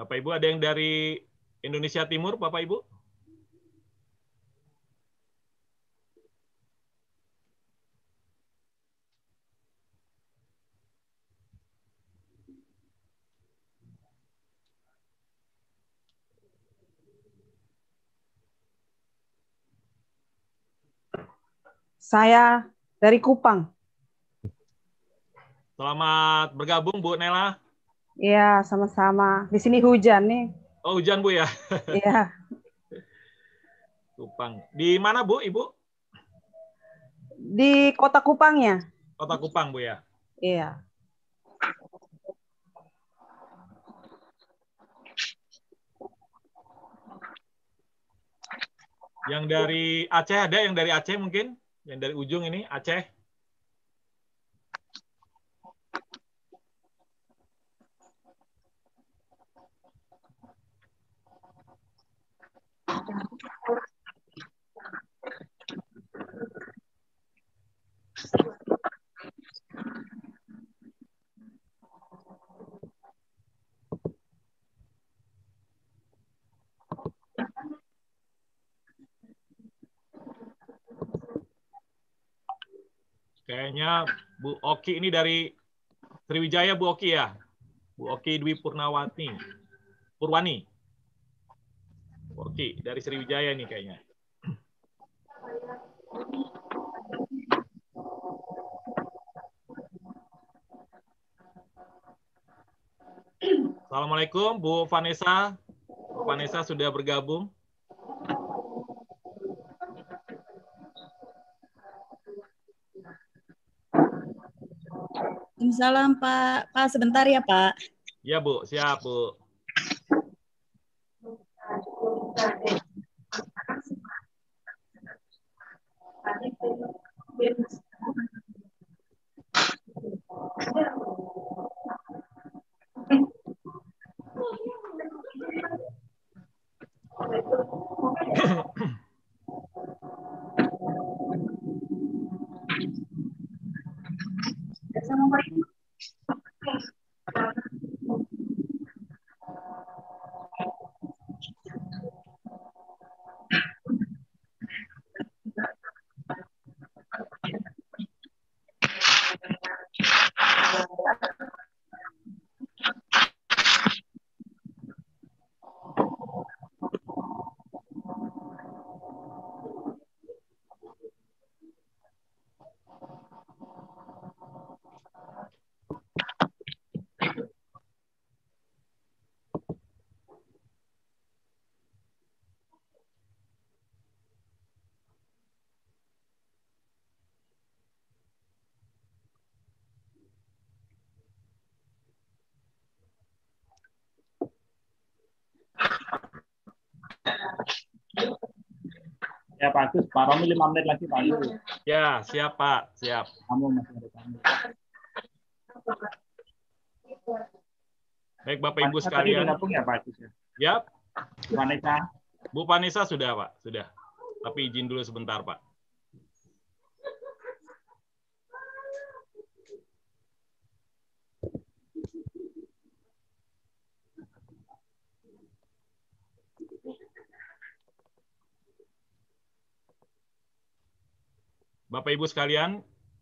Bapak Ibu ada yang dari Indonesia Timur, Bapak Ibu? Saya dari Kupang. Selamat bergabung Bu Nela. Iya, sama-sama. Di sini hujan nih. Oh, hujan Bu ya? Iya. Kupang. Di mana Bu, Ibu? Di kota Kupang ya. Kota Kupang Bu ya? Iya. Yang dari Aceh ada yang dari Aceh mungkin? Yang dari ujung ini Aceh? Kayaknya Bu Oki ini dari Sriwijaya Bu Oki ya? Bu Oki Dwi Purnawati. Purwani. Bu Oki dari Sriwijaya nih kayaknya. Assalamualaikum Bu Vanessa. Bu Vanessa sudah bergabung. Waalaikumsalam Pak. Pak sebentar ya Pak. Iya Bu, siap Bu. praktis. Pak Romi lima menit lagi Pak. Ya, siap Pak, siap. Kamu masih ada kamu. Baik Bapak Ibu sekalian. Tadi ya Pak Yap. Bu Panisa. Bu Panisa sudah Pak, sudah. Tapi izin dulu sebentar Pak. Bapak Ibu sekalian,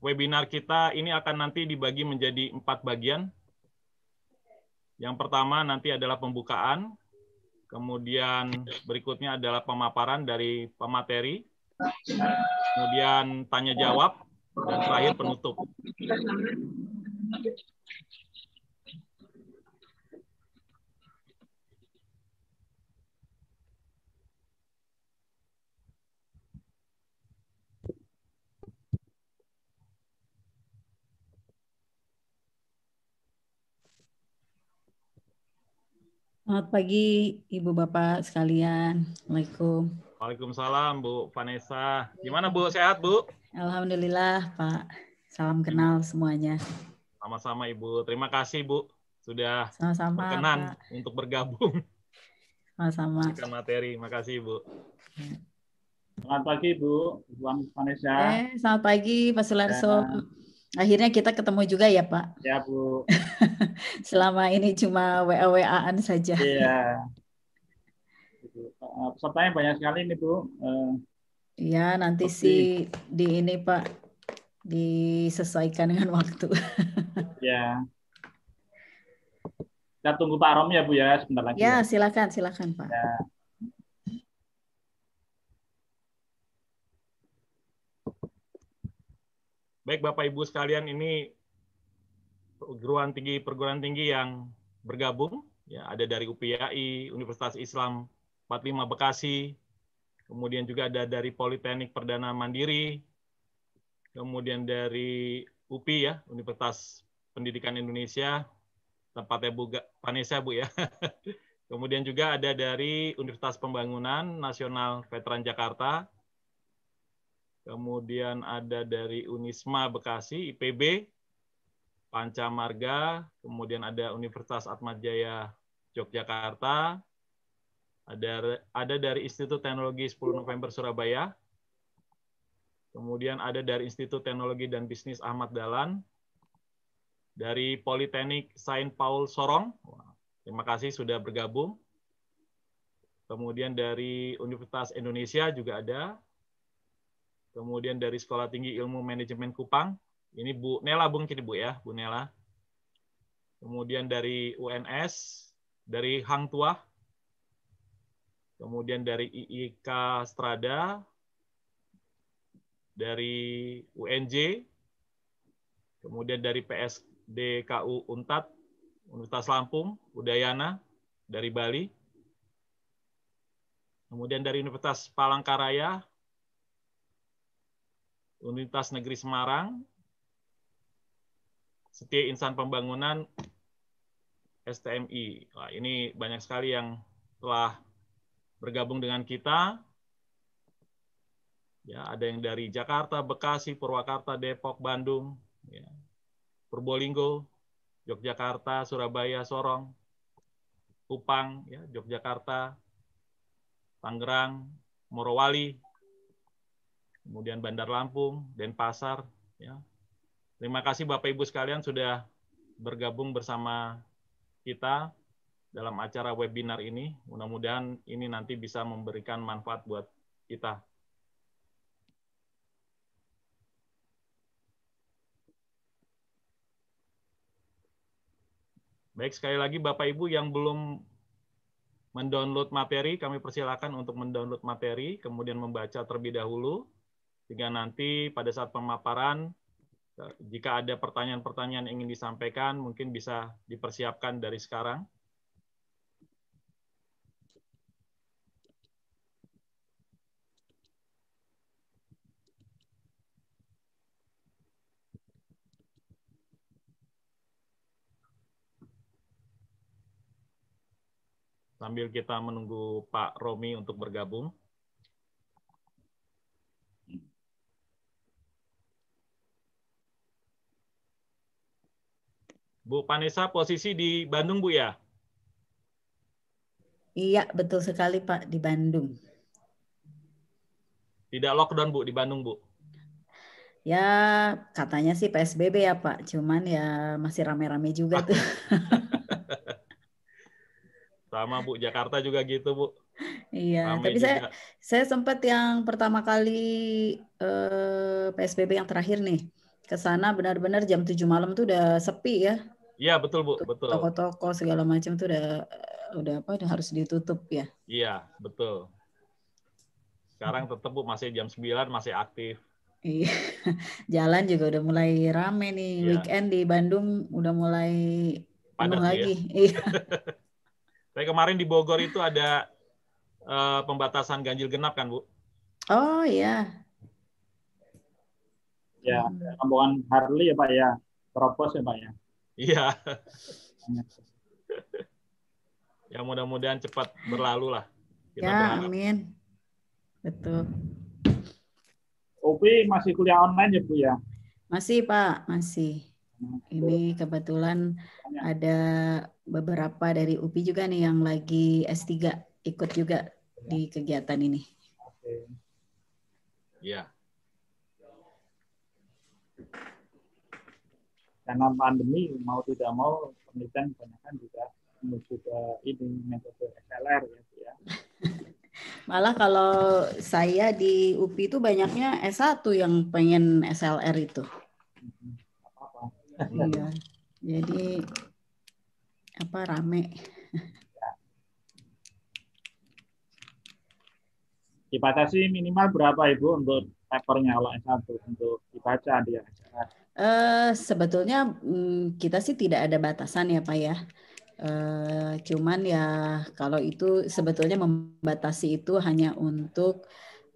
webinar kita ini akan nanti dibagi menjadi empat bagian. Yang pertama nanti adalah pembukaan, kemudian berikutnya adalah pemaparan dari pemateri, kemudian tanya jawab, dan terakhir penutup. Selamat pagi Ibu Bapak sekalian. Assalamualaikum. Waalaikumsalam Bu Vanessa. Gimana Bu? Sehat Bu? Alhamdulillah Pak. Salam kenal semuanya. Sama-sama Ibu. Terima kasih Bu sudah Sama-sama, berkenan Pak. untuk bergabung. Sama-sama. Terima materi. kasih, Bu. Ya. Selamat pagi Bu, Bu Vanessa. Eh, selamat pagi Pak Sularso. Akhirnya kita ketemu juga ya Pak. Ya Bu. Selama ini cuma wa waan saja. Iya. Eh, pesertanya banyak sekali nih Bu. Eh, iya uh, nanti sih di ini Pak disesuaikan dengan waktu. Iya. Kita tunggu Pak Rom ya Bu ya sebentar lagi. Ya, ya. silakan silakan Pak. Ya. Baik Bapak Ibu sekalian, ini perguruan tinggi perguruan tinggi yang bergabung, ya ada dari UPI, Universitas Islam 45 Bekasi, kemudian juga ada dari Politeknik Perdana Mandiri, kemudian dari UPI ya, Universitas Pendidikan Indonesia, tempatnya Bu Panesa Bu ya. kemudian juga ada dari Universitas Pembangunan Nasional Veteran Jakarta, kemudian ada dari Unisma Bekasi, IPB, Pancamarga, kemudian ada Universitas Atmajaya Yogyakarta, ada ada dari Institut Teknologi 10 November Surabaya, kemudian ada dari Institut Teknologi dan Bisnis Ahmad Dalan, dari Politeknik Saint Paul Sorong, terima kasih sudah bergabung, kemudian dari Universitas Indonesia juga ada, Kemudian dari Sekolah Tinggi Ilmu Manajemen Kupang, ini Bu Nela bung mungkin Bu ya, Bu Nela. Kemudian dari UNS, dari Hang Tuah, kemudian dari IIK Strada, dari UNJ, kemudian dari PSDKU Untat, Universitas Lampung, Udayana, dari Bali, kemudian dari Universitas Palangkaraya, Universitas Negeri Semarang, Setia Insan Pembangunan, STMI. Wah, ini banyak sekali yang telah bergabung dengan kita. Ya, ada yang dari Jakarta, Bekasi, Purwakarta, Depok, Bandung, ya, Purbolinggo, Yogyakarta, Surabaya, Sorong, Kupang, ya, Yogyakarta, Tangerang, Morowali, kemudian Bandar Lampung, Denpasar. Ya. Terima kasih Bapak Ibu sekalian sudah bergabung bersama kita dalam acara webinar ini. Mudah-mudahan ini nanti bisa memberikan manfaat buat kita. Baik, sekali lagi Bapak Ibu yang belum mendownload materi, kami persilakan untuk mendownload materi, kemudian membaca terlebih dahulu sehingga nanti pada saat pemaparan jika ada pertanyaan-pertanyaan yang ingin disampaikan mungkin bisa dipersiapkan dari sekarang. sambil kita menunggu Pak Romi untuk bergabung. Bu Panesa posisi di Bandung, Bu ya? Iya, betul sekali Pak, di Bandung. Tidak lockdown, Bu, di Bandung, Bu? Ya, katanya sih PSBB ya, Pak. Cuman ya masih rame-rame juga ah. tuh. Sama, Bu. Jakarta juga gitu, Bu. Iya, Rame tapi juga. saya saya sempat yang pertama kali eh, PSBB yang terakhir nih. Ke sana benar-benar jam 7 malam tuh udah sepi ya. Iya betul bu, betul. Toko-toko segala macam itu udah udah apa? Udah harus ditutup ya? Iya betul. Sekarang tetap bu masih jam 9 masih aktif. Iya, jalan juga udah mulai rame nih. Iya. Weekend di Bandung udah mulai penuh lagi. Iya. iya. Tapi kemarin di Bogor itu ada uh, pembatasan ganjil genap kan bu? Oh iya. Ya, rombongan Harley ya pak ya, teropos ya pak ya. Iya. iya. ya mudah-mudahan cepat berlalu lah. Kita ya, berharap. amin. Betul. Upi masih kuliah online ya, Bu ya? Masih, Pak, masih. Ini kebetulan ada beberapa dari UPI juga nih yang lagi S3 ikut juga iya. di kegiatan ini. Iya. Ya. karena pandemi mau tidak mau penelitian kebanyakan juga menuju ke ini metode SLR ya. ya. Malah kalau saya di UPI itu banyaknya S1 yang pengen SLR itu. Mm-hmm. Apa-apa. Iya. Jadi apa rame. Ya. Dibatasi minimal berapa Ibu untuk papernya kalau S1 untuk dibaca dia SLR? Uh, sebetulnya um, kita sih tidak ada batasan ya Pak ya. Uh, cuman ya kalau itu sebetulnya membatasi itu hanya untuk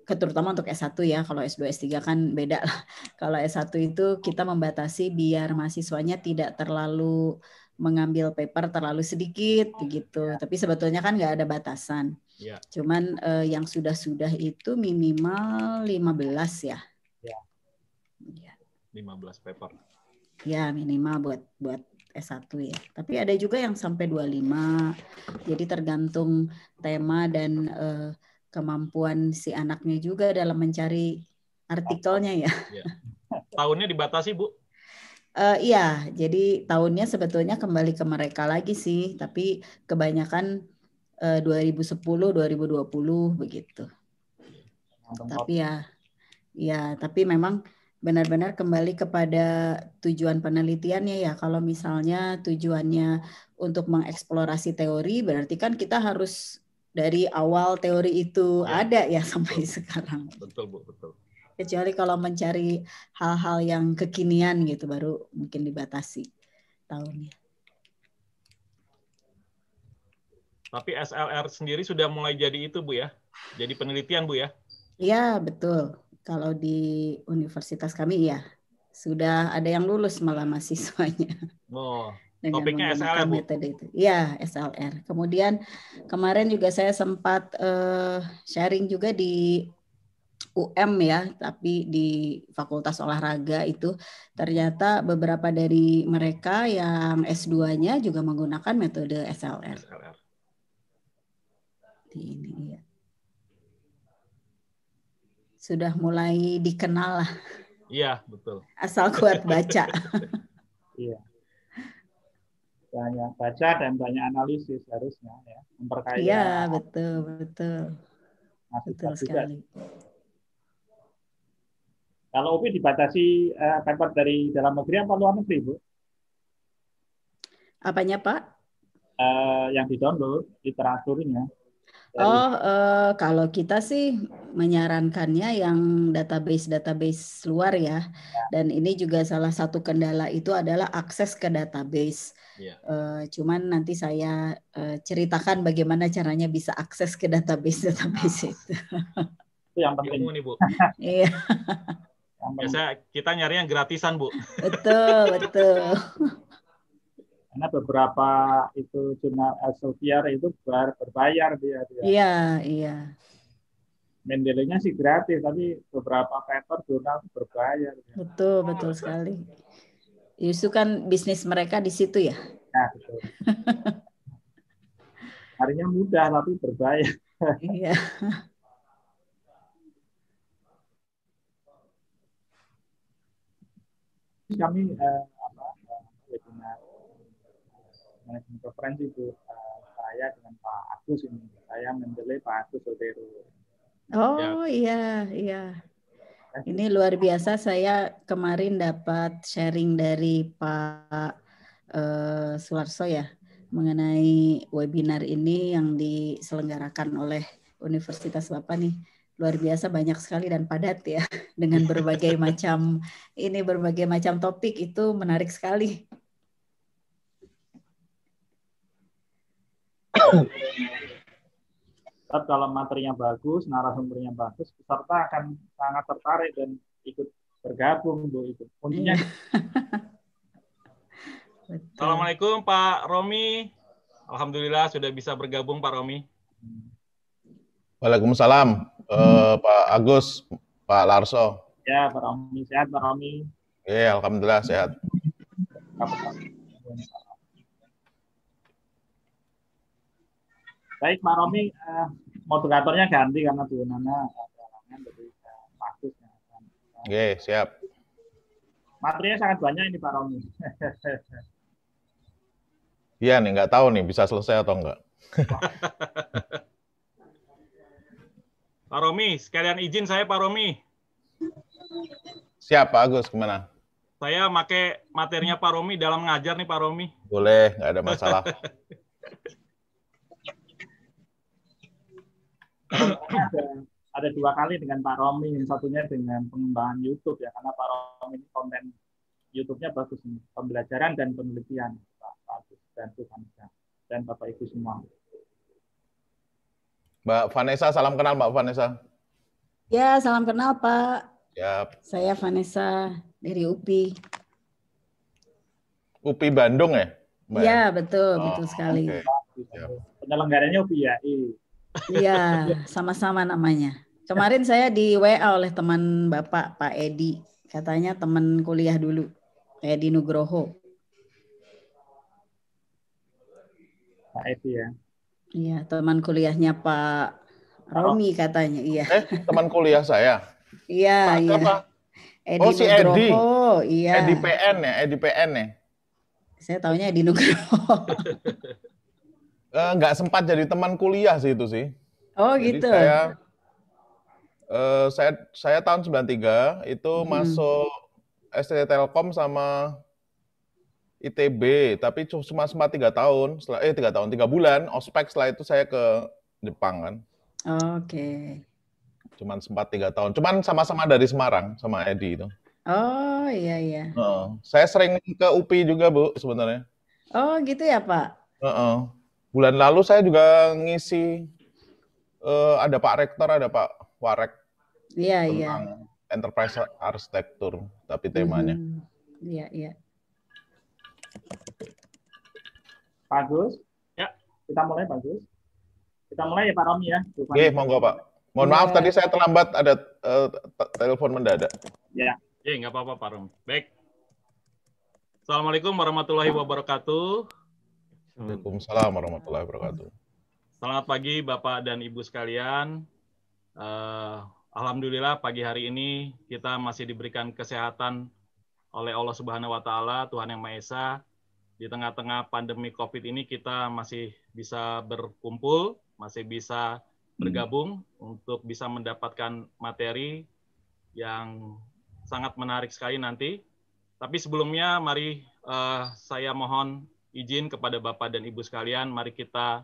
terutama untuk S1 ya. Kalau S2 S3 kan beda lah. Kalau S1 itu kita membatasi biar mahasiswanya tidak terlalu mengambil paper terlalu sedikit begitu. Iya. Tapi sebetulnya kan nggak ada batasan. Ya. Cuman eh, yang sudah-sudah itu minimal 15 ya 15 paper. Ya, minimal buat buat S1 ya. Tapi ada juga yang sampai 25. Jadi tergantung tema dan uh, kemampuan si anaknya juga dalam mencari artikelnya ya. ya. Tahunnya dibatasi, Bu? Uh, iya, jadi tahunnya sebetulnya kembali ke mereka lagi sih, tapi kebanyakan uh, 2010, 2020 begitu. Tapi ya, ya tapi memang benar-benar kembali kepada tujuan penelitiannya ya. Kalau misalnya tujuannya untuk mengeksplorasi teori, berarti kan kita harus dari awal teori itu ya. ada ya sampai betul. sekarang. Betul, Bu, betul. Kecuali kalau mencari hal-hal yang kekinian gitu baru mungkin dibatasi tahunnya. Tapi SLR sendiri sudah mulai jadi itu, Bu ya. Jadi penelitian, Bu ya. Iya, betul. Kalau di universitas kami ya sudah ada yang lulus malah mahasiswanya. Oh. Dengan Topiknya SLR Bu. metode itu. Iya, SLR. Kemudian kemarin juga saya sempat uh, sharing juga di UM ya, tapi di Fakultas Olahraga itu ternyata beberapa dari mereka yang S2-nya juga menggunakan metode SLR. SLR. Ini ya sudah mulai dikenal lah. Iya, betul. Asal kuat baca. iya. Banyak baca dan banyak analisis harusnya ya, memperkaya. Iya, betul, betul. Masih betul sekali. Juga. Kalau OP dibatasi eh, paper dari dalam negeri apa luar negeri, Bu? Apanya, Pak? Uh, yang di-download literaturnya Oh, uh, kalau kita sih menyarankannya yang database-database luar ya. Yeah. Dan ini juga salah satu kendala itu adalah akses ke database. Yeah. Iya. Uh, cuman nanti saya uh, ceritakan bagaimana caranya bisa akses ke database-database ah. itu. Itu yang penting. Ilmu nih, Bu. Iya. Biasa kita nyari yang gratisan, Bu. Betul, betul. karena beberapa itu jurnal Elsevier itu ber, berbayar dia. dia. Iya, iya. Mendelenya sih gratis, tapi beberapa paper jurnal berbayar. Dia. Ya. Betul, betul sekali. Justru kan bisnis mereka di situ ya. Nah, betul. Harinya mudah, tapi berbayar. iya. Kami eh, apa, eh, webinar manajemen konferensi itu uh, eh, saya dengan Pak Agus ini saya mendelai Pak Agus Sodero. Oh ya. iya iya. Ini luar biasa saya kemarin dapat sharing dari Pak uh, Suwarso ya mengenai webinar ini yang diselenggarakan oleh Universitas Bapak nih luar biasa banyak sekali dan padat ya dengan berbagai macam ini berbagai macam topik itu menarik sekali Tapi kalau materinya bagus, narasumbernya bagus, peserta akan sangat tertarik dan ikut bergabung untuk itu. Kuncinya. Iya. Assalamualaikum Pak Romi. Alhamdulillah sudah bisa bergabung Pak Romi. Waalaikumsalam uh, Pak Agus, Pak Larso. Ya Pak Romi sehat Pak Romi. Iya Alhamdulillah sehat. Baik, Pak Romi, uh, moderatornya ganti karena Bu Nana kelalangan, jadi fokus. Eh, Oke, siap. Materinya sangat banyak ini Pak Romi. Iya nih, nggak tahu nih bisa selesai atau enggak. Pak Romi, sekalian izin saya Pak Romi. Siap Pak Agus, kemana? Saya pakai materinya Pak Romi dalam ngajar nih Pak Romi. Boleh, nggak ada masalah. ada, ada dua kali dengan Pak Romi, yang satunya dengan pengembangan YouTube ya, karena Pak Romi ini konten YouTube-nya bagus nih, pembelajaran dan penelitian Pak, dan Bu Vanessa dan Bapak Ibu semua. Mbak Vanessa, salam kenal Mbak Vanessa. Ya, salam kenal Pak. Yap. Saya Vanessa dari UPI. UPI Bandung ya, ya? Ya, betul, oh, betul sekali. Okay. Penyelenggaranya UPI ya? Iya, sama-sama namanya. Kemarin saya di WA oleh teman Bapak Pak Edi, katanya teman kuliah dulu, Edi Nugroho. Pak Edi ya. Iya, teman kuliahnya Pak Romi oh. katanya, iya. Eh, teman kuliah saya. iya, iya. Edi oh, si Nugroho, Edi. iya. Edi PN ya, Edi PN ya. Saya taunya Edi Nugroho. Eh, nggak uh, sempat jadi teman kuliah sih itu sih. Oh jadi gitu. Saya, uh, saya saya tahun 93 itu hmm. masuk STT Telkom sama ITB, tapi cuma sempat tiga tahun, setelah, eh tiga tahun, tiga bulan, ospek setelah itu saya ke Jepang kan. Oke. Okay. Cuman sempat tiga tahun, cuman sama-sama dari Semarang sama Edi itu. Oh iya iya. Uh, saya sering ke UPI juga bu sebenarnya. Oh gitu ya pak. Uh -uh bulan lalu saya juga ngisi uh, ada Pak Rektor, ada Pak Warek ya, tentang ya. enterprise arsitektur, tapi temanya. Iya, iya. Pak Agus, ya. kita mulai Pak Agus. Kita mulai ya Pak Romi ya. Oke, monggo Pak. Mohon ya. maaf tadi saya terlambat ada uh, telepon mendadak. Ya. Ya, nggak apa-apa Pak Romi. Baik. Assalamualaikum warahmatullahi wabarakatuh. Waalaikumsalam warahmatullahi wabarakatuh. Selamat pagi Bapak dan Ibu sekalian. Uh, Alhamdulillah pagi hari ini kita masih diberikan kesehatan oleh Allah Subhanahu wa taala, Tuhan Yang Maha Esa. Di tengah-tengah pandemi Covid ini kita masih bisa berkumpul, masih bisa bergabung hmm. untuk bisa mendapatkan materi yang sangat menarik sekali nanti. Tapi sebelumnya mari uh, saya mohon izin kepada Bapak dan Ibu sekalian, mari kita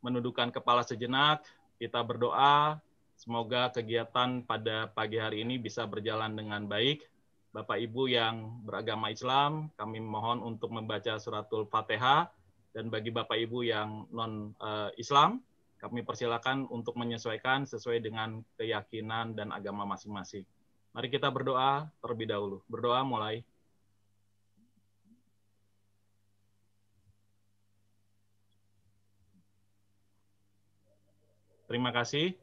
menundukkan kepala sejenak, kita berdoa, semoga kegiatan pada pagi hari ini bisa berjalan dengan baik. Bapak Ibu yang beragama Islam, kami mohon untuk membaca suratul Fatihah dan bagi Bapak Ibu yang non eh, Islam, kami persilakan untuk menyesuaikan sesuai dengan keyakinan dan agama masing-masing. Mari kita berdoa terlebih dahulu. Berdoa mulai. Terima kasih.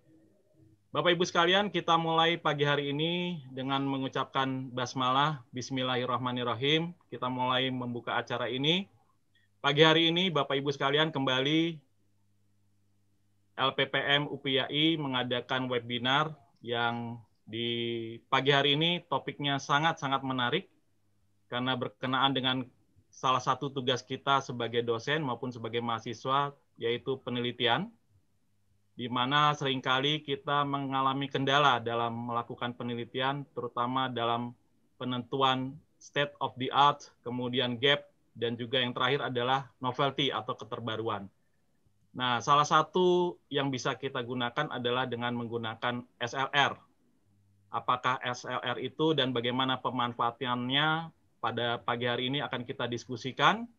Bapak Ibu sekalian, kita mulai pagi hari ini dengan mengucapkan basmalah bismillahirrahmanirrahim. Kita mulai membuka acara ini. Pagi hari ini Bapak Ibu sekalian kembali LPPM UPI mengadakan webinar yang di pagi hari ini topiknya sangat-sangat menarik karena berkenaan dengan salah satu tugas kita sebagai dosen maupun sebagai mahasiswa yaitu penelitian di mana seringkali kita mengalami kendala dalam melakukan penelitian, terutama dalam penentuan state of the art, kemudian gap, dan juga yang terakhir adalah novelty atau keterbaruan. Nah, salah satu yang bisa kita gunakan adalah dengan menggunakan SLR. Apakah SLR itu dan bagaimana pemanfaatannya pada pagi hari ini akan kita diskusikan.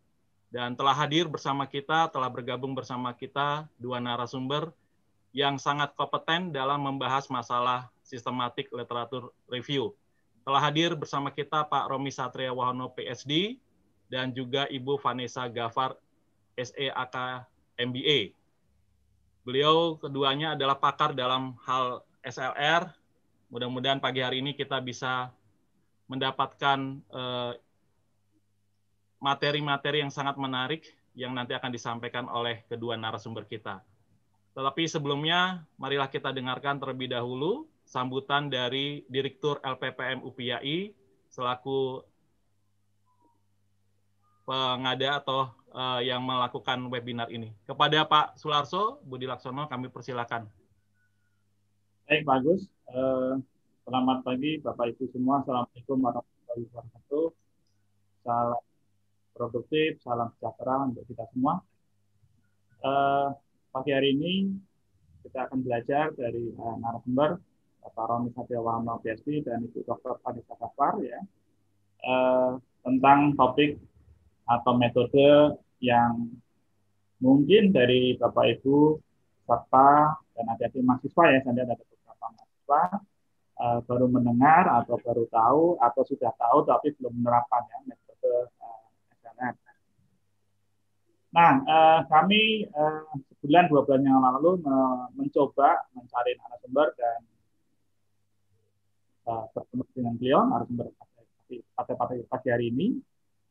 Dan telah hadir bersama kita, telah bergabung bersama kita dua narasumber, yang sangat kompeten dalam membahas masalah sistematik literatur review. Telah hadir bersama kita Pak Romi Satria Wahono PSD dan juga Ibu Vanessa Gafar SEAK MBA. Beliau keduanya adalah pakar dalam hal SLR. Mudah-mudahan pagi hari ini kita bisa mendapatkan eh, materi-materi eh, yang sangat menarik yang nanti akan disampaikan oleh kedua narasumber kita. Tetapi sebelumnya, marilah kita dengarkan terlebih dahulu sambutan dari Direktur LPPM UPIAI selaku pengada atau uh, yang melakukan webinar ini. Kepada Pak Sularso, Budi Laksono, kami persilakan. Baik, Pak Agus. Uh, selamat pagi Bapak-Ibu semua. Assalamualaikum warahmatullahi wabarakatuh. Salam produktif, salam sejahtera untuk kita semua. Uh, pagi hari ini kita akan belajar dari uh, narasumber Pak Romi Satriawan Wahana PhD dan Ibu Dr. Adita Kafar ya uh, tentang topik atau metode yang mungkin dari Bapak Ibu serta dan adik-adik mahasiswa ya saya ada beberapa mahasiswa uh, baru mendengar atau baru tahu atau sudah tahu tapi belum menerapkan ya metode uh, SNM. Nah, eh, kami eh, sebulan dua bulan yang lalu eh, mencoba mencari narasumber dan eh, bertemu dengan beliau narasumber pada pagi hari ini.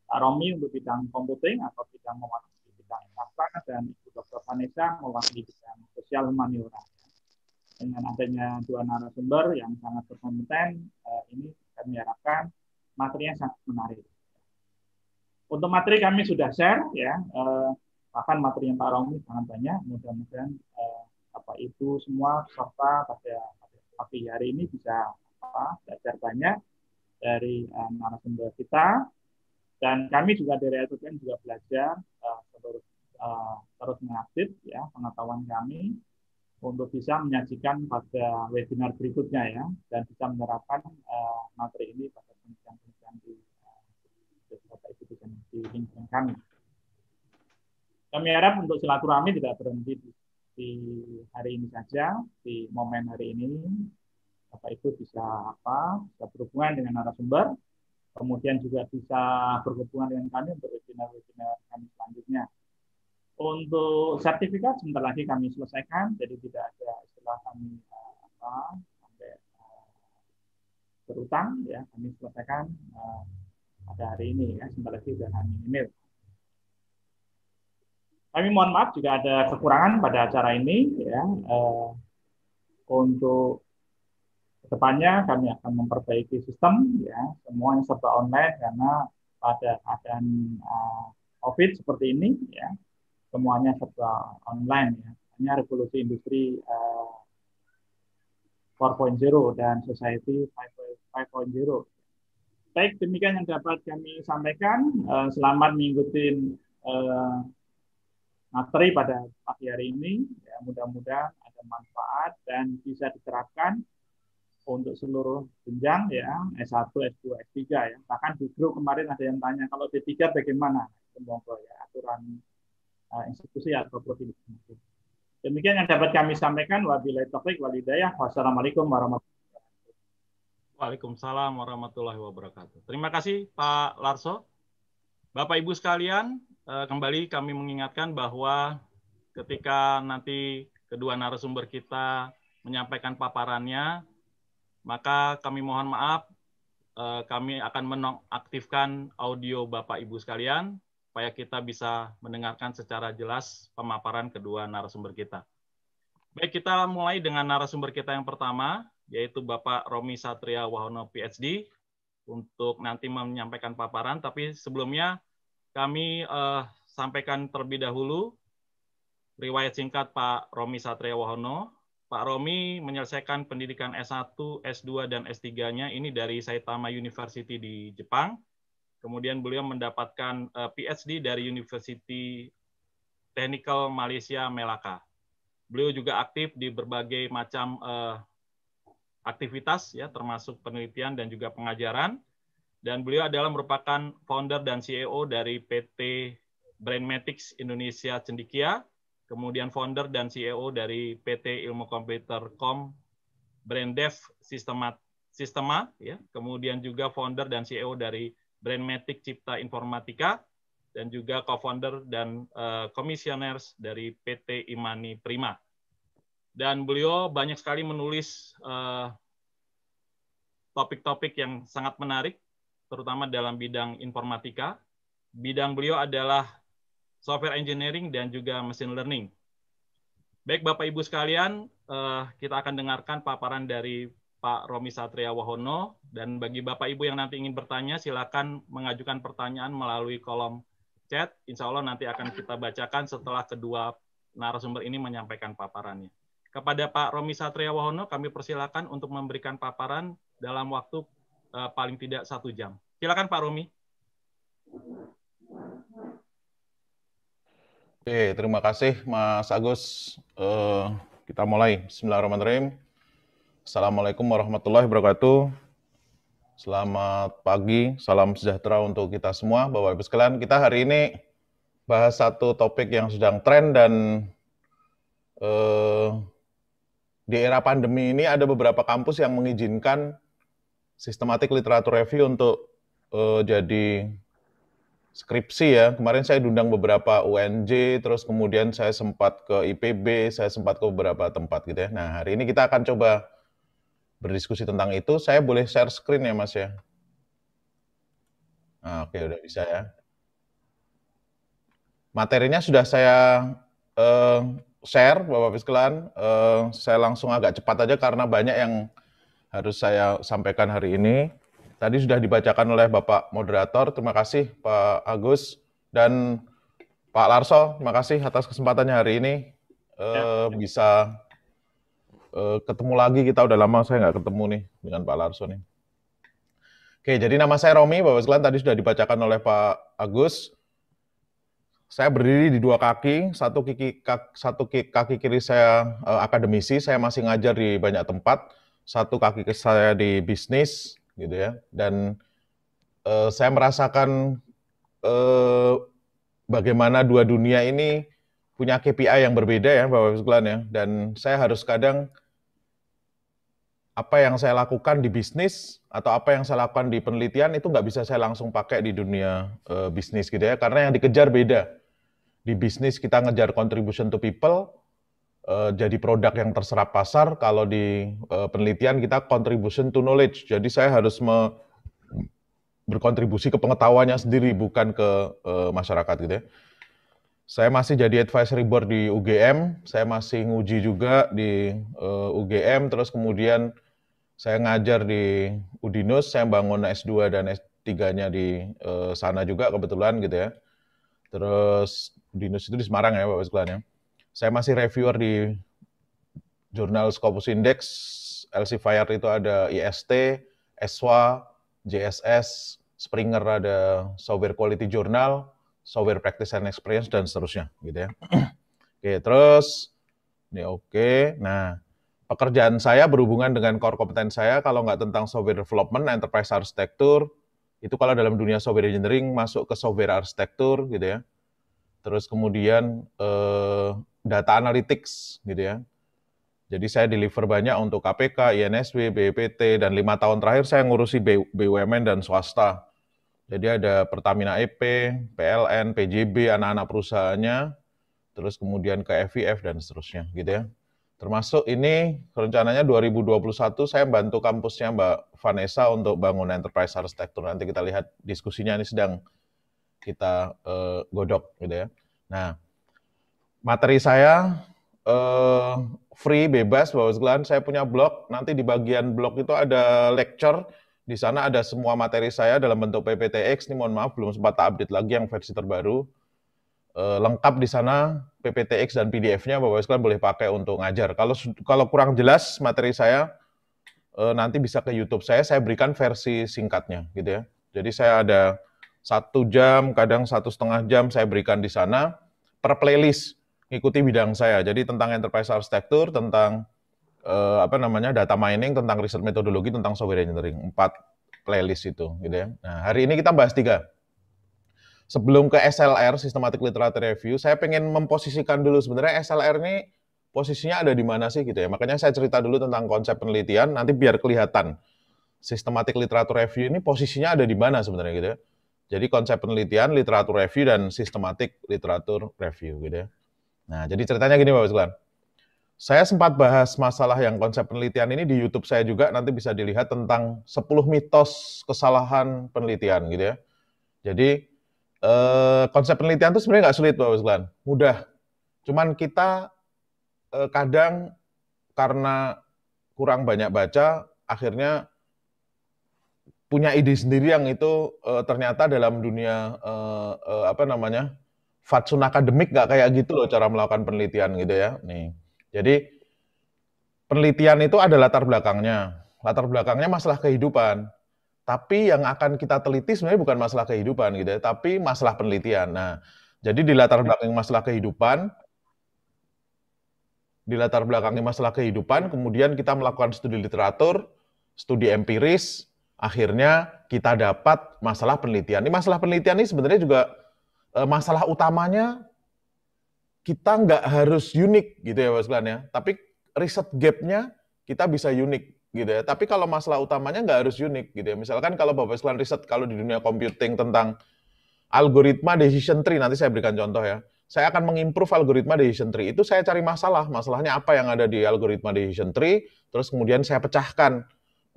Pak Romi untuk bidang computing atau bidang mewakili bidang sastra dan Ibu Dr. Vanessa mewakili bidang sosial humaniora. Dengan adanya dua narasumber yang sangat berkompeten, eh, ini kami harapkan materinya sangat menarik. Untuk materi kami sudah share ya, bahkan eh, materi yang Pak Romi sangat banyak. Mudah-mudahan eh, apa itu semua serta pada pagi hari ini bisa apa, belajar banyak dari eh, narasumber kita dan kami juga dari LPPN juga belajar terus eh, terus mengupdate ya pengetahuan kami untuk bisa menyajikan pada webinar berikutnya ya dan bisa menerapkan uh, materi ini pada penelitian-penelitian di dituliskan di lingkungan kami. Kami harap untuk silaturahmi tidak berhenti di, hari ini saja, di momen hari ini. Bapak Ibu bisa apa? Bisa berhubungan dengan narasumber, kemudian juga bisa berhubungan dengan kami untuk webinar-webinar kami selanjutnya. Untuk sertifikat sebentar lagi kami selesaikan, jadi tidak ada istilah kami eh, apa sampai eh, berutang ya kami selesaikan eh, pada hari ini ya, sebentar lagi dan hanya email. Kami mohon maaf jika ada kekurangan pada acara ini ya. Eh, untuk kedepannya kami akan memperbaiki sistem ya semuanya serba online karena pada keadaan uh, covid seperti ini ya semuanya serba online ya hanya revolusi industri uh, eh, 4.0 dan society 5.0 Baik, demikian yang dapat kami sampaikan. Eh, selamat mengikuti eh, materi pada pagi hari ini. Ya, mudah-mudahan ada manfaat dan bisa diterapkan untuk seluruh jenjang ya S1, S2, S3 ya. Bahkan di grup kemarin ada yang tanya kalau D3 bagaimana? Semoga ya aturan eh, institusi atau provinsi. Demikian yang dapat kami sampaikan. Wabillahi taufik walidayah. Wassalamualaikum warahmatullahi Waalaikumsalam warahmatullahi wabarakatuh. Terima kasih Pak Larso. Bapak Ibu sekalian, eh, kembali kami mengingatkan bahwa ketika nanti kedua narasumber kita menyampaikan paparannya, maka kami mohon maaf eh, kami akan menonaktifkan audio Bapak Ibu sekalian supaya kita bisa mendengarkan secara jelas pemaparan kedua narasumber kita. Baik, kita mulai dengan narasumber kita yang pertama, yaitu Bapak Romi Satria Wahono PhD untuk nanti menyampaikan paparan. Tapi sebelumnya kami eh, sampaikan terlebih dahulu riwayat singkat Pak Romi Satria Wahono. Pak Romi menyelesaikan pendidikan S1, S2, dan S3-nya ini dari Saitama University di Jepang. Kemudian beliau mendapatkan eh, PhD dari University Technical Malaysia Melaka. Beliau juga aktif di berbagai macam uh, aktivitas ya termasuk penelitian dan juga pengajaran dan beliau adalah merupakan founder dan CEO dari PT Brainmatics Indonesia Cendikia, kemudian founder dan CEO dari PT Ilmu Komputercom Braindev Sistemat Sistema, ya. kemudian juga founder dan CEO dari Brainmatic Cipta Informatika, dan juga co-founder dan uh, dari PT Imani Prima dan beliau banyak sekali menulis eh, topik-topik uh, yang sangat menarik, terutama dalam bidang informatika. Bidang beliau adalah software engineering dan juga machine learning. Baik Bapak Ibu sekalian, uh, kita akan dengarkan paparan dari Pak Romi Satria Wahono dan bagi Bapak Ibu yang nanti ingin bertanya silakan mengajukan pertanyaan melalui kolom chat. Insya Allah nanti akan kita bacakan setelah kedua narasumber ini menyampaikan paparannya. Kepada Pak Romi Satria Wahono, kami persilakan untuk memberikan paparan dalam waktu uh, paling tidak satu jam. Silakan Pak Romi. Oke, terima kasih Mas Agus. Uh, kita mulai. Bismillahirrahmanirrahim. Assalamualaikum warahmatullahi wabarakatuh. Selamat pagi, salam sejahtera untuk kita semua, Bapak-Ibu sekalian. Kita hari ini bahas satu topik yang sedang tren dan uh, di era pandemi ini ada beberapa kampus yang mengizinkan sistematik literatur review untuk uh, jadi skripsi ya. Kemarin saya diundang beberapa UNJ, terus kemudian saya sempat ke IPB, saya sempat ke beberapa tempat gitu ya. Nah, hari ini kita akan coba berdiskusi tentang itu. Saya boleh share screen ya, Mas ya? Nah, oke, udah bisa ya. Materinya sudah saya uh, share Bapak Fiskelan. Uh, eh, saya langsung agak cepat aja karena banyak yang harus saya sampaikan hari ini. Tadi sudah dibacakan oleh Bapak Moderator. Terima kasih Pak Agus dan Pak Larso. Terima kasih atas kesempatannya hari ini uh, ya. bisa uh, ketemu lagi. Kita udah lama saya nggak ketemu nih dengan Pak Larso nih. Oke, jadi nama saya Romi, Bapak sekalian tadi sudah dibacakan oleh Pak Agus saya berdiri di dua kaki, satu kaki satu kaki, kiri saya uh, akademisi, saya masih ngajar di banyak tempat, satu kaki saya di bisnis gitu ya. Dan uh, saya merasakan uh, bagaimana dua dunia ini punya KPI yang berbeda ya Bapak sekalian ya dan saya harus kadang apa yang saya lakukan di bisnis atau apa yang saya lakukan di penelitian itu nggak bisa saya langsung pakai di dunia e, bisnis gitu ya karena yang dikejar beda di bisnis kita ngejar contribution to people, uh, jadi produk yang terserap pasar. Kalau di uh, penelitian kita contribution to knowledge. Jadi saya harus me berkontribusi ke pengetahuannya sendiri, bukan ke uh, masyarakat gitu ya. Saya masih jadi advisory board di UGM, saya masih nguji juga di uh, UGM, terus kemudian saya ngajar di Udinus, saya bangun S2 dan S3-nya di uh, sana juga kebetulan gitu ya. Terus Dinus itu di Semarang ya pak sekalian ya. Saya masih reviewer di jurnal Scopus Index, LC Fire itu ada IST, e swa, JSS, Springer ada Software Quality Journal, Software Practice and Experience, dan seterusnya gitu ya. oke, terus ini oke. Nah, pekerjaan saya berhubungan dengan core kompeten saya kalau nggak tentang software development, enterprise arsitektur, itu kalau dalam dunia software engineering masuk ke software arsitektur gitu ya terus kemudian eh, data analytics gitu ya. Jadi saya deliver banyak untuk KPK, INSW, BPT, dan lima tahun terakhir saya ngurusi BUMN dan swasta. Jadi ada Pertamina EP, PLN, PJB, anak-anak perusahaannya, terus kemudian ke FIF dan seterusnya gitu ya. Termasuk ini rencananya 2021 saya bantu kampusnya Mbak Vanessa untuk bangun enterprise arsitektur. Nanti kita lihat diskusinya ini sedang kita uh, godok gitu ya. Nah, materi saya uh, free bebas bahwa sekalian. Saya punya blog, nanti di bagian blog itu ada lecture di sana ada semua materi saya dalam bentuk PPTX. Ini mohon maaf belum sempat update lagi yang versi terbaru. E, lengkap di sana PPTX dan PDF-nya Bapak sekalian boleh pakai untuk ngajar. Kalau kalau kurang jelas materi saya e, nanti bisa ke YouTube saya, saya berikan versi singkatnya gitu ya. Jadi saya ada satu jam, kadang satu setengah jam saya berikan di sana per playlist ikuti bidang saya. Jadi tentang enterprise architecture, tentang eh, apa namanya data mining, tentang riset metodologi, tentang software engineering. Empat playlist itu, gitu ya. Nah hari ini kita bahas tiga. Sebelum ke SLR, Systematic Literature Review, saya pengen memposisikan dulu sebenarnya SLR ini posisinya ada di mana sih gitu ya. Makanya saya cerita dulu tentang konsep penelitian, nanti biar kelihatan. Systematic Literature Review ini posisinya ada di mana sebenarnya gitu ya jadi konsep penelitian, literatur review, dan sistematik literatur review gitu ya. Nah, jadi ceritanya gini Bapak sekalian. Saya sempat bahas masalah yang konsep penelitian ini di YouTube saya juga, nanti bisa dilihat tentang 10 mitos kesalahan penelitian gitu ya. Jadi eh, konsep penelitian itu sebenarnya nggak sulit Bapak sekalian, mudah. Cuman kita eh, kadang karena kurang banyak baca, akhirnya punya ide sendiri yang itu uh, ternyata dalam dunia uh, uh, apa namanya fatsun akademik nggak kayak gitu loh cara melakukan penelitian gitu ya nih jadi penelitian itu ada latar belakangnya latar belakangnya masalah kehidupan tapi yang akan kita teliti sebenarnya bukan masalah kehidupan gitu ya tapi masalah penelitian nah jadi di latar belakang masalah kehidupan di latar belakangnya masalah kehidupan kemudian kita melakukan studi literatur studi empiris akhirnya kita dapat masalah penelitian. Ini masalah penelitian ini sebenarnya juga e, masalah utamanya kita nggak harus unik gitu ya Mas Glenn ya, tapi riset gapnya kita bisa unik gitu ya. Tapi kalau masalah utamanya nggak harus unik gitu ya. Misalkan kalau Bapak Glenn riset kalau di dunia computing tentang algoritma decision tree, nanti saya berikan contoh ya. Saya akan mengimprove algoritma decision tree. Itu saya cari masalah, masalahnya apa yang ada di algoritma decision tree, terus kemudian saya pecahkan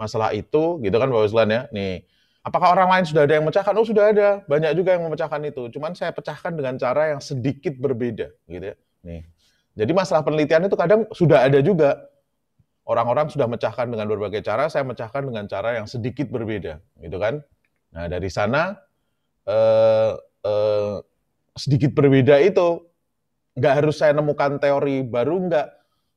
masalah itu gitu kan Pak Uslan ya. Nih, apakah orang lain sudah ada yang memecahkan? Oh sudah ada, banyak juga yang memecahkan itu. Cuman saya pecahkan dengan cara yang sedikit berbeda gitu ya. Nih. Jadi masalah penelitian itu kadang sudah ada juga. Orang-orang sudah mecahkan dengan berbagai cara, saya mecahkan dengan cara yang sedikit berbeda, gitu kan? Nah dari sana eh, eh, sedikit berbeda itu nggak harus saya nemukan teori baru nggak,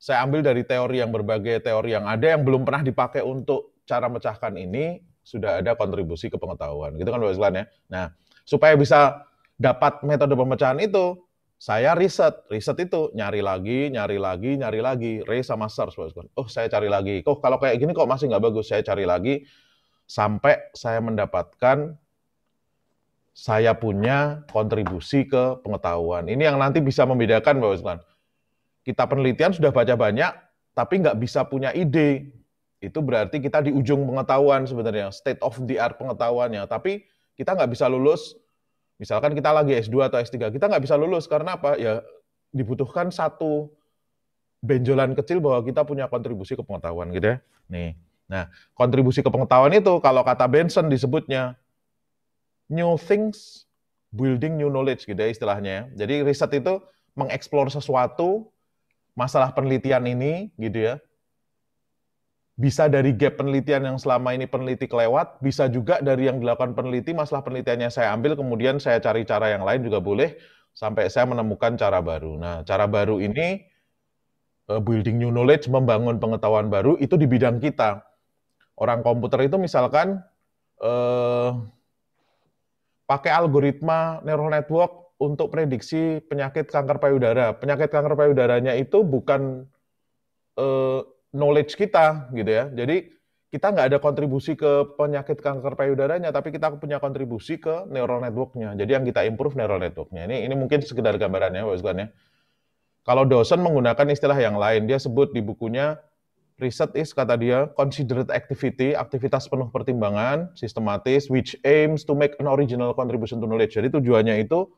saya ambil dari teori yang berbagai teori yang ada yang belum pernah dipakai untuk cara mecahkan ini sudah ada kontribusi ke pengetahuan. Gitu kan bawasluan Islan ya. Nah, supaya bisa dapat metode pemecahan itu, saya riset, riset itu nyari lagi, nyari lagi, nyari lagi, re sama search, bawasluan. Islan. Oh, saya cari lagi. Oh, kalau kayak gini kok masih nggak bagus, saya cari lagi sampai saya mendapatkan saya punya kontribusi ke pengetahuan. Ini yang nanti bisa membedakan Bapak Islan. Kita penelitian sudah baca banyak, tapi nggak bisa punya ide itu berarti kita di ujung pengetahuan sebenarnya, state of the art pengetahuannya. Tapi kita nggak bisa lulus, misalkan kita lagi S2 atau S3, kita nggak bisa lulus karena apa? Ya dibutuhkan satu benjolan kecil bahwa kita punya kontribusi ke pengetahuan gitu ya. Nih. Nah, kontribusi ke pengetahuan itu kalau kata Benson disebutnya new things building new knowledge gitu ya istilahnya. Ya. Jadi riset itu mengeksplor sesuatu masalah penelitian ini gitu ya bisa dari gap penelitian yang selama ini peneliti kelewat, bisa juga dari yang dilakukan peneliti, masalah penelitiannya saya ambil, kemudian saya cari cara yang lain juga boleh, sampai saya menemukan cara baru. Nah, cara baru ini, eh, building new knowledge, membangun pengetahuan baru, itu di bidang kita. Orang komputer itu misalkan eh, pakai algoritma neural network untuk prediksi penyakit kanker payudara. Penyakit kanker payudaranya itu bukan eh, knowledge kita gitu ya. Jadi kita nggak ada kontribusi ke penyakit kanker payudaranya, tapi kita punya kontribusi ke neural networknya. Jadi yang kita improve neural networknya. Ini ini mungkin sekedar gambarannya, Pak ya. Kalau dosen menggunakan istilah yang lain, dia sebut di bukunya Reset is kata dia considered activity, aktivitas penuh pertimbangan, sistematis, which aims to make an original contribution to knowledge. Jadi tujuannya itu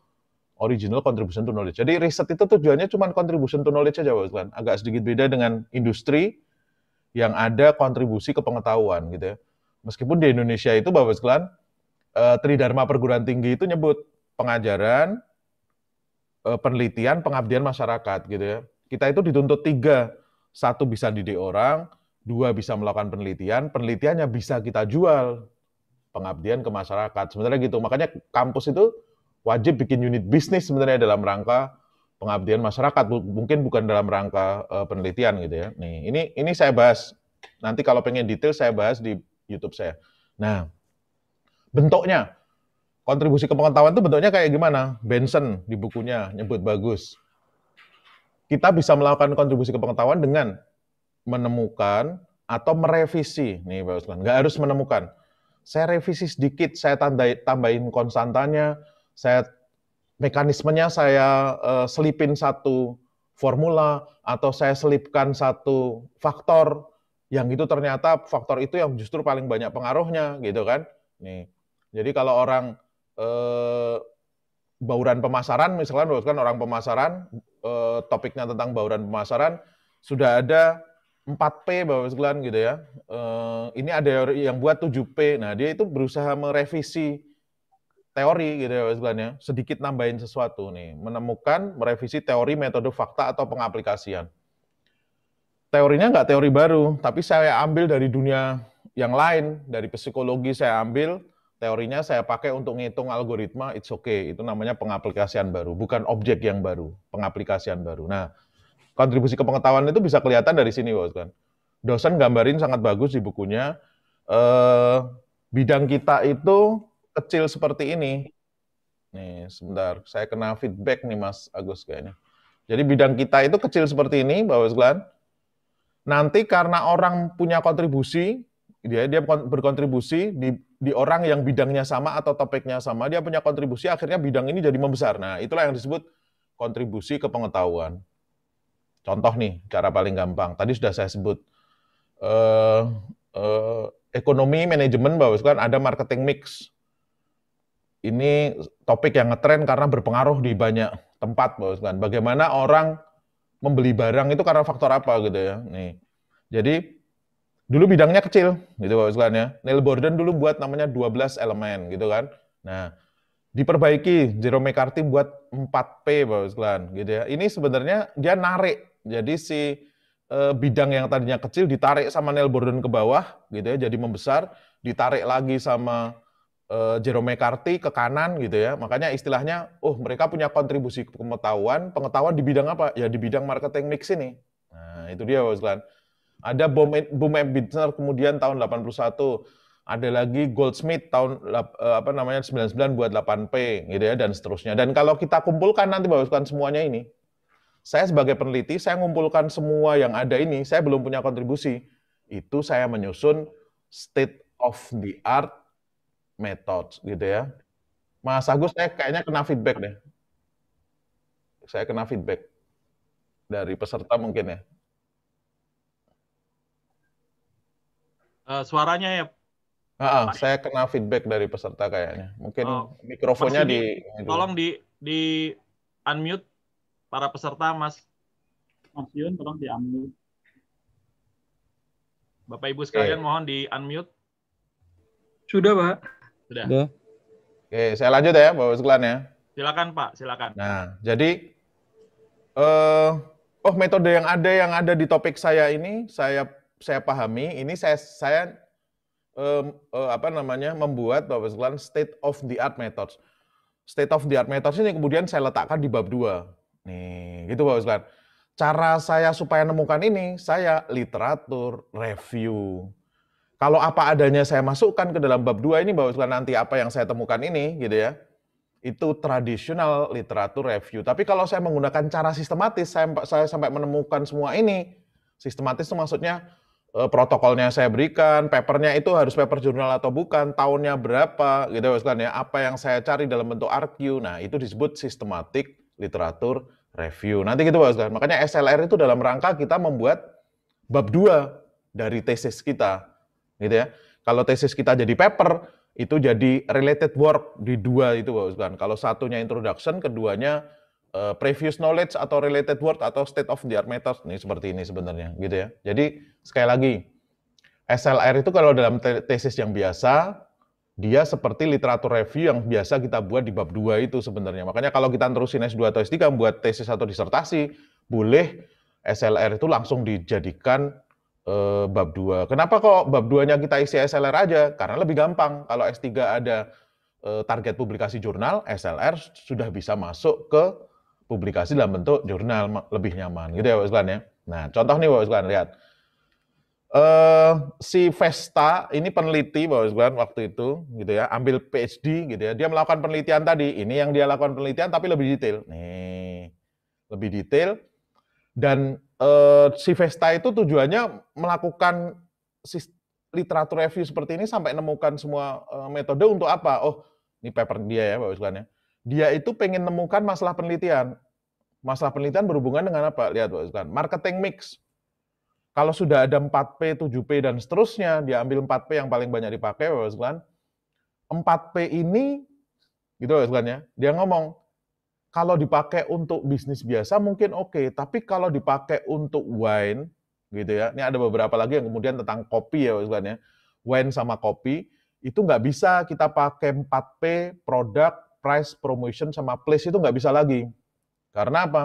original contribution to knowledge. Jadi riset itu tujuannya cuma contribution to knowledge aja, Pak Agak sedikit beda dengan industri yang ada kontribusi ke pengetahuan gitu ya. Meskipun di Indonesia itu Bapak sekalian eh, Tridharma perguruan tinggi itu nyebut pengajaran, eh, penelitian, pengabdian masyarakat gitu ya. Kita itu dituntut tiga, satu bisa didik orang, dua bisa melakukan penelitian, penelitiannya bisa kita jual, pengabdian ke masyarakat. Sebenarnya gitu, makanya kampus itu wajib bikin unit bisnis sebenarnya dalam rangka pengabdian masyarakat mungkin bukan dalam rangka uh, penelitian gitu ya. Nih, ini ini saya bahas nanti kalau pengen detail saya bahas di YouTube saya. Nah, bentuknya kontribusi kepengetahuan itu bentuknya kayak gimana? Benson di bukunya nyebut bagus. Kita bisa melakukan kontribusi kepengetahuan dengan menemukan atau merevisi. Nih Pak Usman, nggak harus menemukan. Saya revisi sedikit, saya tambahin konstantanya saya mekanismenya saya uh, selipin satu formula atau saya selipkan satu faktor yang itu ternyata faktor itu yang justru paling banyak pengaruhnya gitu kan. Nih. Jadi kalau orang uh, bauran pemasaran misalkan kan orang pemasaran uh, topiknya tentang bauran pemasaran sudah ada 4P Bapak sekalian gitu ya. Uh, ini ada yang buat 7P. Nah, dia itu berusaha merevisi teori gitu ya istilahnya sedikit nambahin sesuatu nih, menemukan, merevisi teori, metode, fakta, atau pengaplikasian. Teorinya nggak teori baru, tapi saya ambil dari dunia yang lain, dari psikologi saya ambil, teorinya saya pakai untuk ngitung algoritma, it's okay, itu namanya pengaplikasian baru, bukan objek yang baru, pengaplikasian baru. Nah, kontribusi kepengetahuan itu bisa kelihatan dari sini, bos kan Dosen gambarin sangat bagus di bukunya, eh, bidang kita itu kecil seperti ini. Nih, sebentar. Saya kena feedback nih Mas Agus kayaknya. Jadi bidang kita itu kecil seperti ini, Bapak sekalian. Nanti karena orang punya kontribusi, dia dia berkontribusi di di orang yang bidangnya sama atau topiknya sama, dia punya kontribusi akhirnya bidang ini jadi membesar. Nah, itulah yang disebut kontribusi ke pengetahuan. Contoh nih, cara paling gampang. Tadi sudah saya sebut eh uh, ekonomi manajemen bahwa kan ada marketing mix ini topik yang ngetren karena berpengaruh di banyak tempat, bos kan. Bagaimana orang membeli barang itu karena faktor apa gitu ya. Nih. Jadi dulu bidangnya kecil gitu bos kan ya. Neil Borden dulu buat namanya 12 elemen gitu kan. Nah, diperbaiki Jerome McCarthy buat 4P bos kan, gitu ya. Ini sebenarnya dia narik. Jadi si eh, bidang yang tadinya kecil ditarik sama Neil Borden ke bawah gitu ya jadi membesar, ditarik lagi sama uh, Jerome McCarthy ke kanan gitu ya. Makanya istilahnya, oh mereka punya kontribusi pengetahuan. Pengetahuan di bidang apa? Ya di bidang marketing mix ini. Nah itu dia Pak Ada Boom, M. Bittner kemudian tahun 81. Ada lagi Goldsmith tahun eh, apa namanya 99 buat 8P gitu ya dan seterusnya. Dan kalau kita kumpulkan nanti Pak semuanya ini, saya sebagai peneliti, saya ngumpulkan semua yang ada ini, saya belum punya kontribusi. Itu saya menyusun state of the art methods gitu ya. Mas Agus saya kayaknya kena feedback deh. Saya kena feedback dari peserta mungkin ya. Uh, suaranya ya. Ah, uh, saya kena feedback dari peserta kayaknya. Mungkin oh, mikrofonnya di, di tolong di di unmute para peserta Mas Mas Yun tolong di unmute. Bapak Ibu sekalian okay. Eh. mohon di unmute. Sudah, Pak. Sudah. Sudah. Oke, saya lanjut ya, Bapak sekalian ya. Silakan Pak, silakan. Nah, jadi uh, oh metode yang ada yang ada di topik saya ini saya saya pahami, ini saya saya um, uh, apa namanya membuat Bapak sekalian state of the art methods. State of the art methods ini kemudian saya letakkan di bab 2. Nih, gitu Bapak sekalian. Cara saya supaya nemukan ini, saya literatur, review, kalau apa adanya saya masukkan ke dalam bab dua ini bahwa nanti apa yang saya temukan ini gitu ya. Itu tradisional literatur review. Tapi kalau saya menggunakan cara sistematis, saya, saya sampai menemukan semua ini. Sistematis itu maksudnya eh, protokolnya saya berikan, papernya itu harus paper jurnal atau bukan, tahunnya berapa, gitu kan ya, apa yang saya cari dalam bentuk RQ. Nah, itu disebut sistematik literatur review. Nanti gitu Pak Ustaz. Makanya SLR itu dalam rangka kita membuat bab dua dari tesis kita gitu ya. Kalau tesis kita jadi paper, itu jadi related work di dua itu Pak Kalau satunya introduction, keduanya uh, previous knowledge atau related work atau state of the art methods nih seperti ini sebenarnya gitu ya. Jadi sekali lagi SLR itu kalau dalam tesis yang biasa dia seperti literatur review yang biasa kita buat di bab 2 itu sebenarnya. Makanya kalau kita terusin S2 atau S3 buat tesis atau disertasi, boleh SLR itu langsung dijadikan eh, bab 2. Kenapa kok bab 2-nya kita isi SLR aja? Karena lebih gampang. Kalau S3 ada eh, target publikasi jurnal, SLR sudah bisa masuk ke publikasi dalam bentuk jurnal lebih nyaman. Gitu ya Pak Uslan ya. Nah, contoh nih Pak Uslan, lihat. Uh, si Vesta ini peneliti bahwa sebenarnya waktu itu gitu ya ambil PhD gitu ya dia melakukan penelitian tadi ini yang dia lakukan penelitian tapi lebih detail nih lebih detail dan eh, si Vesta itu tujuannya melakukan literatur review seperti ini sampai nemukan semua eh, metode untuk apa? Oh, ini paper dia ya Pak ya. Dia itu pengen nemukan masalah penelitian. Masalah penelitian berhubungan dengan apa? Lihat Pak Wiswan, marketing mix. Kalau sudah ada 4P, 7P, dan seterusnya, dia ambil 4P yang paling banyak dipakai, Pak Wiswan. 4P ini, gitu Pak Wiswan ya, dia ngomong, kalau dipakai untuk bisnis biasa mungkin oke, okay. tapi kalau dipakai untuk wine gitu ya. Ini ada beberapa lagi yang kemudian tentang kopi ya sebenarnya. Wine sama kopi itu nggak bisa kita pakai 4P produk, price, promotion sama place itu nggak bisa lagi. Karena apa?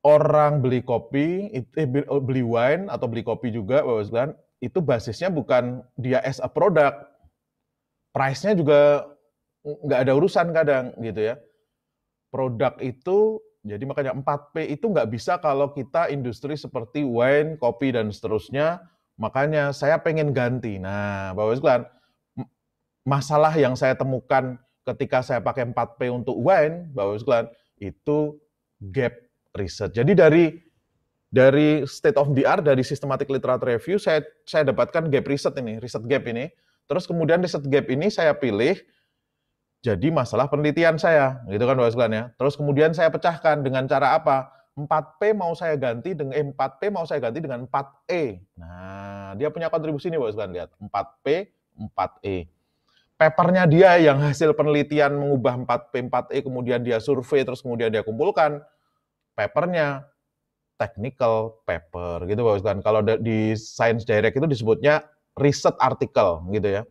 Orang beli kopi, eh, eh, beli wine atau beli kopi juga, Bapak itu basisnya bukan dia as a product. Price-nya juga nggak ada urusan kadang gitu ya produk itu jadi makanya 4P itu nggak bisa kalau kita industri seperti wine, kopi, dan seterusnya. Makanya saya pengen ganti. Nah, Bapak sekalian, masalah yang saya temukan ketika saya pakai 4P untuk wine, Bapak sekalian, itu gap riset. Jadi dari dari state of the art, dari systematic literature review, saya saya dapatkan gap riset ini, riset gap ini. Terus kemudian riset gap ini saya pilih, jadi masalah penelitian saya, gitu kan Bapak ya. Terus kemudian saya pecahkan dengan cara apa? 4P mau saya ganti dengan eh, 4P mau saya ganti dengan 4E. Nah, dia punya kontribusi nih Bapak lihat. 4P, 4E. Papernya dia yang hasil penelitian mengubah 4P, 4E, kemudian dia survei, terus kemudian dia kumpulkan. Papernya technical paper gitu Bapak Kalau di Science Direct itu disebutnya riset artikel gitu ya.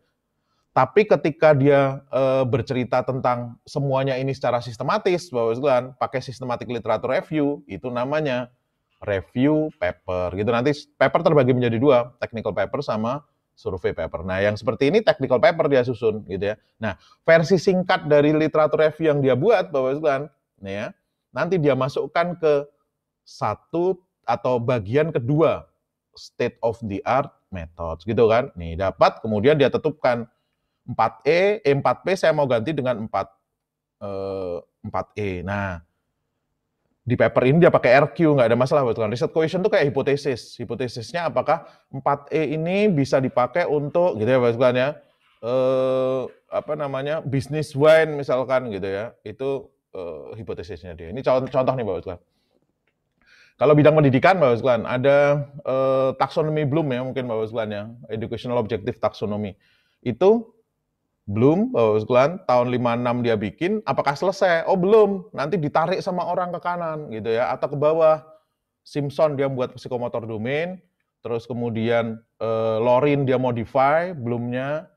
Tapi ketika dia e, bercerita tentang semuanya ini secara sistematis, bahwa kan pakai sistematik literatur review, itu namanya review paper. Gitu nanti paper terbagi menjadi dua, technical paper sama survei paper. Nah, yang seperti ini technical paper dia susun gitu ya. Nah, versi singkat dari literatur review yang dia buat Bapak Tuhan, nih ya. Nanti dia masukkan ke satu atau bagian kedua state of the art methods gitu kan. Nih, dapat kemudian dia tetupkan 4E, eh, 4P saya mau ganti dengan 4 eh, 4E. Nah, di paper ini dia pakai RQ, nggak ada masalah betul kan. Riset question itu kayak hipotesis. Hipotesisnya apakah 4E ini bisa dipakai untuk gitu ya betul ya. Eh, apa namanya? bisnis wine misalkan gitu ya. Itu eh, hipotesisnya dia. Ini contoh, contoh nih Bapak Tuhan. Kalau bidang pendidikan Bapak Sekalian, ada eh, taksonomi belum ya mungkin Bapak Sekalian ya. Educational Objective taxonomi Itu belum, Bapak sekalian, tahun 56 dia bikin, apakah selesai? Oh belum, nanti ditarik sama orang ke kanan gitu ya, atau ke bawah. Simpson dia buat psikomotor domain, terus kemudian eh, Lorin dia modify belumnya.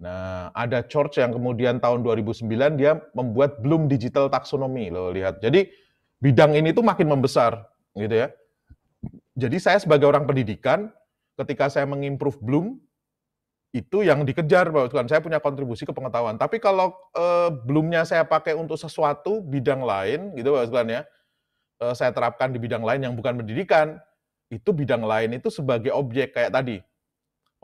Nah, ada George yang kemudian tahun 2009 dia membuat belum digital taxonomy loh lihat. Jadi bidang ini tuh makin membesar gitu ya. Jadi saya sebagai orang pendidikan ketika saya mengimprove Bloom itu yang dikejar bahwa Tuhan saya punya kontribusi ke pengetahuan. Tapi kalau eh, belumnya saya pakai untuk sesuatu bidang lain, gitu bahwa Tuhan ya, eh, saya terapkan di bidang lain yang bukan pendidikan, itu bidang lain itu sebagai objek kayak tadi.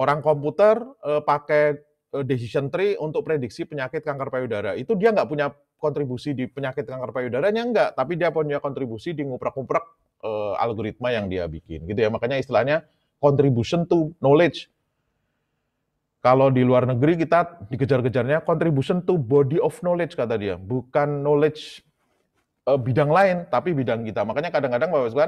Orang komputer eh, pakai eh, decision tree untuk prediksi penyakit kanker payudara. Itu dia nggak punya kontribusi di penyakit kanker payudaranya nggak, tapi dia punya kontribusi di nguprek-nguprek eh, algoritma yang dia bikin, gitu ya. Makanya istilahnya contribution to knowledge kalau di luar negeri kita dikejar-kejarnya contribution to body of knowledge kata dia, bukan knowledge uh, bidang lain tapi bidang kita. Makanya kadang-kadang Bapak Ibu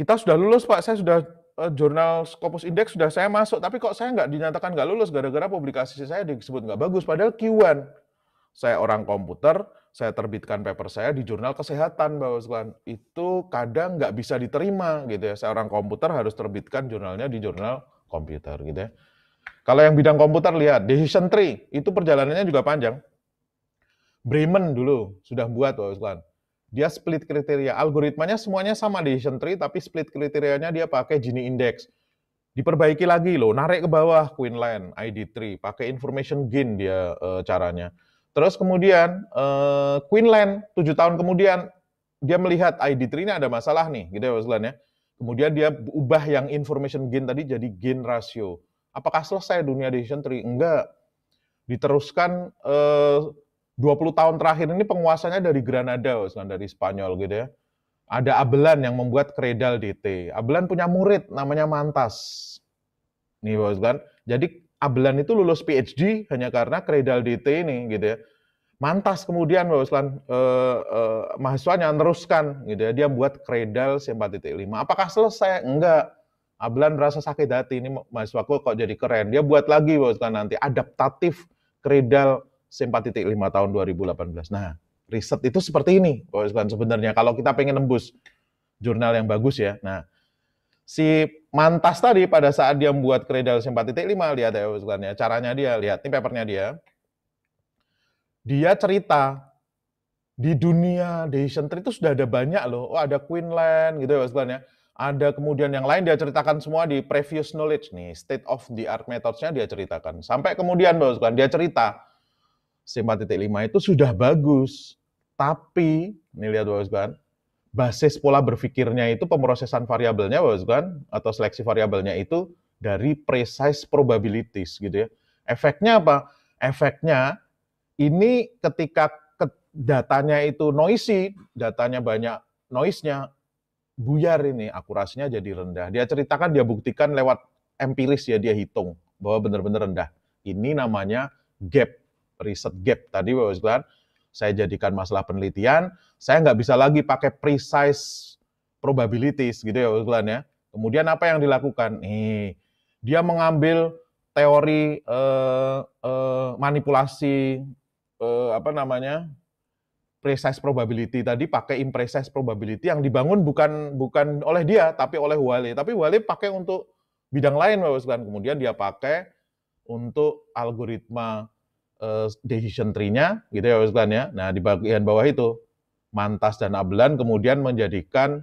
kita sudah lulus Pak, saya sudah uh, jurnal Scopus Index sudah saya masuk, tapi kok saya nggak dinyatakan nggak lulus gara-gara publikasi saya disebut nggak bagus. Padahal Q1 saya orang komputer, saya terbitkan paper saya di jurnal kesehatan Bapak sekalian. Itu kadang nggak bisa diterima gitu ya. Saya orang komputer harus terbitkan jurnalnya di jurnal komputer gitu ya. Kalau yang bidang komputer lihat decision tree itu perjalanannya juga panjang. Bremen dulu sudah buat Pak Dia split kriteria, algoritmanya semuanya sama decision tree tapi split kriterianya dia pakai Gini index. Diperbaiki lagi loh, narik ke bawah Queen ID3, pakai information gain dia e, caranya. Terus kemudian e, Queen 7 tahun kemudian dia melihat ID3 ini ada masalah nih, gitu ya Pak ya. Kemudian dia ubah yang information gain tadi jadi gain ratio Apakah selesai dunia decision tree? Enggak. Diteruskan eh, 20 tahun terakhir ini penguasanya dari Granada, kan dari Spanyol gitu ya. Ada Abelan yang membuat Kredal DT. Abelan punya murid namanya Mantas. Nih, bos kan. Jadi Abelan itu lulus PhD hanya karena Kredal DT ini gitu ya. Mantas kemudian Bapak Uslan, eh, eh, mahasiswanya meneruskan gitu ya, dia buat kredal 4.5. Apakah selesai? Enggak. Abelan merasa sakit hati ini Mas mahasiswaku kok jadi keren. Dia buat lagi bahkan nanti adaptatif kredal 4.5 tahun 2018. Nah, riset itu seperti ini bahkan sebenarnya kalau kita pengen nembus jurnal yang bagus ya. Nah, si mantas tadi pada saat dia membuat kredal 4.5 lihat ya bahkan ya caranya dia lihat ini papernya dia. Dia cerita di dunia decision tree itu sudah ada banyak loh. Oh, ada Queensland gitu ya bahkan ya ada kemudian yang lain dia ceritakan semua di previous knowledge nih, state of the art methodsnya dia ceritakan. Sampai kemudian Bapak sekalian dia cerita lima itu sudah bagus, tapi nih lihat Bapak sekalian, basis pola berpikirnya itu pemrosesan variabelnya Bapak sekalian atau seleksi variabelnya itu dari precise probabilities gitu ya. Efeknya apa? Efeknya ini ketika datanya itu noisy, datanya banyak noise-nya, buyar ini akurasinya jadi rendah. Dia ceritakan dia buktikan lewat empiris ya dia hitung bahwa benar-benar rendah. Ini namanya gap riset gap tadi Bapak sekalian. Saya jadikan masalah penelitian, saya nggak bisa lagi pakai precise probabilities gitu ya Bapak ya. Kemudian apa yang dilakukan? Nih, dia mengambil teori eh, eh, manipulasi eh, apa namanya precise probability tadi pakai imprecise probability yang dibangun bukan bukan oleh dia tapi oleh Wale. Tapi Wale pakai untuk bidang lain Bapak sekalian. Kemudian dia pakai untuk algoritma uh, decision tree-nya gitu ya Bapak sekalian ya. Nah, di bagian bawah itu Mantas dan Abelan kemudian menjadikan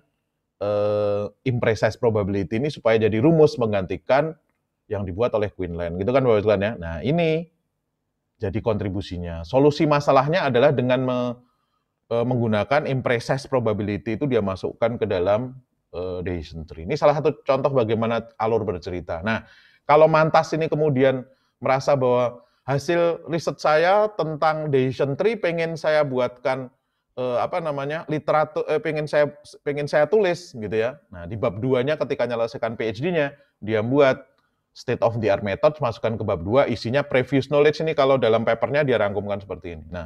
uh, imprecise probability ini supaya jadi rumus menggantikan yang dibuat oleh Quinlan Gitu kan Bapak sekalian ya. Nah, ini jadi kontribusinya. Solusi masalahnya adalah dengan me Eh, menggunakan impreses probability itu dia masukkan ke dalam uh, decision tree. Ini salah satu contoh bagaimana alur bercerita. Nah, kalau mantas ini kemudian merasa bahwa hasil riset saya tentang decision tree pengen saya buatkan uh, apa namanya literatur eh, pengen saya pengen saya tulis gitu ya. Nah, di bab 2-nya ketika menyelesaikan PhD-nya dia buat state of the art method masukkan ke bab 2 isinya previous knowledge ini kalau dalam papernya dia rangkumkan seperti ini. Nah,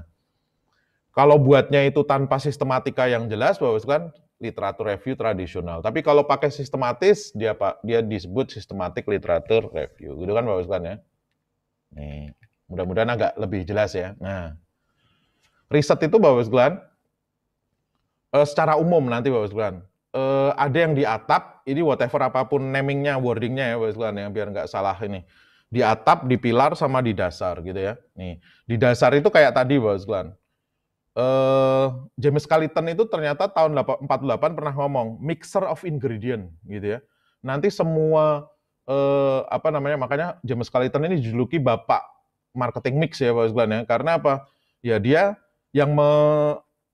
kalau buatnya itu tanpa sistematika yang jelas, bahwa kan literatur review tradisional. Tapi kalau pakai sistematis, dia pak dia disebut sistematik literatur review. Gitu kan Bapak Usman ya? Nih, mudah-mudahan agak lebih jelas ya. Nah, riset itu Bapak Glenn, kan, eh, secara umum nanti Bapak Glenn, kan, eh, ada yang di atap, ini whatever apapun namingnya, wordingnya ya Bapak Glenn, kan, ya, biar nggak salah ini. Di atap, di pilar, sama di dasar gitu ya. Nih, di dasar itu kayak tadi Bapak Glenn, uh, James Caliton itu ternyata tahun 48 pernah ngomong mixer of ingredient gitu ya. Nanti semua uh, apa namanya makanya James Caliton ini dijuluki bapak marketing mix ya Pak Usman ya. Karena apa? Ya dia yang me,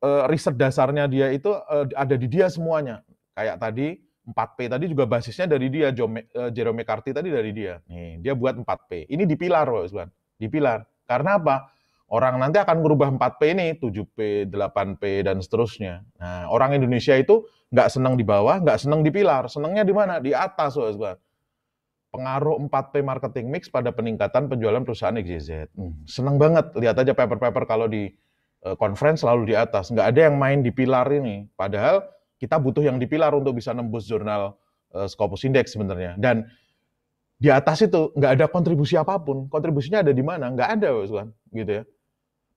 uh, riset dasarnya dia itu uh, ada di dia semuanya. Kayak tadi 4P tadi juga basisnya dari dia Jome, uh, Jerome McCarthy tadi dari dia. Nih, dia buat 4P. Ini di pilar Pak Usman, di pilar. Karena apa? Orang nanti akan merubah 4P ini, 7P, 8P, dan seterusnya. Nah, orang Indonesia itu nggak senang di bawah, nggak senang di pilar. Senangnya di mana? Di atas, saudara pengaruh 4P marketing mix pada peningkatan penjualan perusahaan XYZ. Hmm, senang banget, lihat aja paper-paper kalau di eh, conference selalu di atas. Nggak ada yang main di pilar ini. Padahal kita butuh yang di pilar untuk bisa nembus jurnal eh, Scopus Index sebenarnya. Dan di atas itu nggak ada kontribusi apapun. Kontribusinya ada di mana? Nggak ada, kan? gitu ya.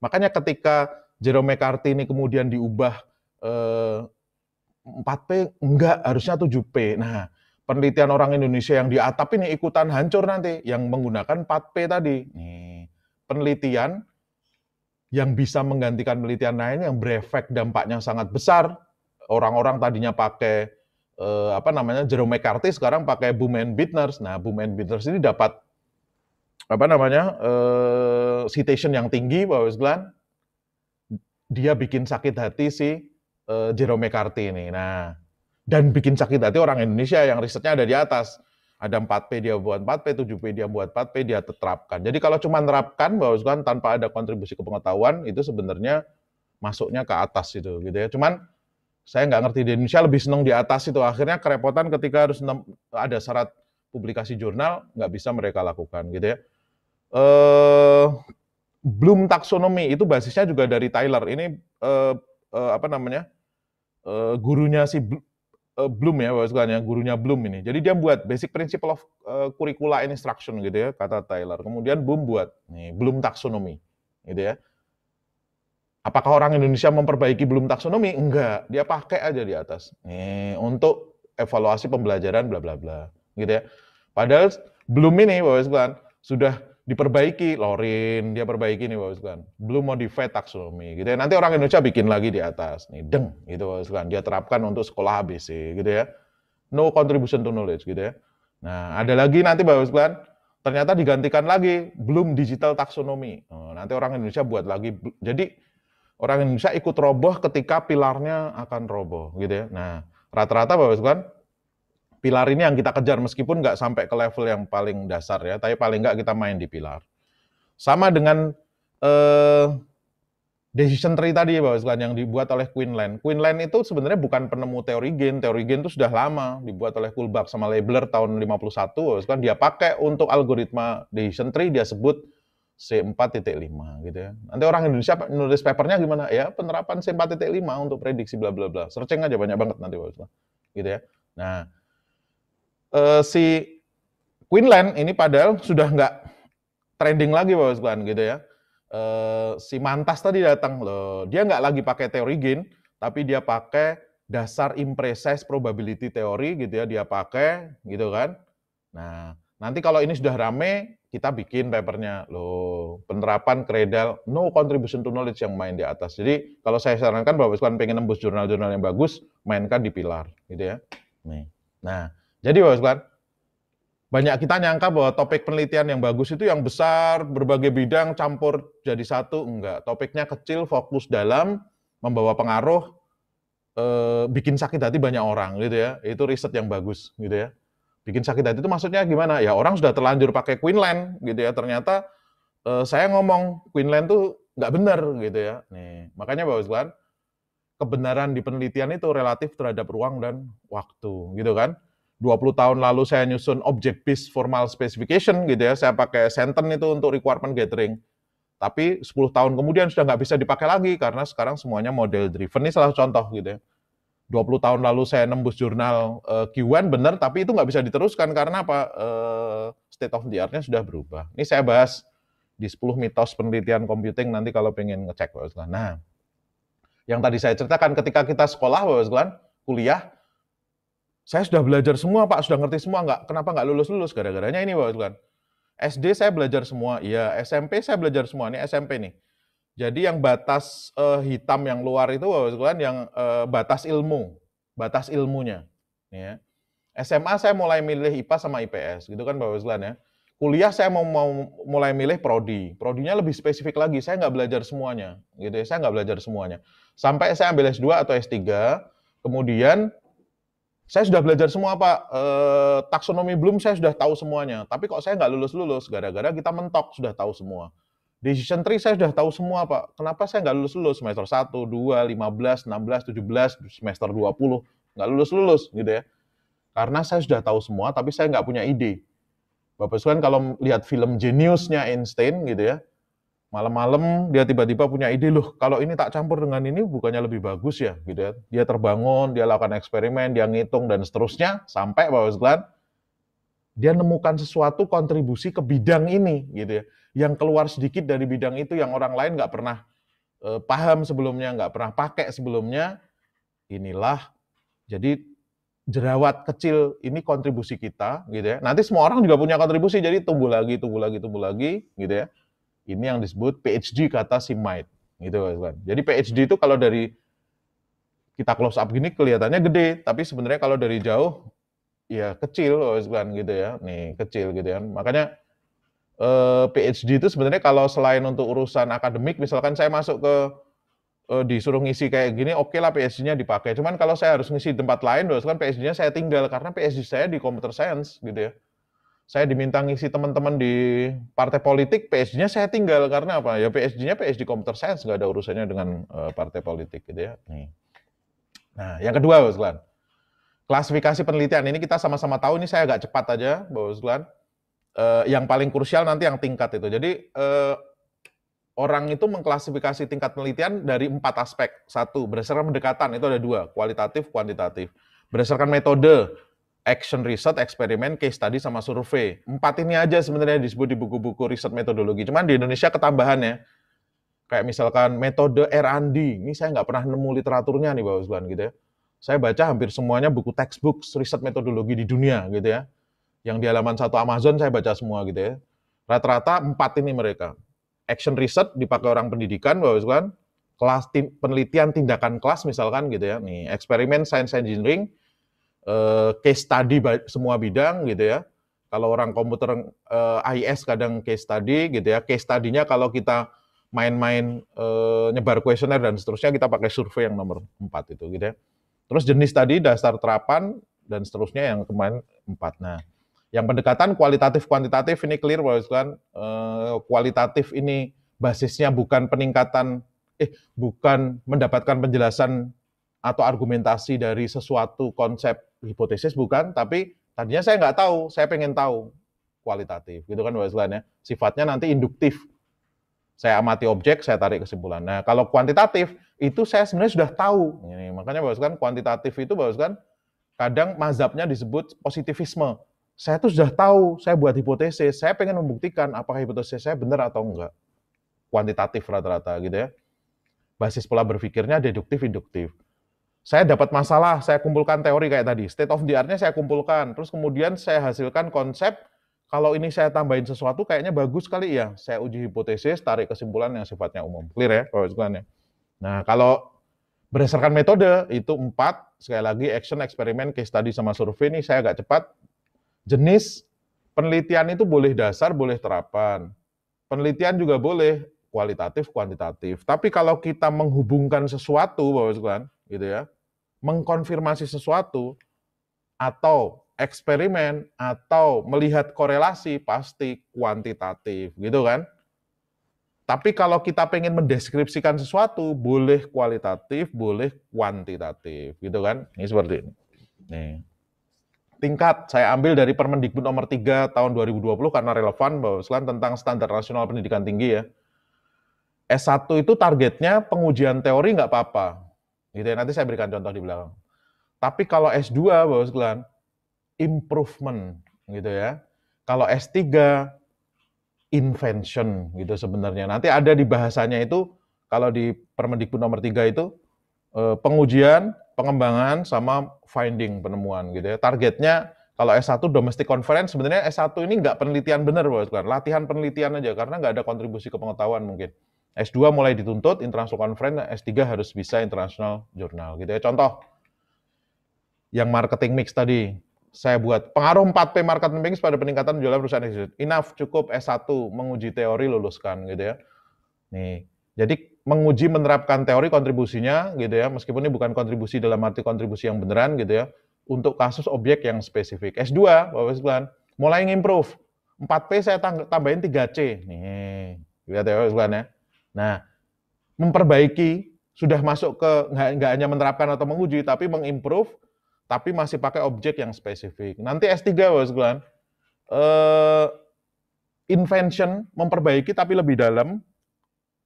Makanya ketika Jerome McCarthy ini kemudian diubah eh, 4P, enggak, harusnya 7P. Nah, penelitian orang Indonesia yang di atap ini ikutan hancur nanti, yang menggunakan 4P tadi. Nih, penelitian yang bisa menggantikan penelitian lain yang berefek dampaknya sangat besar. Orang-orang tadinya pakai eh, apa namanya Jerome McCarthy sekarang pakai Boom and Bittners. Nah, Boom and Bittners ini dapat apa namanya uh, citation yang tinggi Pak Wisglan dia bikin sakit hati si uh, Jerome McCarthy ini nah dan bikin sakit hati orang Indonesia yang risetnya ada di atas ada 4P dia buat 4P, 7P dia buat 4P, dia terapkan. Jadi kalau cuma terapkan bahwa kan tanpa ada kontribusi ke pengetahuan itu sebenarnya masuknya ke atas itu gitu ya. Cuman saya nggak ngerti di Indonesia lebih senang di atas itu akhirnya kerepotan ketika harus ada syarat publikasi jurnal nggak bisa mereka lakukan gitu ya eh, Bloom taksonomi itu basisnya juga dari Tyler. Ini eh, eh, apa namanya eh, gurunya si eh, Bloom ya, bahasanya gurunya Bloom ini. Jadi dia buat basic principle of eh, curricula and instruction gitu ya kata Tyler. Kemudian Bloom buat nih Bloom taksonomi gitu ya. Apakah orang Indonesia memperbaiki belum taksonomi? Enggak, dia pakai aja di atas. Nih, untuk evaluasi pembelajaran bla bla bla gitu ya. Padahal belum ini Bapak sekalian sudah diperbaiki Lorin dia perbaiki nih Pak Ustaz. Belum modify taksonomi gitu ya. Nanti orang Indonesia bikin lagi di atas nih deng gitu Pak Ustaz. Dia terapkan untuk sekolah ABC gitu ya. No contribution to knowledge gitu ya. Nah, ada lagi nanti Pak Ustaz ternyata digantikan lagi belum digital taksonomi. Oh, nanti orang Indonesia buat lagi jadi orang Indonesia ikut roboh ketika pilarnya akan roboh gitu ya. Nah, rata-rata Pak Ustaz pilar ini yang kita kejar meskipun nggak sampai ke level yang paling dasar ya, tapi paling nggak kita main di pilar. Sama dengan eh, decision tree tadi ya Bapak sekalian yang dibuat oleh Quinlan. Quinlan itu sebenarnya bukan penemu teori gen, teori gen itu sudah lama dibuat oleh Kullback sama Labeler tahun 51 Bapak Dia pakai untuk algoritma decision tree dia sebut C4.5 gitu ya. Nanti orang Indonesia nulis papernya gimana? Ya penerapan C4.5 untuk prediksi bla bla bla. Searching aja banyak banget nanti Bapak Gitu ya. Nah, uh, si Queenland ini padahal sudah nggak trending lagi bapak Wasban gitu ya. Uh, si Mantas tadi datang loh, dia nggak lagi pakai teori gain, tapi dia pakai dasar imprecise probability teori, gitu ya, dia pakai gitu kan. Nah, nanti kalau ini sudah rame, kita bikin papernya loh penerapan kredal no contribution to knowledge yang main di atas. Jadi kalau saya sarankan bahwa sekalian pengen nembus jurnal-jurnal yang bagus, mainkan di pilar gitu ya. Nih. Nah, jadi Bapak sekalian, banyak kita nyangka bahwa topik penelitian yang bagus itu yang besar, berbagai bidang campur jadi satu, enggak. Topiknya kecil, fokus dalam, membawa pengaruh, eh, bikin sakit hati banyak orang gitu ya. Itu riset yang bagus gitu ya. Bikin sakit hati itu maksudnya gimana? Ya orang sudah terlanjur pakai Queenland gitu ya. Ternyata eh, saya ngomong Queenland tuh nggak benar gitu ya. Nih, makanya Bapak sekalian, kebenaran di penelitian itu relatif terhadap ruang dan waktu gitu kan. 20 tahun lalu saya nyusun object based formal specification gitu ya, saya pakai Senten itu untuk requirement gathering. Tapi 10 tahun kemudian sudah nggak bisa dipakai lagi karena sekarang semuanya model driven. Ini salah contoh gitu ya. 20 tahun lalu saya nembus jurnal uh, eh, Q1 benar, tapi itu nggak bisa diteruskan karena apa? Eh, state of the art-nya sudah berubah. Ini saya bahas di 10 mitos penelitian computing nanti kalau pengen ngecek Nah, yang tadi saya ceritakan ketika kita sekolah Bapak kuliah, saya sudah belajar semua Pak, sudah ngerti semua nggak? Kenapa nggak lulus-lulus? Gara-garanya ini Pak Tuhan. SD saya belajar semua, iya. SMP saya belajar semua, ini SMP nih. Jadi yang batas uh, hitam yang luar itu Bapak sekalian yang uh, batas ilmu, batas ilmunya. Ya. SMA saya mulai milih IPA sama IPS, gitu kan Bapak sekalian ya. Kuliah saya mau, mau mulai milih prodi, prodinya lebih spesifik lagi. Saya nggak belajar semuanya, gitu ya. Saya nggak belajar semuanya. Sampai saya ambil S2 atau S3, kemudian saya sudah belajar semua Pak, e, taksonomi belum saya sudah tahu semuanya. Tapi kok saya nggak lulus-lulus, gara-gara kita mentok sudah tahu semua. Decision tree saya sudah tahu semua Pak, kenapa saya nggak lulus-lulus semester 1, 2, 15, 16, 17, semester 20, nggak lulus-lulus gitu ya. Karena saya sudah tahu semua, tapi saya nggak punya ide. Bapak sekalian kalau lihat film geniusnya Einstein gitu ya, malam-malam dia tiba-tiba punya ide loh kalau ini tak campur dengan ini bukannya lebih bagus ya gitu ya dia terbangun dia lakukan eksperimen dia ngitung dan seterusnya sampai bahwa sekalian dia nemukan sesuatu kontribusi ke bidang ini gitu ya yang keluar sedikit dari bidang itu yang orang lain nggak pernah e, paham sebelumnya nggak pernah pakai sebelumnya inilah jadi jerawat kecil ini kontribusi kita gitu ya nanti semua orang juga punya kontribusi jadi tumbuh lagi tumbuh lagi tumbuh lagi gitu ya ini yang disebut PhD kata si Might gitu kan. Jadi PhD itu kalau dari kita close up gini kelihatannya gede, tapi sebenarnya kalau dari jauh ya kecil kan gitu ya. Nih, kecil gitu kan. Makanya eh, PhD itu sebenarnya kalau selain untuk urusan akademik misalkan saya masuk ke eh, disuruh ngisi kayak gini, oke okay lah PhD-nya dipakai. Cuman kalau saya harus ngisi tempat lain, kan PhD-nya saya tinggal karena PhD saya di computer science gitu ya saya diminta ngisi teman-teman di partai politik, PSG-nya saya tinggal karena apa? Ya PSG-nya PSG Computer Science nggak ada urusannya dengan uh, partai politik gitu ya. Nah, yang kedua Bos Glan. Klasifikasi penelitian ini kita sama-sama tahu ini saya agak cepat aja Bos Glan. Uh, eh, yang paling krusial nanti yang tingkat itu. Jadi uh, orang itu mengklasifikasi tingkat penelitian dari empat aspek. Satu, berdasarkan pendekatan itu ada dua, kualitatif, kuantitatif. Berdasarkan metode, action riset, eksperimen, case study, sama survei. Empat ini aja sebenarnya disebut di buku-buku riset metodologi. Cuman di Indonesia ketambahan ya. Kayak misalkan metode R&D, ini saya nggak pernah nemu literaturnya nih Bapak Usman gitu ya. Saya baca hampir semuanya buku textbook riset metodologi di dunia gitu ya. Yang di halaman satu Amazon saya baca semua gitu ya. Rata-rata empat ini mereka. Action riset dipakai orang pendidikan Bapak Usman. Kelas penelitian tindakan kelas misalkan gitu ya. Nih, eksperimen science engineering, Eh, case study semua bidang gitu ya. Kalau orang komputer uh, eh, IS kadang case study gitu ya. Case study-nya kalau kita main-main uh, nyebar kuesioner dan seterusnya kita pakai survei yang nomor 4 itu gitu ya. Terus jenis tadi dasar terapan dan seterusnya yang kemarin 4. Nah, yang pendekatan kualitatif kuantitatif ini clear bahwa uh, kualitatif ini basisnya bukan peningkatan eh bukan mendapatkan penjelasan atau argumentasi dari sesuatu konsep hipotesis bukan, tapi tadinya saya nggak tahu, saya pengen tahu kualitatif, gitu kan Weslan ya. Sifatnya nanti induktif. Saya amati objek, saya tarik kesimpulan. Nah, kalau kuantitatif itu saya sebenarnya sudah tahu. Ini, makanya kan kuantitatif itu kan kadang mazhabnya disebut positivisme. Saya tuh sudah tahu, saya buat hipotesis, saya pengen membuktikan apakah hipotesis saya benar atau enggak. Kuantitatif rata-rata gitu ya. Basis pola berpikirnya deduktif-induktif saya dapat masalah, saya kumpulkan teori kayak tadi. State of the art-nya saya kumpulkan, terus kemudian saya hasilkan konsep kalau ini saya tambahin sesuatu kayaknya bagus sekali. ya. Saya uji hipotesis, tarik kesimpulan yang sifatnya umum. Clear ya kesimpulannya. Nah, kalau berdasarkan metode itu empat, sekali lagi action, eksperimen, case study sama survei ini saya agak cepat. Jenis penelitian itu boleh dasar, boleh terapan. Penelitian juga boleh kualitatif, kuantitatif. Tapi kalau kita menghubungkan sesuatu, Bapak sekalian, gitu ya, mengkonfirmasi sesuatu atau eksperimen atau melihat korelasi pasti kuantitatif gitu kan. Tapi kalau kita pengen mendeskripsikan sesuatu, boleh kualitatif, boleh kuantitatif, gitu kan? Ini seperti ini. Nih. Tingkat saya ambil dari Permendikbud nomor 3 tahun 2020 karena relevan bahwa selain tentang standar nasional pendidikan tinggi ya. S1 itu targetnya pengujian teori nggak apa-apa, Gitu ya, nanti saya berikan contoh di belakang. Tapi kalau S2 Bapak sekalian, improvement gitu ya. Kalau S3 invention gitu sebenarnya. Nanti ada di bahasanya itu kalau di Permendikbud nomor 3 itu eh, pengujian, pengembangan sama finding penemuan gitu ya. Targetnya kalau S1 domestic conference sebenarnya S1 ini nggak penelitian benar Bapak sekalian, latihan penelitian aja karena nggak ada kontribusi ke pengetahuan mungkin. S2 mulai dituntut international conference, S3 harus bisa international journal gitu ya. Contoh yang marketing mix tadi saya buat pengaruh 4P marketing mix pada peningkatan jualan perusahaan exit. Enough cukup S1 menguji teori luluskan gitu ya. Nih. Jadi menguji menerapkan teori kontribusinya gitu ya, meskipun ini bukan kontribusi dalam arti kontribusi yang beneran gitu ya, untuk kasus objek yang spesifik. S2 Bapak sekalian mulai ngimprove. 4P saya tambahin 3C. Nih, lihat ya Bapak sekalian ya. Nah, memperbaiki sudah masuk ke nggak hanya menerapkan atau menguji, tapi mengimprove, tapi masih pakai objek yang spesifik. Nanti S3 Bos Gulan, eh, invention memperbaiki tapi lebih dalam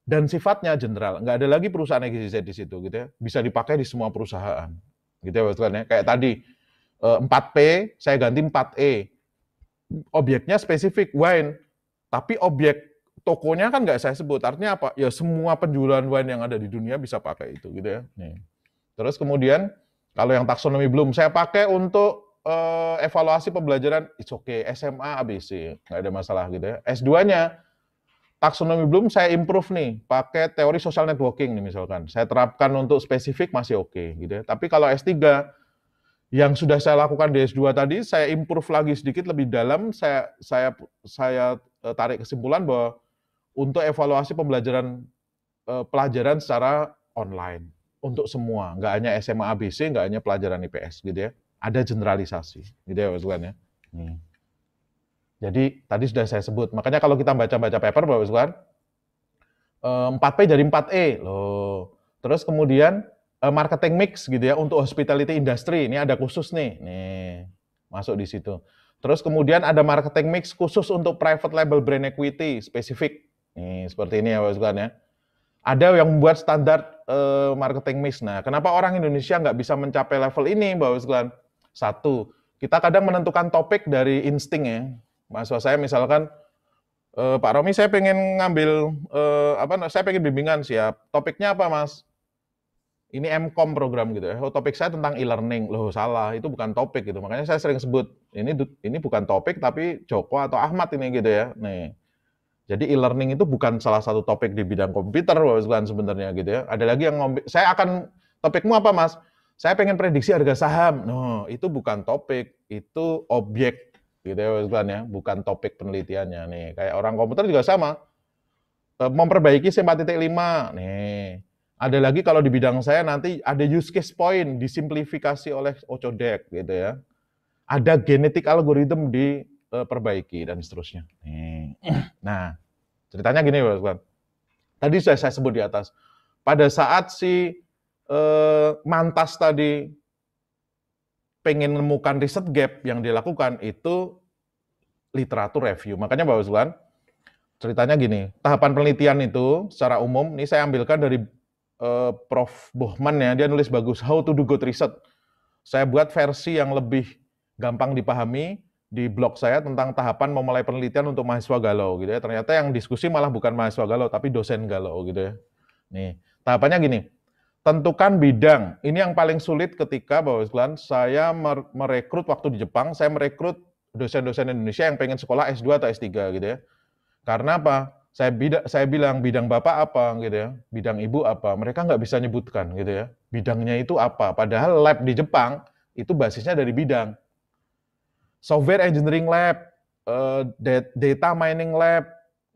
dan sifatnya general. Nggak ada lagi perusahaan XYZ di situ gitu ya. Bisa dipakai di semua perusahaan. Gitu ya Bos Gulan ya. Kayak tadi eh, 4P saya ganti 4E. Objeknya spesifik wine, tapi objek tokonya kan nggak saya sebut. Artinya apa? Ya semua penjualan wine yang ada di dunia bisa pakai itu gitu ya. Nih. Terus kemudian kalau yang taksonomi belum saya pakai untuk uh, evaluasi pembelajaran it's okay SMA ABC nggak ada masalah gitu ya. S2-nya taksonomi belum saya improve nih pakai teori social networking nih misalkan. Saya terapkan untuk spesifik masih oke okay, gitu ya. Tapi kalau S3 yang sudah saya lakukan di S2 tadi saya improve lagi sedikit lebih dalam saya saya saya eh, tarik kesimpulan bahwa untuk evaluasi pembelajaran eh, pelajaran secara online untuk semua, nggak hanya SMA ABC, nggak hanya pelajaran IPS gitu ya. Ada generalisasi gitu ya Pak ya. Hmm. Jadi tadi sudah saya sebut, makanya kalau kita baca-baca paper Pak Sukan, 4P eh, jadi 4E loh. Terus kemudian eh, marketing mix gitu ya untuk hospitality industry, ini ada khusus nih. Nih, masuk di situ. Terus kemudian ada marketing mix khusus untuk private label brand equity spesifik Nih, seperti ini ya Pak Sukan ya. Ada yang membuat standar uh, marketing mix. Nah, kenapa orang Indonesia nggak bisa mencapai level ini Pak Sukan? Satu, kita kadang menentukan topik dari insting ya. Maksud saya misalkan, eh, Pak Romi saya pengen ngambil, eh, apa, saya pengen bimbingan siap. Topiknya apa Mas? Ini MCOM program gitu ya. Oh, topik saya tentang e-learning. Loh, salah. Itu bukan topik gitu. Makanya saya sering sebut, ini ini bukan topik tapi Joko atau Ahmad ini gitu ya. Nih jadi e-learning itu bukan salah satu topik di bidang komputer Bapak sekalian sebenarnya gitu ya. Ada lagi yang saya akan topikmu apa Mas? Saya pengen prediksi harga saham. No, nah, itu bukan topik, itu objek gitu ya Bapak sekalian ya, bukan topik penelitiannya nih. Kayak orang komputer juga sama. Eh, memperbaiki titik lima. nih. Ada lagi kalau di bidang saya nanti ada use case point disimplifikasi oleh Ocodec gitu ya. Ada genetik algoritma di Eh, perbaiki dan seterusnya. Nah, ceritanya gini bapak Tadi sudah saya sebut di atas. Pada saat si eh, mantas tadi pengen menemukan riset gap yang dilakukan itu literatur review. Makanya bapak Zulan, ceritanya gini. Tahapan penelitian itu secara umum, ini saya ambilkan dari eh, Prof. Bohman ya, dia nulis bagus, How to do good research. Saya buat versi yang lebih gampang dipahami, di blog saya tentang tahapan memulai penelitian untuk mahasiswa galau gitu ya. Ternyata yang diskusi malah bukan mahasiswa galau tapi dosen galau gitu ya. Nih, tahapannya gini. Tentukan bidang. Ini yang paling sulit ketika Bapak sekalian saya merekrut waktu di Jepang, saya merekrut dosen-dosen Indonesia yang pengen sekolah S2 atau S3 gitu ya. Karena apa? Saya bida, saya bilang bidang Bapak apa gitu ya, bidang Ibu apa. Mereka nggak bisa nyebutkan gitu ya. Bidangnya itu apa? Padahal lab di Jepang itu basisnya dari bidang software engineering lab, eh, data mining lab,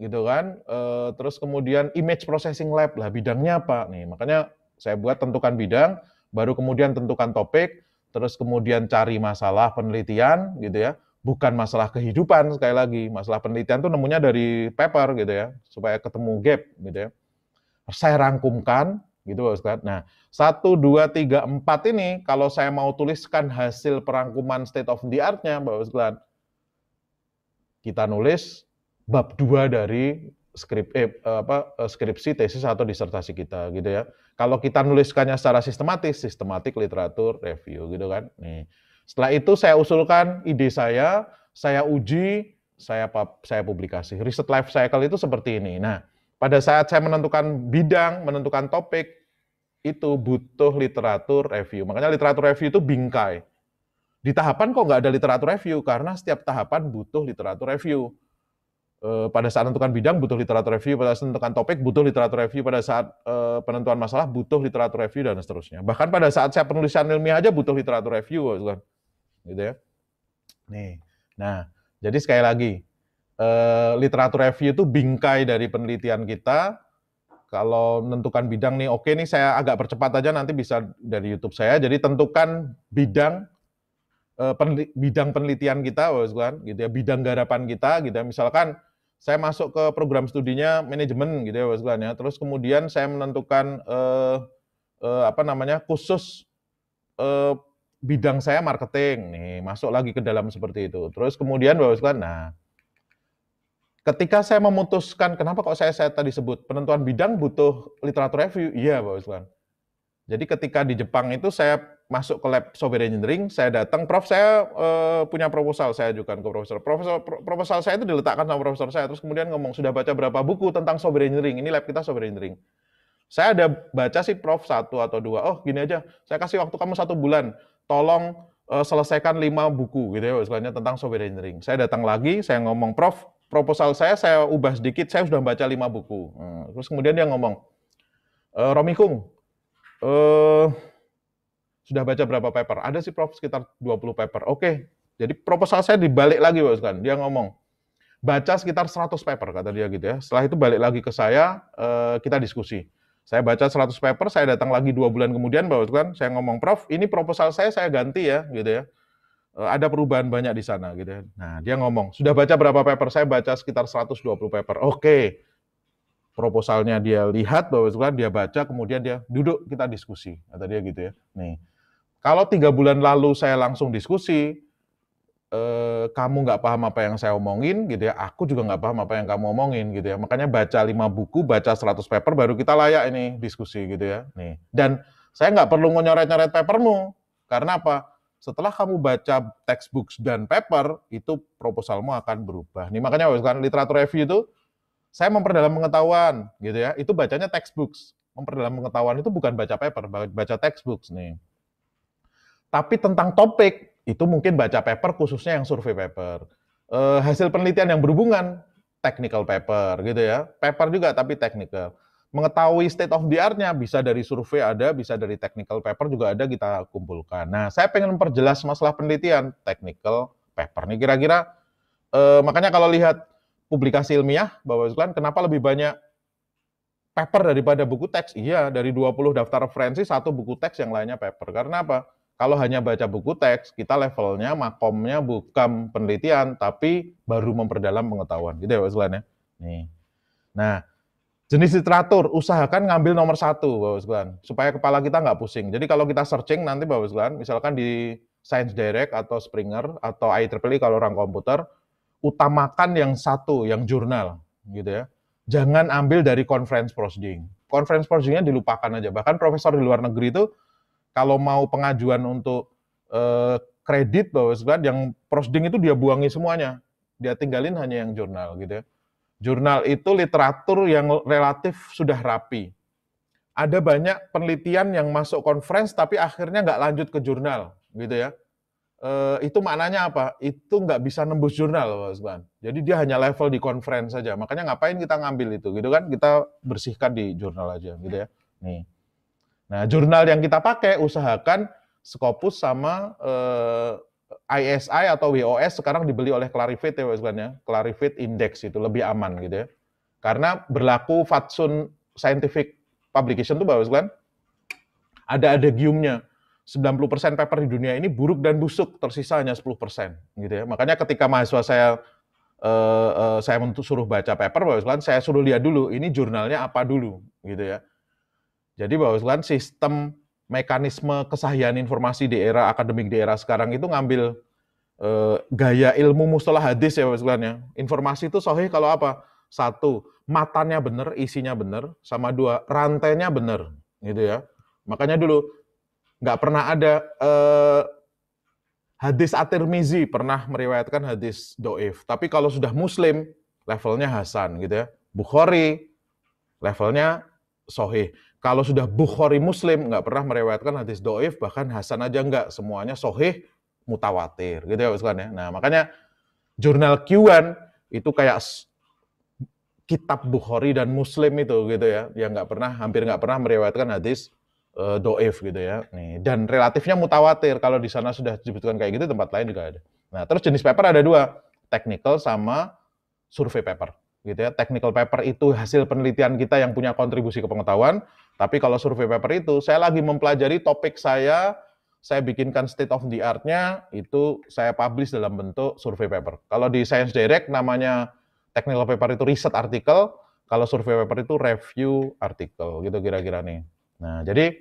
gitu kan. Eh, terus kemudian image processing lab lah bidangnya apa nih. Makanya saya buat tentukan bidang, baru kemudian tentukan topik, terus kemudian cari masalah penelitian gitu ya. Bukan masalah kehidupan sekali lagi, masalah penelitian tuh nemunya dari paper gitu ya, supaya ketemu gap gitu ya. Saya rangkumkan, Gitu Pak Ustadz. Nah, 1, 2, 3, 4 ini kalau saya mau tuliskan hasil perangkuman state of the art-nya Pak Ustadz, kita nulis bab 2 dari skrip eh, apa eh, skripsi tesis atau disertasi kita gitu ya. Kalau kita nuliskannya secara sistematis, sistematik literatur review gitu kan. Nih. Setelah itu saya usulkan ide saya, saya uji, saya saya publikasi. Riset life cycle itu seperti ini. Nah, pada saat saya menentukan bidang, menentukan topik, itu butuh literatur review. Makanya literatur review itu bingkai. Di tahapan kok nggak ada literatur review? Karena setiap tahapan butuh literatur review. Eh, pada saat menentukan bidang butuh literatur review, pada saat menentukan topik butuh literatur review, pada saat eh, penentuan masalah butuh literatur review dan seterusnya. Bahkan pada saat saya penulisan ilmiah aja butuh literatur review, Gitu ya. Nih. Nah, jadi sekali lagi, Eh, literatur review itu bingkai dari penelitian kita. Kalau menentukan bidang nih, oke nih saya agak percepat aja nanti bisa dari YouTube saya. Jadi tentukan bidang uh, eh, penli, bidang penelitian kita, kan, gitu ya, bidang garapan kita, gitu ya. Misalkan saya masuk ke program studinya manajemen, gitu ya, Waslan ya. Terus kemudian saya menentukan uh, uh, apa namanya khusus uh, bidang saya marketing nih masuk lagi ke dalam seperti itu terus kemudian bapak nah ketika saya memutuskan, kenapa kok saya, saya tadi sebut, penentuan bidang butuh literatur review? Iya, Pak Wiswan. Jadi ketika di Jepang itu saya masuk ke lab software engineering, saya datang, Prof, saya uh, punya proposal, saya ajukan ke profesor. Profesor pro, proposal saya itu diletakkan sama profesor saya, terus kemudian ngomong, sudah baca berapa buku tentang software engineering, ini lab kita software engineering. Saya ada baca sih Prof, satu atau dua, oh gini aja, saya kasih waktu kamu satu bulan, tolong uh, selesaikan lima buku gitu ya, istilahnya tentang software engineering. Saya datang lagi, saya ngomong, Prof, proposal saya saya ubah sedikit, saya sudah baca lima buku. Nah, terus kemudian dia ngomong, e, Romi Kung, eh, sudah baca berapa paper? Ada sih Prof sekitar 20 paper. Oke, jadi proposal saya dibalik lagi Pak Uskan. Dia ngomong, baca sekitar 100 paper kata dia gitu ya. Setelah itu balik lagi ke saya, eh, kita diskusi. Saya baca 100 paper, saya datang lagi dua bulan kemudian Pak Uskan, saya ngomong, Prof, ini proposal saya, saya ganti ya gitu ya Eh, ada perubahan banyak di sana gitu. Kan. Nah, dia ngomong, "Sudah baca berapa paper? Saya baca sekitar 120 paper." Oke. Okay. Proposalnya dia lihat bahwa kan dia baca, kemudian dia duduk kita diskusi. Kata dia gitu ya. Nih. Kalau tiga bulan lalu saya langsung diskusi, eh, kamu nggak paham apa yang saya omongin gitu ya, aku juga nggak paham apa yang kamu omongin gitu ya. Makanya baca lima buku, baca 100 paper, baru kita layak ini diskusi gitu ya. Nih. Dan saya nggak perlu ngonyoret nyoret papermu. Karena apa? setelah kamu baca textbooks dan paper, itu proposalmu akan berubah. Nih makanya kan literatur review itu saya memperdalam pengetahuan gitu ya. Itu bacanya textbooks. Memperdalam pengetahuan itu bukan baca paper, baca textbooks nih. Tapi tentang topik itu mungkin baca paper khususnya yang survei paper. E, hasil penelitian yang berhubungan technical paper gitu ya. Paper juga tapi technical mengetahui state of the art-nya bisa dari survei ada, bisa dari technical paper juga ada kita kumpulkan. Nah, saya pengen memperjelas masalah penelitian technical paper nih kira-kira eh, makanya kalau lihat publikasi ilmiah Bapak sekalian kenapa lebih banyak paper daripada buku teks? Iya, dari 20 daftar referensi satu buku teks yang lainnya paper. Karena apa? Kalau hanya baca buku teks, kita levelnya makomnya bukan penelitian tapi baru memperdalam pengetahuan. Gitu ya Bapak sekalian ya. Nih. Nah, jenis literatur usahakan ngambil nomor satu bapak sekalian supaya kepala kita nggak pusing jadi kalau kita searching nanti bapak sekalian misalkan di Science Direct atau Springer atau IEEE e, kalau orang komputer utamakan yang satu yang jurnal gitu ya jangan ambil dari conference proceeding conference proceedingnya dilupakan aja bahkan profesor di luar negeri itu kalau mau pengajuan untuk eh, kredit bapak sekalian yang proceeding itu dia buangi semuanya dia tinggalin hanya yang jurnal gitu ya Jurnal itu literatur yang relatif sudah rapi. Ada banyak penelitian yang masuk conference tapi akhirnya nggak lanjut ke jurnal, gitu ya. E, itu maknanya apa? Itu nggak bisa nembus jurnal, Mas Ban. Jadi dia hanya level di conference saja. Makanya ngapain kita ngambil itu, gitu kan? Kita bersihkan di jurnal aja, gitu ya. Nih. Nah, jurnal yang kita pakai usahakan Scopus sama e, ISI atau WOS sekarang dibeli oleh Clarivate ya Mas ya. Clarivate Index itu lebih aman gitu ya. Karena berlaku fatsun scientific publication tuh Mas Glenn. Ada ada giumnya. 90% paper di dunia ini buruk dan busuk, tersisa hanya 10% gitu ya. Makanya ketika mahasiswa saya eh, eh, saya suruh baca paper Bapak Glenn, saya suruh lihat dulu ini jurnalnya apa dulu gitu ya. Jadi Bapak Glenn sistem mekanisme kesahihan informasi di era akademik di era sekarang itu ngambil eh, gaya ilmu mustalah hadis ya Pak ya. Informasi itu sahih kalau apa? Satu, matanya benar, isinya benar, sama dua, rantainya benar, gitu ya. Makanya dulu nggak pernah ada eh, hadis At-Tirmizi pernah meriwayatkan hadis doif, tapi kalau sudah muslim levelnya hasan gitu ya. Bukhari levelnya sohih. Kalau sudah Bukhari Muslim nggak pernah merewetkan hadis doif, bahkan Hasan aja nggak, semuanya sohih mutawatir gitu ya Ustaz ya. Nah makanya jurnal Q1 itu kayak kitab Bukhari dan Muslim itu gitu ya, yang nggak pernah hampir nggak pernah meriwayatkan hadis e, doif gitu ya. Nih dan relatifnya mutawatir kalau di sana sudah disebutkan kayak gitu tempat lain juga ada. Nah terus jenis paper ada dua, technical sama survei paper gitu ya technical paper itu hasil penelitian kita yang punya kontribusi ke pengetahuan tapi kalau survei paper itu saya lagi mempelajari topik saya saya bikinkan state of the art-nya itu saya publish dalam bentuk survei paper kalau di Science Direct namanya technical paper itu riset artikel kalau survei paper itu review artikel gitu kira-kira nih nah jadi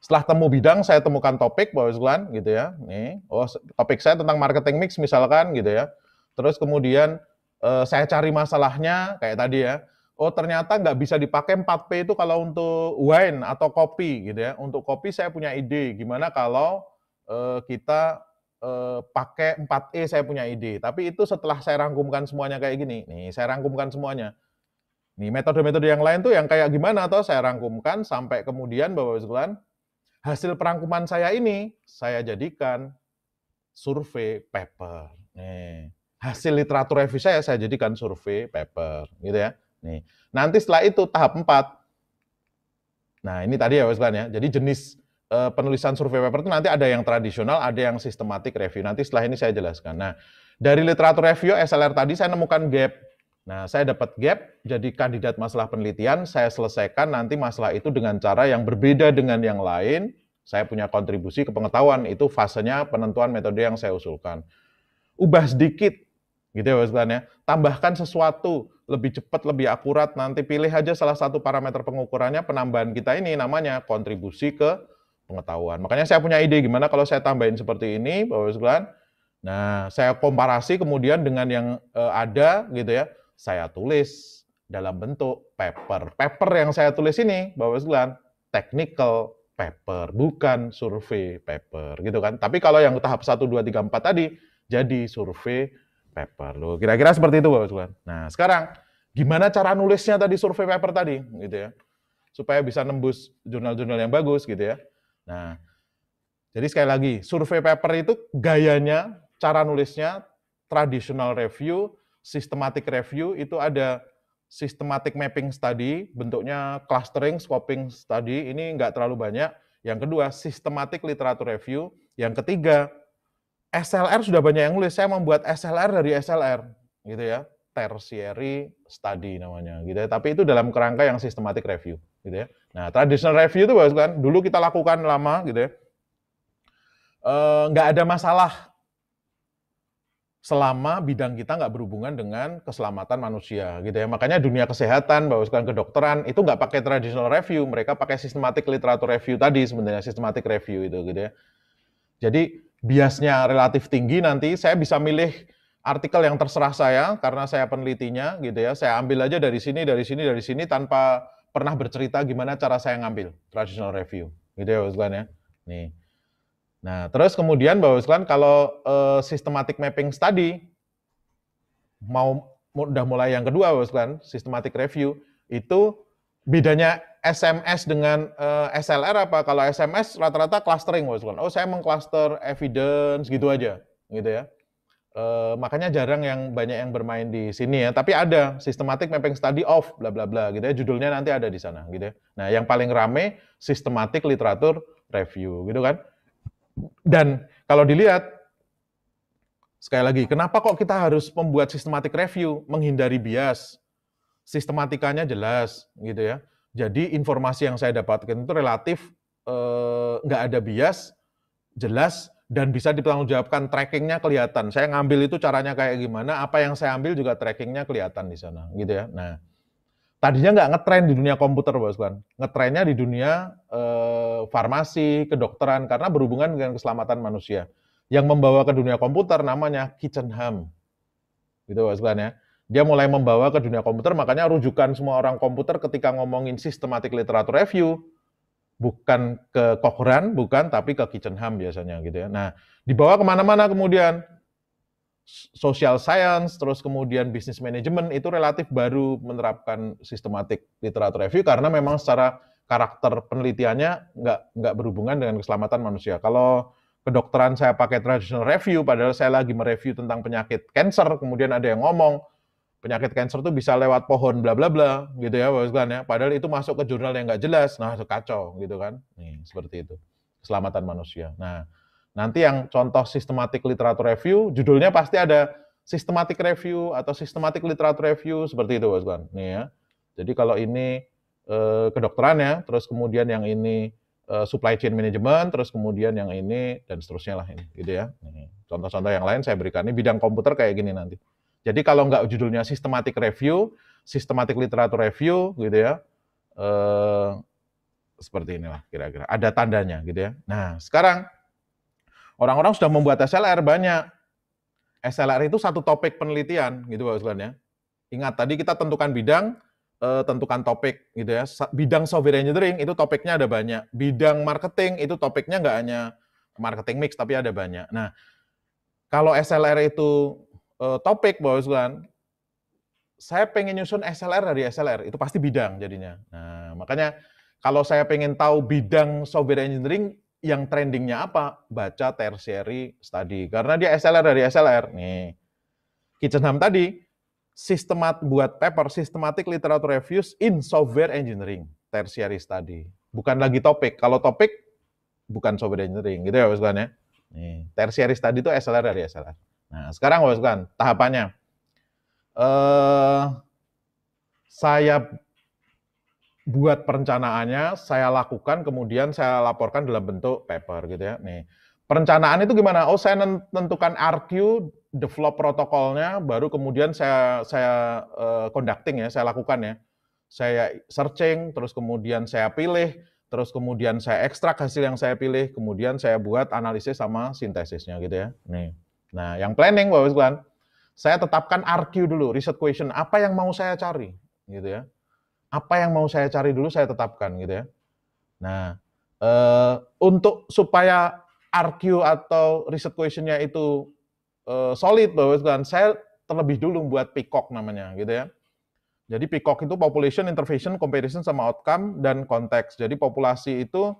setelah temu bidang saya temukan topik Bapak sekalian gitu ya nih oh topik saya tentang marketing mix misalkan gitu ya terus kemudian uh, saya cari masalahnya kayak tadi ya. Oh ternyata nggak bisa dipakai 4P itu kalau untuk wine atau kopi gitu ya. Untuk kopi saya punya ide gimana kalau uh, kita uh, pakai 4E saya punya ide. Tapi itu setelah saya rangkumkan semuanya kayak gini. Nih saya rangkumkan semuanya. Nih metode-metode yang lain tuh yang kayak gimana atau saya rangkumkan sampai kemudian Bapak sekalian hasil perangkuman saya ini saya jadikan survei paper. Nih hasil literatur review saya saya jadikan survei paper gitu ya. Nih. Nanti setelah itu tahap 4. Nah, ini tadi ya Mas ya. Jadi jenis e, penulisan survei paper itu nanti ada yang tradisional, ada yang sistematik review. Nanti setelah ini saya jelaskan. Nah, dari literatur review SLR tadi saya nemukan gap. Nah, saya dapat gap jadi kandidat masalah penelitian, saya selesaikan nanti masalah itu dengan cara yang berbeda dengan yang lain. Saya punya kontribusi ke pengetahuan, itu fasenya penentuan metode yang saya usulkan ubah sedikit Gitu ya Mas ya. Tambahkan sesuatu lebih cepat, lebih akurat. Nanti pilih aja salah satu parameter pengukurannya penambahan kita ini namanya kontribusi ke pengetahuan. Makanya saya punya ide gimana kalau saya tambahin seperti ini, Bapak sekalian. Nah, saya komparasi kemudian dengan yang eh, ada gitu ya. Saya tulis dalam bentuk paper. Paper yang saya tulis ini, Bapak sekalian, technical paper, bukan survei paper gitu kan. Tapi kalau yang tahap 1 2 3 4 tadi jadi survei paper lo. Kira-kira seperti itu Bapak Sekalian. Nah, sekarang gimana cara nulisnya tadi survei paper tadi gitu ya. Supaya bisa nembus jurnal-jurnal yang bagus gitu ya. Nah, jadi sekali lagi, survei paper itu gayanya, cara nulisnya traditional review, systematic review itu ada systematic mapping study, bentuknya clustering, scoping study, ini nggak terlalu banyak. Yang kedua, systematic literature review. Yang ketiga, SLR sudah banyak yang nulis, saya membuat SLR dari SLR, gitu ya. Tertiary study namanya, gitu ya. Tapi itu dalam kerangka yang systematic review, gitu ya. Nah, traditional review itu bagus kan, dulu kita lakukan lama, gitu ya. Eh, nggak ada masalah selama bidang kita nggak berhubungan dengan keselamatan manusia, gitu ya. Makanya dunia kesehatan, bahkan kedokteran itu nggak pakai traditional review, mereka pakai systematic literature review tadi sebenarnya systematic review itu, gitu ya. Jadi biasnya relatif tinggi nanti saya bisa milih artikel yang terserah saya karena saya penelitinya gitu ya. Saya ambil aja dari sini, dari sini, dari sini tanpa pernah bercerita gimana cara saya ngambil traditional review. Gitu ya Bapak ya. Nih. Nah, terus kemudian Bapak sekalian kalau uh, systematic mapping study mau udah mulai yang kedua Bapak sekalian, systematic review itu bedanya SMS dengan uh, eh, SLR apa? Kalau SMS rata-rata clustering, Mas. Oh, saya mengcluster evidence gitu aja, gitu ya. Uh, makanya jarang yang banyak yang bermain di sini ya. Tapi ada systematic mapping study of bla bla bla gitu ya. Judulnya nanti ada di sana gitu ya. Nah, yang paling rame systematic literatur review gitu kan. Dan kalau dilihat sekali lagi, kenapa kok kita harus membuat systematic review menghindari bias? Sistematikanya jelas gitu ya jadi informasi yang saya dapatkan itu relatif eh, nggak ada bias, jelas, dan bisa dipertanggungjawabkan trackingnya kelihatan. Saya ngambil itu caranya kayak gimana, apa yang saya ambil juga trackingnya kelihatan di sana, gitu ya. Nah, tadinya nggak ngetrend di dunia komputer, bos kan? Ngetrennya di dunia eh, farmasi, kedokteran, karena berhubungan dengan keselamatan manusia. Yang membawa ke dunia komputer namanya Kitchen Ham, gitu bos kan ya dia mulai membawa ke dunia komputer, makanya rujukan semua orang komputer ketika ngomongin systematic literature review, bukan ke Cochrane, bukan, tapi ke Kitchenham biasanya gitu ya. Nah, dibawa kemana-mana kemudian. Social science, terus kemudian business management itu relatif baru menerapkan systematic literature review karena memang secara karakter penelitiannya nggak nggak berhubungan dengan keselamatan manusia. Kalau kedokteran saya pakai traditional review, padahal saya lagi mereview tentang penyakit cancer, kemudian ada yang ngomong, penyakit kanker itu bisa lewat pohon bla bla bla gitu ya Pak Ustaz ya. Padahal itu masuk ke jurnal yang nggak jelas. Nah, itu kacau gitu kan. Nih, seperti itu. Keselamatan manusia. Nah, nanti yang contoh sistematik literatur review, judulnya pasti ada systematic review atau systematic literatur review seperti itu Pak Ustaz. Nih ya. Jadi kalau ini eh, kedokteran ya, terus kemudian yang ini eh, supply chain management, terus kemudian yang ini dan seterusnya lah ini gitu ya. Contoh-contoh yang lain saya berikan ini bidang komputer kayak gini nanti. Jadi kalau nggak judulnya systematic review, systematic literature review gitu ya, eh, seperti inilah kira-kira. Ada tandanya gitu ya. Nah sekarang orang-orang sudah membuat SLR banyak. SLR itu satu topik penelitian gitu Pak Uslan ya. Ingat tadi kita tentukan bidang, eh, tentukan topik gitu ya. Bidang software engineering itu topiknya ada banyak. Bidang marketing itu topiknya nggak hanya marketing mix tapi ada banyak. Nah kalau SLR itu uh, topik bos kan saya pengen nyusun SLR dari SLR itu pasti bidang jadinya. Nah, makanya kalau saya pengen tahu bidang software engineering yang trendingnya apa, baca tertiary study. Karena dia SLR dari SLR. Nih, ham tadi, sistemat buat paper, systematic literature reviews in software engineering, tertiary study. Bukan lagi topik. Kalau topik, bukan software engineering. Gitu ya, bos kan ya? Nih, tertiary study itu SLR dari SLR. Nah, sekarang Bapak tahapannya. Eh, saya buat perencanaannya, saya lakukan, kemudian saya laporkan dalam bentuk paper gitu ya. Nih, perencanaan itu gimana? Oh, saya tentukan RQ, develop protokolnya, baru kemudian saya saya eh, conducting ya, saya lakukan ya. Saya searching, terus kemudian saya pilih, terus kemudian saya ekstrak hasil yang saya pilih, kemudian saya buat analisis sama sintesisnya gitu ya. Nih. Nah, yang planning Bapak sekalian, saya tetapkan RQ dulu, research question, apa yang mau saya cari, gitu ya. Apa yang mau saya cari dulu saya tetapkan, gitu ya. Nah, eh, untuk supaya RQ atau research questionnya itu eh, solid Bapak sekalian, saya terlebih dulu membuat peacock namanya, gitu ya. Jadi peacock itu population, intervention, comparison sama outcome dan konteks. Jadi populasi itu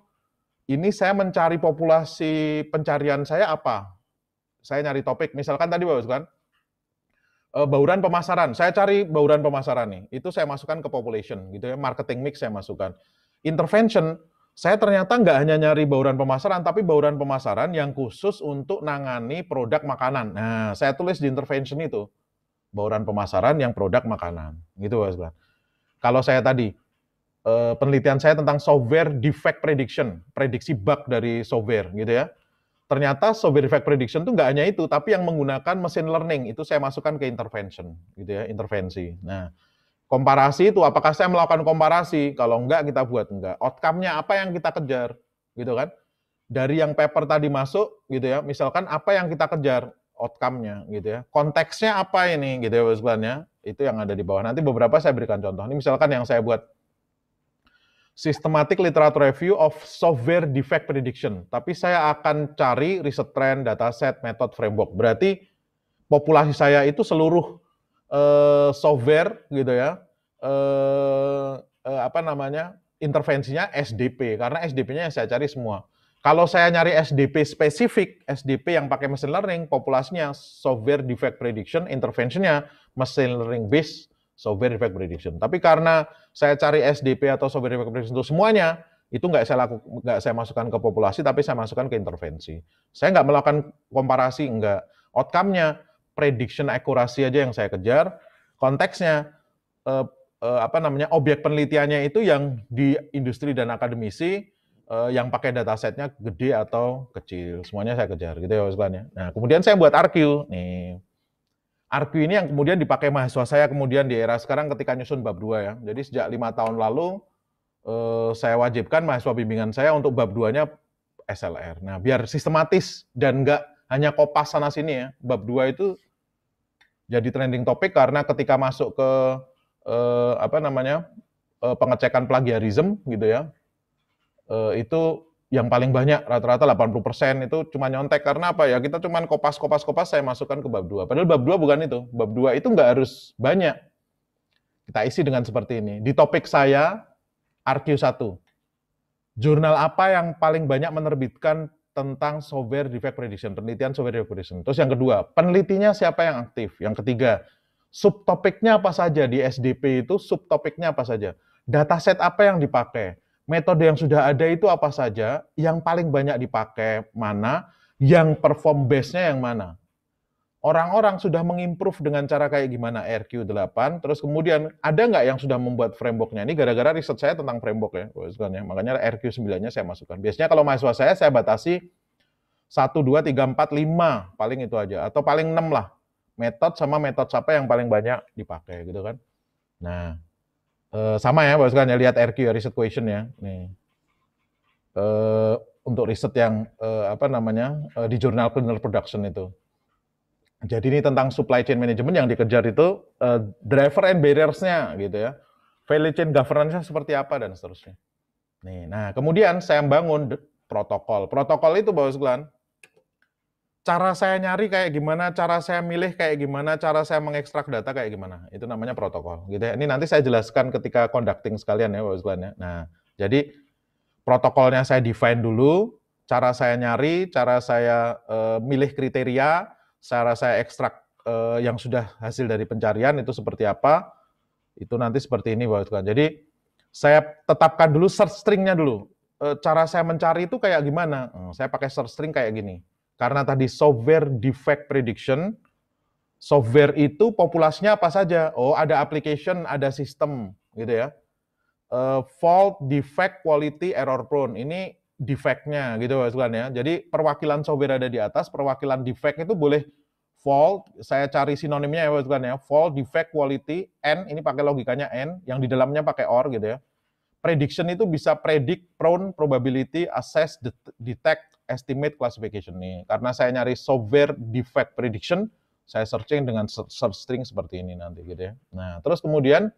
ini saya mencari populasi pencarian saya apa saya nyari topik, misalkan tadi bagus kan, eh, bauran pemasaran. Saya cari bauran pemasaran nih. Itu saya masukkan ke population gitu ya, marketing mix saya masukkan. Intervention, saya ternyata nggak hanya nyari bauran pemasaran, tapi bauran pemasaran yang khusus untuk nangani produk makanan. Nah, saya tulis di intervention itu bauran pemasaran yang produk makanan. Gitu bos kan. Kalau saya tadi eh, penelitian saya tentang software defect prediction, prediksi bug dari software gitu ya ternyata software effect prediction tuh nggak hanya itu, tapi yang menggunakan mesin learning itu saya masukkan ke intervention, gitu ya, intervensi. Nah, komparasi itu apakah saya melakukan komparasi? Kalau enggak kita buat enggak. Outcome-nya apa yang kita kejar, gitu kan? Dari yang paper tadi masuk, gitu ya, misalkan apa yang kita kejar outcome-nya, gitu ya. Konteksnya apa ini, gitu ya, sebenarnya. Itu yang ada di bawah. Nanti beberapa saya berikan contoh. Ini misalkan yang saya buat Systematic Literature Review of Software Defect Prediction. Tapi saya akan cari riset trend, dataset, method, framework. Berarti populasi saya itu seluruh eh, software gitu ya, eh, eh, apa namanya, intervensinya SDP. Karena SDP-nya yang saya cari semua. Kalau saya nyari SDP spesifik, SDP yang pakai machine learning, populasinya software defect prediction, interventionnya machine learning based software defect prediction. Tapi karena saya cari SDP atau software defect prediction itu semuanya, itu nggak saya laku, nggak saya masukkan ke populasi, tapi saya masukkan ke intervensi. Saya nggak melakukan komparasi, nggak. Outcome-nya prediction akurasi aja yang saya kejar. Konteksnya eh, eh, apa namanya objek penelitiannya itu yang di industri dan akademisi eh, yang pakai datasetnya gede atau kecil. Semuanya saya kejar gitu ya, ya. Nah kemudian saya buat RQ nih Arku ini yang kemudian dipakai mahasiswa saya kemudian di era sekarang ketika nyusun bab 2 ya. Jadi sejak lima tahun lalu eh, saya wajibkan mahasiswa bimbingan saya untuk bab 2-nya SLR. Nah, biar sistematis dan nggak hanya kopas sana sini ya. Bab 2 itu jadi trending topik karena ketika masuk ke eh, apa namanya? Eh, pengecekan plagiarisme gitu ya. Eh, itu yang paling banyak rata-rata 80% itu cuma nyontek karena apa ya kita cuma kopas kopas kopas saya masukkan ke bab 2 padahal bab 2 bukan itu bab 2 itu nggak harus banyak kita isi dengan seperti ini di topik saya RQ1 jurnal apa yang paling banyak menerbitkan tentang software defect prediction penelitian software defect prediction terus yang kedua penelitinya siapa yang aktif yang ketiga subtopiknya apa saja di SDP itu subtopiknya apa saja dataset apa yang dipakai metode yang sudah ada itu apa saja, yang paling banyak dipakai mana, yang perform base-nya yang mana. Orang-orang sudah mengimprove dengan cara kayak gimana RQ8, terus kemudian ada nggak yang sudah membuat framework-nya? Ini gara-gara riset saya tentang framework ya, ya. makanya RQ9-nya saya masukkan. Biasanya kalau mahasiswa saya, saya batasi 1, 2, 3, 4, 5, paling itu aja. Atau paling 6 lah, metode sama metode siapa yang paling banyak dipakai gitu kan. Nah, Eh, sama ya, Pak ya, lihat RQ ya, riset question ya. Nih. Uh, untuk riset yang uh, apa namanya uh, di jurnal Cleaner production itu. Jadi ini tentang supply chain management yang dikejar itu uh, driver and barriers-nya gitu ya. Value chain governance-nya seperti apa dan seterusnya. Nih, nah kemudian saya membangun protokol. Protokol itu bahwa sekalian cara saya nyari kayak gimana, cara saya milih kayak gimana, cara saya mengekstrak data kayak gimana. Itu namanya protokol gitu ya. Ini nanti saya jelaskan ketika conducting sekalian ya Bapak sekalian ya. Nah, jadi protokolnya saya define dulu, cara saya nyari, cara saya uh, milih kriteria, cara saya ekstrak uh, yang sudah hasil dari pencarian itu seperti apa. Itu nanti seperti ini Bapak sekalian. Jadi saya tetapkan dulu search stringnya dulu. Eh, cara saya mencari itu kayak gimana? Saya pakai search string kayak gini karena tadi software defect prediction, software itu populasinya apa saja? Oh, ada application, ada sistem, gitu ya. Uh, fault, defect, quality, error prone. Ini defectnya gitu Mas Tuhan ya. Jadi perwakilan software ada di atas, perwakilan defect itu boleh fault, saya cari sinonimnya ya Mas ya. Fault, defect, quality, n, ini pakai logikanya n, yang di dalamnya pakai or gitu ya prediction itu bisa predict, prone, probability, assess, detect, estimate, classification nih. Karena saya nyari software defect prediction, saya searching dengan search string seperti ini nanti gitu ya. Nah, terus kemudian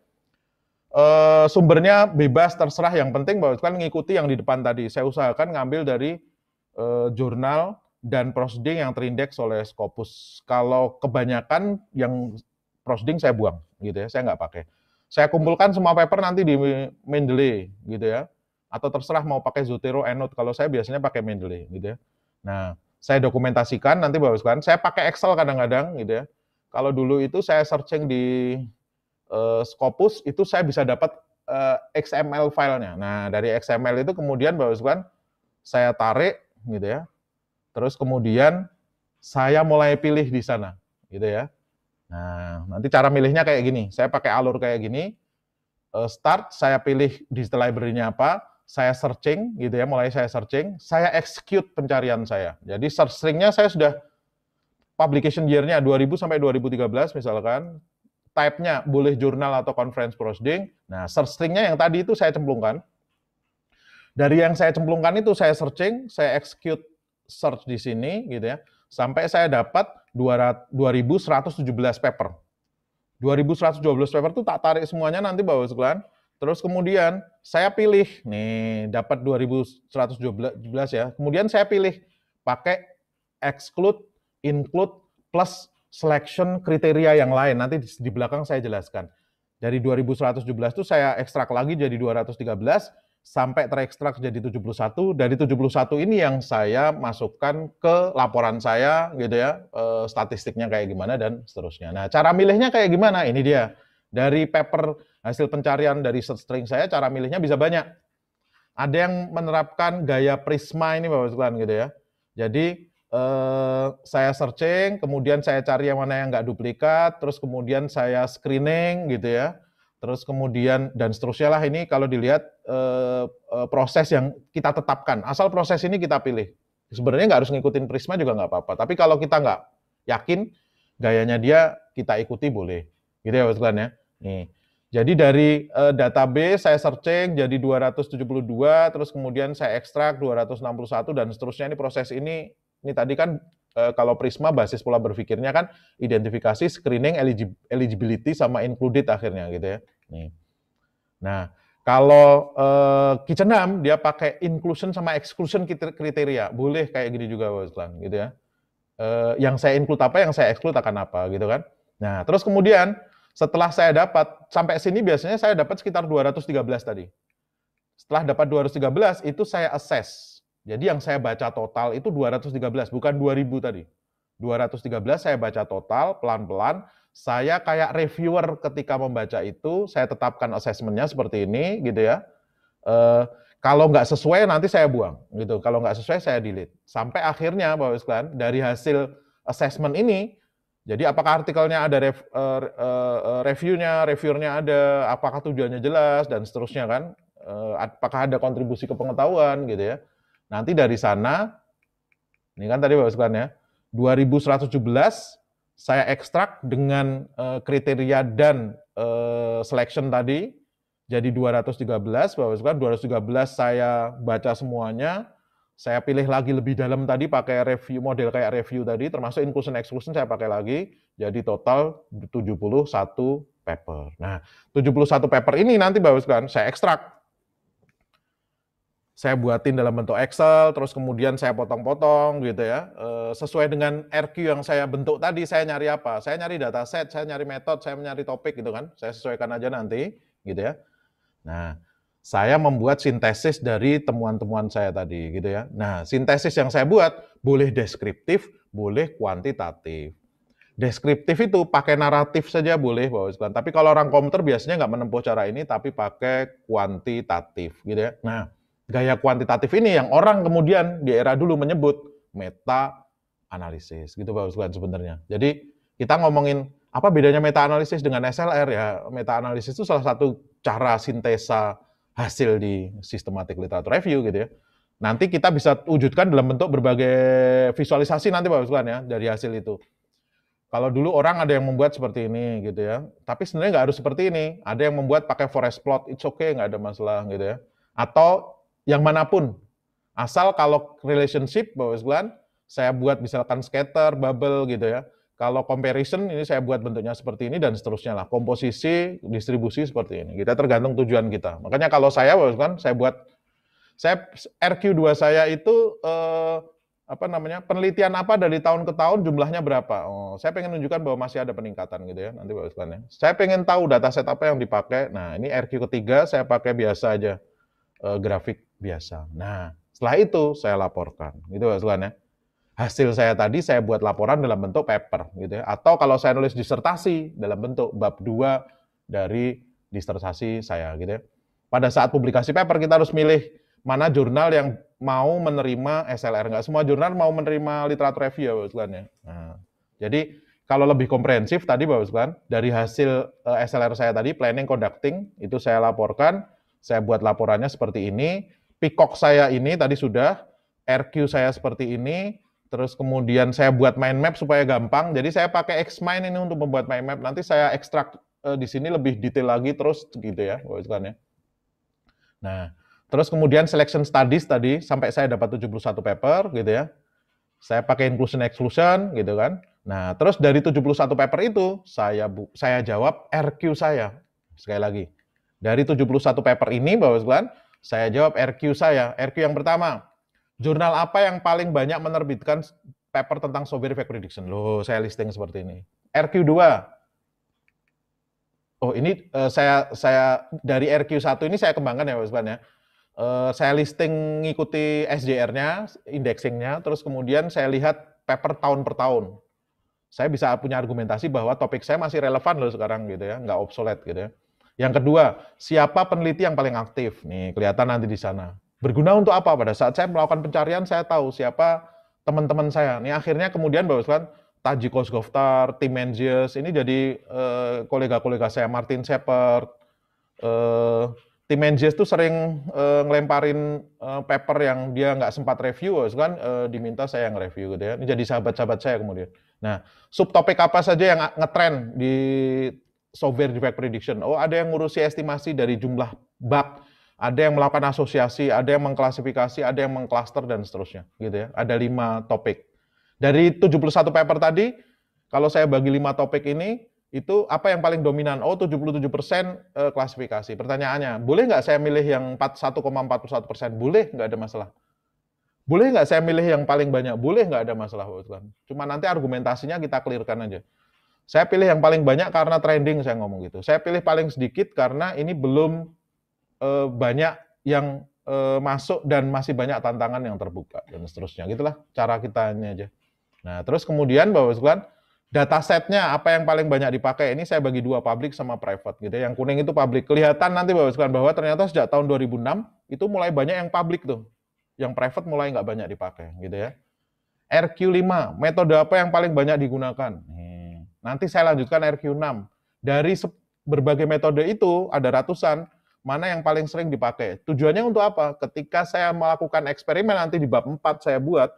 eh, sumbernya bebas terserah yang penting bahwa kan ngikuti yang di depan tadi. Saya usahakan ngambil dari eh, jurnal dan proceeding yang terindeks oleh Scopus. Kalau kebanyakan yang proceeding saya buang gitu ya, saya nggak pakai. Saya kumpulkan semua paper nanti di Mendeley gitu ya. Atau terserah mau pakai Zotero, EndNote. Kalau saya biasanya pakai Mendeley gitu ya. Nah, saya dokumentasikan nanti Bapak sekalian. Saya pakai Excel kadang-kadang gitu ya. Kalau dulu itu saya searching di uh, Scopus itu saya bisa dapat uh, eh, XML filenya. Nah, dari XML itu kemudian Bapak sekalian saya tarik gitu ya. Terus kemudian saya mulai pilih di sana, gitu ya. Nah, nanti cara milihnya kayak gini. Saya pakai alur kayak gini. Eh, start, saya pilih digital library-nya apa, saya searching gitu ya, mulai saya searching, saya execute pencarian saya. Jadi search string saya sudah publication year-nya 2000 sampai 2013 misalkan, type-nya boleh jurnal atau conference proceeding. Nah, search string yang tadi itu saya cemplungkan. Dari yang saya cemplungkan itu saya searching, saya execute search di sini gitu ya, sampai saya dapat 2117 paper. 2112 paper itu tak tarik semuanya nanti bawa sekalian. Terus kemudian saya pilih, nih dapat 2112 ya. Kemudian saya pilih pakai exclude, include, plus selection kriteria yang lain. Nanti di belakang saya jelaskan. Dari 2117 itu saya ekstrak lagi jadi 213, sampai terekstrak jadi 71. Dari 71 ini yang saya masukkan ke laporan saya gitu ya, e, statistiknya kayak gimana dan seterusnya. Nah, cara milihnya kayak gimana? Ini dia. Dari paper hasil pencarian dari search string saya cara milihnya bisa banyak. Ada yang menerapkan gaya prisma ini Bapak sekalian gitu ya. Jadi eh, saya searching, kemudian saya cari yang mana yang nggak duplikat, terus kemudian saya screening gitu ya Terus kemudian dan seterusnya lah ini kalau dilihat eh, eh, proses yang kita tetapkan. Asal proses ini kita pilih. Sebenarnya nggak harus ngikutin Prisma juga nggak apa-apa. Tapi kalau kita nggak yakin gayanya dia kita ikuti boleh. Gitu ya Mas ya. Nih. Jadi dari eh, database saya searching jadi 272, terus kemudian saya ekstrak 261 dan seterusnya ini proses ini ini tadi kan Eh, kalau Prisma basis pola berpikirnya kan identifikasi, screening, eligibility sama included akhirnya gitu ya. Nih. Nah, kalau eh, Kitchenam dia pakai inclusion sama exclusion kriteria. Boleh kayak gini juga Waslan gitu ya. Eh, yang saya include apa, yang saya exclude akan apa gitu kan. Nah, terus kemudian setelah saya dapat sampai sini biasanya saya dapat sekitar 213 tadi. Setelah dapat 213 itu saya assess jadi yang saya baca total itu 213, bukan 2000 tadi. 213 saya baca total pelan-pelan. Saya kayak reviewer ketika membaca itu, saya tetapkan asesmennya seperti ini gitu ya. E, kalau nggak sesuai nanti saya buang gitu. Kalau nggak sesuai saya delete. Sampai akhirnya Bapak sekalian dari hasil assessment ini jadi apakah artikelnya ada rev, uh, uh, reviewnya, reviewernya ada, apakah tujuannya jelas dan seterusnya kan? Uh, apakah ada kontribusi ke pengetahuan gitu ya? Nanti dari sana, ini kan tadi Bapak sekalian ya, 2117 saya ekstrak dengan uh, kriteria dan uh, selection tadi, jadi 213, Bapak sekalian 213 saya baca semuanya, saya pilih lagi lebih dalam tadi pakai review model kayak review tadi termasuk inclusion exclusion saya pakai lagi jadi total 71 paper. Nah, 71 paper ini nanti Bapak sekalian saya ekstrak saya buatin dalam bentuk Excel, terus kemudian saya potong-potong gitu ya. Eh, sesuai dengan RQ yang saya bentuk tadi, saya nyari apa? Saya nyari data set, saya nyari metode, saya nyari topik gitu kan. Saya sesuaikan aja nanti gitu ya. Nah, saya membuat sintesis dari temuan-temuan saya tadi gitu ya. Nah, sintesis yang saya buat boleh deskriptif, boleh kuantitatif. Deskriptif itu pakai naratif saja boleh Bapak Tapi kalau orang komputer biasanya nggak menempuh cara ini, tapi pakai kuantitatif gitu ya. Nah, gaya kuantitatif ini yang orang kemudian di era dulu menyebut meta analisis gitu Pak Ustaz sebenarnya. Jadi kita ngomongin apa bedanya meta analisis dengan SLR ya? Meta analisis itu salah satu cara sintesa hasil di systematic literature review gitu ya. Nanti kita bisa wujudkan dalam bentuk berbagai visualisasi nanti Pak Ustaz ya dari hasil itu. Kalau dulu orang ada yang membuat seperti ini gitu ya, tapi sebenarnya nggak harus seperti ini. Ada yang membuat pakai forest plot, it's okay, nggak ada masalah gitu ya. Atau yang manapun. Asal kalau relationship, Bapak sekalian, saya buat misalkan scatter, bubble gitu ya. Kalau comparison ini saya buat bentuknya seperti ini dan seterusnya lah. Komposisi, distribusi seperti ini. Kita tergantung tujuan kita. Makanya kalau saya, Bapak sekalian, saya buat saya RQ2 saya itu eh, apa namanya penelitian apa dari tahun ke tahun jumlahnya berapa oh saya pengen tunjukkan bahwa masih ada peningkatan gitu ya nanti bapak sekalian ya saya pengen tahu data set apa yang dipakai nah ini RQ ketiga saya pakai biasa aja eh, grafik biasa. Nah, setelah itu saya laporkan. Gitu Pak Sulan ya. Hasil saya tadi saya buat laporan dalam bentuk paper gitu ya. Atau kalau saya nulis disertasi dalam bentuk bab 2 dari disertasi saya gitu ya. Pada saat publikasi paper kita harus milih mana jurnal yang mau menerima SLR. Enggak semua jurnal mau menerima literatur review ya Pak Sulan ya. Nah, jadi kalau lebih komprehensif tadi Bapak sekalian, dari hasil eh, SLR saya tadi, planning, conducting, itu saya laporkan, saya buat laporannya seperti ini, peacock saya ini tadi sudah, RQ saya seperti ini, terus kemudian saya buat mind map supaya gampang. Jadi saya pakai Xmind ini untuk membuat mind map. Nanti saya ekstrak uh, di sini lebih detail lagi terus gitu ya, ya. Nah, terus kemudian selection studies tadi sampai saya dapat 71 paper gitu ya. Saya pakai inclusion exclusion gitu kan. Nah, terus dari 71 paper itu saya bu saya jawab RQ saya. Sekali lagi. Dari 71 paper ini Bapak sekalian, saya jawab RQ saya. RQ yang pertama, jurnal apa yang paling banyak menerbitkan paper tentang software effect prediction? Loh, saya listing seperti ini. RQ2. Oh, ini uh, saya saya dari RQ1 ini saya kembangkan ya, Mas Ban ya. Uh, saya listing ngikuti SJR-nya, indexing-nya, terus kemudian saya lihat paper tahun per tahun. Saya bisa punya argumentasi bahwa topik saya masih relevan loh sekarang gitu ya, nggak obsolete gitu ya. Yang kedua, siapa peneliti yang paling aktif? Nih, kelihatan nanti di sana. Berguna untuk apa? Pada saat saya melakukan pencarian, saya tahu siapa teman-teman saya. Nih, akhirnya kemudian Bapak sekalian, Taji Kosgoftar, Tim Menzies, ini jadi eh, kolega-kolega uh, saya, Martin Shepard, Uh, eh, Tim Menzies itu sering uh, ngelemparin uh, paper yang dia nggak sempat review, kan uh, diminta saya yang review gitu ya. Ini jadi sahabat-sahabat saya kemudian. Nah, subtopik apa saja yang ngetren di software defect prediction. Oh, ada yang ngurusi estimasi dari jumlah bug, ada yang melakukan asosiasi, ada yang mengklasifikasi, ada yang mengcluster dan seterusnya, gitu ya. Ada lima topik. Dari 71 paper tadi, kalau saya bagi lima topik ini, itu apa yang paling dominan? Oh, 77% eh, klasifikasi. Pertanyaannya, boleh nggak saya milih yang 1,41%? Boleh, nggak ada masalah. Boleh nggak saya milih yang paling banyak? Boleh, nggak ada masalah. Cuma nanti argumentasinya kita clearkan aja. Saya pilih yang paling banyak karena trending saya ngomong gitu. Saya pilih paling sedikit karena ini belum e, banyak yang e, masuk dan masih banyak tantangan yang terbuka dan seterusnya. Gitulah cara kita ini aja. Nah, terus kemudian Bapak sekalian, data setnya apa yang paling banyak dipakai ini saya bagi dua public sama private gitu. Ya. Yang kuning itu public. Kelihatan nanti Bapak sekalian bahwa ternyata sejak tahun 2006 itu mulai banyak yang public tuh. Yang private mulai nggak banyak dipakai gitu ya. RQ5, metode apa yang paling banyak digunakan? Nanti saya lanjutkan RQ6. Dari berbagai metode itu, ada ratusan, mana yang paling sering dipakai. Tujuannya untuk apa? Ketika saya melakukan eksperimen nanti di bab 4 saya buat,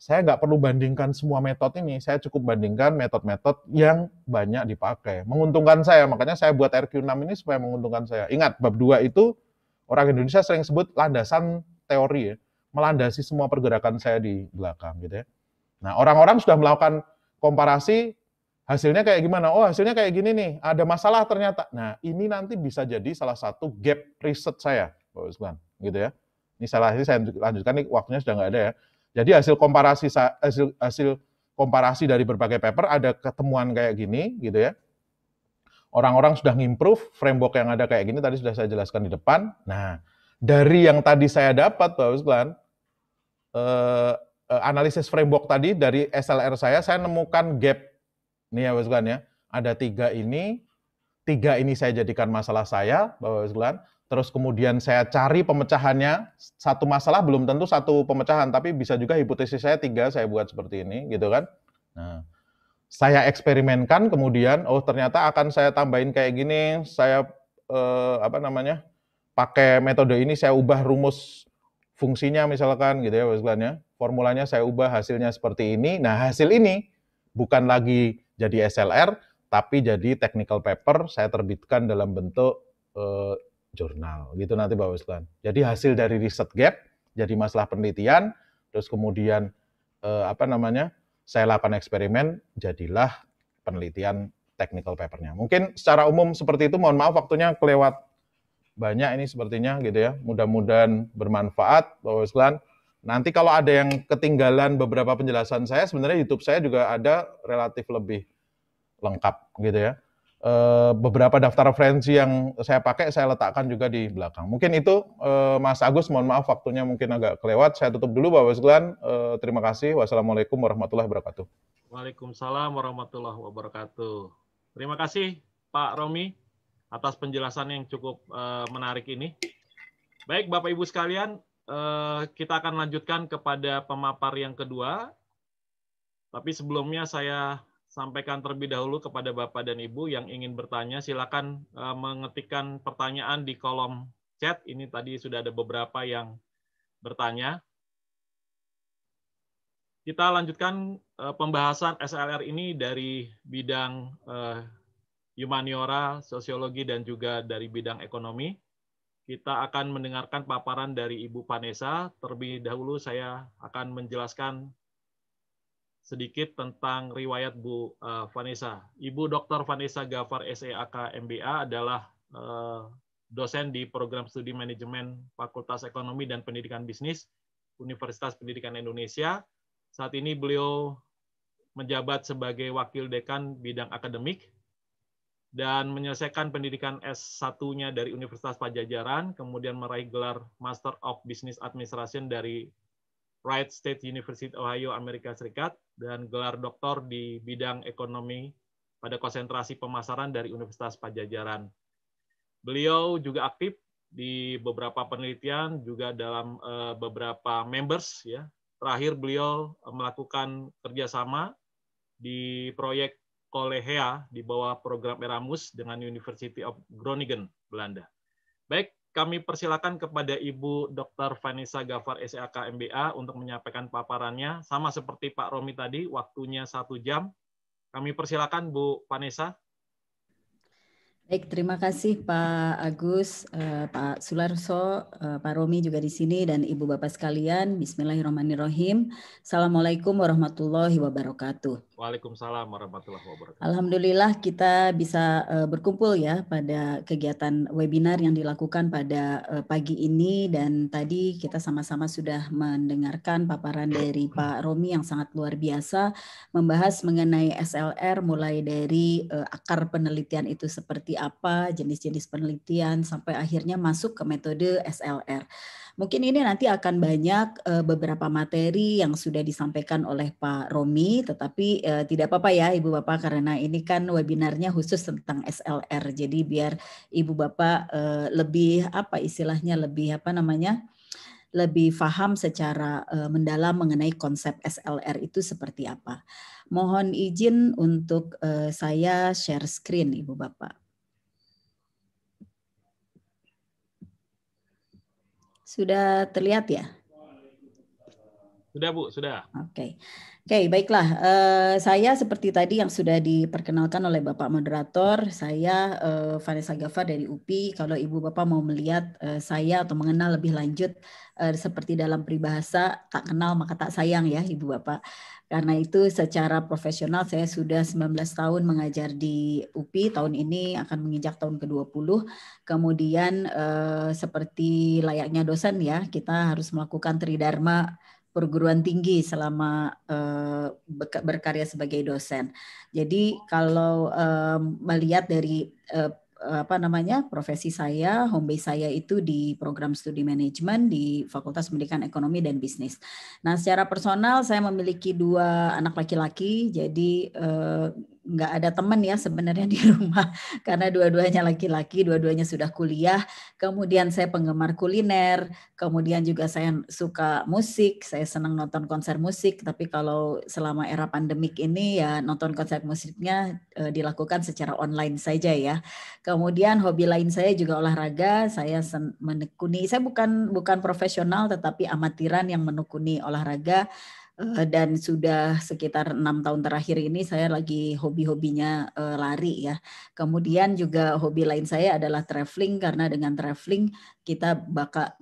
saya nggak perlu bandingkan semua metode ini, saya cukup bandingkan metode-metode yang banyak dipakai. Menguntungkan saya, makanya saya buat RQ6 ini supaya menguntungkan saya. Ingat, bab 2 itu orang Indonesia sering sebut landasan teori ya, melandasi semua pergerakan saya di belakang gitu ya. Nah, orang-orang sudah melakukan komparasi hasilnya kayak gimana? Oh, hasilnya kayak gini nih, ada masalah ternyata. Nah, ini nanti bisa jadi salah satu gap riset saya, Pak Usman, gitu ya. Ini salah ini saya lanjutkan, nih waktunya sudah nggak ada ya. Jadi hasil komparasi hasil hasil komparasi dari berbagai paper ada ketemuan kayak gini, gitu ya. Orang-orang sudah ngimprove framework yang ada kayak gini tadi sudah saya jelaskan di depan. Nah, dari yang tadi saya dapat, Pak Usman, eh, eh analisis framework tadi dari SLR saya, saya nemukan gap ini ya Bapak ya, ada tiga ini, tiga ini saya jadikan masalah saya, Bapak sekalian. Terus kemudian saya cari pemecahannya, satu masalah belum tentu satu pemecahan, tapi bisa juga hipotesis saya tiga, saya buat seperti ini, gitu kan. Nah, saya eksperimenkan kemudian, oh ternyata akan saya tambahin kayak gini, saya eh, apa namanya, pakai metode ini saya ubah rumus fungsinya misalkan gitu ya Bapak ya. Formulanya saya ubah hasilnya seperti ini. Nah, hasil ini bukan lagi jadi SLR, tapi jadi technical paper saya terbitkan dalam bentuk eh, jurnal gitu nanti Bapak Ustaz. Jadi hasil dari riset gap jadi masalah penelitian, terus kemudian eh, apa namanya saya lakukan eksperimen, jadilah penelitian technical papernya. Mungkin secara umum seperti itu. Mohon maaf waktunya kelewat banyak ini sepertinya gitu ya. Mudah-mudahan bermanfaat Bapak Ustaz. Nanti kalau ada yang ketinggalan beberapa penjelasan saya, sebenarnya YouTube saya juga ada relatif lebih lengkap gitu ya. Eh, beberapa daftar referensi yang saya pakai saya letakkan juga di belakang. Mungkin itu eh, Mas Agus, mohon maaf waktunya mungkin agak kelewat. Saya tutup dulu Bapak sekalian. Eh, terima kasih. Wassalamualaikum warahmatullahi wabarakatuh. Waalaikumsalam warahmatullahi wabarakatuh. Terima kasih Pak Romi atas penjelasan yang cukup menarik ini. Baik Bapak Ibu sekalian, Eh, kita akan lanjutkan kepada pemapar yang kedua. Tapi sebelumnya saya sampaikan terlebih dahulu kepada Bapak dan Ibu yang ingin bertanya, silakan eh, mengetikkan pertanyaan di kolom chat. Ini tadi sudah ada beberapa yang bertanya. Kita lanjutkan eh, pembahasan SLR ini dari bidang humaniora, sosiologi, dan juga dari bidang ekonomi kita akan mendengarkan paparan dari Ibu Vanessa. Terlebih dahulu saya akan menjelaskan sedikit tentang riwayat Bu eh, Vanessa. Ibu Dr. Vanessa Gafar SEAK MBA adalah eh, dosen di program studi manajemen Fakultas Ekonomi dan Pendidikan Bisnis Universitas Pendidikan Indonesia. Saat ini beliau menjabat sebagai wakil dekan bidang akademik dan menyelesaikan pendidikan S1-nya dari Universitas Pajajaran, kemudian meraih gelar Master of Business Administration dari Wright State University Ohio, Amerika Serikat, dan gelar doktor di bidang ekonomi pada konsentrasi pemasaran dari Universitas Pajajaran. Beliau juga aktif di beberapa penelitian, juga dalam eh, beberapa members. ya. Terakhir beliau melakukan kerjasama di proyek Kolehea di bawah program Erasmus dengan University of Groningen, Belanda. Baik, kami persilakan kepada Ibu Dr. Vanessa Gafar SEAK MBA untuk menyampaikan paparannya. Sama seperti Pak Romi tadi, waktunya satu jam. Kami persilakan Bu Vanessa. Baik, terima kasih Pak Agus, eh, Pak Sularso, eh, Pak Romi juga di sini, dan Ibu Bapak sekalian. Bismillahirrahmanirrahim. Assalamualaikum warahmatullahi wabarakatuh. Waalaikumsalam warahmatullahi wabarakatuh. Alhamdulillah kita bisa eh, berkumpul ya pada kegiatan webinar yang dilakukan pada eh, pagi ini dan tadi kita sama-sama sudah mendengarkan paparan dari Pak Romi yang sangat luar biasa membahas mengenai SLR mulai dari eh, akar penelitian itu seperti apa, jenis-jenis penelitian sampai akhirnya masuk ke metode SLR. Mungkin ini nanti akan banyak uh, beberapa materi yang sudah disampaikan oleh Pak Romi, tetapi uh, tidak apa-apa ya Ibu Bapak karena ini kan webinarnya khusus tentang SLR. Jadi biar Ibu Bapak uh, lebih apa istilahnya lebih apa namanya? lebih paham secara uh, mendalam mengenai konsep SLR itu seperti apa. Mohon izin untuk uh, saya share screen Ibu Bapak. Sudah terlihat ya? Sudah Bu, sudah. Oke. Okay. Oke, okay, baiklah. Uh, saya seperti tadi yang sudah diperkenalkan oleh Bapak moderator, saya uh, Vanessa Gava dari UPI. Kalau Ibu Bapak mau melihat uh, saya atau mengenal lebih lanjut uh, seperti dalam peribahasa tak kenal maka tak sayang ya Ibu Bapak. Karena itu secara profesional saya sudah 19 tahun mengajar di UPI, tahun ini akan menginjak tahun ke-20. Kemudian eh, seperti layaknya dosen ya, kita harus melakukan tridharma perguruan tinggi selama eh, berkarya sebagai dosen. Jadi kalau eh, melihat dari Eh, apa namanya profesi saya, home base saya itu di program studi manajemen di Fakultas Pendidikan Ekonomi dan Bisnis. Nah, secara personal saya memiliki dua anak laki-laki, jadi eh, nggak ada teman ya sebenarnya di rumah karena dua-duanya laki-laki, dua-duanya sudah kuliah. Kemudian saya penggemar kuliner, kemudian juga saya suka musik, saya senang nonton konser musik. Tapi kalau selama era pandemik ini ya nonton konser musiknya e, dilakukan secara online saja ya. Kemudian hobi lain saya juga olahraga, saya menekuni. Saya bukan bukan profesional tetapi amatiran yang menekuni olahraga Eh, dan sudah sekitar enam tahun terakhir ini saya lagi hobi-hobinya uh, lari ya. Kemudian juga hobi lain saya adalah traveling karena dengan traveling kita bakal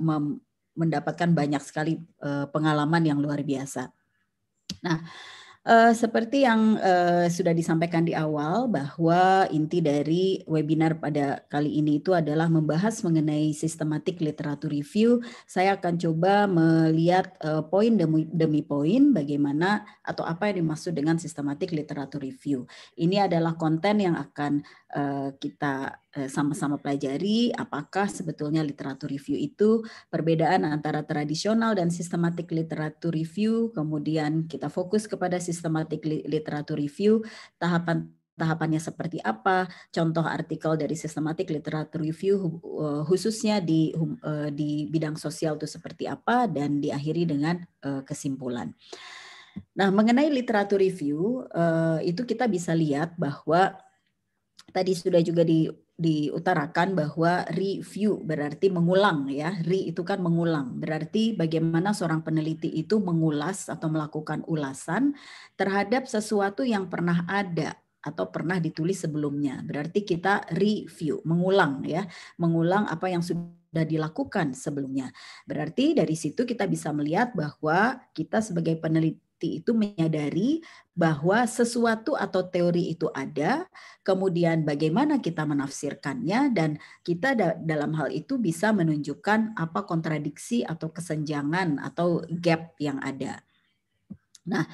mendapatkan banyak sekali uh, pengalaman yang luar biasa. Nah, Uh, seperti yang uh, sudah disampaikan di awal bahwa inti dari webinar pada kali ini itu adalah membahas mengenai sistematik literatur review. Saya akan coba melihat uh, poin demi, demi poin bagaimana atau apa yang dimaksud dengan sistematik literatur review. Ini adalah konten yang akan uh, kita Eh, sama-sama pelajari apakah sebetulnya literatur review itu perbedaan antara tradisional dan sistematik literatur review, kemudian kita fokus kepada sistematik literatur review, tahapan tahapannya seperti apa, contoh artikel dari sistematik literatur review eh, khususnya di eh, di bidang sosial itu seperti apa dan diakhiri dengan kesimpulan. Nah, mengenai literatur review itu kita bisa lihat bahwa tadi sudah juga di diutarakan bahwa review berarti mengulang ya. Re itu kan mengulang. Berarti bagaimana seorang peneliti itu mengulas atau melakukan ulasan terhadap sesuatu yang pernah ada atau pernah ditulis sebelumnya. Berarti kita review, mengulang ya, mengulang apa yang sudah dilakukan sebelumnya. Berarti dari situ kita bisa melihat bahwa kita sebagai peneliti Piketty itu menyadari bahwa sesuatu atau teori itu ada, kemudian bagaimana kita menafsirkannya dan kita da dalam hal itu bisa menunjukkan apa kontradiksi atau kesenjangan atau gap yang ada. Nah,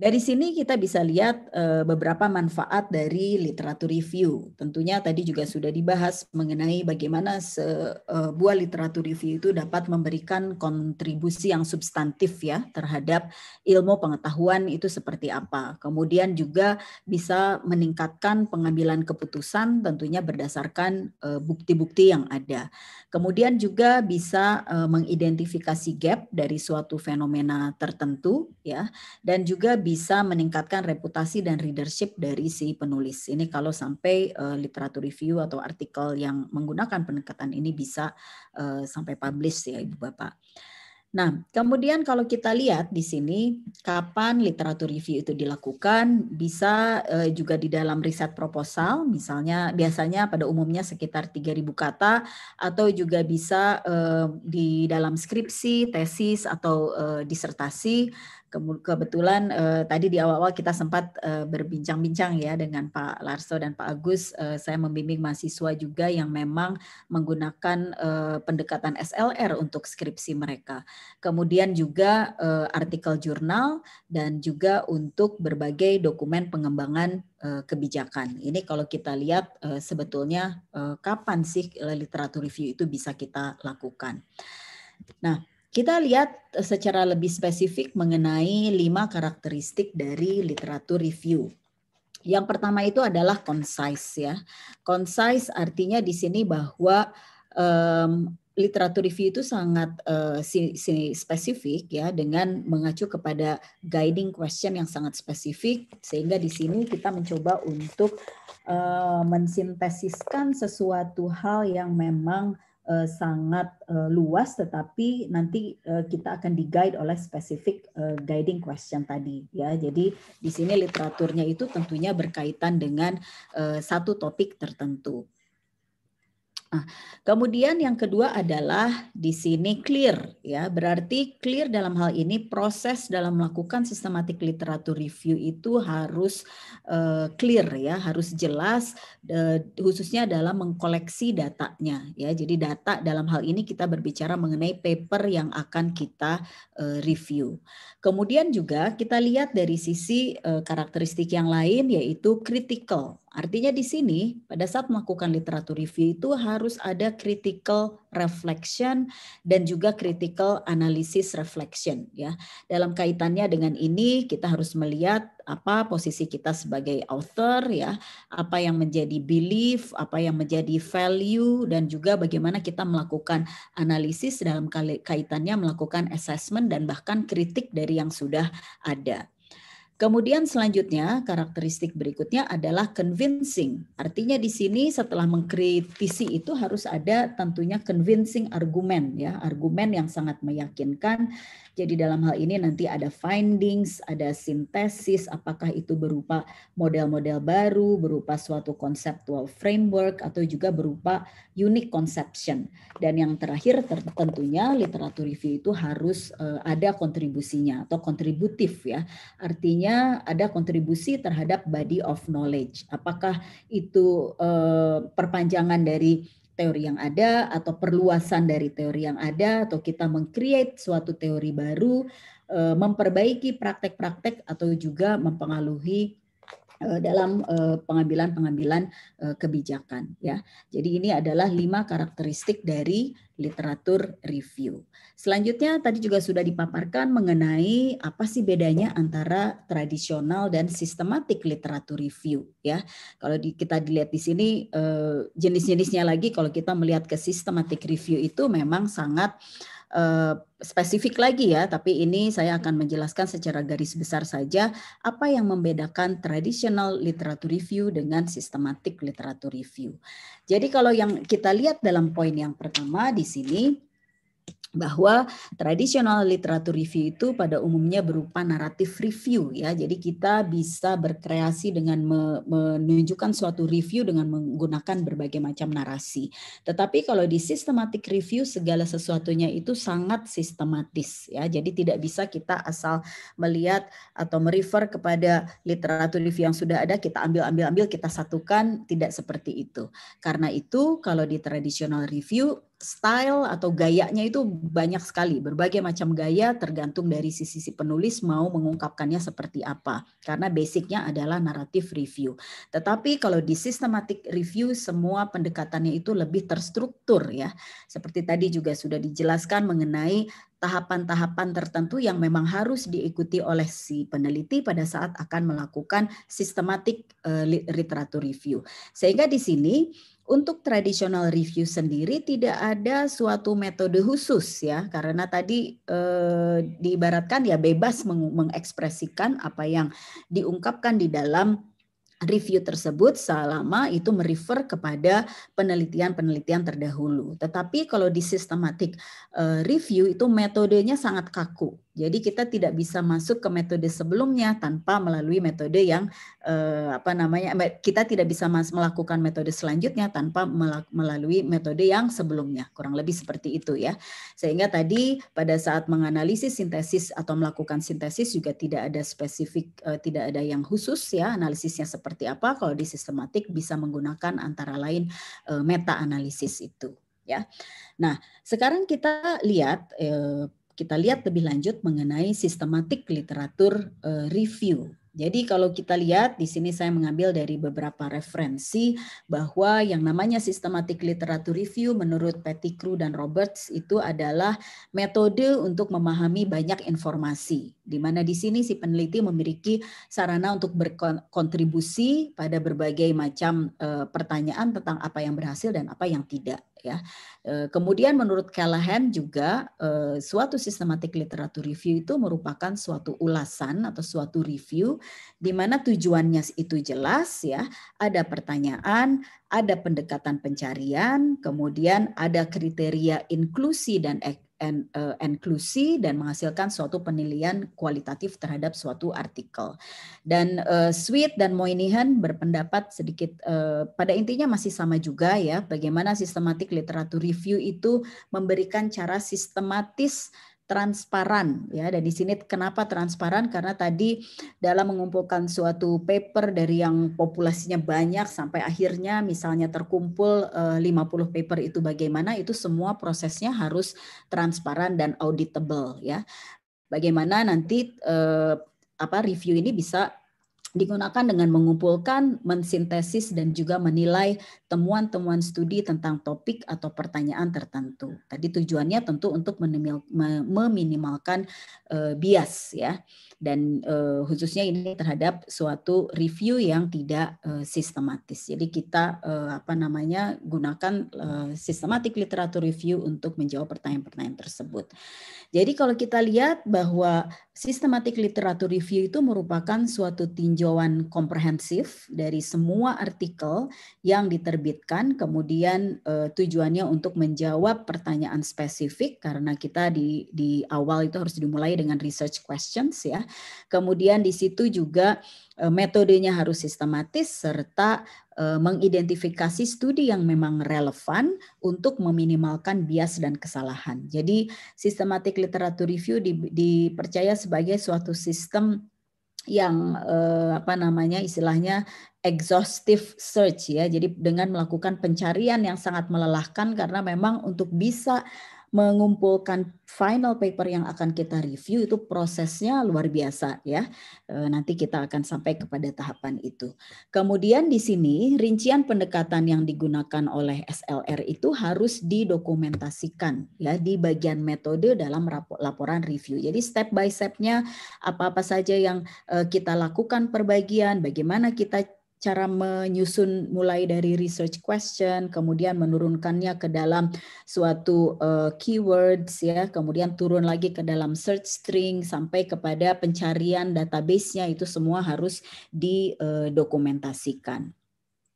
dari sini kita bisa lihat eh, beberapa manfaat dari literatur review. Tentunya tadi juga sudah dibahas mengenai bagaimana sebuah eh, literatur review itu dapat memberikan kontribusi yang substantif ya terhadap ilmu pengetahuan itu seperti apa. Kemudian juga bisa meningkatkan pengambilan keputusan tentunya berdasarkan eh, bukti-bukti yang ada. Kemudian juga bisa mengidentifikasi gap dari suatu fenomena tertentu ya dan juga bisa bisa meningkatkan reputasi dan readership dari si penulis. Ini kalau sampai uh, literatur review atau artikel yang menggunakan pendekatan ini bisa uh, sampai publish ya Ibu Bapak. Nah, kemudian kalau kita lihat di sini kapan literatur review itu dilakukan bisa uh, juga di dalam riset proposal misalnya biasanya pada umumnya sekitar 3000 kata atau juga bisa uh, di dalam skripsi, tesis atau uh, disertasi Kebetulan eh, tadi di awal-awal kita sempat eh, berbincang-bincang ya dengan Pak Larso dan Pak Agus. Eh, saya membimbing mahasiswa juga yang memang menggunakan eh, pendekatan SLR untuk skripsi mereka. Kemudian juga eh, artikel jurnal dan juga untuk berbagai dokumen pengembangan eh, kebijakan. Ini kalau kita lihat eh, sebetulnya eh, kapan sih literatur review itu bisa kita lakukan. Nah, kita lihat eh, secara lebih spesifik mengenai lima karakteristik dari literatur review. Yang pertama itu adalah concise ya. Concise artinya di sini bahwa um, literatur review itu sangat uh, si, si spesifik ya dengan mengacu kepada guiding question yang sangat spesifik sehingga di sini kita mencoba untuk uh, mensintesiskan sesuatu hal yang memang uh, sangat uh, luas, tetapi nanti uh, kita akan di guide oleh spesifik uh, guiding question tadi. Ya, jadi di sini literaturnya itu tentunya berkaitan dengan uh, satu topik tertentu. Nah, kemudian yang kedua adalah di sini clear ya. Berarti clear dalam hal ini proses dalam melakukan sistematik literatur review itu harus uh, clear ya, harus jelas uh, khususnya dalam mengkoleksi datanya ya. Jadi data dalam hal ini kita berbicara mengenai paper yang akan kita uh, review. Kemudian juga kita lihat dari sisi uh, karakteristik yang lain yaitu critical Artinya di sini pada saat melakukan literatur review itu harus ada critical reflection dan juga critical analysis reflection ya. Dalam kaitannya dengan ini kita harus melihat apa posisi kita sebagai author ya, apa yang menjadi belief, apa yang menjadi value dan juga bagaimana kita melakukan analisis dalam kaitannya melakukan assessment dan bahkan kritik dari yang sudah ada. Kemudian selanjutnya karakteristik berikutnya adalah convincing. Artinya di sini setelah mengkritisi itu harus ada tentunya convincing argumen ya, argumen yang sangat meyakinkan jadi dalam hal ini nanti ada findings, ada sintesis, apakah itu berupa model-model baru, berupa suatu conceptual framework, atau juga berupa unique conception. Dan yang terakhir tentunya literatur review itu harus eh, ada kontribusinya atau kontributif ya. Artinya ada kontribusi terhadap body of knowledge. Apakah itu eh, perpanjangan dari teori yang ada atau perluasan dari teori yang ada atau kita mengcreate suatu teori baru eh, memperbaiki praktek-praktek atau juga mempengaruhi Eh, dalam eh, pengambilan-pengambilan eh, kebijakan ya. Jadi ini adalah lima karakteristik dari literatur review. Selanjutnya tadi juga sudah dipaparkan mengenai apa sih bedanya antara tradisional dan sistematik literatur review ya. Kalau kita dilihat di sini jenis-jenisnya lagi kalau kita melihat ke sistematik review itu memang sangat Eh, spesifik lagi ya, tapi ini saya akan menjelaskan secara garis besar saja apa yang membedakan traditional literatur review dengan systematic literatur review. Jadi kalau yang kita lihat dalam poin yang pertama di sini bahwa tradisional literatur review itu pada umumnya berupa naratif review ya. Jadi kita bisa berkreasi dengan menunjukkan suatu review dengan menggunakan berbagai macam narasi. Tetapi kalau di systematic review segala sesuatunya itu sangat sistematis ya. Jadi tidak bisa kita asal melihat atau merefer kepada literatur review yang sudah ada kita ambil ambil ambil kita satukan tidak seperti itu. Karena itu kalau di tradisional review style atau gayanya itu banyak sekali, berbagai macam gaya tergantung dari sisi si penulis mau mengungkapkannya seperti apa. Karena basicnya adalah naratif review. Tetapi kalau di systematic review semua pendekatannya itu lebih terstruktur ya. Seperti tadi juga sudah dijelaskan mengenai tahapan-tahapan tertentu yang memang harus diikuti oleh si peneliti pada saat akan melakukan systematic eh, literature review. Sehingga di sini untuk traditional review sendiri tidak ada suatu metode khusus ya karena tadi e, diibaratkan ya bebas meng mengekspresikan apa yang diungkapkan di dalam review tersebut selama itu merefer kepada penelitian-penelitian terdahulu. Tetapi kalau di systematic eh, review itu metodenya sangat kaku. Jadi kita tidak bisa masuk ke metode sebelumnya tanpa melalui metode yang eh, apa namanya kita tidak bisa melakukan metode selanjutnya tanpa melalui metode yang sebelumnya. Kurang lebih seperti itu ya. Sehingga tadi pada saat menganalisis sintesis atau melakukan sintesis juga tidak ada spesifik eh, tidak ada yang khusus ya analisisnya seperti apa. Kalau di sistematik bisa menggunakan antara lain eh, meta analisis itu ya. Nah, sekarang kita lihat eh, kita lihat lebih lanjut mengenai sistematik literatur eh, review. Jadi kalau kita lihat di sini saya mengambil dari beberapa referensi bahwa yang namanya systematic literature review menurut Pettigrew dan Roberts itu adalah metode untuk memahami banyak informasi. Di mana di sini si peneliti memiliki sarana untuk berkontribusi pada berbagai macam eh, pertanyaan tentang apa yang berhasil dan apa yang tidak ya. Eh, kemudian menurut Callahan juga eh, suatu systematic literatur review itu merupakan suatu ulasan atau suatu review di mana tujuannya itu jelas ya, ada pertanyaan, ada pendekatan pencarian, kemudian ada kriteria inklusi dan ek en, uh, eh, inklusi dan menghasilkan suatu penilaian kualitatif terhadap suatu artikel. Dan uh, Sweet dan Moynihan berpendapat sedikit uh, pada intinya masih sama juga ya bagaimana sistematik literatur review itu memberikan cara sistematis transparan ya dan di sini kenapa transparan karena tadi dalam mengumpulkan suatu paper dari yang populasinya banyak sampai akhirnya misalnya terkumpul 50 eh, paper itu bagaimana itu semua prosesnya harus transparan dan auditable ya bagaimana nanti eh, apa review ini bisa digunakan dengan mengumpulkan, mensintesis, dan juga menilai temuan-temuan studi tentang topik atau pertanyaan tertentu. Tadi tujuannya tentu untuk meminimalkan eh, bias ya dan uh, khususnya ini terhadap suatu review yang tidak uh, sistematis. Jadi kita uh, apa namanya gunakan uh, systematic literature review untuk menjawab pertanyaan-pertanyaan tersebut. Jadi kalau kita lihat bahwa systematic literature review itu merupakan suatu tinjauan komprehensif dari semua artikel yang diterbitkan kemudian uh, tujuannya untuk menjawab pertanyaan spesifik karena kita di di awal itu harus dimulai dengan research questions ya Kemudian di situ juga e, metodenya harus sistematis serta e, mengidentifikasi studi yang memang relevan untuk meminimalkan bias dan kesalahan. Jadi systematic literature review dipercaya sebagai suatu sistem yang e, apa namanya istilahnya exhaustive search ya. Jadi dengan melakukan pencarian yang sangat melelahkan karena memang untuk bisa mengumpulkan final paper yang akan kita review itu prosesnya luar biasa ya. E, nanti kita akan sampai kepada tahapan itu. Kemudian di sini rincian pendekatan yang digunakan oleh SLR itu harus didokumentasikan ya di bagian metode dalam laporan review. Jadi step by step-nya apa-apa saja yang e, kita lakukan perbagian, bagaimana kita cara menyusun mulai dari research question, kemudian menurunkannya ke dalam suatu uh, keywords ya, kemudian turun lagi ke dalam search string sampai kepada pencarian database-nya itu semua harus didokumentasikan. Eh,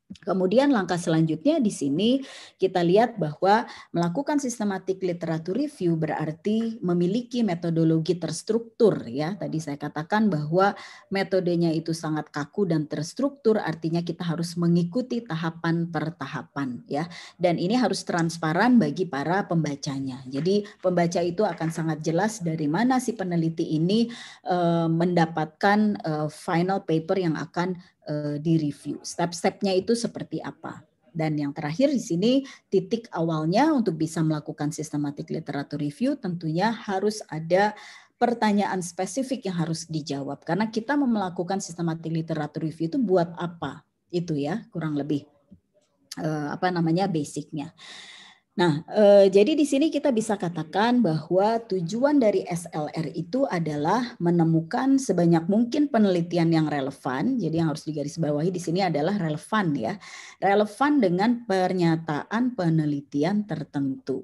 Kemudian langkah selanjutnya di sini kita lihat bahwa melakukan sistematik literatur review berarti memiliki metodologi terstruktur ya. Tadi saya katakan bahwa metodenya itu sangat kaku dan terstruktur artinya kita harus mengikuti tahapan per tahapan ya. Dan ini harus transparan bagi para pembacanya. Jadi pembaca itu akan sangat jelas dari mana si peneliti ini uh, mendapatkan uh, final paper yang akan uh, eh, review. Step-stepnya itu seperti apa? Dan yang terakhir di sini titik awalnya untuk bisa melakukan systematic literature review tentunya harus ada pertanyaan spesifik yang harus dijawab karena kita mau melakukan systematic literature review itu buat apa? Itu ya kurang lebih uh, apa namanya basicnya. Nah, eh, jadi di sini kita bisa katakan bahwa tujuan dari SLR itu adalah menemukan sebanyak mungkin penelitian yang relevan. Jadi yang harus digarisbawahi di sini adalah relevan ya, relevan dengan pernyataan penelitian tertentu.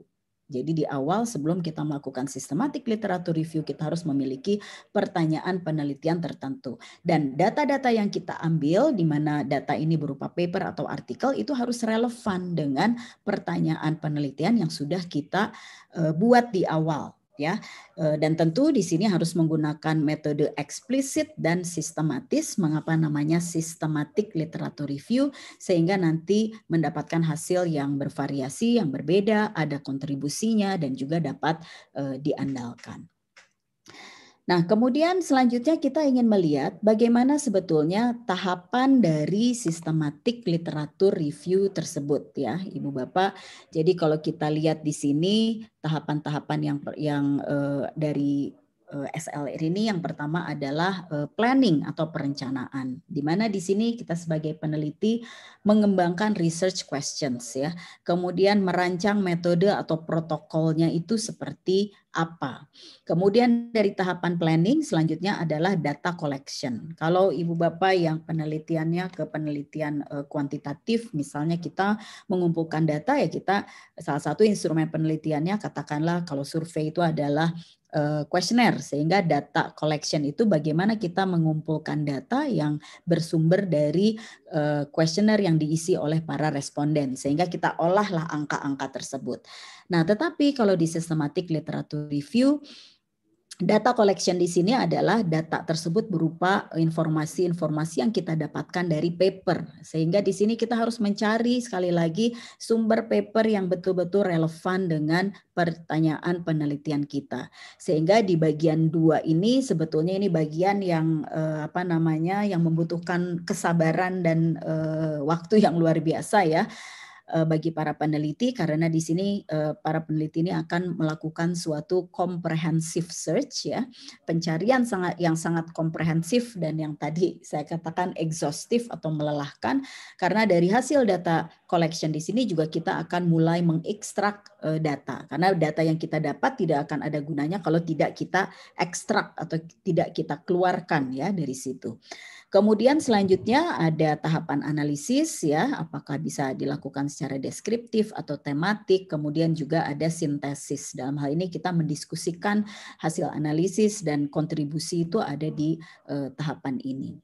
Jadi di awal sebelum kita melakukan systematic literatur review kita harus memiliki pertanyaan penelitian tertentu dan data-data yang kita ambil di mana data ini berupa paper atau artikel itu harus relevan dengan pertanyaan penelitian yang sudah kita eh, buat di awal ya. Eh, dan tentu di sini harus menggunakan metode eksplisit dan sistematis. Mengapa namanya sistematik literatur review sehingga nanti mendapatkan hasil yang bervariasi, yang berbeda, ada kontribusinya dan juga dapat eh, diandalkan. Nah, kemudian selanjutnya kita ingin melihat bagaimana sebetulnya tahapan dari sistematik literatur review tersebut ya, Ibu Bapak. Jadi kalau kita lihat di sini tahapan-tahapan yang yang eh, dari Eh, SLR ini yang pertama adalah eh, planning atau perencanaan. Di mana di sini kita sebagai peneliti mengembangkan research questions ya. Kemudian merancang metode atau protokolnya itu seperti apa. Kemudian dari tahapan planning selanjutnya adalah data collection. Kalau ibu bapak yang penelitiannya ke penelitian eh, kuantitatif misalnya kita mengumpulkan data ya kita salah satu instrumen penelitiannya katakanlah kalau survei itu adalah kuesioner eh, sehingga data collection itu bagaimana kita mengumpulkan data yang bersumber dari kuesioner eh, yang diisi oleh para responden sehingga kita olahlah angka-angka tersebut. Nah, tetapi kalau di systematic literature review Data collection di sini adalah data tersebut berupa informasi-informasi yang kita dapatkan dari paper. Sehingga di sini kita harus mencari sekali lagi sumber paper yang betul-betul relevan dengan pertanyaan penelitian kita. Sehingga di bagian dua ini sebetulnya ini bagian yang eh, apa namanya yang membutuhkan kesabaran dan eh, waktu yang luar biasa ya Eh, bagi para peneliti karena di sini eh, para peneliti ini akan melakukan suatu comprehensive search ya, pencarian sangat yang sangat komprehensif dan yang tadi saya katakan exhaustive atau melelahkan karena dari hasil data collection di sini juga kita akan mulai mengekstrak eh, data karena data yang kita dapat tidak akan ada gunanya kalau tidak kita ekstrak atau tidak kita keluarkan ya dari situ. Kemudian selanjutnya ada tahapan analisis ya, apakah bisa dilakukan secara deskriptif atau tematik. Kemudian juga ada sintesis. Dalam hal ini kita mendiskusikan hasil analisis dan kontribusi itu ada di eh, tahapan ini.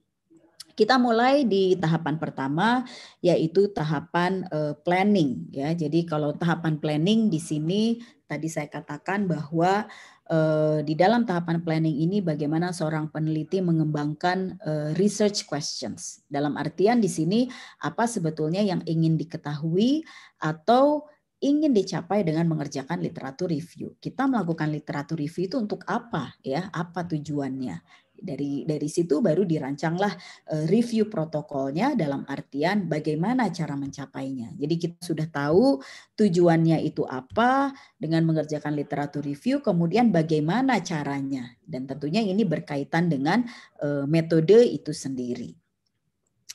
Kita mulai di tahapan pertama yaitu tahapan eh, planning ya. Jadi kalau tahapan planning di sini tadi saya katakan bahwa Eh, di dalam tahapan planning ini bagaimana seorang peneliti mengembangkan eh, research questions. Dalam artian di sini apa sebetulnya yang ingin diketahui atau ingin dicapai dengan mengerjakan literatur review. Kita melakukan literatur review itu untuk apa ya? Apa tujuannya? Dari dari situ baru dirancanglah eh, review protokolnya dalam artian bagaimana cara mencapainya. Jadi kita sudah tahu tujuannya itu apa dengan mengerjakan literatur review, kemudian bagaimana caranya. Dan tentunya ini berkaitan dengan eh, metode itu sendiri.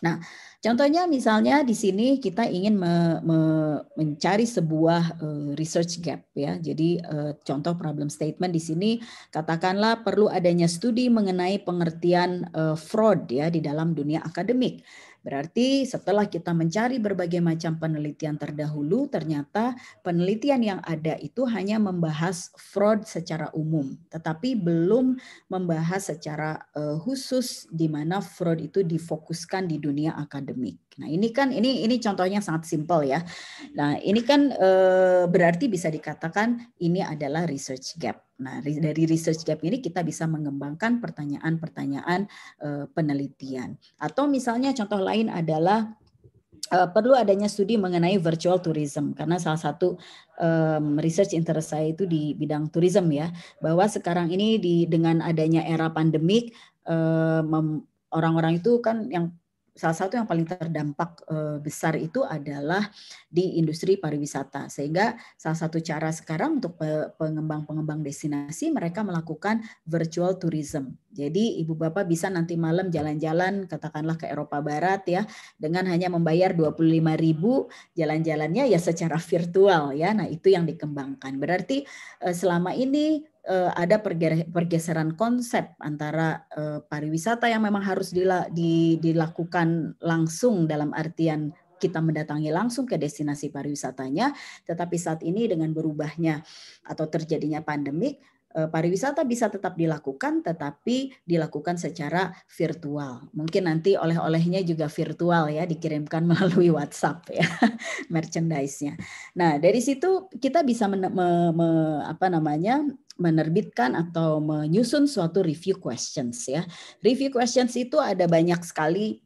Nah, contohnya misalnya di sini kita ingin me, me, mencari sebuah eh, research gap ya. Jadi eh, contoh problem statement di sini katakanlah perlu adanya studi mengenai pengertian eh, fraud ya di dalam dunia akademik. Berarti setelah kita mencari berbagai macam penelitian terdahulu, ternyata penelitian yang ada itu hanya membahas fraud secara umum, tetapi belum membahas secara eh, khusus di mana fraud itu difokuskan di dunia akademik. Nah, ini kan ini ini contohnya sangat simpel ya. Nah, ini kan e, berarti bisa dikatakan ini adalah research gap. Nah, dari research gap ini kita bisa mengembangkan pertanyaan-pertanyaan e, penelitian. Atau misalnya contoh lain adalah Uh, perlu adanya studi mengenai virtual tourism karena salah satu um, research interest saya itu di bidang tourism ya bahwa sekarang ini di dengan adanya era pandemik orang-orang itu kan yang salah satu yang paling terdampak eh, besar itu adalah di industri pariwisata. Sehingga salah satu cara sekarang untuk pengembang-pengembang destinasi mereka melakukan virtual tourism. Jadi ibu bapak bisa nanti malam jalan-jalan katakanlah ke Eropa Barat ya dengan hanya membayar ribu jalan-jalannya ya secara virtual ya. Nah, itu yang dikembangkan. Berarti eh, selama ini Eh, ada pergeseran konsep antara eh, pariwisata yang memang harus dilakukan langsung dalam artian kita mendatangi langsung ke destinasi pariwisatanya, tetapi saat ini dengan berubahnya atau terjadinya pandemik, eh, pariwisata bisa tetap dilakukan tetapi dilakukan secara virtual. Mungkin nanti oleh-olehnya juga virtual ya dikirimkan melalui WhatsApp ya merchandise-nya. Nah, dari situ kita bisa me- me- apa namanya menerbitkan atau menyusun suatu review questions ya. Review questions itu ada banyak sekali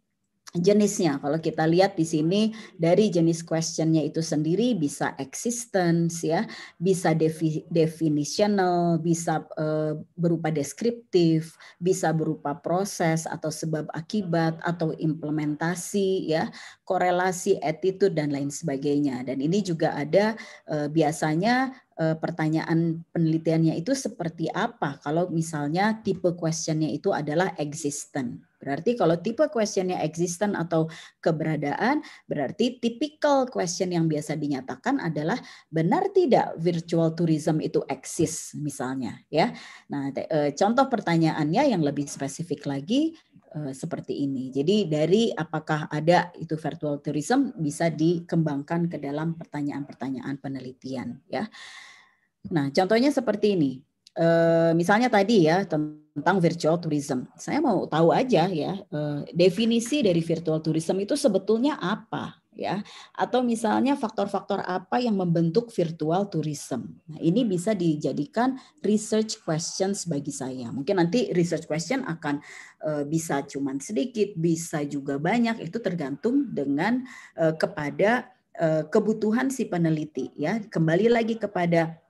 jenisnya. Kalau kita lihat di sini dari jenis questionnya itu sendiri bisa existence ya, bisa defi definitional, bisa eh, berupa deskriptif, bisa berupa proses atau sebab akibat atau implementasi ya, korelasi attitude dan lain sebagainya. Dan ini juga ada eh, biasanya Eh, pertanyaan penelitiannya itu seperti apa kalau misalnya tipe questionnya itu adalah existent. Berarti kalau tipe questionnya existent atau keberadaan, berarti typical question yang biasa dinyatakan adalah benar tidak virtual tourism itu eksis misalnya ya. Nah, eh, contoh pertanyaannya yang lebih spesifik lagi Eh, seperti ini. Jadi dari apakah ada itu virtual tourism bisa dikembangkan ke dalam pertanyaan-pertanyaan penelitian ya. Nah, contohnya seperti ini. E, misalnya tadi ya tentang virtual tourism. Saya mau tahu aja ya e, definisi dari virtual tourism itu sebetulnya apa ya atau misalnya faktor-faktor apa yang membentuk virtual tourism. Nah, ini bisa dijadikan research questions bagi saya. Mungkin nanti research question akan uh, bisa cuman sedikit, bisa juga banyak itu tergantung dengan uh, kepada uh, kebutuhan si peneliti ya. Kembali lagi kepada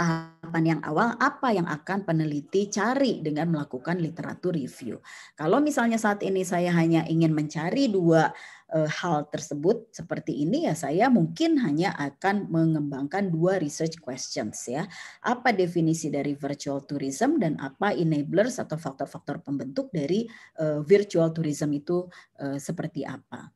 tahapan yang awal apa yang akan peneliti cari dengan melakukan literatur review. Kalau misalnya saat ini saya hanya ingin mencari dua Eh, hal tersebut seperti ini ya saya mungkin hanya akan mengembangkan dua research questions ya. Apa definisi dari virtual tourism dan apa enablers atau faktor-faktor pembentuk dari uh, virtual tourism itu uh, seperti apa.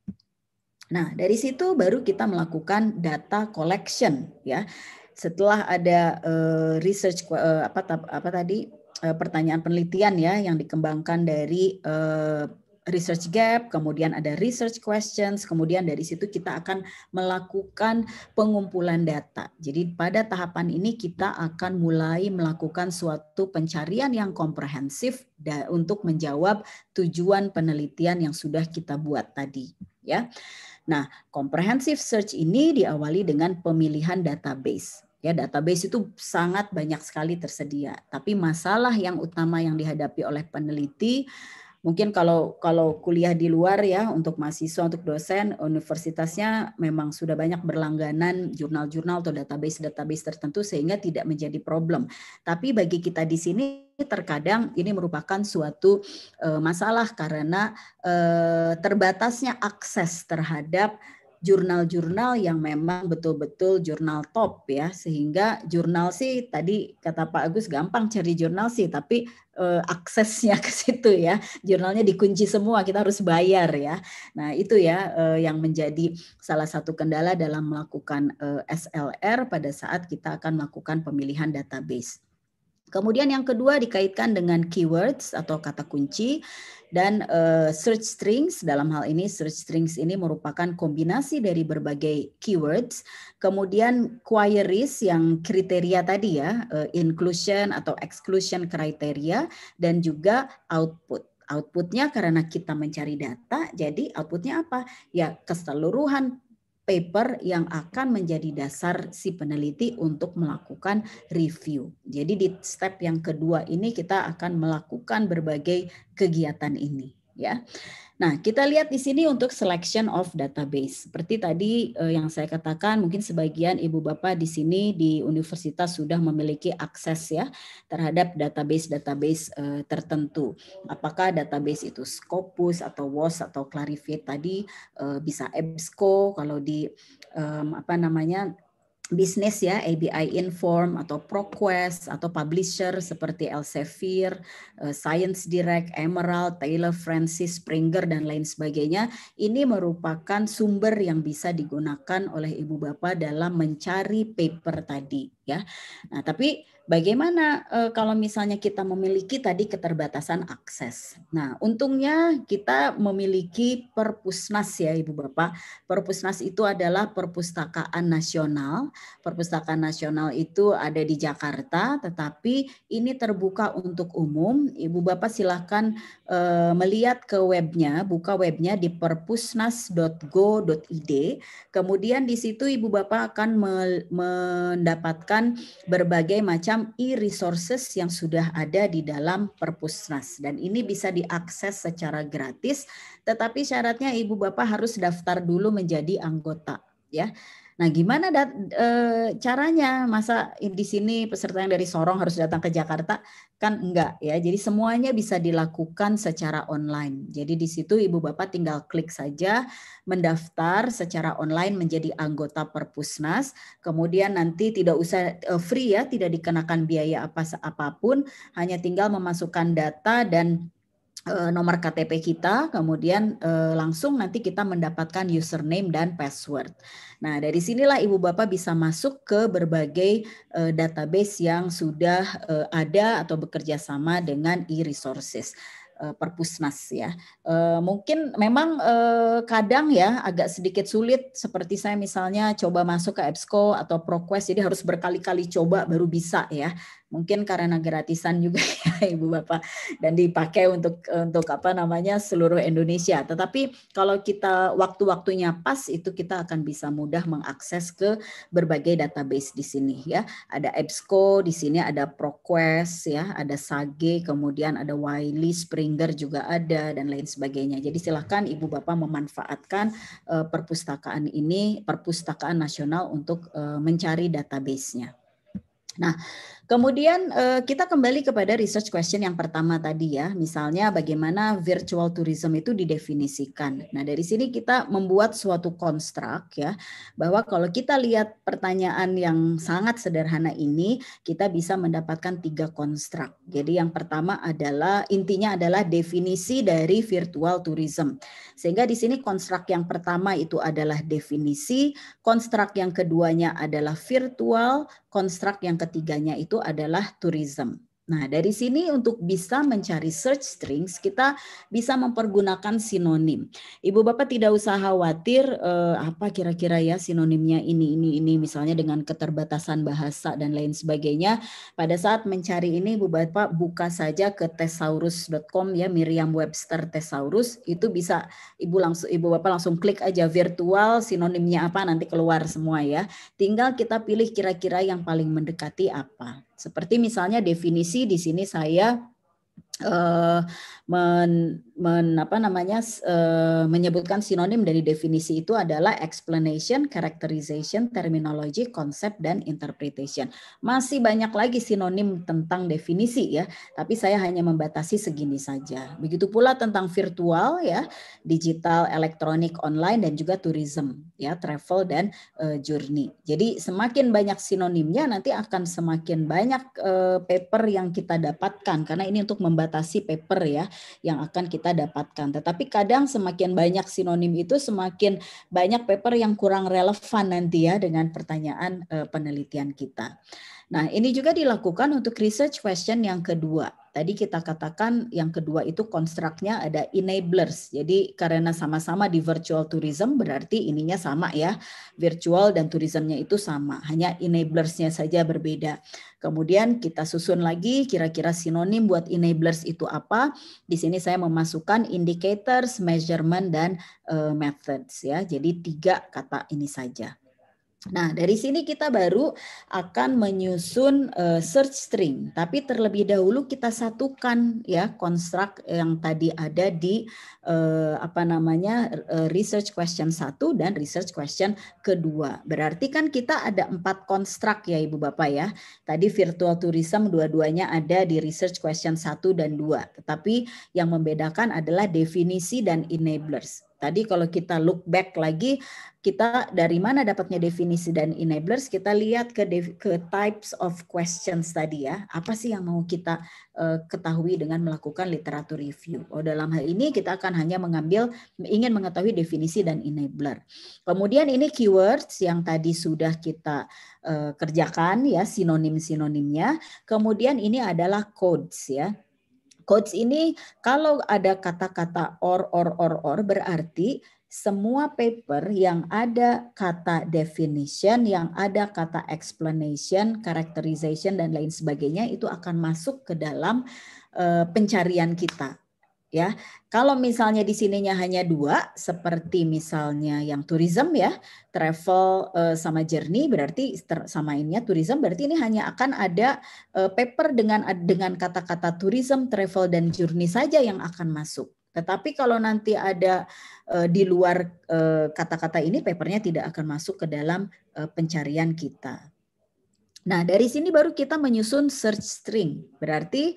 Nah, dari situ baru kita melakukan data collection ya. Setelah ada uh, research uh, apa apa tadi uh, pertanyaan penelitian ya yang dikembangkan dari uh, research gap, kemudian ada research questions, kemudian dari situ kita akan melakukan pengumpulan data. Jadi pada tahapan ini kita akan mulai melakukan suatu pencarian yang komprehensif untuk menjawab tujuan penelitian yang sudah kita buat tadi, ya. Nah, komprehensif search ini diawali dengan pemilihan database. Ya, database itu sangat banyak sekali tersedia, tapi masalah yang utama yang dihadapi oleh peneliti mungkin kalau kalau kuliah di luar ya untuk mahasiswa untuk dosen universitasnya memang sudah banyak berlangganan jurnal-jurnal atau database-database tertentu sehingga tidak menjadi problem. Tapi bagi kita di sini terkadang ini merupakan suatu eh, masalah karena eh, terbatasnya akses terhadap jurnal-jurnal yang memang betul-betul jurnal top ya sehingga jurnal sih tadi kata Pak Agus gampang cari jurnal sih tapi e, aksesnya ke situ ya jurnalnya dikunci semua kita harus bayar ya nah itu ya e, yang menjadi salah satu kendala dalam melakukan e, eh, SLR pada saat kita akan melakukan pemilihan database Kemudian yang kedua dikaitkan dengan keywords atau kata kunci dan uh, search strings dalam hal ini search strings ini merupakan kombinasi dari berbagai keywords kemudian queries yang kriteria tadi ya uh, inclusion atau exclusion kriteria dan juga output outputnya karena kita mencari data jadi outputnya apa ya keseluruhan paper yang akan menjadi dasar si peneliti untuk melakukan review. Jadi di step yang kedua ini kita akan melakukan berbagai kegiatan ini ya. Nah, kita lihat di sini untuk selection of database. Seperti tadi eh, yang saya katakan, mungkin sebagian ibu bapak di sini di universitas sudah memiliki akses ya terhadap database-database eh, tertentu. Apakah database itu Scopus atau WOS atau Clarivate tadi eh, bisa EBSCO kalau di apa namanya bisnis ya, ABI Inform atau ProQuest atau publisher seperti Elsevier, eh, Science Direct, Emerald, Taylor Francis, Springer dan lain sebagainya, ini merupakan sumber yang bisa digunakan oleh ibu bapak dalam mencari paper tadi ya. Nah, tapi Bagaimana e, kalau misalnya kita memiliki tadi keterbatasan akses? Nah, untungnya kita memiliki Perpusnas ya Ibu Bapak. Perpusnas itu adalah perpustakaan nasional. Perpustakaan nasional itu ada di Jakarta, tetapi ini terbuka untuk umum. Ibu Bapak silahkan e, eh, melihat ke webnya, buka webnya di perpusnas.go.id. Kemudian di situ Ibu Bapak akan mendapatkan berbagai macam macam e-resources yang sudah ada di dalam Perpusnas dan ini bisa diakses secara gratis tetapi syaratnya ibu bapak harus daftar dulu menjadi anggota ya. Nah, gimana dat, e, caranya? Masa di sini peserta yang dari Sorong harus datang ke Jakarta? Kan enggak ya. Jadi semuanya bisa dilakukan secara online. Jadi di situ Ibu Bapak tinggal klik saja mendaftar secara online menjadi anggota Perpusnas. Kemudian nanti tidak usah e, free ya, tidak dikenakan biaya apa apapun, hanya tinggal memasukkan data dan Eh, nomor KTP kita, kemudian eh, langsung nanti kita mendapatkan username dan password. Nah, dari sinilah ibu bapak bisa masuk ke berbagai eh, database yang sudah ada atau bekerja sama dengan e-resources. Perpusnas ya, mungkin memang kadang ya agak sedikit sulit seperti saya misalnya coba masuk ke EBSCO atau ProQuest jadi harus berkali-kali coba baru bisa ya mungkin karena gratisan juga ya ibu bapak dan dipakai untuk untuk apa namanya seluruh Indonesia tetapi kalau kita waktu-waktunya pas itu kita akan bisa mudah mengakses ke berbagai database di sini ya ada EBSCO di sini ada ProQuest ya ada Sage kemudian ada Wiley Springer juga ada dan lain sebagainya jadi silahkan ibu bapak memanfaatkan uh, perpustakaan ini perpustakaan nasional untuk uh, mencari databasenya nah Kemudian eh, kita kembali kepada research question yang pertama tadi ya, misalnya bagaimana virtual tourism itu didefinisikan. Nah dari sini kita membuat suatu konstruk ya, bahwa kalau kita lihat pertanyaan yang sangat sederhana ini, kita bisa mendapatkan tiga konstruk. Jadi yang pertama adalah intinya adalah definisi dari virtual tourism. Sehingga di sini konstruk yang pertama itu adalah definisi, konstruk yang keduanya adalah virtual, konstruk yang ketiganya itu adalah tourism. Nah, dari sini untuk bisa mencari search strings, kita bisa mempergunakan sinonim. Ibu Bapak tidak usah khawatir eh, apa kira-kira ya sinonimnya ini, ini, ini, misalnya dengan keterbatasan bahasa dan lain sebagainya. Pada saat mencari ini, Ibu Bapak buka saja ke thesaurus.com ya, Miriam Webster tesaurus itu bisa Ibu langsung Ibu Bapak langsung klik aja virtual sinonimnya apa nanti keluar semua ya. Tinggal kita pilih kira-kira yang paling mendekati apa. Seperti misalnya definisi di sini saya eh, men, apa namanya uh, menyebutkan sinonim dari definisi itu adalah explanation, characterization, terminology, konsep dan interpretation. Masih banyak lagi sinonim tentang definisi ya, tapi saya hanya membatasi segini saja. Begitu pula tentang virtual ya, digital, elektronik, online dan juga tourism ya, travel dan uh, journey. Jadi semakin banyak sinonimnya nanti akan semakin banyak uh, paper yang kita dapatkan karena ini untuk membatasi paper ya yang akan kita kita dapatkan. Tetapi kadang semakin banyak sinonim itu semakin banyak paper yang kurang relevan nanti ya dengan pertanyaan eh, penelitian kita. Nah, ini juga dilakukan untuk research question yang kedua. Tadi kita katakan yang kedua itu konstruknya ada enablers. Jadi karena sama-sama di virtual tourism berarti ininya sama ya. Virtual dan tourismnya itu sama, hanya enablersnya saja berbeda. Kemudian kita susun lagi kira-kira sinonim buat enablers itu apa. Di sini saya memasukkan indicators, measurement, dan eh, methods ya. Jadi tiga kata ini saja. Nah, dari sini kita baru akan menyusun uh, search string, tapi terlebih dahulu kita satukan ya konstruk yang tadi ada di uh, apa namanya uh, research question satu dan research question kedua. Berarti kan kita ada empat konstruk ya Ibu Bapak ya. Tadi virtual tourism dua-duanya ada di research question satu dan dua. tetapi yang membedakan adalah definisi dan enablers Tadi kalau kita look back lagi, kita dari mana dapatnya definisi dan enablers? Kita lihat ke ke types of questions tadi ya. Apa sih yang mau kita uh, ketahui dengan melakukan literatur review? Oh, dalam hal ini kita akan hanya mengambil ingin mengetahui definisi dan enabler. Kemudian ini keywords yang tadi sudah kita uh, kerjakan ya sinonim-sinonimnya. Kemudian ini adalah codes ya Coach ini kalau ada kata-kata or or or or berarti semua paper yang ada kata definition, yang ada kata explanation, characterization dan lain sebagainya itu akan masuk ke dalam eh, pencarian kita ya. Kalau misalnya di sininya hanya dua, seperti misalnya yang tourism ya, travel eh, sama journey berarti sama ininya tourism berarti ini hanya akan ada eh, paper dengan dengan kata-kata tourism, travel dan journey saja yang akan masuk. Tetapi kalau nanti ada eh, di luar kata-kata ini, papernya tidak akan masuk ke dalam pencarian kita. Nah, dari sini baru kita menyusun search string. Berarti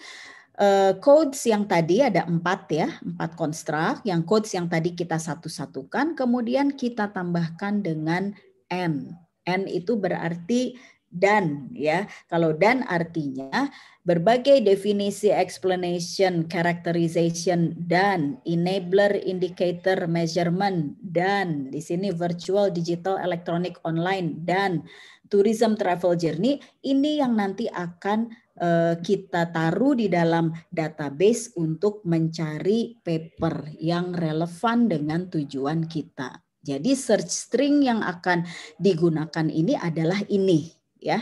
Uh, codes yang tadi ada empat ya, empat konstruk. Yang codes yang tadi kita satu-satukan, kemudian kita tambahkan dengan n. N itu berarti dan ya. Kalau dan artinya berbagai definisi, explanation, characterization, dan enabler, indicator, measurement, dan di sini virtual, digital, electronic, online, dan tourism travel journey ini yang nanti akan Eh, kita taruh di dalam database untuk mencari paper yang relevan dengan tujuan kita. Jadi search string yang akan digunakan ini adalah ini ya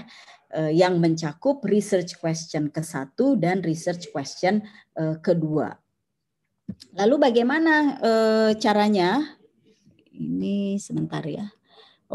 eh, yang mencakup research question ke-1 dan research question ke eh, kedua. Lalu bagaimana caranya? Ini sebentar ya.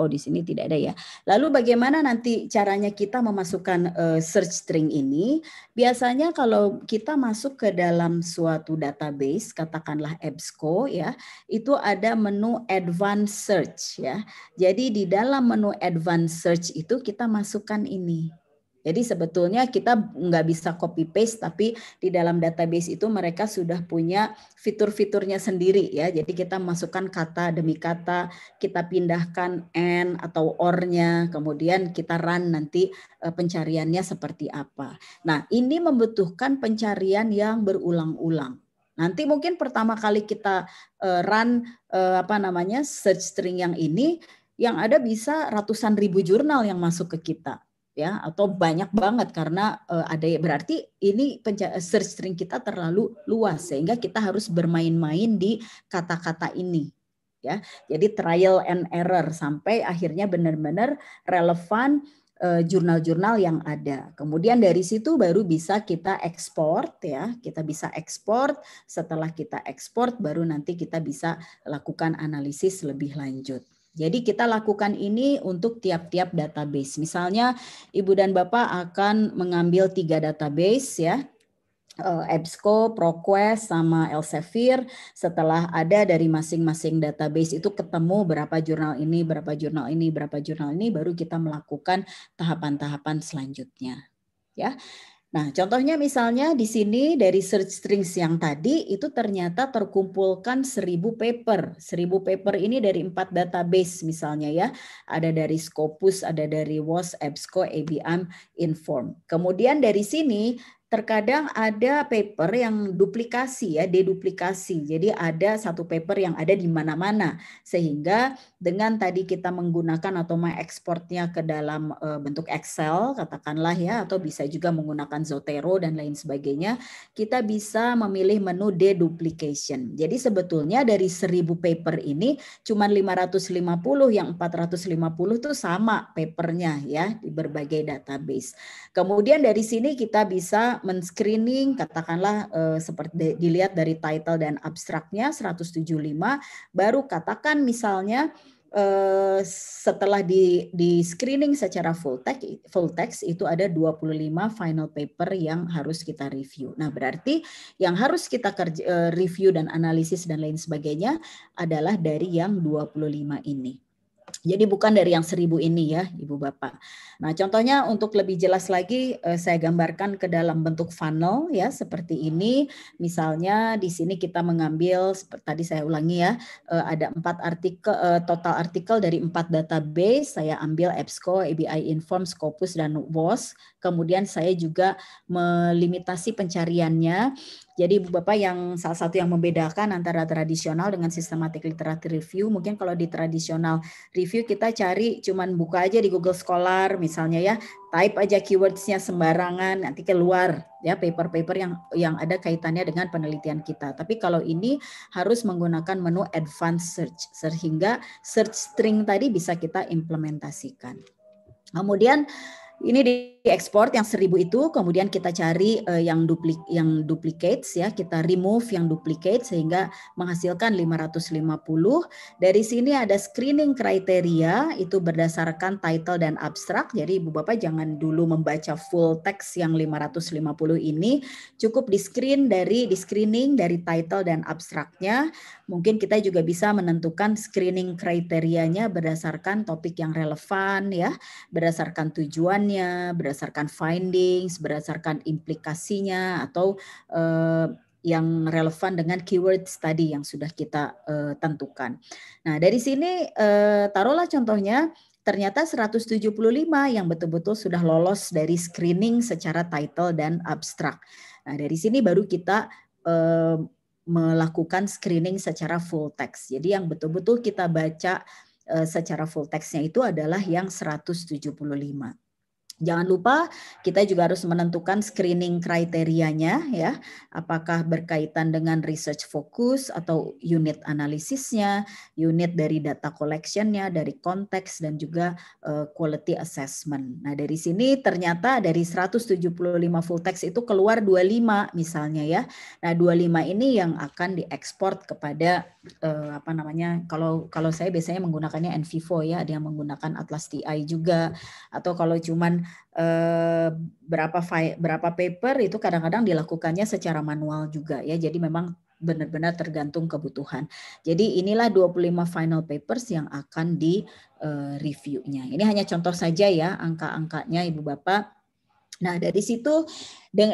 Oh, di sini tidak ada ya. Lalu bagaimana nanti caranya kita memasukkan uh, search string ini? Biasanya kalau kita masuk ke dalam suatu database, katakanlah EBSCO ya, itu ada menu advanced search ya. Jadi di dalam menu advanced search itu kita masukkan ini jadi sebetulnya kita nggak bisa copy paste, tapi di dalam database itu mereka sudah punya fitur-fiturnya sendiri ya. Jadi kita masukkan kata demi kata, kita pindahkan and atau or-nya, kemudian kita run nanti e, pencariannya seperti apa. Nah ini membutuhkan pencarian yang berulang-ulang. Nanti mungkin pertama kali kita e, run e, apa namanya search string yang ini, yang ada bisa ratusan ribu jurnal yang masuk ke kita ya atau banyak banget karena uh, ada ya, berarti ini eh, search string kita terlalu luas sehingga kita harus bermain-main di kata-kata ini ya. Jadi trial and error sampai akhirnya benar-benar relevan eh, jurnal-jurnal yang ada. Kemudian dari situ baru bisa kita ekspor ya. Kita bisa ekspor, setelah kita ekspor baru nanti kita bisa lakukan analisis lebih lanjut. Jadi kita lakukan ini untuk tiap-tiap database. Misalnya Ibu dan Bapak akan mengambil tiga database ya. EBSCO, eh, ProQuest, sama Elsevier. Setelah ada dari masing-masing database itu ketemu berapa jurnal ini, berapa jurnal ini, berapa jurnal ini, baru kita melakukan tahapan-tahapan selanjutnya. Ya, Nah, contohnya misalnya di sini dari search strings yang tadi itu ternyata terkumpulkan 1000 paper. 1000 paper ini dari empat database misalnya ya. Ada dari Scopus, ada dari WOS, EBSCO, ABM, Inform. Kemudian dari sini terkadang ada paper yang duplikasi ya, deduplikasi. Jadi ada satu paper yang ada di mana-mana sehingga dengan tadi kita menggunakan atau mengekspornya ke dalam eh, bentuk Excel katakanlah ya atau bisa juga menggunakan Zotero dan lain sebagainya kita bisa memilih menu deduplication. Jadi sebetulnya dari 1000 paper ini cuma 550 yang 450 itu sama papernya ya di berbagai database. Kemudian dari sini kita bisa men-screening katakanlah eh, seperti dilihat dari title dan abstraknya 175 baru katakan misalnya Eh, setelah di, di screening secara full text, full text itu ada 25 final paper yang harus kita review. Nah, berarti yang harus kita kerja, eh, review dan analisis dan lain sebagainya adalah dari yang 25 ini. Jadi bukan dari yang seribu ini ya, Ibu Bapak. Nah, contohnya untuk lebih jelas lagi eh, saya gambarkan ke dalam bentuk funnel ya seperti ini. Misalnya di sini kita mengambil seperti tadi saya ulangi ya, eh, ada empat artikel eh, total artikel dari empat database. Saya ambil EBSCO, ABI Inform, Scopus dan WOS Kemudian saya juga melimitasi pencariannya. Jadi Bapak yang salah satu yang membedakan antara tradisional dengan sistematik literatur review, mungkin kalau di tradisional review kita cari cuman buka aja di Google Scholar misalnya ya, type aja keywordsnya sembarangan, nanti keluar ya paper-paper yang yang ada kaitannya dengan penelitian kita. Tapi kalau ini harus menggunakan menu advanced search sehingga search string tadi bisa kita implementasikan. Kemudian ini di diekspor yang seribu itu kemudian kita cari uh, yang duplik yang duplicates ya kita remove yang duplicate sehingga menghasilkan 550 dari sini ada screening kriteria itu berdasarkan title dan abstrak jadi ibu bapak jangan dulu membaca full text yang 550 ini cukup di screen dari di screening dari title dan abstraknya mungkin kita juga bisa menentukan screening kriterianya berdasarkan topik yang relevan ya berdasarkan tujuan penelitiannya, berdasarkan findings, berdasarkan implikasinya atau uh, yang relevan dengan keyword study yang sudah kita uh, tentukan. Nah, dari sini uh, taruhlah contohnya ternyata 175 yang betul-betul sudah lolos dari screening secara title dan abstrak. Nah, dari sini baru kita uh, melakukan screening secara full text. Jadi yang betul-betul kita baca secara full textnya itu adalah yang 175. Jangan lupa kita juga harus menentukan screening kriterianya ya, apakah berkaitan dengan research fokus atau unit analisisnya, unit dari data collectionnya, dari konteks dan juga uh, quality assessment. Nah dari sini ternyata dari 175 full text itu keluar 25 misalnya ya. Nah 25 ini yang akan diekspor kepada uh, apa namanya? Kalau kalau saya biasanya menggunakannya NVivo ya, ada yang menggunakan Atlas TI juga atau kalau cuman Eh, berapa berapa berapa paper itu kadang-kadang dilakukannya secara manual juga ya. Jadi memang benar-benar tergantung kebutuhan. Jadi inilah 25 final papers yang akan di eh, reviewnya. Ini hanya contoh saja ya angka-angkanya Ibu Bapak Nah, dari situ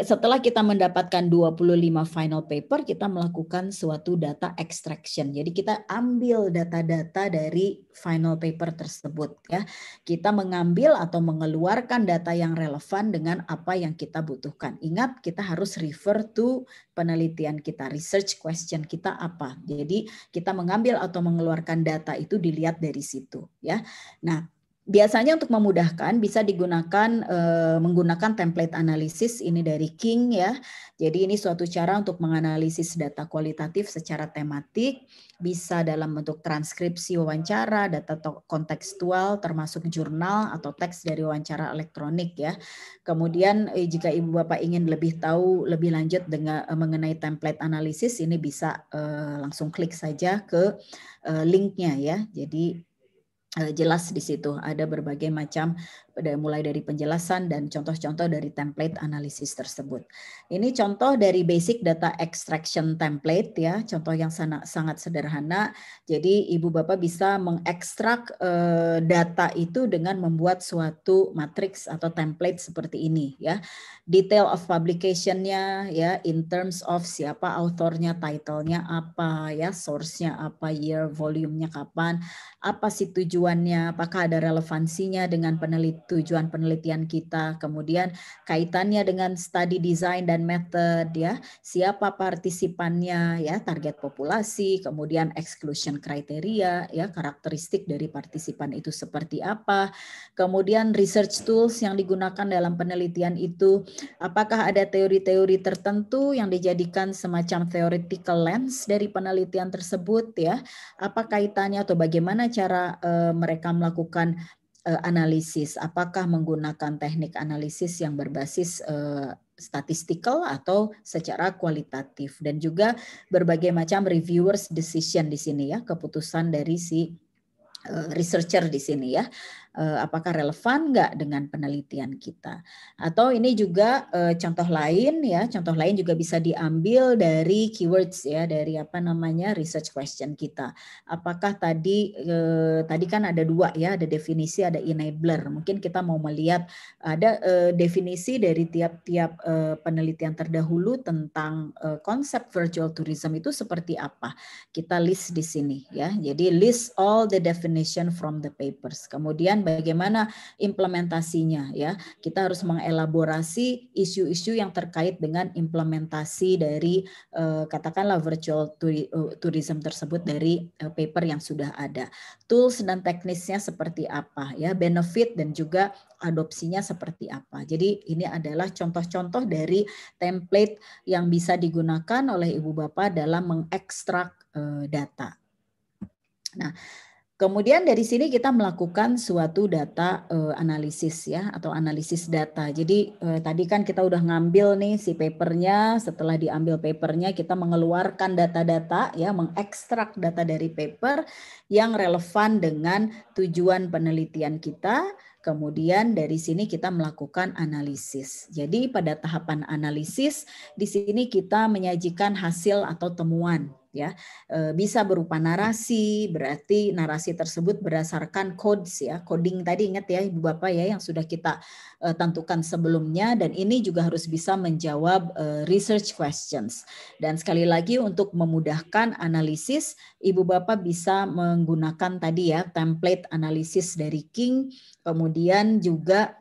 setelah kita mendapatkan 25 final paper, kita melakukan suatu data extraction. Jadi kita ambil data-data dari final paper tersebut ya. Kita mengambil atau mengeluarkan data yang relevan dengan apa yang kita butuhkan. Ingat kita harus refer to penelitian kita, research question kita apa. Jadi kita mengambil atau mengeluarkan data itu dilihat dari situ ya. Nah, Biasanya untuk memudahkan bisa digunakan e, menggunakan template analisis ini dari King ya. Jadi ini suatu cara untuk menganalisis data kualitatif secara tematik, bisa dalam bentuk transkripsi wawancara, data kontekstual termasuk jurnal atau teks dari wawancara elektronik ya. Kemudian e, jika Ibu Bapak ingin lebih tahu lebih lanjut dengan e, mengenai template analisis ini bisa e, langsung klik saja ke e, linknya ya. Jadi Eh, jelas di situ ada berbagai macam mulai dari penjelasan dan contoh-contoh dari template analisis tersebut. Ini contoh dari basic data extraction template ya, contoh yang sangat sangat sederhana. Jadi Ibu Bapak bisa mengekstrak eh, data itu dengan membuat suatu matriks atau template seperti ini ya. Detail of publication ya in terms of siapa autornya, titlenya apa ya, source-nya apa, year, volume-nya kapan, apa sih tujuannya, apakah ada relevansinya dengan penelitian tujuan penelitian kita, kemudian kaitannya dengan study design dan method ya, siapa partisipannya ya, target populasi, kemudian exclusion criteria ya, karakteristik dari partisipan itu seperti apa, kemudian research tools yang digunakan dalam penelitian itu apakah ada teori-teori tertentu yang dijadikan semacam theoretical lens dari penelitian tersebut ya, apa kaitannya atau bagaimana cara uh, mereka melakukan Eh, analisis apakah menggunakan teknik analisis yang berbasis eh, statistikal atau secara kualitatif dan juga berbagai macam reviewers decision di sini ya keputusan dari si eh, researcher di sini ya Eh, apakah relevan nggak dengan penelitian kita. Atau ini juga eh, contoh lain ya, contoh lain juga bisa diambil dari keywords ya, dari apa namanya research question kita. Apakah tadi eh, tadi kan ada dua ya, ada definisi, ada enabler. Mungkin kita mau melihat ada definisi dari tiap-tiap penelitian terdahulu tentang konsep virtual tourism itu seperti apa. Kita list di sini ya. Jadi list all the definition from the papers. Kemudian bagaimana implementasinya ya. Kita harus mengelaborasi isu-isu yang terkait dengan implementasi dari eh, katakanlah virtual eh, tourism tersebut dari eh, paper yang sudah ada. Tools dan teknisnya seperti apa ya, benefit dan juga adopsinya seperti apa. Jadi ini adalah contoh-contoh dari template yang bisa digunakan oleh ibu bapak dalam mengekstrak data. Nah, Kemudian dari sini kita melakukan suatu data uh, analisis ya atau analisis data. Jadi uh, tadi kan kita udah ngambil nih si papernya, setelah diambil papernya kita mengeluarkan data-data ya mengekstrak data dari paper yang relevan dengan tujuan penelitian kita. Kemudian dari sini kita melakukan analisis. Jadi pada tahapan analisis di sini kita menyajikan hasil atau temuan ya. Eh, bisa berupa narasi, berarti narasi tersebut berdasarkan codes ya, coding tadi ingat ya Ibu Bapak ya yang sudah kita eh, tentukan sebelumnya dan ini juga harus bisa menjawab eh, research questions. Dan sekali lagi untuk memudahkan analisis, Ibu Bapak bisa menggunakan tadi ya template analisis dari King, kemudian juga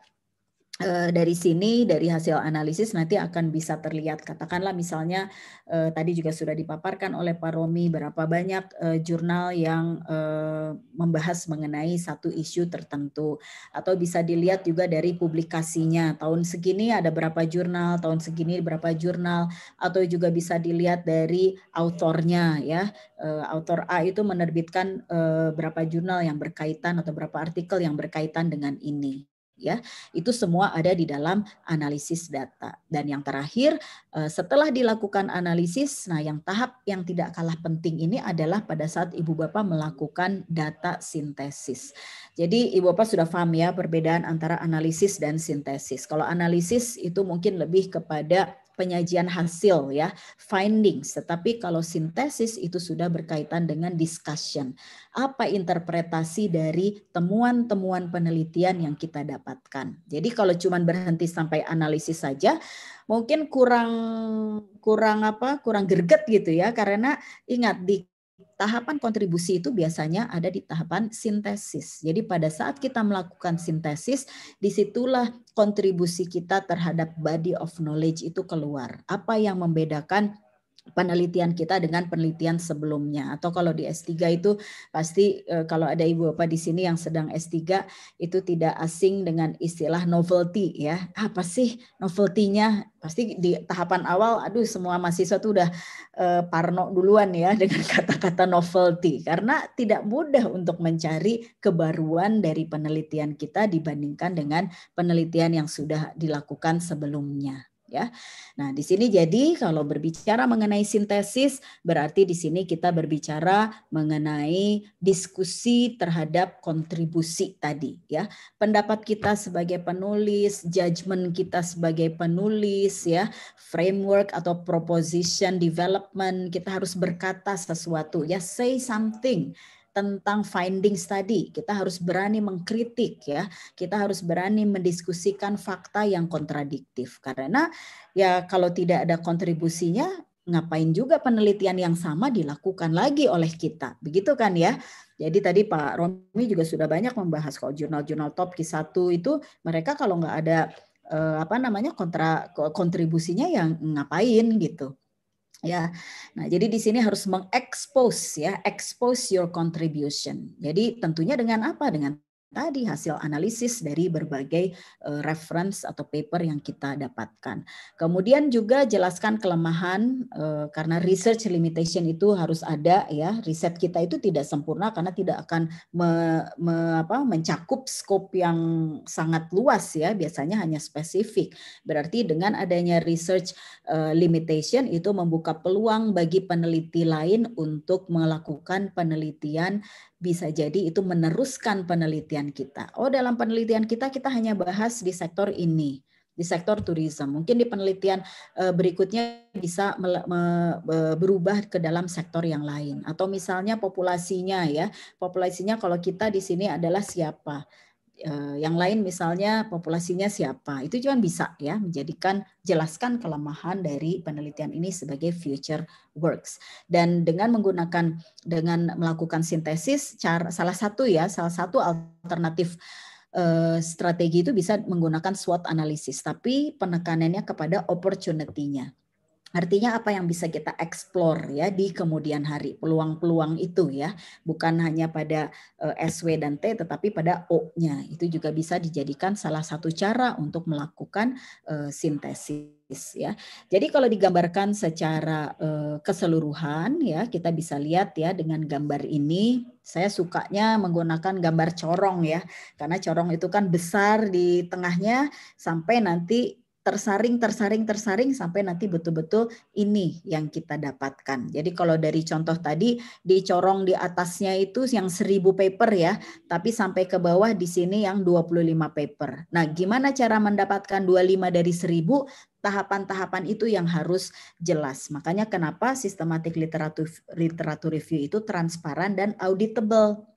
Eh, dari sini dari hasil analisis nanti akan bisa terlihat katakanlah misalnya eh, tadi juga sudah dipaparkan oleh Pak Romi berapa banyak eh, jurnal yang eh, membahas mengenai satu isu tertentu atau bisa dilihat juga dari publikasinya tahun segini ada berapa jurnal tahun segini berapa jurnal atau juga bisa dilihat dari autornya ya eh, autor A itu menerbitkan eh, berapa jurnal yang berkaitan atau berapa artikel yang berkaitan dengan ini ya itu semua ada di dalam analisis data dan yang terakhir eh, setelah dilakukan analisis nah yang tahap yang tidak kalah penting ini adalah pada saat ibu bapak melakukan data sintesis jadi ibu bapak sudah paham ya perbedaan antara analisis dan sintesis kalau analisis itu mungkin lebih kepada penyajian hasil ya, findings. Tetapi kalau sintesis itu sudah berkaitan dengan discussion. Apa interpretasi dari temuan-temuan penelitian yang kita dapatkan. Jadi kalau cuma berhenti sampai analisis saja mungkin kurang kurang apa? kurang greget gitu ya karena ingat di tahapan kontribusi itu biasanya ada di tahapan sintesis. Jadi pada saat kita melakukan sintesis, disitulah kontribusi kita terhadap body of knowledge itu keluar. Apa yang membedakan penelitian kita dengan penelitian sebelumnya atau kalau di S3 itu pasti eh, kalau ada ibu bapak di sini yang sedang S3 itu tidak asing dengan istilah novelty ya apa sih novelty-nya pasti di tahapan awal aduh semua mahasiswa tuh udah uh, parno duluan ya dengan kata-kata novelty karena tidak mudah untuk mencari kebaruan dari penelitian kita dibandingkan dengan penelitian yang sudah dilakukan sebelumnya ya. Nah, di sini jadi kalau berbicara mengenai sintesis berarti di sini kita berbicara mengenai diskusi terhadap kontribusi tadi ya. Pendapat kita sebagai penulis, judgement kita sebagai penulis ya, framework atau proposition development kita harus berkata sesuatu ya, say something tentang finding study. Kita harus berani mengkritik ya. Kita harus berani mendiskusikan fakta yang kontradiktif. Karena ya kalau tidak ada kontribusinya ngapain juga penelitian yang sama dilakukan lagi oleh kita. Begitu kan ya. Jadi tadi Pak Romi juga sudah banyak membahas kalau jurnal-jurnal top Q1 itu mereka kalau nggak ada eh, apa namanya kontra kontribusinya yang ngapain gitu ya. Nah, jadi di sini harus mengekspos ya, expose your contribution. Jadi tentunya dengan apa? Dengan tadi hasil analisis dari berbagai uh, reference atau paper yang kita dapatkan. Kemudian juga jelaskan kelemahan eh, karena research limitation itu harus ada ya. Riset kita itu tidak sempurna karena tidak akan me, me, apa, mencakup skop yang sangat luas ya. Biasanya hanya spesifik. Berarti dengan adanya research eh, limitation itu membuka peluang bagi peneliti lain untuk melakukan penelitian bisa jadi itu meneruskan penelitian kita. Oh, dalam penelitian kita kita hanya bahas di sektor ini, di sektor turisme. Mungkin di penelitian eh, berikutnya bisa berubah ke dalam sektor yang lain atau misalnya populasinya ya. Populasinya kalau kita di sini adalah siapa? Eh, yang lain misalnya populasinya siapa itu cuma bisa ya menjadikan jelaskan kelemahan dari penelitian ini sebagai future works dan dengan menggunakan dengan melakukan sintesis cara salah satu ya salah satu alternatif uh, strategi itu bisa menggunakan SWOT analisis tapi penekanannya kepada opportunity-nya Artinya apa yang bisa kita eksplor ya di kemudian hari, peluang-peluang itu ya, bukan hanya pada eh, SW dan T tetapi pada O-nya. Itu juga bisa dijadikan salah satu cara untuk melakukan eh, sintesis ya. Jadi kalau digambarkan secara uh, keseluruhan ya kita bisa lihat ya dengan gambar ini saya sukanya menggunakan gambar corong ya karena corong itu kan besar di tengahnya sampai nanti tersaring, tersaring, tersaring sampai nanti betul-betul ini yang kita dapatkan. Jadi kalau dari contoh tadi dicorong di atasnya itu yang 1000 paper ya, tapi sampai ke bawah di sini yang 25 paper. Nah, gimana cara mendapatkan 25 dari 1000? Tahapan-tahapan itu yang harus jelas. Makanya kenapa sistematik literatur literatur review itu transparan dan auditable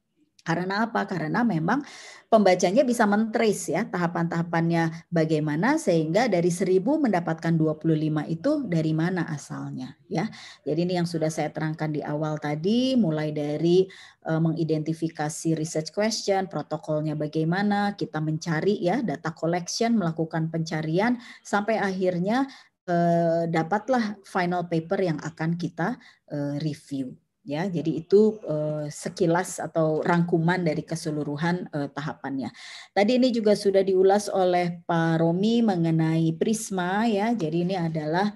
karena apa? Karena memang pembacanya bisa mentrace ya tahapan-tahapannya bagaimana sehingga dari 1000 mendapatkan 25 itu dari mana asalnya ya. Jadi ini yang sudah saya terangkan di awal tadi mulai dari e, mengidentifikasi research question, protokolnya bagaimana, kita mencari ya data collection, melakukan pencarian sampai akhirnya e, dapatlah final paper yang akan kita e, review ya jadi itu uh, sekilas atau rangkuman dari keseluruhan uh, tahapannya tadi ini juga sudah diulas oleh Pak Romi mengenai prisma ya jadi ini adalah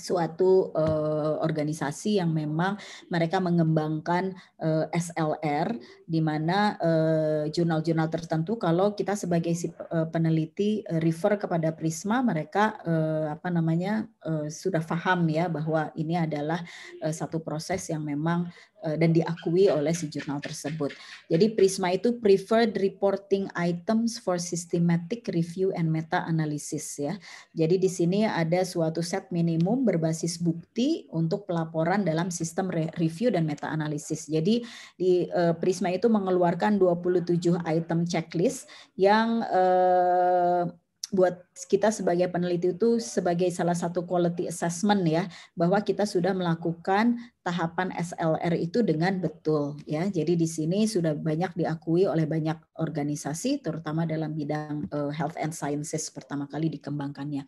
suatu uh, organisasi yang memang mereka mengembangkan uh, eh, SLR di mana jurnal eh, jurnal-jurnal tertentu kalau kita sebagai si, peneliti uh, refer kepada Prisma mereka uh, apa namanya uh, sudah paham ya bahwa ini adalah uh, satu proses yang memang Eh, dan diakui oleh si jurnal tersebut. Jadi Prisma itu preferred reporting items for systematic review and meta analysis ya. Jadi di sini ada suatu set minimum berbasis bukti untuk pelaporan dalam sistem review dan meta analisis. Jadi di eh, Prisma itu mengeluarkan 27 item checklist yang eh, buat kita sebagai peneliti itu sebagai salah satu quality assessment ya bahwa kita sudah melakukan tahapan SLR itu dengan betul ya. Jadi di sini sudah banyak diakui oleh banyak organisasi terutama dalam bidang uh, health and sciences pertama kali dikembangkannya.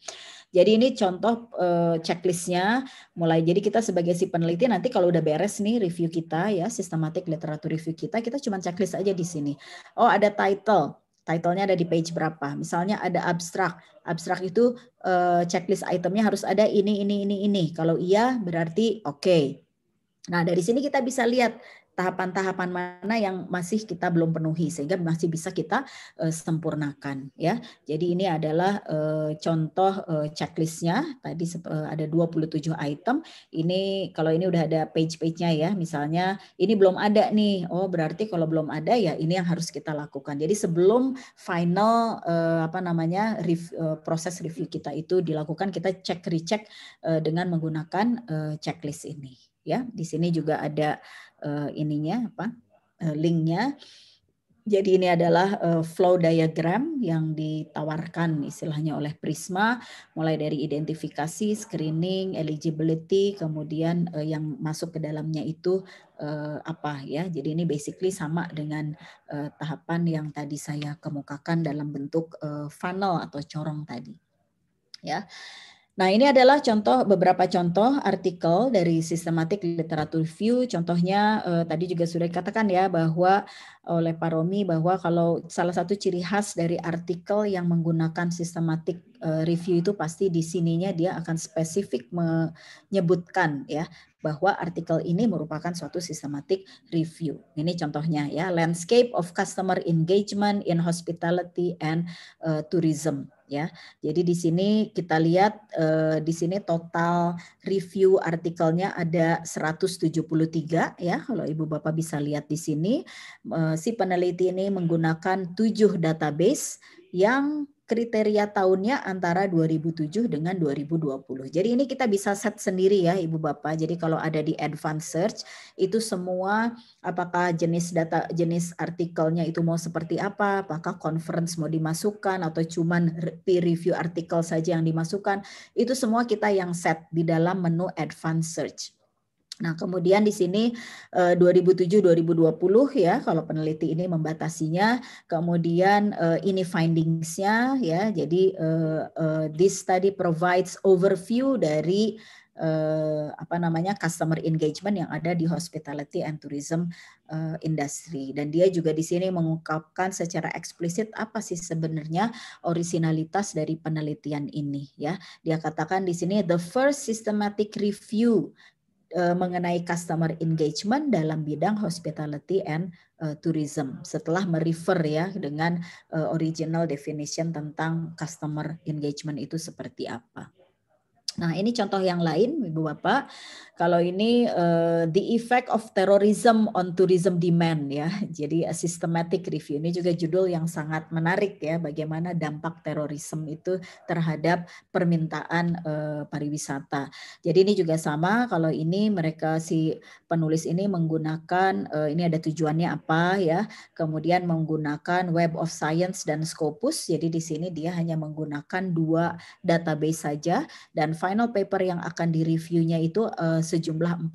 Jadi ini contoh uh, checklistnya mulai jadi kita sebagai si peneliti nanti kalau udah beres nih review kita ya sistematik literatur review kita kita cuma checklist aja di sini. Oh ada title title-nya ada di page berapa. Misalnya ada abstrak. Abstrak itu uh, checklist itemnya harus ada ini, ini, ini, ini. Kalau iya berarti oke. Okay. Nah dari sini kita bisa lihat tahapan-tahapan mana yang masih kita belum penuhi sehingga masih bisa kita uh, sempurnakan ya. Jadi ini adalah uh, contoh uh, checklistnya tadi uh, ada 27 item. Ini kalau ini udah ada page-page-nya ya. Misalnya ini belum ada nih. Oh, berarti kalau belum ada ya ini yang harus kita lakukan. Jadi sebelum final uh, apa namanya ref, uh, proses review kita itu dilakukan kita cek recheck uh, dengan menggunakan uh, checklist ini ya. Di sini juga ada uh, ininya apa uh, linknya. Jadi ini adalah uh, flow diagram yang ditawarkan istilahnya oleh Prisma, mulai dari identifikasi, screening, eligibility, kemudian uh, yang masuk ke dalamnya itu uh, apa ya. Jadi ini basically sama dengan uh, tahapan yang tadi saya kemukakan dalam bentuk uh, funnel atau corong tadi. Ya. Nah, ini adalah contoh beberapa contoh artikel dari Systematic Literature Review. Contohnya eh, tadi juga sudah dikatakan ya bahwa eh, oleh Pak Romi bahwa kalau salah satu ciri khas dari artikel yang menggunakan systematic eh, review itu pasti di sininya dia akan spesifik menyebutkan ya bahwa artikel ini merupakan suatu systematic review. Ini contohnya ya, landscape of customer engagement in hospitality and uh, tourism ya. Jadi di sini kita lihat eh, di sini total review artikelnya ada 173 ya. Kalau Ibu Bapak bisa lihat di sini eh, si peneliti ini menggunakan tujuh database yang kriteria tahunnya antara 2007 dengan 2020. Jadi ini kita bisa set sendiri ya Ibu Bapak. Jadi kalau ada di advanced search itu semua apakah jenis data jenis artikelnya itu mau seperti apa, apakah conference mau dimasukkan atau cuman peer review artikel saja yang dimasukkan, itu semua kita yang set di dalam menu advanced search. Nah, kemudian di sini 2007-2020 eh, ya kalau peneliti ini membatasinya. Kemudian eh, ini findings-nya ya. Jadi eh, this study provides overview dari apa namanya customer engagement yang ada di hospitality and tourism industry dan dia juga di sini mengungkapkan secara eksplisit apa sih sebenarnya orisinalitas dari penelitian ini ya dia katakan di sini the first systematic review Eh, mengenai customer engagement dalam bidang hospitality and uh, tourism setelah merefer ya dengan uh, original definition tentang customer engagement itu seperti apa. Nah, ini contoh yang lain, Ibu Bapak. Kalau ini uh, the effect of terrorism on tourism demand ya. Jadi a systematic review ini juga judul yang sangat menarik ya, bagaimana dampak terorisme itu terhadap permintaan uh, pariwisata. Jadi ini juga sama kalau ini mereka si penulis ini menggunakan uh, ini ada tujuannya apa ya. Kemudian menggunakan Web of Science dan Scopus. Jadi di sini dia hanya menggunakan dua database saja dan final paper yang akan direviewnya itu uh, sejumlah 45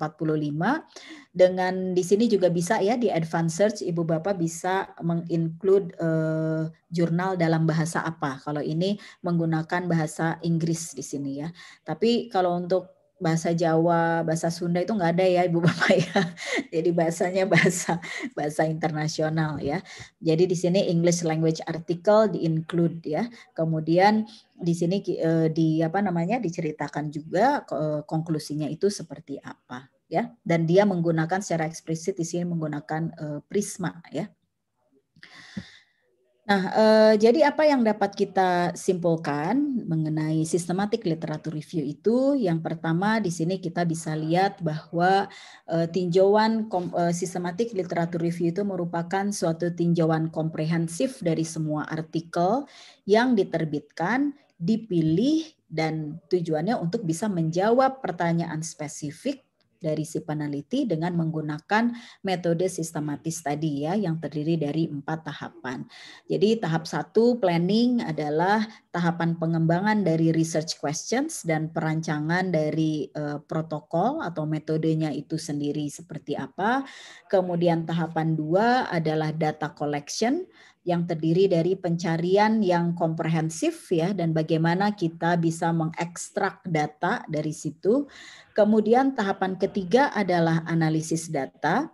dengan di sini juga bisa ya di advanced search Ibu Bapak bisa menginclude uh, jurnal dalam bahasa apa. Kalau ini menggunakan bahasa Inggris di sini ya. Tapi kalau untuk bahasa Jawa, bahasa Sunda itu nggak ada ya Ibu Bapak ya. Jadi bahasanya bahasa bahasa internasional ya. Jadi di sini English language article di include ya. Kemudian di sini e, di apa namanya diceritakan juga konklusinya itu seperti apa ya. Dan dia menggunakan secara eksplisit di sini menggunakan e, prisma ya. Nah, eh, jadi apa yang dapat kita simpulkan mengenai sistematik literatur review itu? Yang pertama di sini kita bisa lihat bahwa eh, tinjauan kom, eh, sistematik literatur review itu merupakan suatu tinjauan komprehensif dari semua artikel yang diterbitkan, dipilih dan tujuannya untuk bisa menjawab pertanyaan spesifik dari si peneliti dengan menggunakan metode sistematis tadi ya yang terdiri dari empat tahapan. Jadi tahap satu planning adalah tahapan pengembangan dari research questions dan perancangan dari uh, protokol atau metodenya itu sendiri seperti apa. Kemudian tahapan dua adalah data collection yang terdiri dari pencarian yang komprehensif ya dan bagaimana kita bisa mengekstrak data dari situ. Kemudian tahapan ketiga adalah analisis data.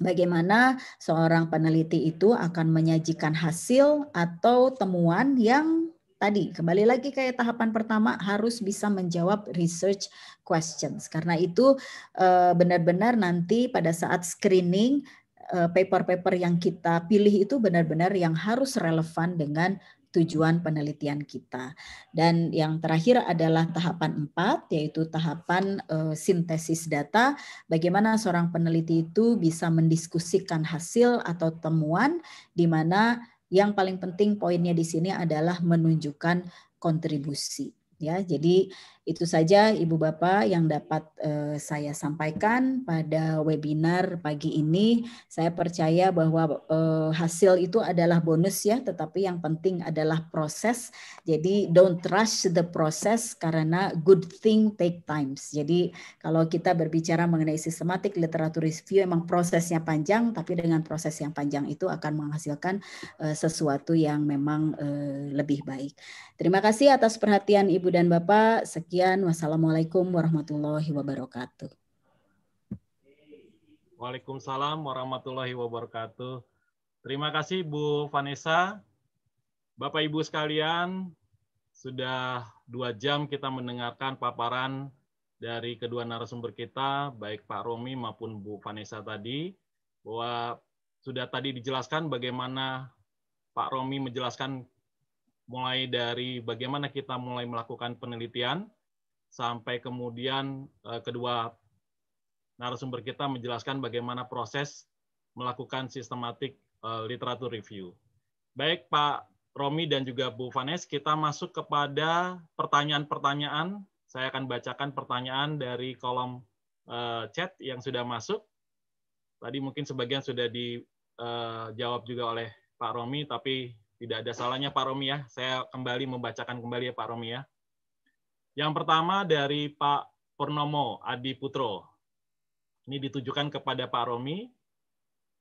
Bagaimana seorang peneliti itu akan menyajikan hasil atau temuan yang tadi kembali lagi kayak tahapan pertama harus bisa menjawab research questions karena itu eh, benar-benar nanti pada saat screening Eh, paper-paper yang kita pilih itu benar-benar yang harus relevan dengan tujuan penelitian kita. Dan yang terakhir adalah tahapan empat yaitu tahapan e, sintesis data, bagaimana seorang peneliti itu bisa mendiskusikan hasil atau temuan di mana yang paling penting poinnya di sini adalah menunjukkan kontribusi ya. Jadi itu saja Ibu Bapak yang dapat eh, saya sampaikan pada webinar pagi ini. Saya percaya bahwa eh, hasil itu adalah bonus ya, tetapi yang penting adalah proses. Jadi don't rush the process karena good thing take times. Jadi kalau kita berbicara mengenai sistematik literatur review emang prosesnya panjang, tapi dengan proses yang panjang itu akan menghasilkan eh, sesuatu yang memang lebih baik. Terima kasih atas perhatian Ibu dan Bapak. Sekian, wassalamualaikum warahmatullahi wabarakatuh. Waalaikumsalam warahmatullahi wabarakatuh. Terima kasih Bu Vanessa, Bapak Ibu sekalian, sudah dua jam kita mendengarkan paparan dari kedua narasumber kita, baik Pak Romi maupun Bu Vanessa tadi, bahwa sudah tadi dijelaskan bagaimana Pak Romi menjelaskan mulai dari bagaimana kita mulai melakukan penelitian, sampai kemudian eh, kedua narasumber kita menjelaskan bagaimana proses melakukan sistematik eh, literatur review. Baik Pak Romi dan juga Bu Vanes, kita masuk kepada pertanyaan-pertanyaan. Saya akan bacakan pertanyaan dari kolom eh, chat yang sudah masuk. Tadi mungkin sebagian sudah dijawab eh, juga oleh Pak Romi, tapi tidak ada salahnya Pak Romi ya. Saya kembali membacakan kembali ya Pak Romi ya. Yang pertama dari Pak Purnomo Adi Putro. Ini ditujukan kepada Pak Romi.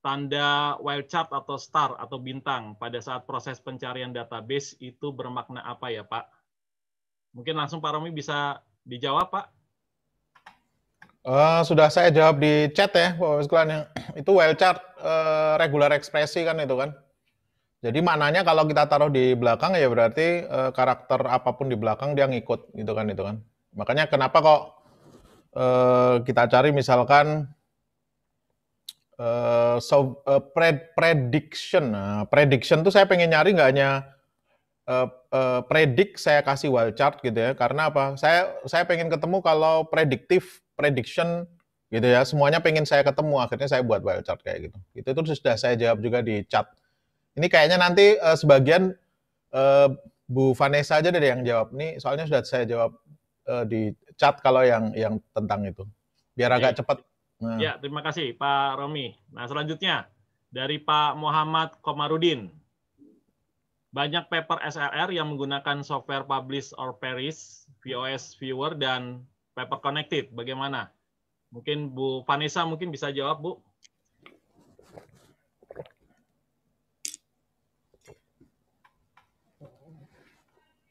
Tanda wild chart atau star atau bintang pada saat proses pencarian database itu bermakna apa ya Pak? Mungkin langsung Pak Romi bisa dijawab Pak. Uh, sudah saya jawab di chat ya, Pak. Wiskulan. Ya. Itu wild chart uh, regular ekspresi kan itu kan? Jadi mananya kalau kita taruh di belakang ya berarti e, karakter apapun di belakang dia ngikut gitu kan itu kan. Makanya kenapa kok e, kita cari misalkan e, eh, so, e, pred, prediction. Nah, prediction tuh saya pengen nyari nggak hanya e, e, predik saya kasih wild chart gitu ya. Karena apa? Saya saya pengen ketemu kalau prediktif prediction gitu ya. Semuanya pengen saya ketemu akhirnya saya buat wild chart kayak gitu. Itu tuh sudah saya jawab juga di chat ini kayaknya nanti uh, sebagian uh, Bu Vanessa aja dari yang jawab. Nih soalnya sudah saya jawab uh, di chat kalau yang yang tentang itu. Biar agak cepat. Nah. Ya, terima kasih Pak Romi. Nah, selanjutnya dari Pak Muhammad Komarudin. Banyak paper SRR yang menggunakan software Publish or Perish, VOS Viewer, dan paper Connected. Bagaimana? Mungkin Bu Vanessa mungkin bisa jawab, Bu.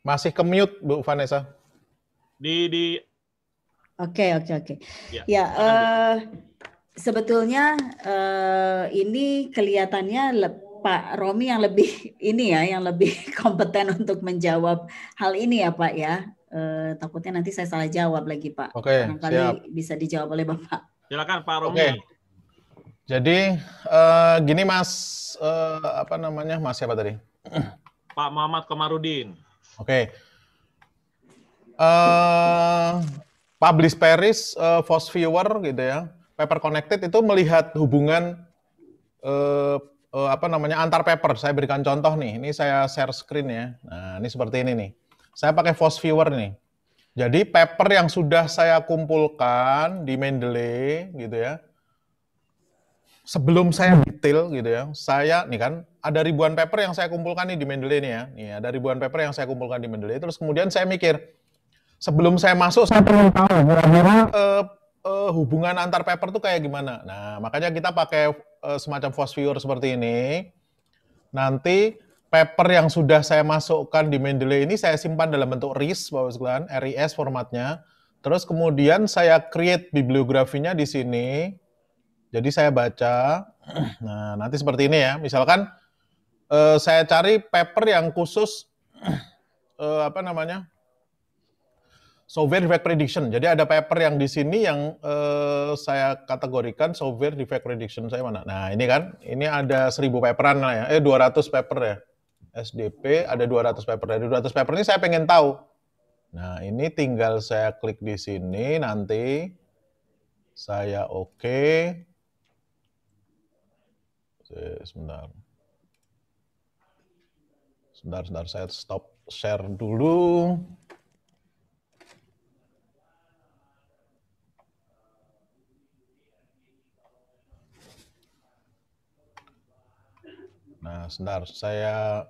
Masih ke mute Bu Vanessa. Di di Oke, oke, oke. Okay. Ya, ya uh, sebetulnya uh, ini kelihatannya Pak Romi yang lebih ini ya, yang lebih kompeten untuk menjawab hal ini ya, Pak ya. Uh, takutnya nanti saya salah jawab lagi, Pak. Oke, okay, siap. bisa dijawab oleh Bapak. Silakan Pak Romi. Okay. Jadi uh, gini Mas uh, apa namanya Mas siapa tadi? Pak Muhammad Komarudin. Oke. Okay. Uh, eh, publish Paris, uh, eh, Fos Viewer gitu ya, paper connected itu melihat hubungan uh, uh, apa namanya antar paper. Saya berikan contoh nih. Ini saya share screen ya. Nah, ini seperti ini nih. Saya pakai Fos Viewer nih. Jadi paper yang sudah saya kumpulkan di Mendeley gitu ya. Sebelum saya detail gitu ya, saya nih kan ada ribuan paper yang saya kumpulkan nih di Mendeley nih ya. Nih, ada ribuan paper yang saya kumpulkan di Mendeley. Terus kemudian saya mikir, sebelum saya masuk, saya pengen tahu kira-kira uh, uh, hubungan antar paper tuh kayak gimana. Nah, makanya kita pakai uh, semacam viewer seperti ini. Nanti paper yang sudah saya masukkan di Mendeley ini saya simpan dalam bentuk RIS, Bapak sekalian, RIS formatnya. Terus kemudian saya create bibliografinya di sini. Jadi saya baca. Nah, nanti seperti ini ya. Misalkan uh, saya cari paper yang khusus uh, apa namanya? software defect prediction. Jadi ada paper yang di sini yang uh, saya kategorikan software defect prediction saya mana. Nah, ini kan, ini ada 1000 paperan lah ya. Eh 200 paper ya. SDP ada 200 paper. Dari 200 paper ini saya pengen tahu. Nah, ini tinggal saya klik di sini nanti saya oke. Okay. Sebentar. Sebentar, sebentar saya stop share dulu. Nah, sebentar saya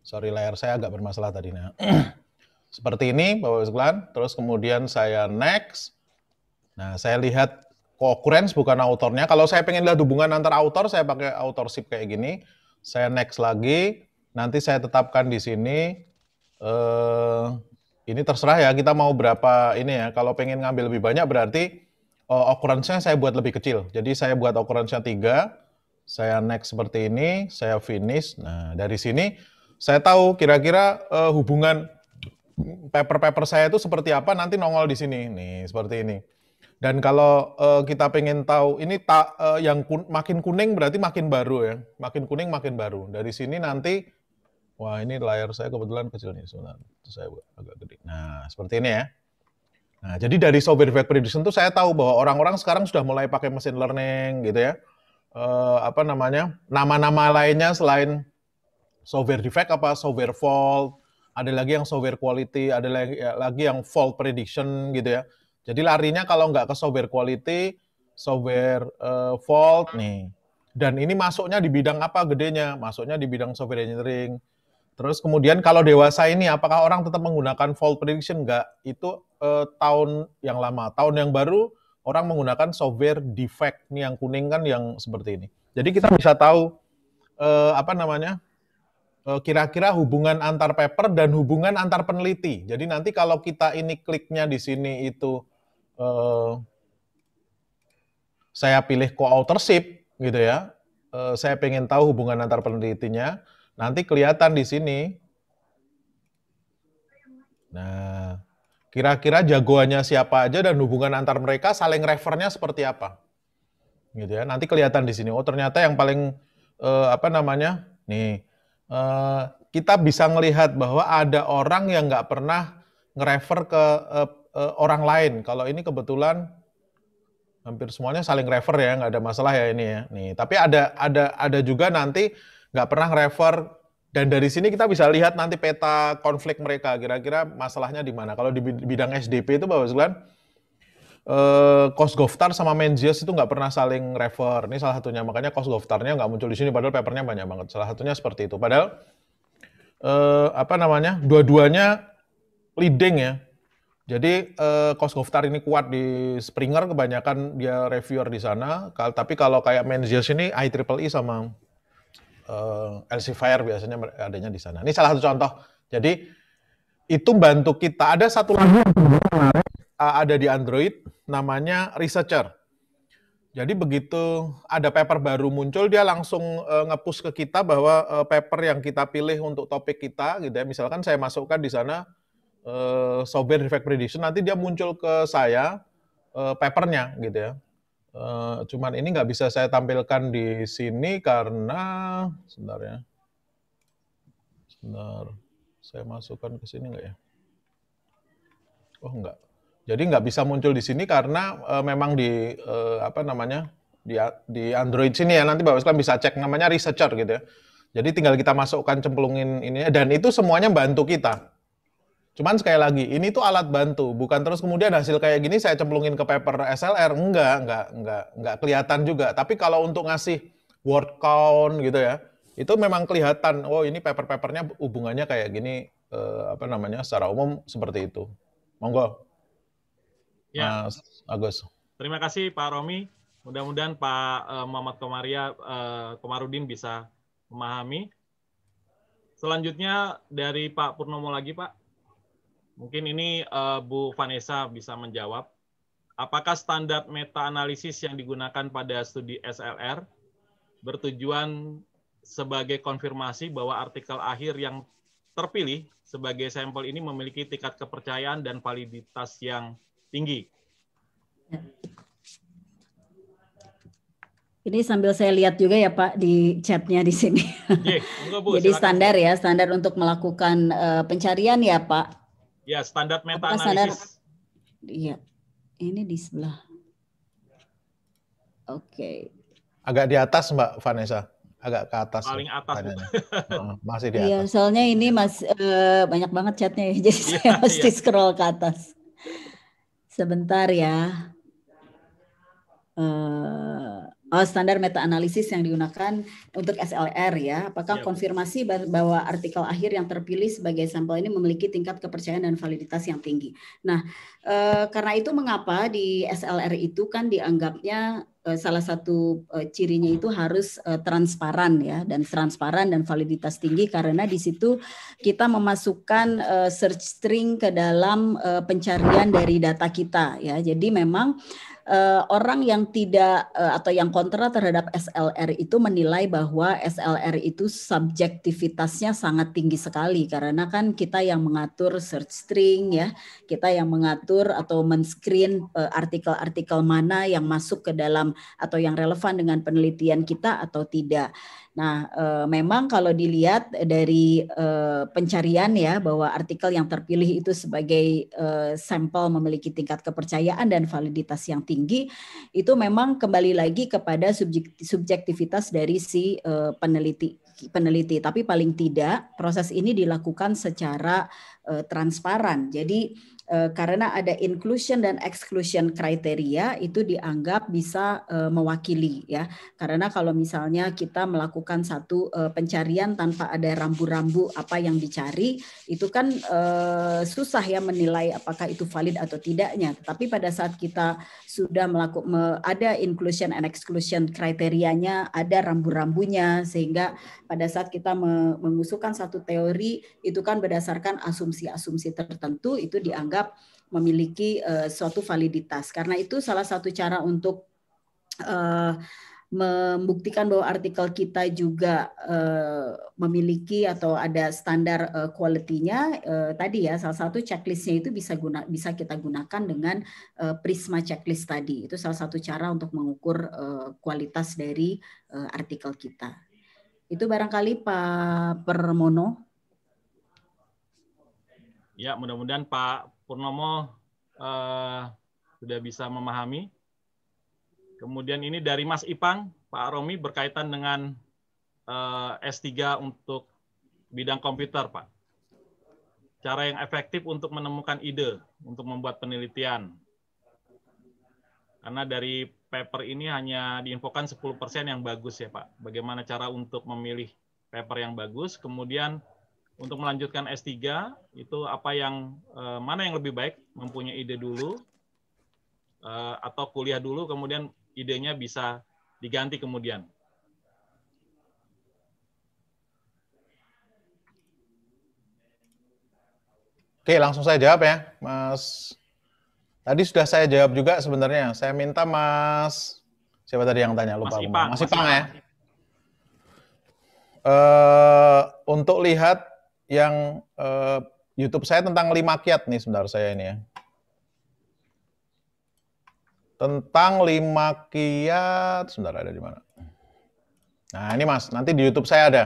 sorry layar saya agak bermasalah tadi nah. Seperti ini Bapak sekalian, terus kemudian saya next. Nah, saya lihat co Co-occurrence bukan autornya. Kalau saya pengen lihat hubungan antar autor, saya pakai authorship kayak gini. Saya next lagi, nanti saya tetapkan di sini. Eh, ini terserah ya, kita mau berapa ini ya. Kalau pengen ngambil lebih banyak berarti uh, eh, ukurannya saya buat lebih kecil. Jadi saya buat ukurannya 3, saya next seperti ini, saya finish. Nah, dari sini saya tahu kira-kira uh, hubungan paper-paper saya itu seperti apa nanti nongol di sini. Nih, seperti ini. Dan kalau uh, kita pengen tahu ini tak uh, yang kun makin kuning berarti makin baru ya. Makin kuning makin baru. Dari sini nanti Wah ini layar saya kebetulan kecil nih sebentar. saya agak gede. Nah seperti ini ya. Nah jadi dari software effect prediction itu saya tahu bahwa orang-orang sekarang sudah mulai pakai mesin learning gitu ya. Uh, apa namanya nama-nama lainnya selain software defect apa software fault ada lagi yang software quality ada lagi, ya, yang fault prediction gitu ya jadi larinya kalau nggak ke software quality software uh, fault nih dan ini masuknya di bidang apa gedenya masuknya di bidang software engineering Terus kemudian kalau dewasa ini apakah orang tetap menggunakan fault prediction enggak? Itu eh, tahun yang lama, tahun yang baru orang menggunakan software defect nih yang kuning kan yang seperti ini. Jadi kita bisa tahu eh, apa namanya? Eh, kira-kira hubungan antar paper dan hubungan antar peneliti. Jadi nanti kalau kita ini kliknya di sini itu eh, saya pilih co-authorship gitu ya. Eh, saya pengen tahu hubungan antar penelitinya Nanti kelihatan di sini. Nah, kira-kira jagoannya siapa aja dan hubungan antar mereka saling refernya seperti apa. Gitu ya. Nanti kelihatan di sini. Oh, ternyata yang paling eh, apa namanya? Nih, eh, kita bisa melihat bahwa ada orang yang nggak pernah ngerefer ke eh, eh, orang lain. Kalau ini kebetulan hampir semuanya saling refer ya, nggak ada masalah ya ini ya. Nih, tapi ada ada ada juga nanti nggak pernah refer dan dari sini kita bisa lihat nanti peta konflik mereka kira-kira masalahnya di mana. Kalau di bidang SDP itu Bapak sekalian eh, Kosgovtar sama Menzies itu nggak pernah saling refer. Ini salah satunya makanya Kosgovtarnya nggak muncul di sini padahal papernya banyak banget. Salah satunya seperti itu. Padahal eh, apa namanya? Dua-duanya leading ya. Jadi eh, Kosgovtar ini kuat di Springer kebanyakan dia reviewer di sana. Tapi kalau kayak Menzies ini IEEE e sama uh, Fire biasanya adanya di sana. Ini salah satu contoh. Jadi itu bantu kita. Ada satu lagi yang menarik eh, ada di Android namanya Researcher. Jadi begitu ada paper baru muncul dia langsung uh, ngepush ke kita bahwa uh, paper yang kita pilih untuk topik kita gitu ya. Misalkan saya masukkan di sana uh, software defect prediction nanti dia muncul ke saya uh, papernya gitu ya. Eh, cuman ini nggak bisa saya tampilkan di sini karena sebentar ya. Sebentar. Saya masukkan ke sini nggak ya? Oh nggak. Jadi nggak bisa muncul di sini karena uh, memang di uh, apa namanya di, di Android sini ya. Nanti Bapak sekalian bisa cek namanya researcher gitu ya. Jadi tinggal kita masukkan cemplungin ini ya. dan itu semuanya bantu kita. Cuman sekali lagi, ini tuh alat bantu, bukan terus kemudian hasil kayak gini saya cemplungin ke paper SLR, enggak, enggak, enggak, enggak kelihatan juga. Tapi kalau untuk ngasih word count gitu ya, itu memang kelihatan, oh ini paper-papernya hubungannya kayak gini, eh, apa namanya, secara umum seperti itu. Monggo. Ya. Mas Agus. Terima kasih Pak Romi. Mudah-mudahan Pak eh, Muhammad Komaria eh, Komarudin bisa memahami. Selanjutnya dari Pak Purnomo lagi, Pak. Mungkin ini uh, Bu Vanessa bisa menjawab. Apakah standar meta-analisis yang digunakan pada studi SLR bertujuan sebagai konfirmasi bahwa artikel akhir yang terpilih sebagai sampel ini memiliki tingkat kepercayaan dan validitas yang tinggi. Ini sambil saya lihat juga ya Pak di chatnya di sini. Yeah, enggak, Bu, Jadi standar ya, standar untuk melakukan uh, pencarian ya Pak. Ya, standar meta analisis. Iya. Ini di sebelah. Oke. Okay. Agak di atas Mbak Vanessa agak ke atas. Ya, Paling atas. Oh, masih di iya, atas. Iya, soalnya ini mas uh, banyak banget chatnya ya, jadi iya, saya mesti iya. scroll ke atas. Sebentar ya. Uh, Oh, standar meta-analisis yang digunakan untuk SLR ya. Apakah yep. Ya, konfirmasi bahwa artikel akhir yang terpilih sebagai sampel ini memiliki tingkat kepercayaan dan validitas yang tinggi. Nah, eh, karena itu mengapa di SLR itu kan dianggapnya eh, salah satu eh, cirinya itu harus eh, transparan ya dan transparan dan validitas tinggi karena di situ kita memasukkan eh, search string ke dalam eh, pencarian dari data kita ya. Jadi memang uh, orang yang tidak uh, atau yang kontra terhadap SLR itu menilai bahwa SLR itu subjektivitasnya sangat tinggi sekali karena kan kita yang mengatur search string ya, kita yang mengatur atau men-screen uh, artikel-artikel mana yang masuk ke dalam atau yang relevan dengan penelitian kita atau tidak. Nah, e, memang kalau dilihat dari e, pencarian ya bahwa artikel yang terpilih itu sebagai e, sampel memiliki tingkat kepercayaan dan validitas yang tinggi, itu memang kembali lagi kepada subjek, subjektivitas dari si e, peneliti peneliti. Tapi paling tidak proses ini dilakukan secara e, transparan. Jadi Eh, karena ada inclusion dan exclusion kriteria itu dianggap bisa eh, mewakili ya karena kalau misalnya kita melakukan satu eh, pencarian tanpa ada rambu-rambu apa yang dicari itu kan susah ya menilai apakah itu valid atau tidaknya Tapi pada saat kita sudah melakukan ada inclusion and exclusion kriterianya ada rambu-rambunya sehingga pada saat kita mengusulkan satu teori itu kan berdasarkan asumsi-asumsi tertentu itu dianggap dianggap memiliki uh, suatu validitas. Karena itu salah satu cara untuk uh, membuktikan bahwa artikel kita juga uh, memiliki atau ada standar uh, quality-nya uh, tadi ya salah satu checklist-nya itu bisa guna bisa kita gunakan dengan uh, prisma checklist tadi itu salah satu cara untuk mengukur uh, kualitas dari uh, artikel kita itu barangkali Pak Permono ya mudah-mudahan Pak Purnomo uh, sudah bisa memahami. Kemudian ini dari Mas Ipang, Pak Romi berkaitan dengan uh, eh, S3 untuk bidang komputer, Pak. Cara yang efektif untuk menemukan ide, untuk membuat penelitian. Karena dari paper ini hanya diinfokan 10% yang bagus ya, Pak. Bagaimana cara untuk memilih paper yang bagus, kemudian untuk melanjutkan S3 itu apa yang uh, mana yang lebih baik mempunyai ide dulu uh, atau kuliah dulu kemudian idenya bisa diganti kemudian. Oke, langsung saya jawab ya, Mas. Tadi sudah saya jawab juga sebenarnya. Saya minta Mas siapa tadi yang tanya lupa. Mas Ipang, Mas ya. Uh, untuk lihat yang uh, YouTube saya tentang lima kiat nih sebentar saya ini ya. Tentang lima kiat, sebentar ada di mana? Nah ini mas, nanti di YouTube saya ada.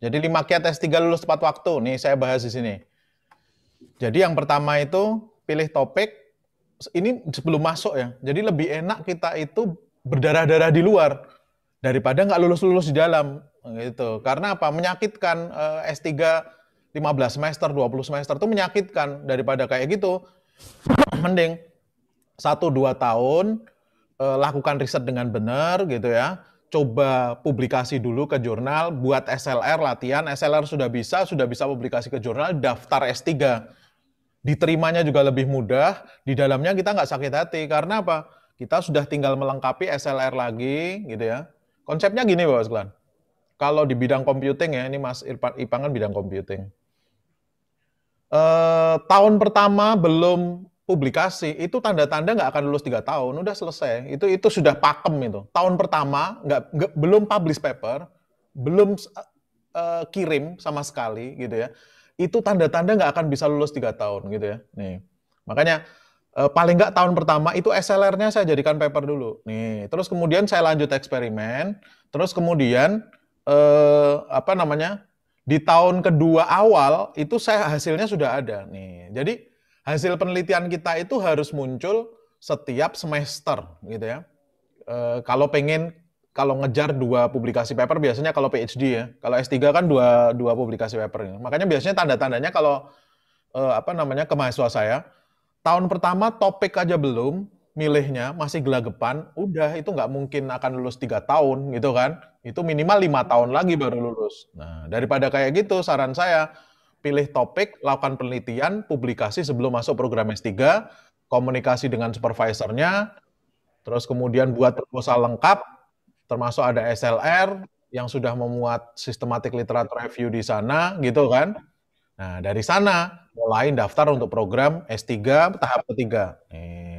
Jadi lima kiat S3 lulus tepat waktu, nih saya bahas di sini. Jadi yang pertama itu pilih topik, ini sebelum masuk ya, jadi lebih enak kita itu berdarah-darah di luar daripada nggak lulus-lulus di dalam gitu. Karena apa? Menyakitkan eh, S3 15 semester, 20 semester itu menyakitkan daripada kayak gitu. Mending 1 2 tahun eh, lakukan riset dengan benar gitu ya. Coba publikasi dulu ke jurnal, buat SLR latihan, SLR sudah bisa, sudah bisa publikasi ke jurnal, daftar S3. Diterimanya juga lebih mudah, di dalamnya kita nggak sakit hati. Karena apa? Kita sudah tinggal melengkapi SLR lagi gitu ya. Konsepnya gini Bapak sekalian. Kalau di bidang computing ya, ini Mas Ipang kan bidang computing Eh, tahun pertama belum publikasi itu tanda-tanda nggak akan lulus tiga tahun udah selesai itu itu sudah pakem itu tahun pertama nggak, belum publish paper belum uh, kirim sama sekali gitu ya itu tanda-tanda nggak akan bisa lulus tiga tahun gitu ya nih makanya uh, paling nggak tahun pertama itu SLR-nya saya jadikan paper dulu nih terus kemudian saya lanjut eksperimen terus kemudian uh, apa namanya di tahun kedua awal itu saya hasilnya sudah ada nih. Jadi hasil penelitian kita itu harus muncul setiap semester gitu ya. E, kalau pengen kalau ngejar dua publikasi paper biasanya kalau PhD ya. Kalau S3 kan dua dua publikasi paper. Makanya biasanya tanda-tandanya kalau e, apa namanya kemahasiswa saya tahun pertama topik aja belum, milihnya masih gelagapan, udah itu nggak mungkin akan lulus tiga tahun gitu kan. Itu minimal lima tahun lagi baru lulus. Nah, daripada kayak gitu, saran saya pilih topik, lakukan penelitian, publikasi sebelum masuk program S3, komunikasi dengan supervisornya, terus kemudian buat proposal lengkap, termasuk ada SLR yang sudah memuat sistematik literatur review di sana gitu kan. Nah, dari sana mulai daftar untuk program S3 tahap ketiga. Nih.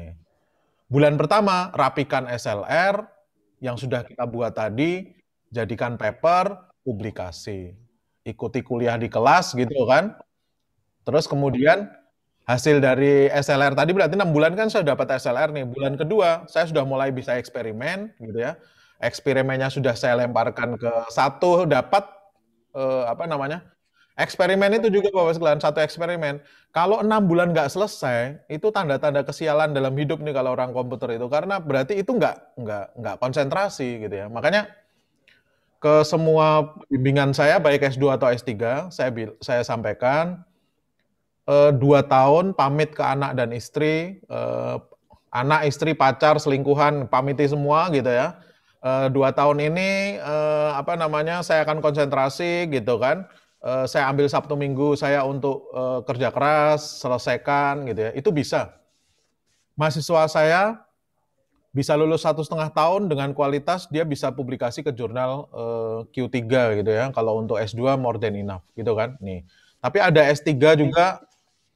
Bulan pertama, rapikan SLR yang sudah kita buat tadi, jadikan paper, publikasi. Ikuti kuliah di kelas gitu kan. Terus kemudian hasil dari SLR tadi berarti enam bulan kan saya dapat SLR nih. Bulan kedua saya sudah mulai bisa eksperimen gitu ya. Eksperimennya sudah saya lemparkan ke satu dapat eh, apa namanya Eksperimen itu juga Bapak sekalian, satu eksperimen. Kalau enam bulan nggak selesai, itu tanda-tanda kesialan dalam hidup nih kalau orang komputer itu. Karena berarti itu nggak nggak nggak konsentrasi gitu ya. Makanya ke semua bimbingan saya baik S2 atau S3, saya saya sampaikan eh, dua tahun pamit ke anak dan istri, eh, anak, istri, pacar, selingkuhan, pamiti semua gitu ya. Eh, dua tahun ini eh, apa namanya saya akan konsentrasi gitu kan Eh, saya ambil Sabtu Minggu saya untuk uh, kerja keras, selesaikan gitu ya. Itu bisa. Mahasiswa saya bisa lulus satu setengah tahun dengan kualitas dia bisa publikasi ke jurnal uh, eh, Q3 gitu ya. Kalau untuk S2 more than enough gitu kan. Nih. Tapi ada S3 juga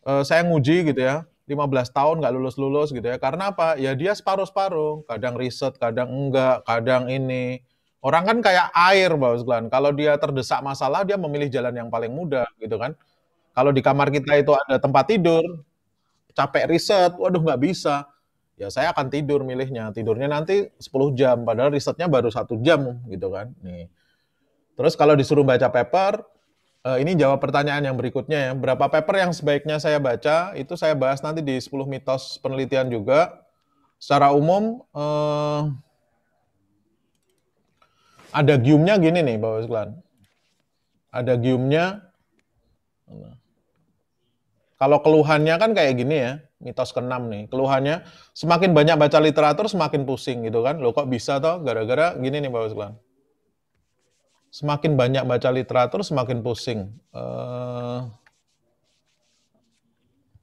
uh, saya nguji gitu ya. 15 tahun nggak lulus-lulus gitu ya. Karena apa? Ya dia separuh-separuh. Kadang riset, kadang enggak, kadang ini. Orang kan kayak air, Bapak sekalian. Kalau dia terdesak masalah, dia memilih jalan yang paling mudah, gitu kan. Kalau di kamar kita itu ada tempat tidur, capek riset, waduh nggak bisa. Ya saya akan tidur milihnya. Tidurnya nanti 10 jam, padahal risetnya baru satu jam, gitu kan. Nih. Terus kalau disuruh baca paper, eh, ini jawab pertanyaan yang berikutnya ya. Berapa paper yang sebaiknya saya baca, itu saya bahas nanti di 10 mitos penelitian juga. Secara umum, eh, ada giumnya gini nih Bapak sekalian. Ada giumnya. Kalau keluhannya kan kayak gini ya, mitos keenam nih. Keluhannya semakin banyak baca literatur semakin pusing gitu kan. Lo kok bisa toh gara-gara gini nih Bapak sekalian. Semakin banyak baca literatur semakin pusing. Uh,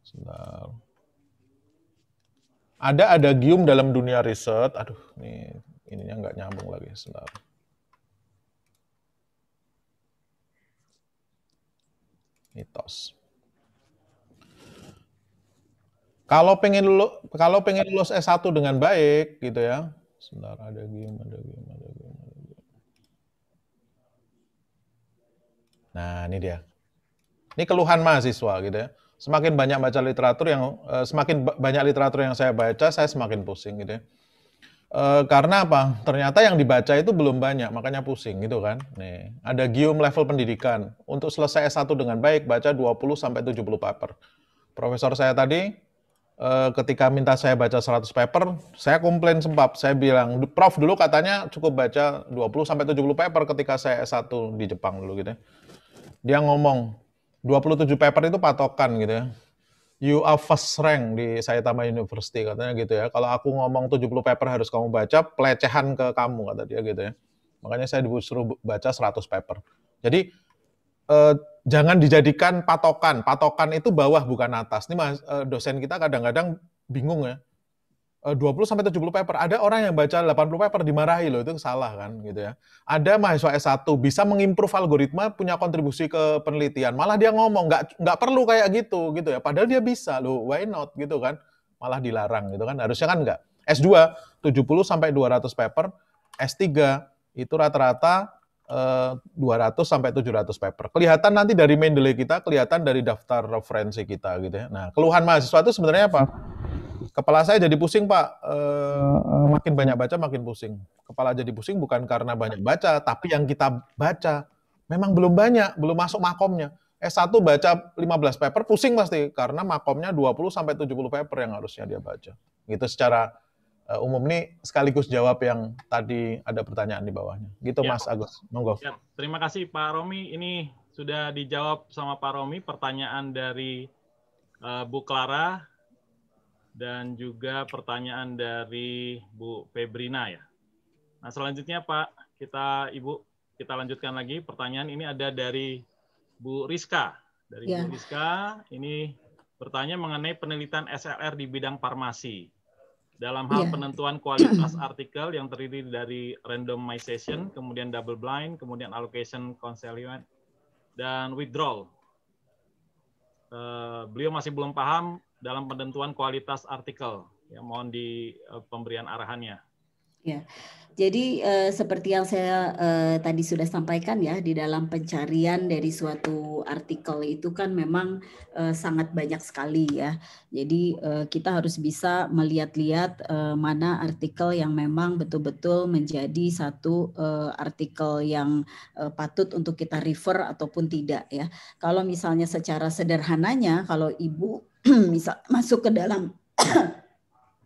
sebentar. Ada gium dalam dunia riset. Aduh, ini ininya nggak nyambung lagi. Sebentar. mitos. Kalau pengen lulus, kalau pengen lulus S1 dengan baik gitu ya. Sebentar ada game, ada game, ada game, ada game. Nah, ini dia. Ini keluhan mahasiswa gitu ya. Semakin banyak baca literatur yang eh, semakin banyak literatur yang saya baca, saya semakin pusing gitu ya Eh, karena apa? Ternyata yang dibaca itu belum banyak, makanya pusing gitu kan. Nih, ada gium level pendidikan. Untuk selesai S1 dengan baik, baca 20 70 paper. Profesor saya tadi uh, ketika minta saya baca 100 paper, saya komplain sebab saya bilang, "Prof, dulu katanya cukup baca 20 70 paper ketika saya S1 di Jepang dulu gitu ya." Dia ngomong, 27 paper itu patokan gitu ya you are first rank di Saitama University katanya gitu ya. Kalau aku ngomong 70 paper harus kamu baca, pelecehan ke kamu kata dia gitu ya. Makanya saya disuruh baca 100 paper. Jadi eh, jangan dijadikan patokan. Patokan itu bawah bukan atas. Ini mas, eh, dosen kita kadang-kadang bingung ya. 20 eh, sampai 70 paper. Ada orang yang baca 80 paper dimarahi loh, itu salah kan gitu ya. Ada mahasiswa S1 bisa mengimprove algoritma, punya kontribusi ke penelitian. Malah dia ngomong nggak nggak perlu kayak gitu gitu ya. Padahal dia bisa loh, why not gitu kan. Malah dilarang gitu kan. Harusnya kan enggak. S2 70 sampai 200 paper, S3 itu rata-rata eh, 200 sampai 700 paper. Kelihatan nanti dari main Mendeley kita, kelihatan dari daftar referensi kita gitu ya. Nah, keluhan mahasiswa itu sebenarnya apa? Kepala saya jadi pusing Pak, e, makin banyak baca makin pusing. Kepala jadi pusing bukan karena banyak baca, tapi yang kita baca memang belum banyak, belum masuk makomnya. S1 baca 15 paper pusing pasti karena makomnya 20 sampai 70 paper yang harusnya dia baca. Gitu secara umum nih sekaligus jawab yang tadi ada pertanyaan di bawahnya. Gitu ya. Mas Agus. Monggo. Ya. Terima kasih Pak Romi. Ini sudah dijawab sama Pak Romi pertanyaan dari uh, Bu Clara dan juga pertanyaan dari Bu Febrina ya. Nah selanjutnya Pak, kita Ibu kita lanjutkan lagi pertanyaan ini ada dari Bu Rizka. Dari ya. Bu Rizka ini bertanya mengenai penelitian SLR di bidang farmasi. Dalam hal ya. penentuan kualitas artikel yang terdiri dari randomization, kemudian double blind, kemudian allocation consignment, dan withdrawal. Eh, beliau masih belum paham dalam penentuan kualitas artikel. Ya, mohon di uh, pemberian arahannya. Ya, jadi uh, seperti yang saya uh, tadi sudah sampaikan ya di dalam pencarian dari suatu artikel itu kan memang uh, sangat banyak sekali ya. Jadi uh, kita harus bisa melihat-lihat uh, mana artikel yang memang betul-betul menjadi satu uh, artikel yang uh, patut untuk kita refer ataupun tidak ya. Kalau misalnya secara sederhananya kalau ibu misal masuk ke dalam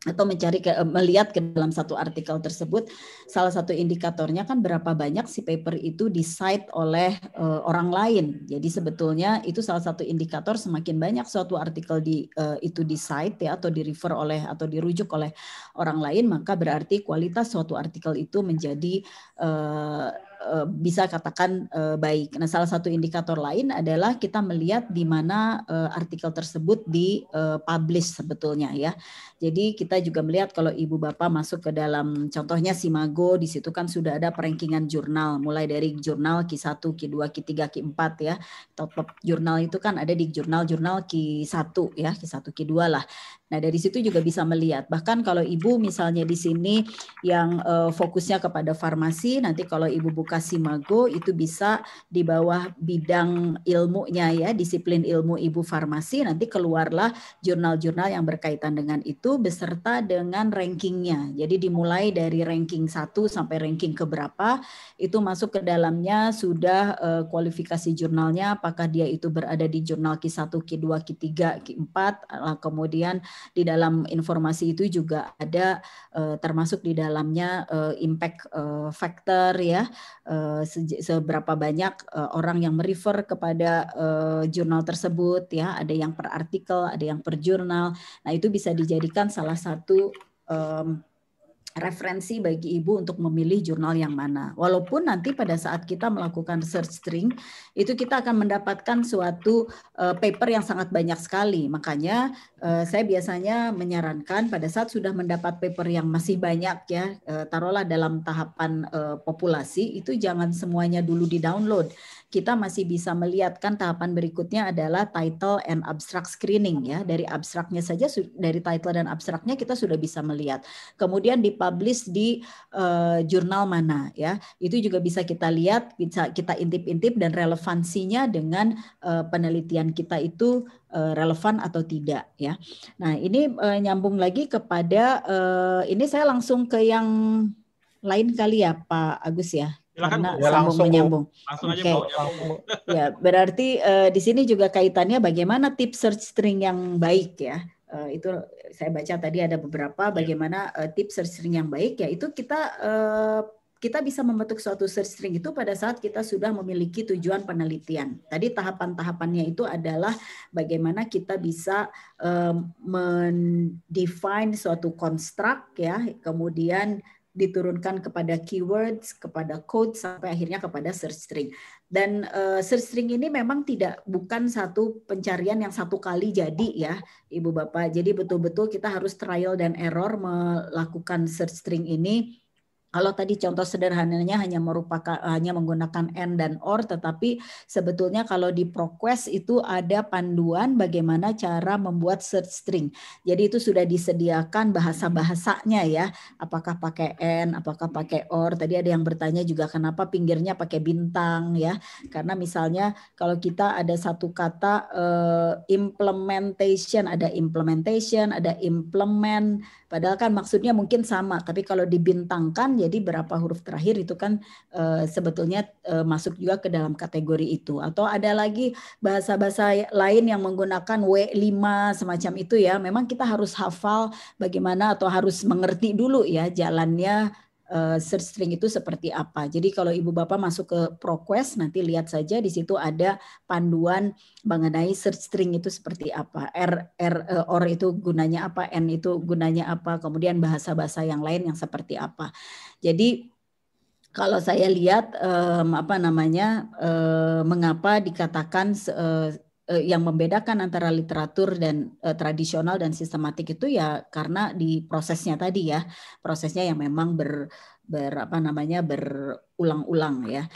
atau mencari ke, eh, melihat ke dalam satu artikel tersebut salah satu indikatornya kan berapa banyak si paper itu decide oleh uh, orang lain jadi sebetulnya itu salah satu indikator semakin banyak suatu artikel di uh, itu decide ya atau di refer oleh atau dirujuk oleh orang lain maka berarti kualitas suatu artikel itu menjadi uh, Eh, bisa katakan uh, baik. Nah, salah satu indikator lain adalah kita melihat di mana uh, artikel tersebut di uh, publish sebetulnya ya. Jadi kita juga melihat kalau ibu bapak masuk ke dalam contohnya Simago di situ kan sudah ada perengkingan jurnal mulai dari jurnal Q1, Q2, Q3, Q4 ya. Top, top jurnal itu kan ada di jurnal-jurnal Q1 ya, Q1, Q2 lah. Nah, dari situ juga bisa melihat. Bahkan kalau ibu misalnya di sini yang uh, fokusnya kepada farmasi, nanti kalau ibu buka Simago itu bisa di bawah bidang ilmunya ya, disiplin ilmu ibu farmasi, nanti keluarlah jurnal-jurnal yang berkaitan dengan itu beserta dengan rankingnya. Jadi dimulai dari ranking 1 sampai ranking keberapa, itu masuk ke dalamnya sudah uh, kualifikasi jurnalnya, apakah dia itu berada di jurnal Q1, Q2, Q3, Q4, kemudian di dalam informasi itu juga ada uh, termasuk di dalamnya uh, impact uh, factor ya uh, se seberapa banyak uh, orang yang merefer kepada uh, jurnal tersebut ya ada yang per artikel ada yang per jurnal nah itu bisa dijadikan salah satu um, referensi bagi ibu untuk memilih jurnal yang mana. Walaupun nanti pada saat kita melakukan search string itu kita akan mendapatkan suatu uh, paper yang sangat banyak sekali. Makanya uh, saya biasanya menyarankan pada saat sudah mendapat paper yang masih banyak ya uh, taruhlah dalam tahapan uh, populasi itu jangan semuanya dulu di-download kita masih bisa melihat kan tahapan berikutnya adalah title and abstract screening ya. Dari abstraknya saja dari title dan abstraknya kita sudah bisa melihat. Kemudian dipublish di uh, jurnal mana ya. Itu juga bisa kita lihat, bisa kita intip-intip dan relevansinya dengan uh, penelitian kita itu eh, relevan atau tidak ya. Nah, ini uh, nyambung lagi kepada uh, ini saya langsung ke yang lain kali ya Pak Agus ya Silakan, Bu. ya, langsung menyambung. Langsung aja okay. Ya, berarti uh, di sini juga kaitannya bagaimana tip search string yang baik ya. Uh, itu saya baca tadi ada beberapa iya. bagaimana uh, eh, tips search string yang baik ya. Itu kita uh, kita bisa membentuk suatu search string itu pada saat kita sudah memiliki tujuan penelitian. Tadi tahapan-tahapannya itu adalah bagaimana kita bisa um, mendefine suatu konstruk ya, kemudian diturunkan kepada keywords, kepada code sampai akhirnya kepada search string. Dan uh, search string ini memang tidak bukan satu pencarian yang satu kali jadi ya, Ibu Bapak. Jadi betul-betul kita harus trial dan error melakukan search string ini kalau tadi contoh sederhananya hanya merupakan eh, hanya menggunakan and dan or tetapi sebetulnya kalau di ProQuest itu ada panduan bagaimana cara membuat search string. Jadi itu sudah disediakan bahasa-bahasanya ya. Apakah pakai and, apakah pakai or. Tadi ada yang bertanya juga kenapa pinggirnya pakai bintang ya. Karena misalnya kalau kita ada satu kata eh, implementation, ada implementation, ada implement Padahal kan maksudnya mungkin sama, tapi kalau dibintangkan jadi berapa huruf terakhir itu kan e, sebetulnya e, masuk juga ke dalam kategori itu. Atau ada lagi bahasa-bahasa lain yang menggunakan W5 semacam itu ya. Memang kita harus hafal bagaimana atau harus mengerti dulu ya jalannya Eh, search string itu seperti apa. Jadi kalau Ibu Bapak masuk ke ProQuest nanti lihat saja di situ ada panduan mengenai search string itu seperti apa. R R eh, or itu gunanya apa, N itu gunanya apa, kemudian bahasa-bahasa yang lain yang seperti apa. Jadi kalau saya lihat um, apa namanya uh, mengapa dikatakan uh, Eh, yang membedakan antara literatur dan uh, tradisional dan sistematik itu ya karena di prosesnya tadi ya prosesnya yang memang ber, ber apa namanya berulang-ulang ya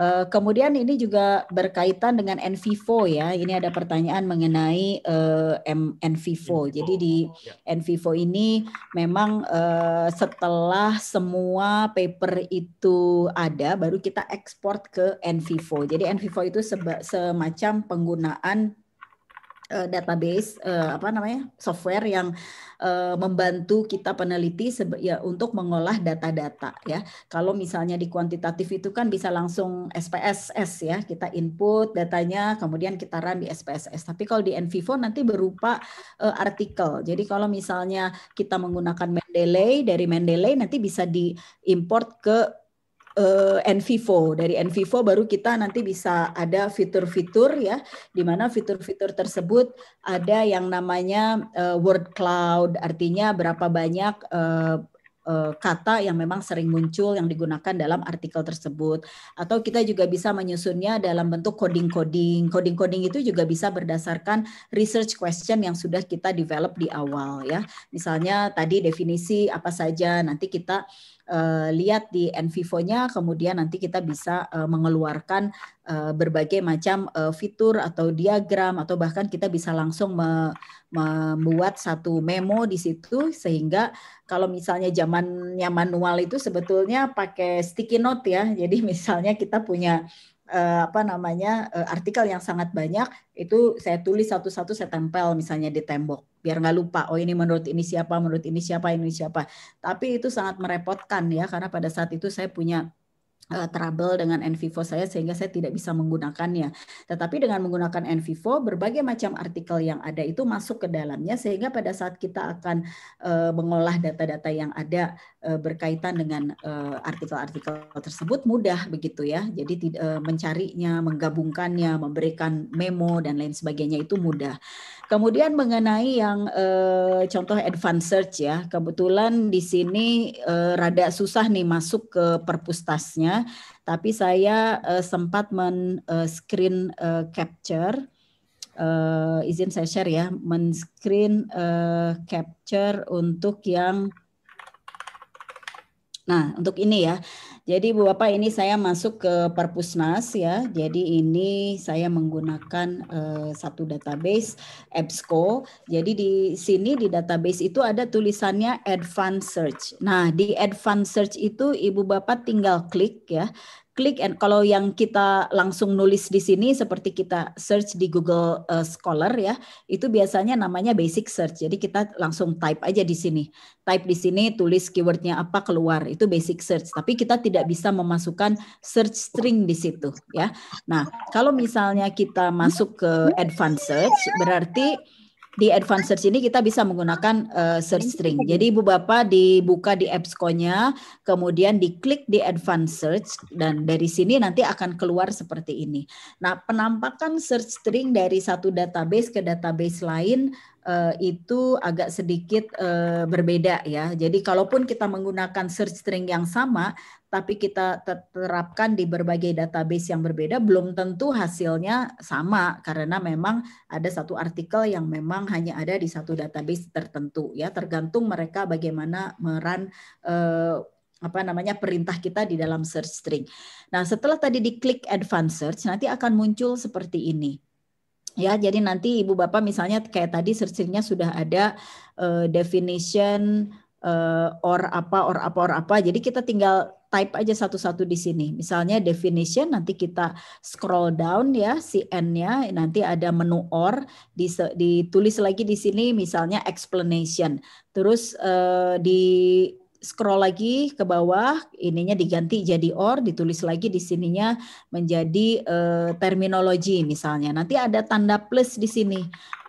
Uh, kemudian ini juga berkaitan dengan NVivo ya. Ini ada pertanyaan mengenai uh, eh, NVivo. Jadi di ya. NVivo ini memang uh, setelah semua paper itu ada, baru kita ekspor ke NVivo. Jadi NVivo itu semacam penggunaan uh, database uh, apa namanya software yang uh, membantu kita peneliti ya, untuk mengolah data-data ya. Kalau misalnya di kuantitatif itu kan bisa langsung SPSS ya, kita input datanya kemudian kita run di SPSS. Tapi kalau di NVivo nanti berupa uh, artikel. Jadi kalau misalnya kita menggunakan Mendeley dari Mendeley nanti bisa diimport ke uh, eh, NVivo. Dari Nvivo baru kita nanti bisa ada fitur-fitur ya, di mana fitur-fitur tersebut ada yang namanya uh, word cloud, artinya berapa banyak uh, kata yang memang sering muncul yang digunakan dalam artikel tersebut atau kita juga bisa menyusunnya dalam bentuk coding-coding. Coding-coding itu juga bisa berdasarkan research question yang sudah kita develop di awal ya. Misalnya tadi definisi apa saja, nanti kita Eh, lihat di Envivo-nya, kemudian nanti kita bisa eh, mengeluarkan eh, berbagai macam fitur atau diagram atau bahkan kita bisa langsung membuat satu memo di situ sehingga kalau misalnya zamannya manual itu sebetulnya pakai sticky note ya. Jadi misalnya kita punya apa namanya artikel yang sangat banyak itu saya tulis satu-satu saya tempel misalnya di tembok biar nggak lupa oh ini menurut ini siapa menurut ini siapa ini siapa tapi itu sangat merepotkan ya karena pada saat itu saya punya uh, trouble dengan NVivo saya sehingga saya tidak bisa menggunakannya. Tetapi dengan menggunakan NVivo berbagai macam artikel yang ada itu masuk ke dalamnya sehingga pada saat kita akan uh, mengolah data-data yang ada uh, berkaitan dengan artikel-artikel uh, tersebut mudah begitu ya. Jadi mencarinya, menggabungkannya, memberikan memo dan lain sebagainya itu mudah. Kemudian mengenai yang eh, contoh advanced search ya, kebetulan di sini eh, rada susah nih masuk ke perpustasnya, tapi saya eh, sempat men eh, screen capture izin saya share ya, men screen capture untuk yang Nah, untuk ini ya. Jadi Bu Bapak ini saya masuk ke Perpusnas ya. Jadi ini saya menggunakan uh, satu database EBSCO. Jadi di sini di database itu ada tulisannya advanced search. Nah, di advanced search itu Ibu Bapak tinggal klik ya klik and kalau yang kita langsung nulis di sini seperti kita search di Google uh, Scholar ya, itu biasanya namanya basic search. Jadi kita langsung type aja di sini. Type di sini tulis keywordnya apa keluar, itu basic search. Tapi kita tidak bisa memasukkan search string di situ ya. Nah, kalau misalnya kita masuk ke advanced search berarti di advanced search ini kita bisa menggunakan uh, search string. Jadi Ibu Bapak dibuka di EBSCO-nya, kemudian diklik di advanced search dan dari sini nanti akan keluar seperti ini. Nah, penampakan search string dari satu database ke database lain uh, itu agak sedikit uh, berbeda ya. Jadi kalaupun kita menggunakan search string yang sama, tapi kita terapkan di berbagai database yang berbeda, belum tentu hasilnya sama karena memang ada satu artikel yang memang hanya ada di satu database tertentu ya, tergantung mereka bagaimana meran eh, apa namanya perintah kita di dalam search string. Nah, setelah tadi diklik advanced search, nanti akan muncul seperti ini. Ya, jadi nanti ibu bapak misalnya kayak tadi search sudah ada eh, definition eh, or apa or apa or apa. Jadi kita tinggal type aja satu-satu di sini. Misalnya definition nanti kita scroll down ya si N-nya nanti ada menu or ditulis lagi di sini misalnya explanation. Terus eh, di scroll lagi ke bawah ininya diganti jadi or ditulis lagi di sininya menjadi eh, terminologi misalnya. Nanti ada tanda plus di sini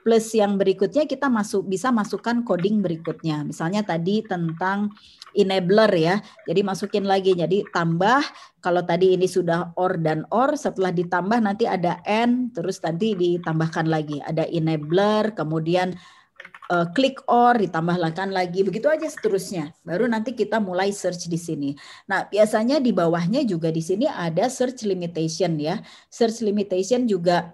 plus yang berikutnya kita masuk bisa masukkan coding berikutnya. Misalnya tadi tentang enabler ya. Jadi masukin lagi. Jadi tambah kalau tadi ini sudah or dan or setelah ditambah nanti ada n, terus nanti ditambahkan lagi. Ada enabler kemudian eh, klik or ditambahkan lagi begitu aja seterusnya baru nanti kita mulai search di sini nah biasanya di bawahnya juga di sini ada search limitation ya search limitation juga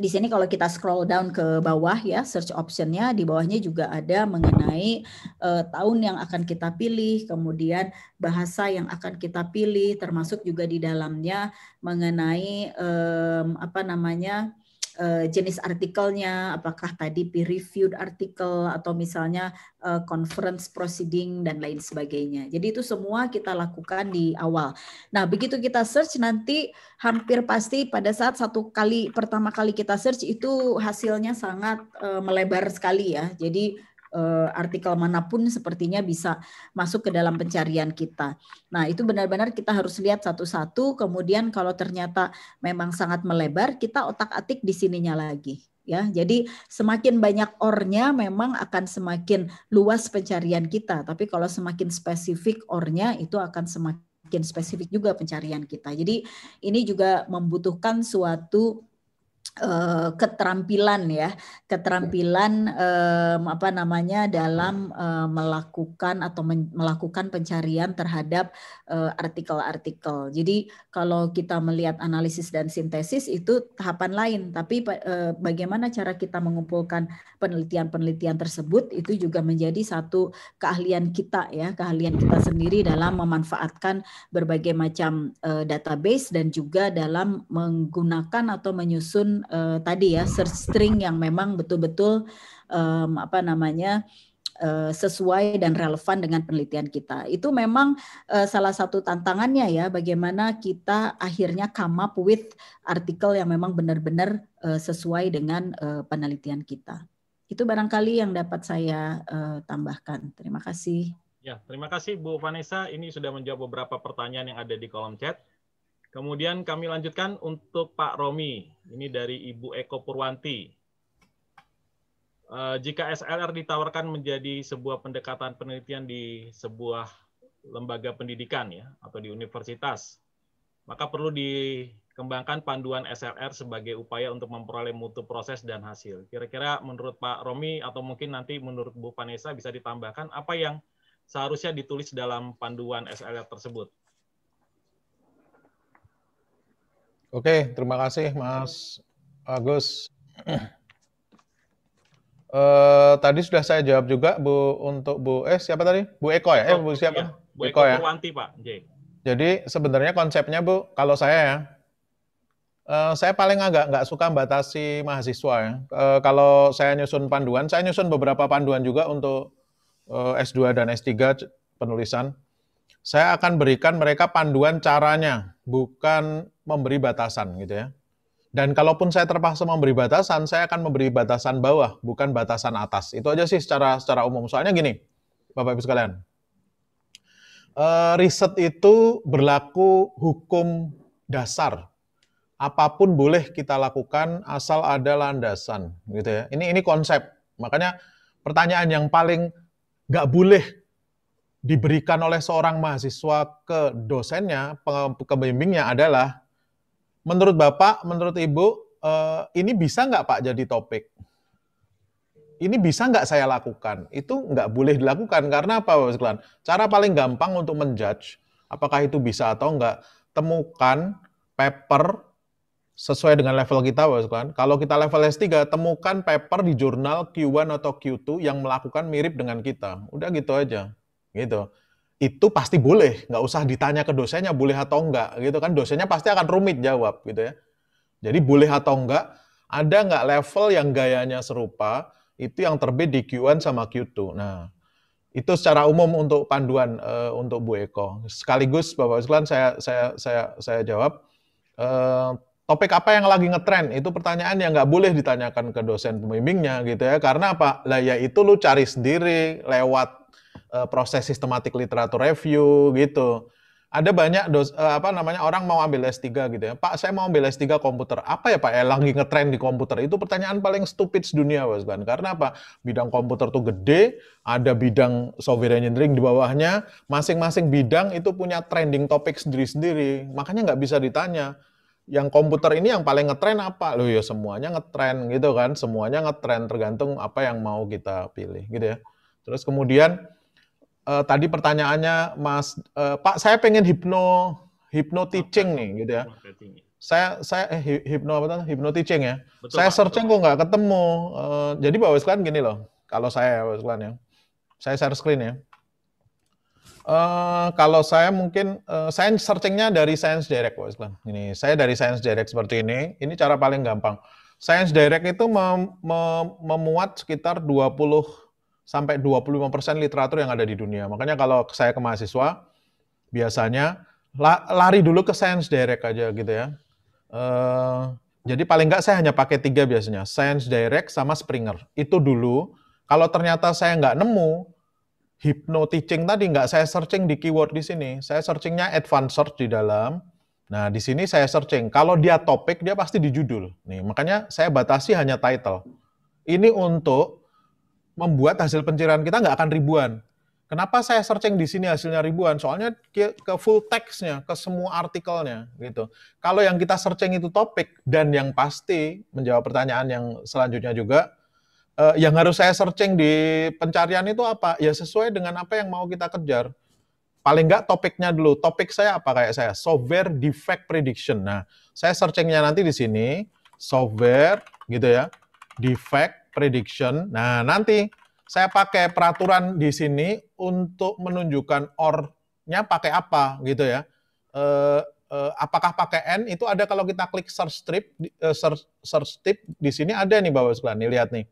di sini kalau kita scroll down ke bawah ya search optionnya di bawahnya juga ada mengenai uh, tahun yang akan kita pilih kemudian bahasa yang akan kita pilih termasuk juga di dalamnya mengenai um, apa namanya Eh, jenis artikelnya, apakah tadi peer reviewed artikel atau misalnya eh, conference proceeding dan lain sebagainya. Jadi itu semua kita lakukan di awal. Nah, begitu kita search nanti hampir pasti pada saat satu kali pertama kali kita search itu hasilnya sangat eh, melebar sekali ya. Jadi Eh, artikel manapun sepertinya bisa masuk ke dalam pencarian kita. Nah, itu benar-benar kita harus lihat satu-satu, kemudian kalau ternyata memang sangat melebar, kita otak-atik di sininya lagi ya. Jadi semakin banyak ornya memang akan semakin luas pencarian kita, tapi kalau semakin spesifik ornya itu akan semakin spesifik juga pencarian kita. Jadi ini juga membutuhkan suatu Eh, keterampilan ya keterampilan eh, apa namanya dalam eh, melakukan atau men, melakukan pencarian terhadap eh, artikel-artikel. Jadi kalau kita melihat analisis dan sintesis itu tahapan lain, tapi eh, bagaimana cara kita mengumpulkan penelitian-penelitian tersebut itu juga menjadi satu keahlian kita ya keahlian kita sendiri dalam memanfaatkan berbagai macam database dan juga dalam menggunakan atau menyusun uh, tadi ya search string yang memang betul-betul um, apa namanya eh, sesuai dan relevan dengan penelitian kita. Itu memang eh, salah satu tantangannya ya bagaimana kita akhirnya come up with artikel yang memang benar-benar sesuai dengan penelitian kita. Itu barangkali yang dapat saya tambahkan. Terima kasih. Ya, terima kasih Bu Vanessa. Ini sudah menjawab beberapa pertanyaan yang ada di kolom chat. Kemudian kami lanjutkan untuk Pak Romi. Ini dari Ibu Eko Purwanti. Uh, jika SLR ditawarkan menjadi sebuah pendekatan penelitian di sebuah lembaga pendidikan ya atau di universitas, maka perlu dikembangkan panduan SLR sebagai upaya untuk memperoleh mutu proses dan hasil. Kira-kira menurut Pak Romi atau mungkin nanti menurut Bu Vanessa bisa ditambahkan apa yang seharusnya ditulis dalam panduan SLR tersebut? Oke, terima kasih Mas Agus. Uh, tadi sudah saya jawab juga Bu untuk Bu eh siapa tadi? Bu Eko ya? Eh Bu oh, siapa? Ya, Bu Eko, Eko ya. Purwanti, Pak. J. Jadi sebenarnya konsepnya Bu, kalau saya ya, uh, saya paling agak nggak suka membatasi mahasiswa ya. Uh, kalau saya nyusun panduan, saya nyusun beberapa panduan juga untuk uh, S2 dan S3 penulisan. Saya akan berikan mereka panduan caranya, bukan memberi batasan gitu ya. Dan kalaupun saya terpaksa memberi batasan, saya akan memberi batasan bawah, bukan batasan atas. Itu aja sih secara secara umum. Soalnya gini, Bapak Ibu sekalian, uh, riset itu berlaku hukum dasar. Apapun boleh kita lakukan asal ada landasan, gitu ya. Ini ini konsep. Makanya pertanyaan yang paling nggak boleh diberikan oleh seorang mahasiswa ke dosennya, pembimbingnya adalah menurut Bapak, menurut Ibu, eh, ini bisa nggak Pak jadi topik? Ini bisa nggak saya lakukan? Itu nggak boleh dilakukan. Karena apa Bapak sekalian? Cara paling gampang untuk menjudge apakah itu bisa atau nggak, temukan paper sesuai dengan level kita Bapak sekalian. Kalau kita level S3, temukan paper di jurnal Q1 atau Q2 yang melakukan mirip dengan kita. Udah gitu aja. Gitu itu pasti boleh, nggak usah ditanya ke dosennya boleh atau enggak, gitu kan dosennya pasti akan rumit jawab gitu ya. Jadi boleh atau enggak, ada nggak level yang gayanya serupa, itu yang terbit di Q1 sama Q2. Nah, itu secara umum untuk panduan uh, untuk Bu Eko. Sekaligus Bapak sekalian saya saya saya saya jawab uh, topik apa yang lagi ngetren itu pertanyaan yang nggak boleh ditanyakan ke dosen pembimbingnya gitu ya karena apa lah ya itu lu cari sendiri lewat uh, proses sistematik literatur review gitu. Ada banyak dos, uh, apa namanya orang mau ambil S3 gitu ya. Pak, saya mau ambil S3 komputer. Apa ya Pak? Eh, lagi ngetren di komputer. Itu pertanyaan paling stupid sedunia, bos kan Karena apa? Bidang komputer tuh gede, ada bidang software engineering di bawahnya. Masing-masing bidang itu punya trending topik sendiri-sendiri. Makanya nggak bisa ditanya yang komputer ini yang paling ngetren apa? Loh ya semuanya ngetren gitu kan, semuanya ngetren tergantung apa yang mau kita pilih gitu ya. Terus kemudian uh, tadi pertanyaannya Mas uh, Pak saya pengen hipno hipno teaching nih gitu ya. Saya saya eh, hipno apa Hipno teaching ya. Betul, saya searching kok nggak ketemu. Uh, jadi Pak Wislan gini loh. Kalau saya Pak ya. Saya share screen ya. Uh, kalau saya mungkin uh, saya searchingnya dari Science Direct Pak Ini saya dari Science Direct seperti ini. Ini cara paling gampang. Science Direct itu mem mem memuat sekitar 20 sampai 25% literatur yang ada di dunia. Makanya kalau saya ke mahasiswa, biasanya lari dulu ke Science Direct aja gitu ya. Uh, jadi paling nggak saya hanya pakai tiga biasanya, Science Direct sama Springer. Itu dulu. Kalau ternyata saya nggak nemu hypno teaching tadi, nggak saya searching di keyword di sini. Saya searchingnya advanced search di dalam. Nah, di sini saya searching. Kalau dia topik, dia pasti di judul. Nih, makanya saya batasi hanya title. Ini untuk membuat hasil pencarian kita nggak akan ribuan. Kenapa saya searching di sini hasilnya ribuan? Soalnya ke full text-nya, ke semua artikelnya gitu. Kalau yang kita searching itu topik dan yang pasti menjawab pertanyaan yang selanjutnya juga eh, yang harus saya searching di pencarian itu apa? Ya sesuai dengan apa yang mau kita kejar. Paling nggak topiknya dulu. Topik saya apa kayak saya? Software defect prediction. Nah, saya searchingnya nanti di sini software gitu ya. Defect prediction. Nah, nanti saya pakai peraturan di sini untuk menunjukkan or-nya pakai apa gitu ya. Eh, eh, apakah pakai n itu ada kalau kita klik search strip eh, search, search strip di sini ada nih Bapak sekalian nih lihat nih.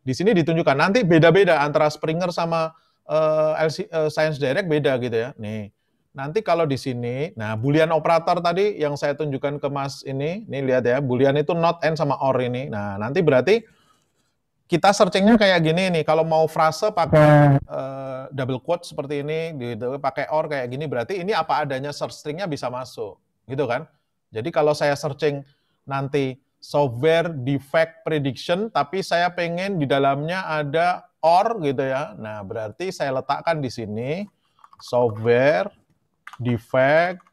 Di sini ditunjukkan nanti beda-beda antara Springer sama eh, LC, eh, Science Direct beda gitu ya. Nih. Nanti kalau di sini, nah boolean operator tadi yang saya tunjukkan ke Mas ini, nih lihat ya, boolean itu not n sama or ini. Nah, nanti berarti kita searchingnya kayak gini nih. Kalau mau frase pakai uh, double quote seperti ini, gitu, pakai or kayak gini, berarti ini apa adanya search stringnya bisa masuk, gitu kan? Jadi kalau saya searching nanti software defect prediction, tapi saya pengen di dalamnya ada or gitu ya. Nah berarti saya letakkan di sini software defect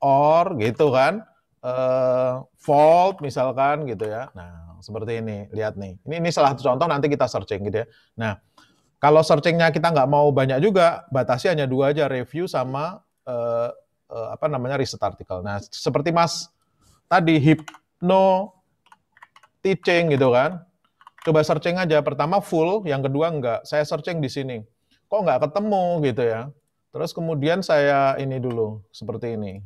or gitu kan, uh, fault misalkan gitu ya. Nah seperti ini. Lihat nih. Ini ini salah satu contoh nanti kita searching gitu ya. Nah, kalau searchingnya kita nggak mau banyak juga, batasi hanya dua aja review sama uh, uh, apa namanya riset artikel. Nah, seperti Mas tadi hipno teaching gitu kan. Coba searching aja pertama full, yang kedua enggak. Saya searching di sini. Kok enggak ketemu gitu ya. Terus kemudian saya ini dulu seperti ini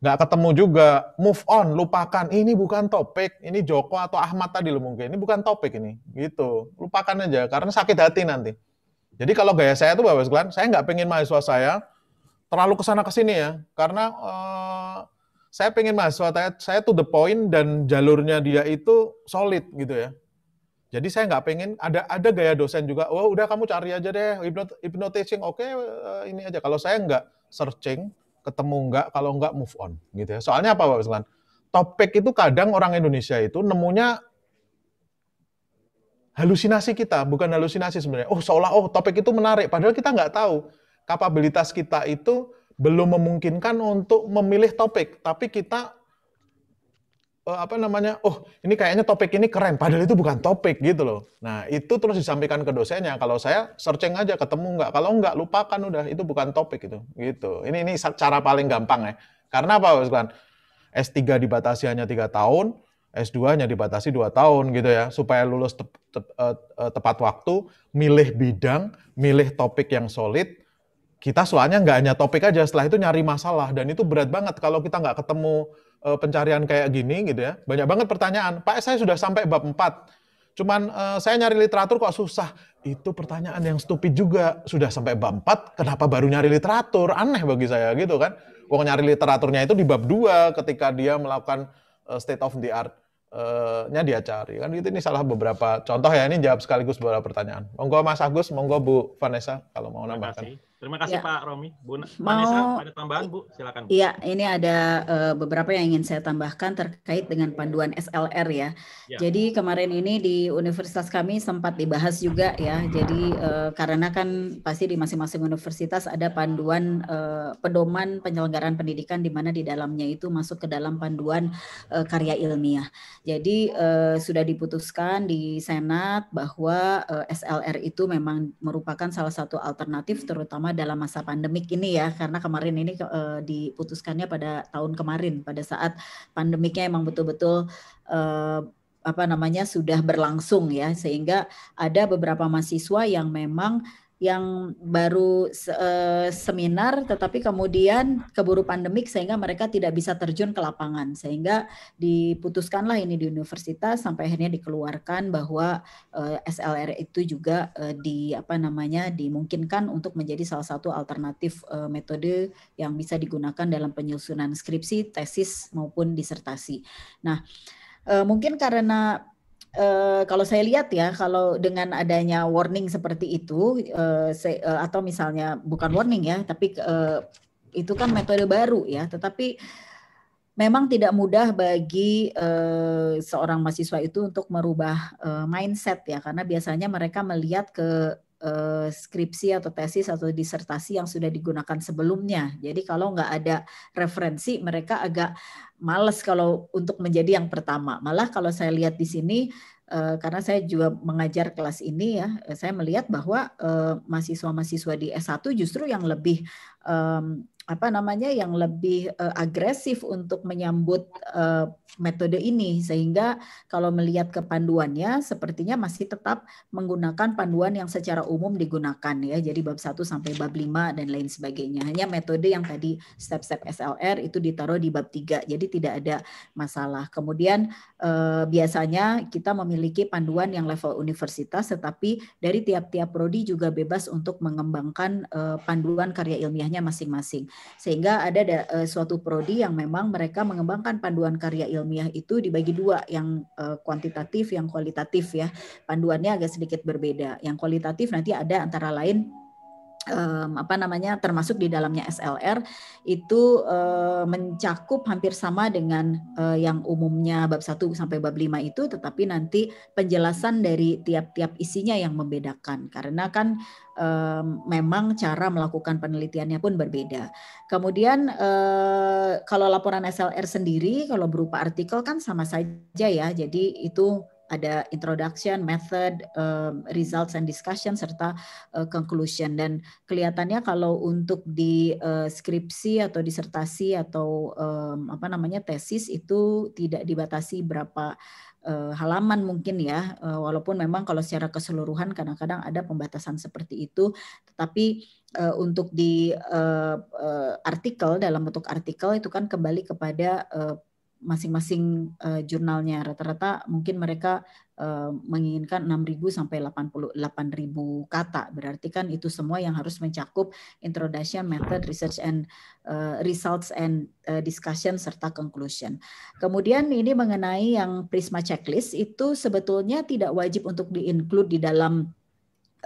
nggak ketemu juga, move on, lupakan. Ini bukan topik, ini Joko atau Ahmad tadi lo mungkin, ini bukan topik ini, gitu. Lupakan aja, karena sakit hati nanti. Jadi kalau gaya saya tuh Bapak sekalian, saya nggak pengen mahasiswa saya terlalu kesana kesini ya, karena uh, saya pengen mahasiswa saya, saya to the point dan jalurnya dia itu solid gitu ya. Jadi saya nggak pengen ada ada gaya dosen juga. Oh udah kamu cari aja deh hypnotizing, oke okay, eh, ini aja. Kalau saya nggak searching, ketemu enggak, kalau enggak move on gitu ya. Soalnya apa Pak Beslan? Topik itu kadang orang Indonesia itu nemunya halusinasi kita, bukan halusinasi sebenarnya. Oh seolah oh topik itu menarik, padahal kita nggak tahu kapabilitas kita itu belum memungkinkan untuk memilih topik, tapi kita Eh, apa namanya, oh ini kayaknya topik ini keren, padahal itu bukan topik gitu loh. Nah itu terus disampaikan ke dosennya. Kalau saya searching aja ketemu nggak, kalau nggak lupakan udah itu bukan topik gitu. Gitu. Ini ini cara paling gampang ya. Karena apa Mas S3 dibatasi hanya tiga tahun, s 2 hanya dibatasi dua tahun gitu ya, supaya lulus te te te eh, eh, tepat waktu, milih bidang, milih topik yang solid. Kita soalnya nggak hanya topik aja, setelah itu nyari masalah dan itu berat banget kalau kita nggak ketemu uh, pencarian kayak gini gitu ya. Banyak banget pertanyaan. Pak, saya sudah sampai bab 4. Cuman uh, saya nyari literatur kok susah. Itu pertanyaan yang stupid juga. Sudah sampai bab 4, kenapa baru nyari literatur? Aneh bagi saya gitu kan. Wong nyari literaturnya itu di bab 2 ketika dia melakukan uh, state of the art nya dia cari kan gitu ini salah beberapa contoh ya ini jawab sekaligus beberapa pertanyaan monggo Mas Agus monggo Bu Vanessa kalau mau nambahkan Terima kasih ya. Pak Romi. Bu Vanessa, ada tambahan Bu? Silakan. Iya, ini ada uh, beberapa yang ingin saya tambahkan terkait dengan panduan SLR ya. ya. Jadi kemarin ini di universitas kami sempat dibahas juga ya. Jadi uh, karena kan pasti di masing-masing universitas ada panduan uh, pedoman penyelenggaraan pendidikan di mana di dalamnya itu masuk ke dalam panduan uh, karya ilmiah. Jadi uh, sudah diputuskan di Senat bahwa uh, SLR itu memang merupakan salah satu alternatif terutama terutama dalam masa pandemik ini ya karena kemarin ini uh, diputuskannya pada tahun kemarin pada saat pandemiknya emang betul-betul eh, apa namanya sudah berlangsung ya sehingga ada beberapa mahasiswa yang memang yang baru uh, seminar tetapi kemudian keburu pandemik sehingga mereka tidak bisa terjun ke lapangan sehingga diputuskanlah ini di universitas sampai akhirnya dikeluarkan bahwa uh, eh, SLR itu juga uh, di apa namanya dimungkinkan untuk menjadi salah satu alternatif uh, metode yang bisa digunakan dalam penyusunan skripsi, tesis maupun disertasi. Nah, mungkin karena Eh, kalau saya lihat ya, kalau dengan adanya warning seperti itu, uh, se uh, atau misalnya bukan warning ya, tapi uh, itu kan metode baru ya. Tetapi memang tidak mudah bagi uh, seorang mahasiswa itu untuk merubah uh, mindset ya, karena biasanya mereka melihat ke Eh, skripsi atau tesis atau disertasi yang sudah digunakan sebelumnya. Jadi kalau nggak ada referensi, mereka agak males kalau untuk menjadi yang pertama. Malah kalau saya lihat di sini, eh, karena saya juga mengajar kelas ini ya, eh, saya melihat bahwa mahasiswa-mahasiswa di S1 justru yang lebih apa namanya yang lebih uh, agresif untuk menyambut uh, metode ini sehingga kalau melihat ke panduannya sepertinya masih tetap menggunakan panduan yang secara umum digunakan ya jadi bab 1 sampai bab 5 dan lain sebagainya hanya metode yang tadi step-step SLR itu ditaruh di bab 3 jadi tidak ada masalah kemudian uh, biasanya kita memiliki panduan yang level universitas tetapi dari tiap-tiap prodi juga bebas untuk mengembangkan uh, panduan karya ilmiahnya masing-masing sehingga ada da, e, suatu prodi yang memang mereka mengembangkan panduan karya ilmiah itu dibagi dua yang e, kuantitatif yang kualitatif ya panduannya agak sedikit berbeda yang kualitatif nanti ada antara lain um, apa namanya termasuk di dalamnya SLR itu uh, mencakup hampir sama dengan uh, yang umumnya bab 1 sampai bab 5 itu tetapi nanti penjelasan dari tiap-tiap isinya yang membedakan karena kan um, memang cara melakukan penelitiannya pun berbeda. Kemudian uh, kalau laporan SLR sendiri kalau berupa artikel kan sama saja ya. Jadi itu ada introduction, method, um, results and discussion serta uh, conclusion dan kelihatannya kalau untuk di uh, skripsi atau disertasi atau um, apa namanya tesis itu tidak dibatasi berapa uh, halaman mungkin ya uh, walaupun memang kalau secara keseluruhan kadang-kadang ada pembatasan seperti itu tetapi uh, untuk di uh, uh, artikel dalam bentuk artikel itu kan kembali kepada uh, masing-masing uh, jurnalnya rata-rata mungkin mereka uh, menginginkan 6.000 sampai 88.000 kata berarti kan itu semua yang harus mencakup introduction method research and uh, results and uh, discussion serta conclusion. Kemudian ini mengenai yang prisma checklist itu sebetulnya tidak wajib untuk di-include di dalam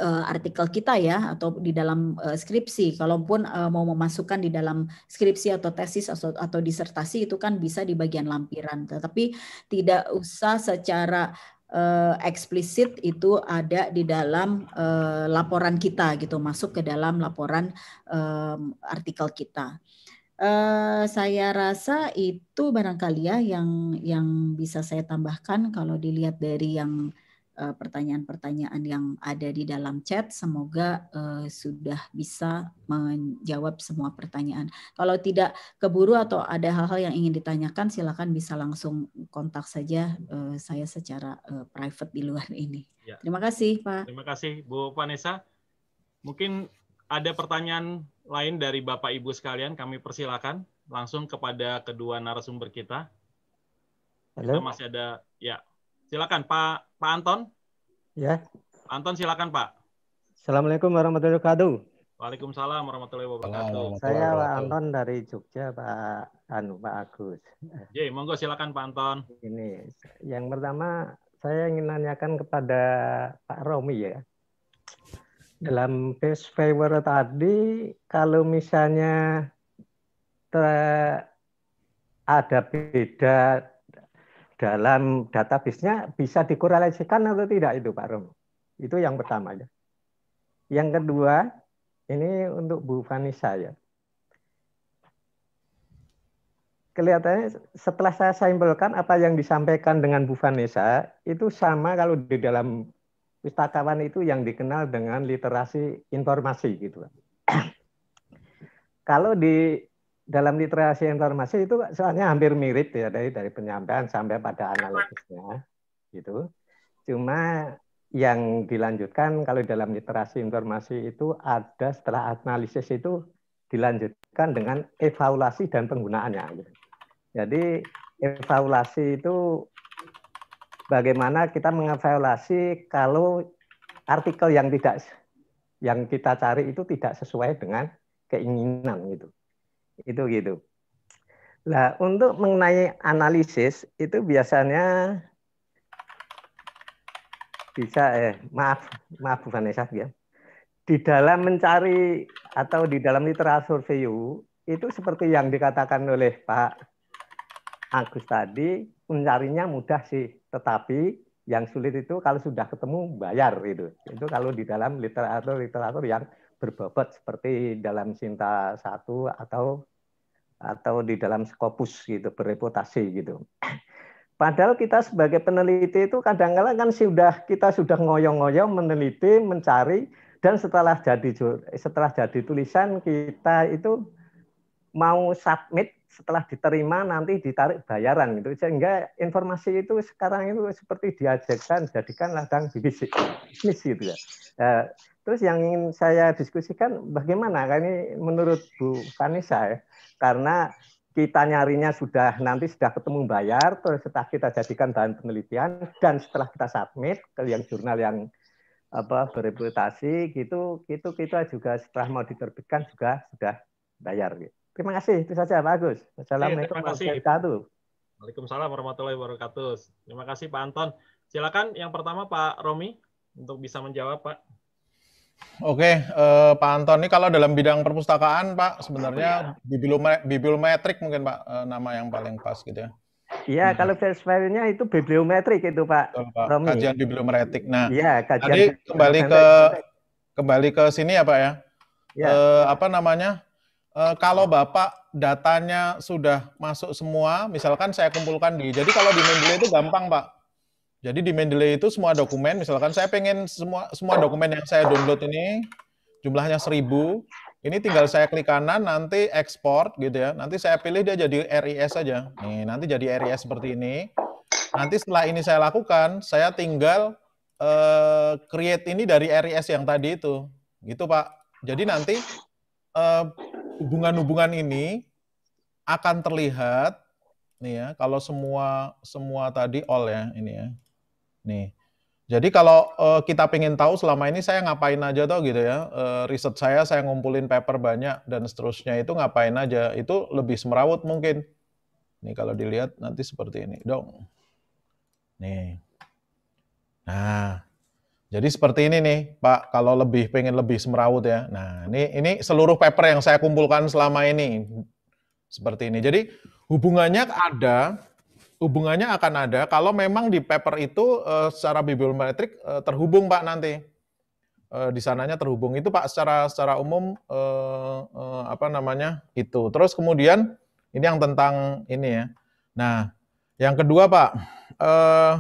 uh, artikel kita ya atau di dalam uh, skripsi. Kalaupun uh, mau memasukkan di dalam skripsi atau tesis atau, atau disertasi itu kan bisa di bagian lampiran. Tetapi tidak usah secara uh, eksplisit itu ada di dalam uh, laporan kita gitu, masuk ke dalam laporan um, artikel kita. Uh, saya rasa itu barangkali ya yang yang bisa saya tambahkan kalau dilihat dari yang Eh, pertanyaan-pertanyaan yang ada di dalam chat. Semoga uh, sudah bisa menjawab semua pertanyaan. Kalau tidak keburu atau ada hal-hal yang ingin ditanyakan, silakan bisa langsung kontak saja uh, saya secara uh, private di luar ini. Ya. Terima kasih, Pak. Terima kasih, Bu Vanessa. Mungkin ada pertanyaan lain dari Bapak Ibu sekalian, kami persilakan langsung kepada kedua narasumber kita. Halo. Kita masih ada, ya, Silakan Pak Pak Anton. Ya. Pak Anton silakan Pak. Assalamualaikum warahmatullahi wabarakatuh. Waalaikumsalam warahmatullahi wabarakatuh. Saya Pak Anton dari Jogja, Pak Anu, Pak Agus. Ya, monggo silakan Pak Anton. Ini yang pertama saya ingin nanyakan kepada Pak Romi ya. Dalam face favor tadi kalau misalnya ada beda dalam database-nya bisa dikorelasikan atau tidak itu Pak Romo. Itu yang pertama ya. Yang kedua, ini untuk Bu Vanessa ya. Kelihatannya setelah saya simpulkan apa yang disampaikan dengan Bu Vanessa itu sama kalau di dalam pustakawan itu yang dikenal dengan literasi informasi gitu. kalau di dalam literasi informasi itu soalnya hampir mirip ya dari dari penyampaian sampai pada analisisnya, gitu. Cuma yang dilanjutkan kalau dalam literasi informasi itu ada setelah analisis itu dilanjutkan dengan evaluasi dan penggunaannya. Gitu. Jadi evaluasi itu bagaimana kita mengevaluasi kalau artikel yang tidak yang kita cari itu tidak sesuai dengan keinginan gitu itu gitu. Nah, untuk mengenai analisis itu biasanya bisa eh maaf maaf Bu Vanessa ya. Di dalam mencari atau di dalam literatur view itu seperti yang dikatakan oleh Pak Agus tadi mencarinya mudah sih, tetapi yang sulit itu kalau sudah ketemu bayar itu. Itu kalau di dalam literatur literatur yang berbobot seperti dalam Sinta satu atau atau di dalam skopus gitu bereputasi gitu. Padahal kita sebagai peneliti itu kadang kadang kan sudah kita sudah ngoyong-ngoyong meneliti, mencari dan setelah jadi setelah jadi tulisan kita itu mau submit setelah diterima nanti ditarik bayaran gitu sehingga informasi itu sekarang itu seperti diajarkan jadikan ladang bisnis gitu ya. Eh, Terus yang ingin saya diskusikan bagaimana nah, ini menurut Bu Kanisa ya? karena kita nyarinya sudah nanti sudah ketemu bayar, terus setelah kita jadikan bahan penelitian dan setelah kita submit ke yang jurnal yang apa bereputasi gitu, gitu kita gitu juga setelah mau diterbitkan juga sudah bayar. Gitu. Terima kasih itu saja Pak Agus. Assalamualaikum warahmatullahi wabarakatuh. Waalaikumsalam warahmatullahi wabarakatuh. Terima kasih Pak Anton. Silakan yang pertama Pak Romi untuk bisa menjawab Pak. Oke, uh, Pak Anton, ini kalau dalam bidang perpustakaan, Pak, sebenarnya ya? bibliome bibliometrik mungkin Pak uh, nama yang paling pas gitu ya. Iya, hmm. kalau versi-versinya itu bibliometrik itu Pak. Betul, Pak. Kajian bibliometrik. Nah, ya, kajian tadi kembali ke kembali ke sini ya Pak ya. ya. Uh, apa namanya? Eh, kalau Bapak datanya sudah masuk semua, misalkan saya kumpulkan di, jadi kalau di Mendeley itu gampang Pak jadi di Mendeley itu semua dokumen, misalkan saya pengen semua semua dokumen yang saya download ini jumlahnya seribu, ini tinggal saya klik kanan nanti export gitu ya. Nanti saya pilih dia jadi RIS aja. Nih, nanti jadi RIS seperti ini. Nanti setelah ini saya lakukan, saya tinggal uh, create ini dari RIS yang tadi itu. Gitu, Pak. Jadi nanti eh, hubungan-hubungan uh, ini akan terlihat nih ya kalau semua semua tadi all ya ini ya Nih. Jadi kalau uh, kita pengen tahu selama ini saya ngapain aja tau gitu ya, uh, riset saya, saya ngumpulin paper banyak dan seterusnya itu ngapain aja, itu lebih semerawut mungkin. Nih kalau dilihat nanti seperti ini dong. Nih. Nah, jadi seperti ini nih Pak, kalau lebih pengen lebih semerawut ya. Nah ini, ini seluruh paper yang saya kumpulkan selama ini. Seperti ini. Jadi hubungannya ada hubungannya akan ada kalau memang di paper itu uh, secara bibliometrik uh, eh, terhubung Pak nanti. Uh, di sananya terhubung itu Pak secara secara umum uh, uh, apa namanya? itu. Terus kemudian ini yang tentang ini ya. Nah, yang kedua Pak, eh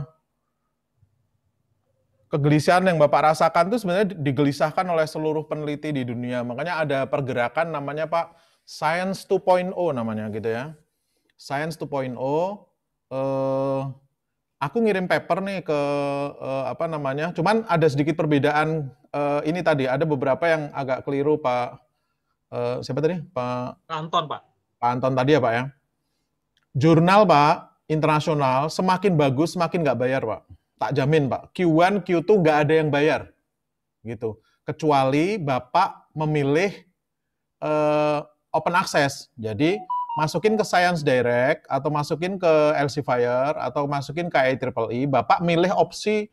kegelisahan yang Bapak rasakan itu sebenarnya digelisahkan oleh seluruh peneliti di dunia. Makanya ada pergerakan namanya Pak Science 2.0 namanya gitu ya. Science 2.0 uh, aku ngirim paper nih ke uh, apa namanya. Cuman ada sedikit perbedaan uh, ini tadi. Ada beberapa yang agak keliru Pak. Uh, siapa tadi Pak? Anton Pak. Pak Anton tadi ya Pak ya. Jurnal Pak internasional semakin bagus semakin nggak bayar Pak. Tak jamin Pak. Q1, Q2 nggak ada yang bayar gitu. Kecuali Bapak memilih uh, open access. Jadi masukin ke Science Direct atau masukin ke Elsevier atau masukin ke IEEE, Bapak milih opsi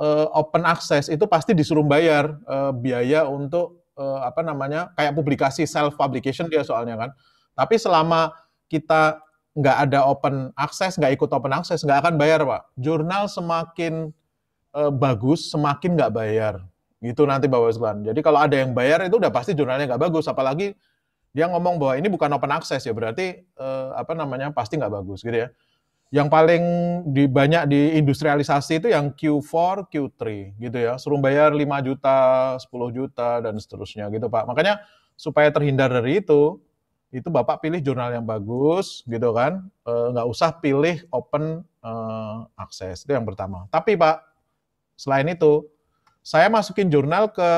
uh, open access itu pasti disuruh bayar uh, biaya untuk uh, apa namanya kayak publikasi self publication dia soalnya kan. Tapi selama kita nggak ada open access, nggak ikut open access, nggak akan bayar pak. Jurnal semakin uh, bagus, semakin nggak bayar. Gitu nanti Bapak Sekalian. Jadi kalau ada yang bayar itu udah pasti jurnalnya nggak bagus, apalagi dia ngomong bahwa ini bukan open access ya berarti eh, apa namanya pasti nggak bagus gitu ya. Yang paling di, banyak di industrialisasi itu yang Q4, Q3 gitu ya. Suruh bayar 5 juta, 10 juta dan seterusnya gitu Pak. Makanya supaya terhindar dari itu, itu Bapak pilih jurnal yang bagus gitu kan. E, nggak usah pilih open e, access itu yang pertama. Tapi Pak, selain itu saya masukin jurnal ke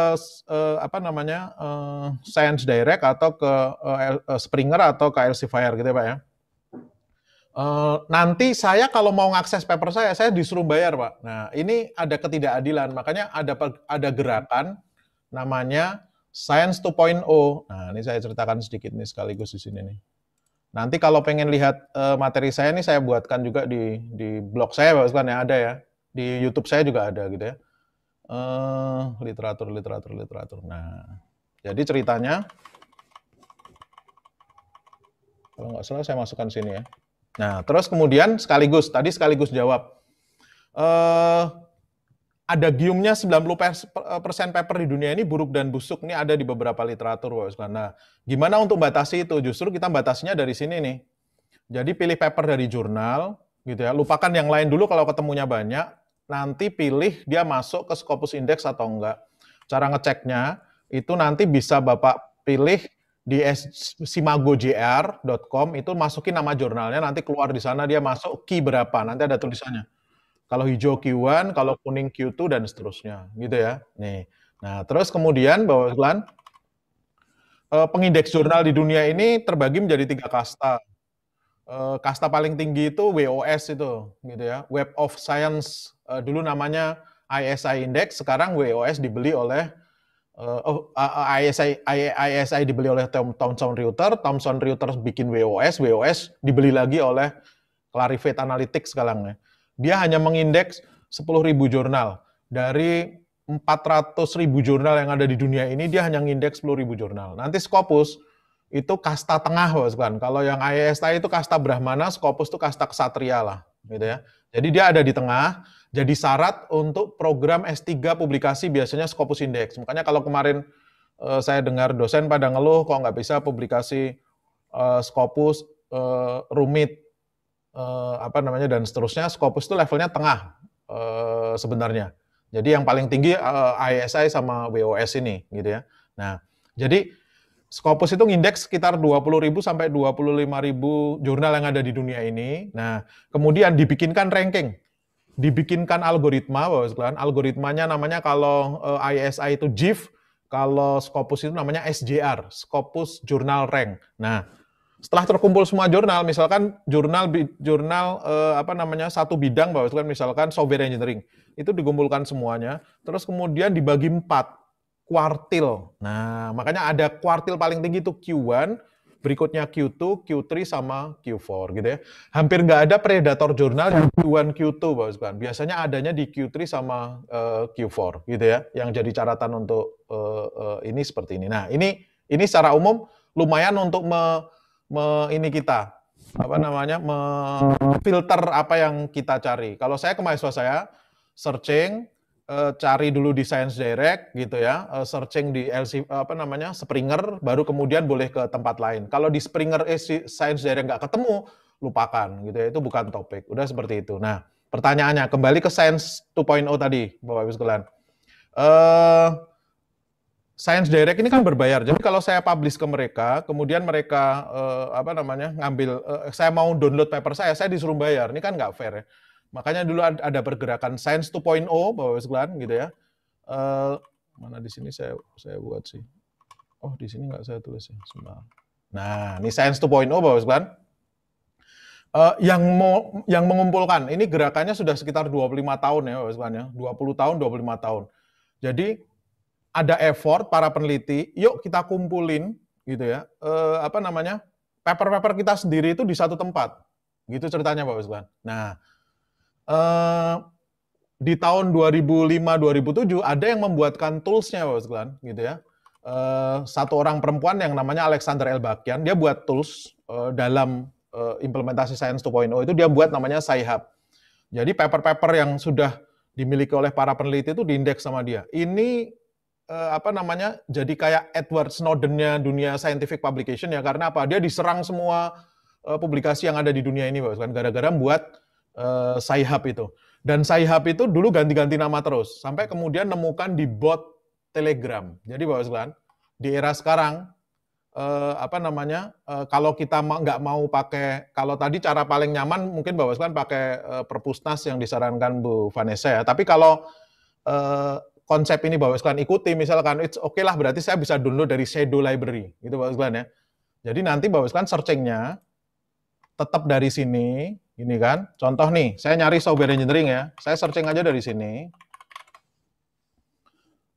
eh, apa namanya eh, Science Direct atau ke eh, eh, Springer atau ke Elsevier gitu ya pak ya. Eh, nanti saya kalau mau ngakses paper saya saya disuruh bayar pak. Nah ini ada ketidakadilan makanya ada ada gerakan namanya Science 2.0. Nah ini saya ceritakan sedikit nih sekaligus di sini nih. Nanti kalau pengen lihat uh, materi saya ini saya buatkan juga di di blog saya pak ya ada ya di YouTube saya juga ada gitu ya Eh, literatur, literatur, literatur. Nah, jadi ceritanya, kalau nggak salah saya masukkan sini ya. Nah, terus kemudian sekaligus, tadi sekaligus jawab, uh, ada giumnya 90% eh, paper di dunia ini buruk dan busuk. Ini ada di beberapa literatur. Nah, gimana untuk batasi itu? Justru kita batasinya dari sini nih. Jadi pilih paper dari jurnal, gitu ya. Lupakan yang lain dulu kalau ketemunya banyak nanti pilih dia masuk ke Scopus Index atau enggak. Cara ngeceknya itu nanti bisa Bapak pilih di simagojr.com itu masukin nama jurnalnya nanti keluar di sana dia masuk key berapa nanti ada tulisannya. Kalau hijau Q1, kalau kuning Q2 dan seterusnya, gitu ya. Nih. Nah, terus kemudian bahwa Glan eh, pengindeks jurnal di dunia ini terbagi menjadi tiga kasta eh, kasta paling tinggi itu WOS itu gitu ya Web of Science uh, dulu namanya ISI Index, sekarang WOS dibeli oleh uh, oh, ISI, ISI dibeli oleh Thomson Reuters, Thomson Reuters bikin WOS, WOS dibeli lagi oleh Clarivate Analytics sekarang. Ya. Dia hanya mengindeks 10.000 jurnal. Dari 400.000 jurnal yang ada di dunia ini, dia hanya mengindeks 10.000 jurnal. Nanti Scopus itu kasta tengah, bukan? Kalau yang ISI itu kasta Brahmana, Scopus itu kasta kesatria lah gitu ya. Jadi dia ada di tengah, jadi syarat untuk program S3 publikasi biasanya Scopus Index. Makanya kalau kemarin uh, saya dengar dosen pada ngeluh kok nggak bisa publikasi uh, Scopus uh, rumit uh, apa namanya dan seterusnya. Scopus itu levelnya tengah uh, sebenarnya. Jadi yang paling tinggi uh, ISI sama WOS ini gitu ya. Nah, jadi Scopus itu ngindeks sekitar 20.000 sampai 25.000 jurnal yang ada di dunia ini. Nah, kemudian dibikinkan ranking. Dibikinkan algoritma, Bapak sekalian. Algoritmanya namanya kalau ISI eh, itu JIF, kalau Scopus itu namanya SJR, Scopus Journal Rank. Nah, setelah terkumpul semua jurnal, misalkan jurnal jurnal eh, apa namanya satu bidang Bapak sekalian, misalkan software engineering, itu digumpulkan semuanya, terus kemudian dibagi empat kuartil. Nah, makanya ada kuartil paling tinggi itu Q1, berikutnya Q2, Q3, sama Q4 gitu ya. Hampir nggak ada predator jurnal yang Q1, Q2, Pak Usman. Biasanya adanya di Q3 sama uh, eh, Q4 gitu ya, yang jadi catatan untuk uh, uh, ini seperti ini. Nah, ini ini secara umum lumayan untuk me, me ini kita apa namanya filter apa yang kita cari. Kalau saya ke mahasiswa saya searching Eh, cari dulu di Science Direct gitu ya, eh, searching di LC apa namanya Springer, baru kemudian boleh ke tempat lain. Kalau di Springer eh, Science Direct nggak ketemu, lupakan gitu ya, itu bukan topik. Udah seperti itu. Nah, pertanyaannya kembali ke Science 2.0 tadi, Bapak Ibu sekalian. Uh, Science Direct ini kan berbayar. Jadi kalau saya publish ke mereka, kemudian mereka eh, apa namanya ngambil, eh, saya mau download paper saya, saya disuruh bayar. Ini kan nggak fair ya. Makanya dulu ada pergerakan Science 2.0, Bapak sekalian, gitu ya. Uh, mana di sini saya saya buat sih. Oh, di sini nggak saya tulis ya. Nah, ini Science 2.0, Bapak sekalian. Uh, yang mau yang mengumpulkan ini gerakannya sudah sekitar 25 tahun ya Bapak sekalian ya. 20 tahun, 25 tahun. Jadi ada effort para peneliti, yuk kita kumpulin gitu ya. Uh, apa namanya? paper-paper kita sendiri itu di satu tempat. Gitu ceritanya Bapak sekalian. Nah, Eh, di tahun 2005-2007 ada yang membuatkan toolsnya Bapak Sekalian, gitu ya. Uh, satu orang perempuan yang namanya Alexander L. Bakian, dia buat tools uh, dalam uh, implementasi Science 2.0 itu dia buat namanya SciHub. Jadi paper-paper yang sudah dimiliki oleh para peneliti itu diindeks sama dia. Ini uh, apa namanya? Jadi kayak Edward Snowden-nya dunia scientific publication ya karena apa? Dia diserang semua uh, publikasi yang ada di dunia ini, Pak, kan gara-gara buat uh, Saihab itu. Dan Saihab itu dulu ganti-ganti nama terus, sampai kemudian nemukan di bot Telegram. Jadi Bapak sekalian, di era sekarang, uh, apa namanya, Uh, kalau kita ma nggak mau pakai, kalau tadi cara paling nyaman mungkin Bapak sekalian pakai uh, perpusnas yang disarankan Bu Vanessa ya. Tapi kalau uh, konsep ini Bapak sekalian ikuti, misalkan, it's oke okay lah berarti saya bisa download dari Shadow Library, gitu Bapak sekalian ya. Jadi nanti Bapak sekalian searchingnya tetap dari sini, ini kan, contoh nih, saya nyari software engineering ya. Saya searching aja dari sini.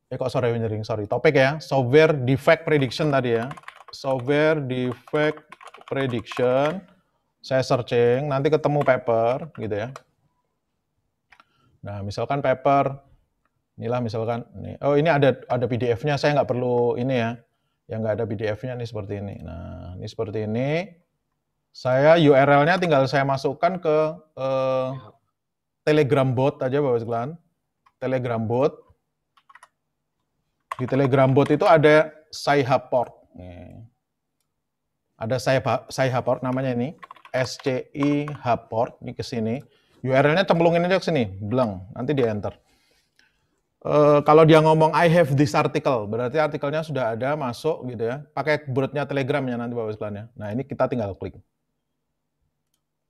Eh kok software engineering, sorry. Topik ya, software defect prediction tadi ya. Software defect prediction. Saya searching, nanti ketemu paper gitu ya. Nah, misalkan paper, inilah misalkan, ini. oh ini ada ada PDF-nya, saya nggak perlu ini ya. Yang nggak ada PDF-nya nih seperti ini. Nah, ini seperti ini. Saya URL-nya tinggal saya masukkan ke eh, ya. Telegram bot aja Bapak sekalian. Telegram bot. Di Telegram bot itu ada Saihaport. Ada port namanya ini. SCI port ini ke sini. URL-nya cemplungin aja ke sini, bleng. Nanti dia enter. Uh, kalau dia ngomong I have this article, berarti artikelnya sudah ada masuk gitu ya. Pakai Telegram Telegramnya nanti Bapak sekalian ya. Nah, ini kita tinggal klik.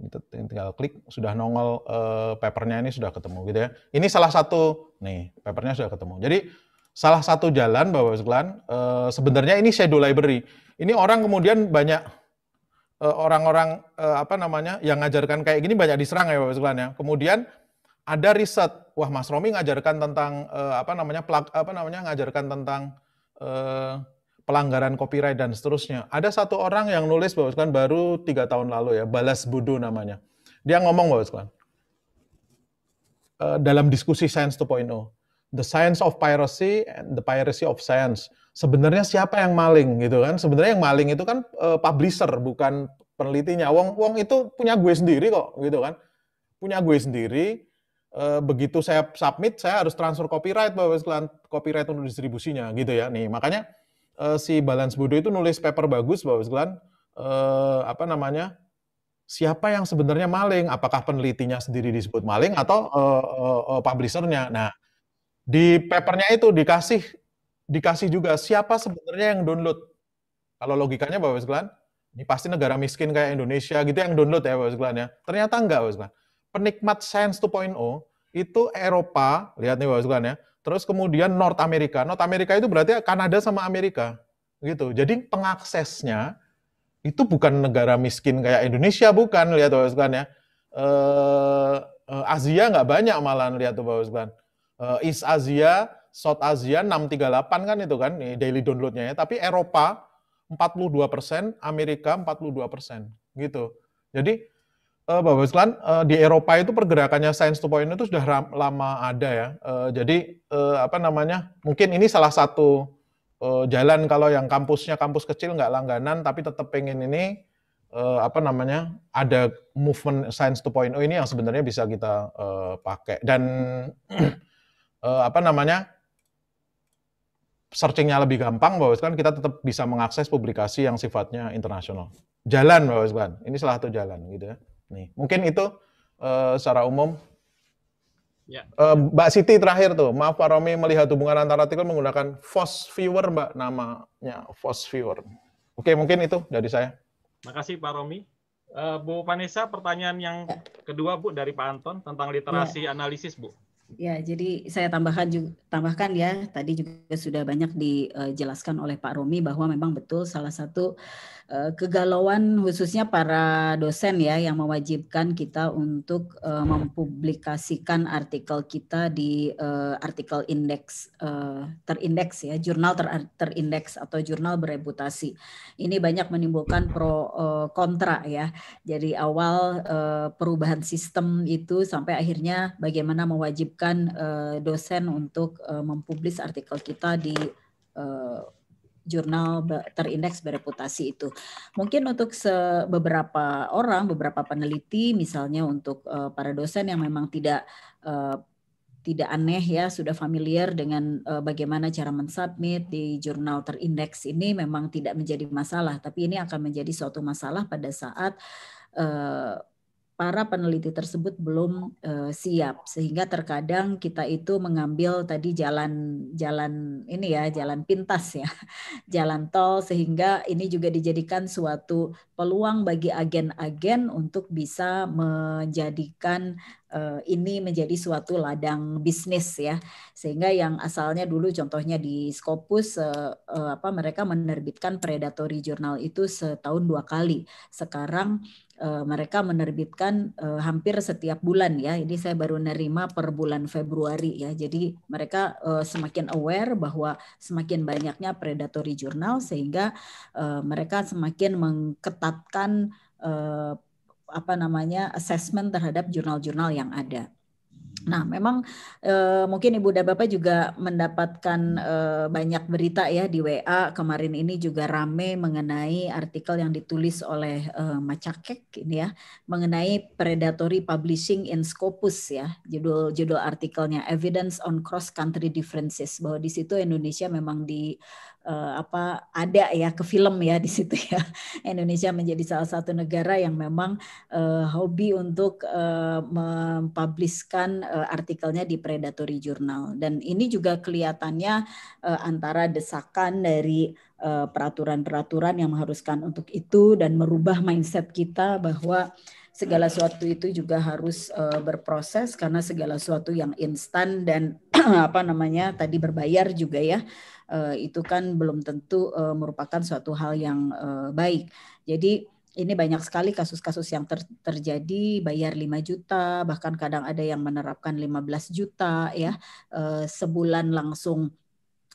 Gitu. tinggal klik sudah nongol uh, papernya ini sudah ketemu gitu ya. Ini salah satu nih papernya sudah ketemu. Jadi salah satu jalan Bapak sekalian uh, sebenarnya ini shadow library. Ini orang kemudian banyak eh, orang-orang uh, uh, apa namanya yang ngajarkan kayak gini banyak diserang ya Bapak sekalian ya. Kemudian ada riset, wah Mas Romi ngajarkan tentang uh, apa namanya plug, apa namanya ngajarkan tentang pelanggaran copyright dan seterusnya. Ada satu orang yang nulis bahwa kan baru tiga tahun lalu ya, Balas Budu namanya. Dia ngomong bahwa kan eh, dalam diskusi Science 2.0, the science of piracy and the piracy of science. Sebenarnya siapa yang maling gitu kan? Sebenarnya yang maling itu kan uh, publisher bukan penelitinya. Wong wong itu punya gue sendiri kok gitu kan. Punya gue sendiri. Uh, begitu saya submit, saya harus transfer copyright bahwa copyright untuk distribusinya gitu ya. Nih, makanya uh, si Balance Budo itu nulis paper bagus bahwa uh, eh, apa namanya siapa yang sebenarnya maling apakah penelitinya sendiri disebut maling atau uh, uh, uh, publishernya nah di papernya itu dikasih dikasih juga siapa sebenarnya yang download kalau logikanya bapak sekalian ini pasti negara miskin kayak Indonesia gitu yang download ya Bapak sekalian ya. Ternyata enggak Bapak sekalian. Penikmat Science 2.0 itu Eropa, lihat nih Bapak sekalian ya. Terus kemudian North America. North America itu berarti Kanada sama Amerika. Gitu. Jadi pengaksesnya itu bukan negara miskin kayak Indonesia bukan lihat Bapak ya. Eh, eh, Asia nggak banyak malah lihat tuh Bapak Eh, East Asia, South Asia 638 kan itu kan daily downloadnya ya. Tapi Eropa 42 persen, Amerika 42 persen gitu. Jadi uh, Bapak uh, di Eropa itu pergerakannya Science 2.0 itu sudah ram, lama ada ya. Uh, jadi uh, apa namanya? Mungkin ini salah satu uh, jalan kalau yang kampusnya kampus kecil nggak langganan, tapi tetap pengen ini uh, apa namanya? Ada movement Science 2.0 ini yang sebenarnya bisa kita uh, pakai dan uh, apa namanya? Searchingnya lebih gampang, bahwa kan kita tetap bisa mengakses publikasi yang sifatnya internasional. Jalan, bahwa kan ini salah satu jalan gitu ya. Nih, mungkin itu uh, secara umum. Ya. Uh, Mbak Siti terakhir tuh, maaf Pak Romi melihat hubungan antara artikel menggunakan Fos Viewer, Mbak namanya Fos Viewer. Oke, mungkin itu dari saya. Makasih Pak Romi. Uh, Bu Vanessa, pertanyaan yang kedua Bu dari Pak Anton tentang literasi ya. analisis Bu. Ya, jadi saya tambahkan juga, tambahkan ya tadi juga sudah banyak dijelaskan oleh Pak Romi bahwa memang betul salah satu Eh, kegalauan khususnya para dosen ya yang mewajibkan kita untuk uh, mempublikasikan artikel kita di uh, artikel indeks uh, terindeks ya jurnal ter terindeks atau jurnal bereputasi ini banyak menimbulkan pro uh, kontra ya jadi awal uh, perubahan sistem itu sampai akhirnya bagaimana mewajibkan uh, dosen untuk uh, mempublis artikel kita di uh, jurnal terindeks bereputasi itu. Mungkin untuk beberapa orang, beberapa peneliti, misalnya untuk uh, para dosen yang memang tidak uh, tidak aneh ya sudah familiar dengan uh, bagaimana cara mensubmit di jurnal terindeks ini memang tidak menjadi masalah tapi ini akan menjadi suatu masalah pada saat uh, para peneliti tersebut belum uh, siap sehingga terkadang kita itu mengambil tadi jalan jalan ini ya jalan pintas ya jalan tol sehingga ini juga dijadikan suatu peluang bagi agen-agen untuk bisa menjadikan uh, ini menjadi suatu ladang bisnis ya sehingga yang asalnya dulu contohnya di Scopus uh, uh, apa mereka menerbitkan predatory journal itu setahun dua kali sekarang Eh, mereka menerbitkan eh, hampir setiap bulan ya. Ini saya baru nerima per bulan Februari ya. Jadi mereka eh, semakin aware bahwa semakin banyaknya predatory jurnal sehingga mereka semakin mengketatkan apa namanya assessment terhadap jurnal-jurnal yang ada. Nah, memang e, mungkin Ibu dan Bapak juga mendapatkan e, banyak berita ya di WA kemarin ini juga rame mengenai artikel yang ditulis oleh e, Macakek ini ya mengenai predatory publishing in Scopus ya judul judul artikelnya Evidence on Cross Country Differences bahwa di situ Indonesia memang di uh, apa ada ya ke film ya di situ ya Indonesia menjadi salah satu negara yang memang uh, hobi untuk uh, mempubliskan uh, artikelnya di predatory jurnal dan ini juga kelihatannya uh, antara desakan dari uh, peraturan-peraturan yang mengharuskan untuk itu dan merubah mindset kita bahwa segala sesuatu itu juga harus uh, berproses karena segala sesuatu yang instan dan apa namanya tadi berbayar juga ya Eh, itu kan belum tentu eh, merupakan suatu hal yang eh, baik. Jadi ini banyak sekali kasus-kasus yang ter terjadi bayar 5 juta bahkan kadang ada yang menerapkan 15 juta ya sebulan langsung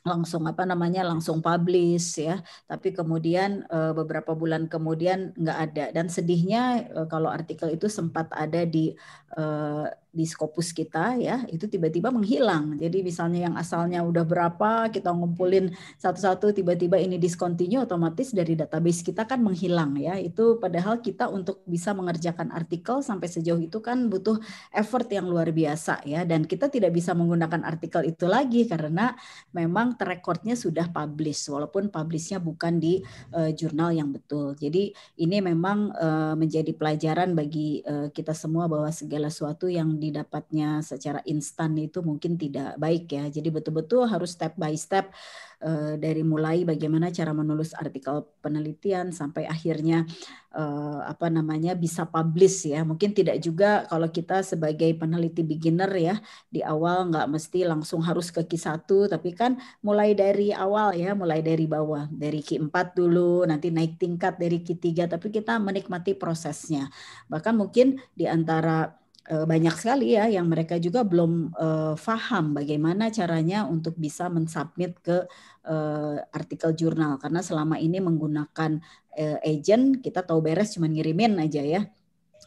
langsung apa namanya langsung publish ya tapi kemudian beberapa bulan kemudian nggak ada dan sedihnya kalau artikel itu sempat ada di di skopus kita ya itu tiba-tiba menghilang. Jadi misalnya yang asalnya udah berapa kita ngumpulin satu-satu tiba-tiba ini discontinue otomatis dari database kita kan menghilang ya. Itu padahal kita untuk bisa mengerjakan artikel sampai sejauh itu kan butuh effort yang luar biasa ya dan kita tidak bisa menggunakan artikel itu lagi karena memang terekornya sudah publish walaupun publishnya bukan di uh, jurnal yang betul. Jadi ini memang uh, menjadi pelajaran bagi uh, kita semua bahwa segala sesuatu yang didapatnya secara instan itu mungkin tidak baik ya. Jadi betul-betul harus step by step eh, dari mulai bagaimana cara menulis artikel penelitian sampai akhirnya eh, apa namanya bisa publish ya. Mungkin tidak juga kalau kita sebagai peneliti beginner ya di awal nggak mesti langsung harus ke Q1 tapi kan mulai dari awal ya, mulai dari bawah, dari Q4 dulu, nanti naik tingkat dari Q3 tapi kita menikmati prosesnya. Bahkan mungkin di antara Eh, banyak sekali ya yang mereka juga belum uh, faham bagaimana caranya untuk bisa mensubmit ke uh, artikel jurnal karena selama ini menggunakan uh, agent kita tahu beres cuma ngirimin aja ya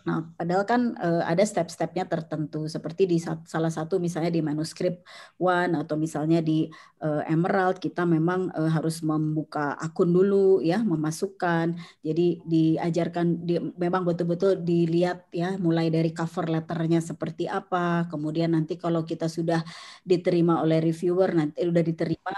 Nah, padahal kan uh, ada step-stepnya tertentu seperti di salah satu misalnya di manuskrip One atau misalnya di uh, Emerald kita memang uh, harus membuka akun dulu ya, memasukkan. Jadi diajarkan di, memang betul-betul dilihat ya mulai dari cover letternya seperti apa, kemudian nanti kalau kita sudah diterima oleh reviewer nanti sudah diterima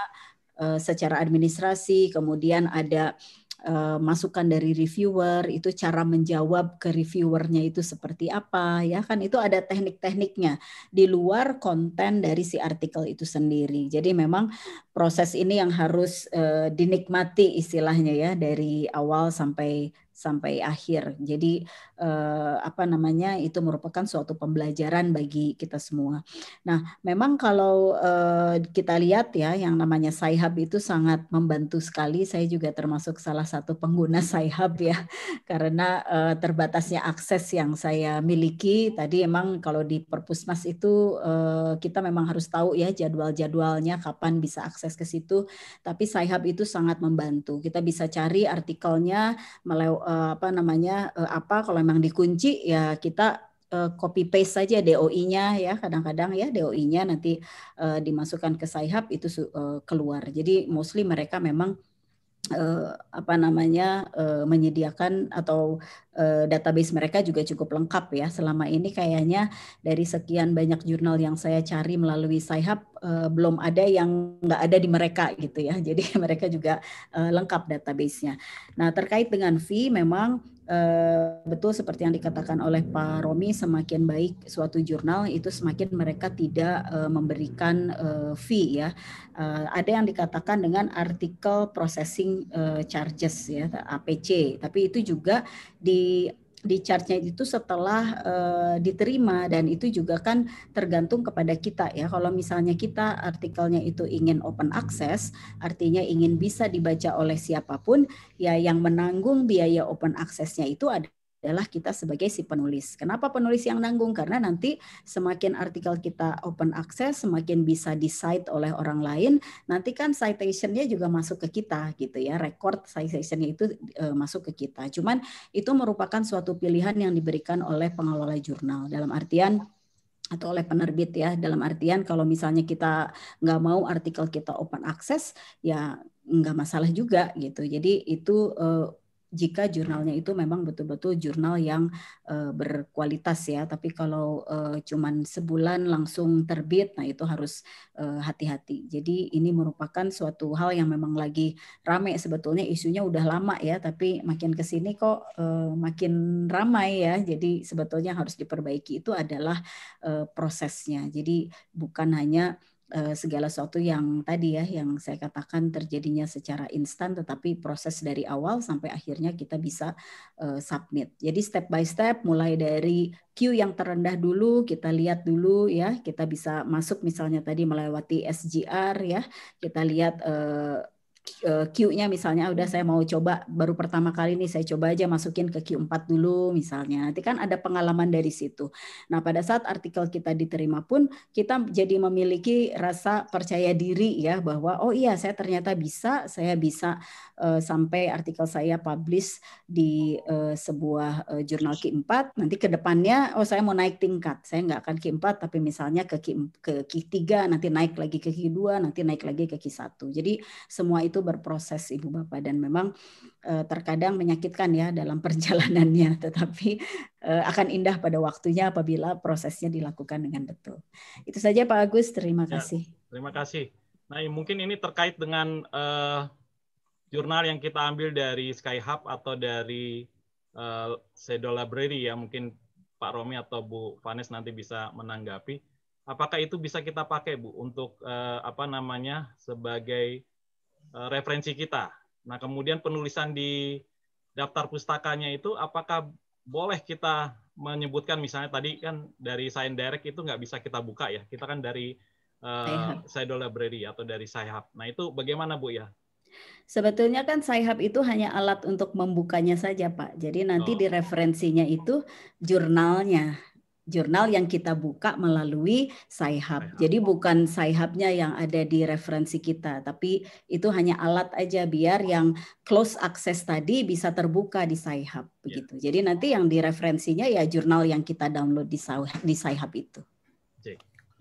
secara administrasi, kemudian ada uh, masukan dari reviewer itu cara menjawab ke reviewernya itu seperti apa ya kan itu ada teknik-tekniknya di luar konten dari si artikel itu sendiri jadi memang proses ini yang harus uh, dinikmati istilahnya ya dari awal sampai sampai akhir. Jadi eh, apa namanya itu merupakan suatu pembelajaran bagi kita semua. Nah, memang kalau eh, kita lihat ya yang namanya Saihab itu sangat membantu sekali. Saya juga termasuk salah satu pengguna Saihab ya karena eh, terbatasnya akses yang saya miliki tadi emang kalau di perpusmas itu eh, kita memang harus tahu ya jadwal-jadwalnya kapan bisa akses ke situ. Tapi Saihab itu sangat membantu. Kita bisa cari artikelnya melewati uh, apa namanya uh, apa kalau memang dikunci ya kita uh, eh, copy paste saja DOI-nya ya kadang-kadang ya DOI-nya nanti uh, dimasukkan ke SciHub itu uh, keluar. Jadi mostly mereka memang uh, apa namanya uh, menyediakan atau uh, database mereka juga cukup lengkap ya selama ini kayaknya dari sekian banyak jurnal yang saya cari melalui SciHub uh, belum ada yang nggak ada di mereka gitu ya jadi mereka juga uh, lengkap databasenya. Nah terkait dengan fee memang Eh, betul seperti yang dikatakan oleh Pak Romi semakin baik suatu jurnal itu semakin mereka tidak eh, memberikan eh, fee ya ada yang dikatakan dengan artikel processing charges ya APC tapi itu juga di di charge-nya itu setelah uh, diterima dan itu juga kan tergantung kepada kita ya. Kalau misalnya kita artikelnya itu ingin open access, artinya ingin bisa dibaca oleh siapapun, ya yang menanggung biaya open access-nya itu ada adalah kita sebagai si penulis. Kenapa penulis yang nanggung? Karena nanti semakin artikel kita open access, semakin bisa di cite oleh orang lain, nanti kan citationnya juga masuk ke kita gitu ya, record citationnya itu e, masuk ke kita. Cuman itu merupakan suatu pilihan yang diberikan oleh pengelola jurnal dalam artian atau oleh penerbit ya dalam artian kalau misalnya kita nggak mau artikel kita open access ya nggak masalah juga gitu jadi itu eh, jika jurnalnya itu memang betul-betul jurnal yang uh, berkualitas ya. Tapi kalau uh, cuman sebulan langsung terbit, nah itu harus hati eh, hati-hati. Jadi ini merupakan suatu hal yang memang lagi rame sebetulnya isunya udah lama ya, tapi makin kesini kok uh, makin ramai ya. Jadi sebetulnya harus diperbaiki itu adalah uh, prosesnya. Jadi bukan hanya Eh, segala sesuatu yang tadi ya yang saya katakan terjadinya secara instan tetapi proses dari awal sampai akhirnya kita bisa uh, submit. Jadi step by step mulai dari queue yang terendah dulu kita lihat dulu ya kita bisa masuk misalnya tadi melewati SGR ya kita lihat uh, Eh, Q-nya misalnya udah saya mau coba baru pertama kali ini saya coba aja masukin ke Q4 dulu misalnya. Nanti kan ada pengalaman dari situ. Nah, pada saat artikel kita diterima pun kita jadi memiliki rasa percaya diri ya bahwa oh iya saya ternyata bisa, saya bisa uh, sampai artikel saya publish di uh, sebuah uh, jurnal Q4. Nanti ke depannya oh saya mau naik tingkat. Saya nggak akan Q4 tapi misalnya ke Q, ke Q3 nanti naik lagi ke Q2, nanti naik lagi ke Q1. Jadi semua itu itu berproses Ibu Bapak dan memang uh, terkadang menyakitkan ya dalam perjalanannya tetapi uh, akan indah pada waktunya apabila prosesnya dilakukan dengan betul. Itu saja Pak Agus, terima ya, kasih. Terima kasih. Nah, mungkin ini terkait dengan uh, jurnal yang kita ambil dari Skyhub atau dari uh, Sedo Library ya mungkin Pak Romi atau Bu Vanes nanti bisa menanggapi apakah itu bisa kita pakai Bu untuk eh, apa namanya sebagai Eh, referensi kita. Nah, kemudian penulisan di daftar pustakanya itu apakah boleh kita menyebutkan misalnya tadi kan dari Science Direct itu nggak bisa kita buka ya. Kita kan dari eh, uh, Saido Library atau dari Saihab. Nah, itu bagaimana Bu ya? Sebetulnya kan Saihab itu hanya alat untuk membukanya saja, Pak. Jadi nanti oh. di referensinya itu jurnalnya jurnal yang kita buka melalui SciHub. Jadi bukan SciHub-nya yang ada di referensi kita, tapi itu hanya alat aja biar yang close access tadi bisa terbuka di SciHub iya. begitu. Yeah. Jadi nanti yang di referensinya ya jurnal yang kita download di di SciHub itu.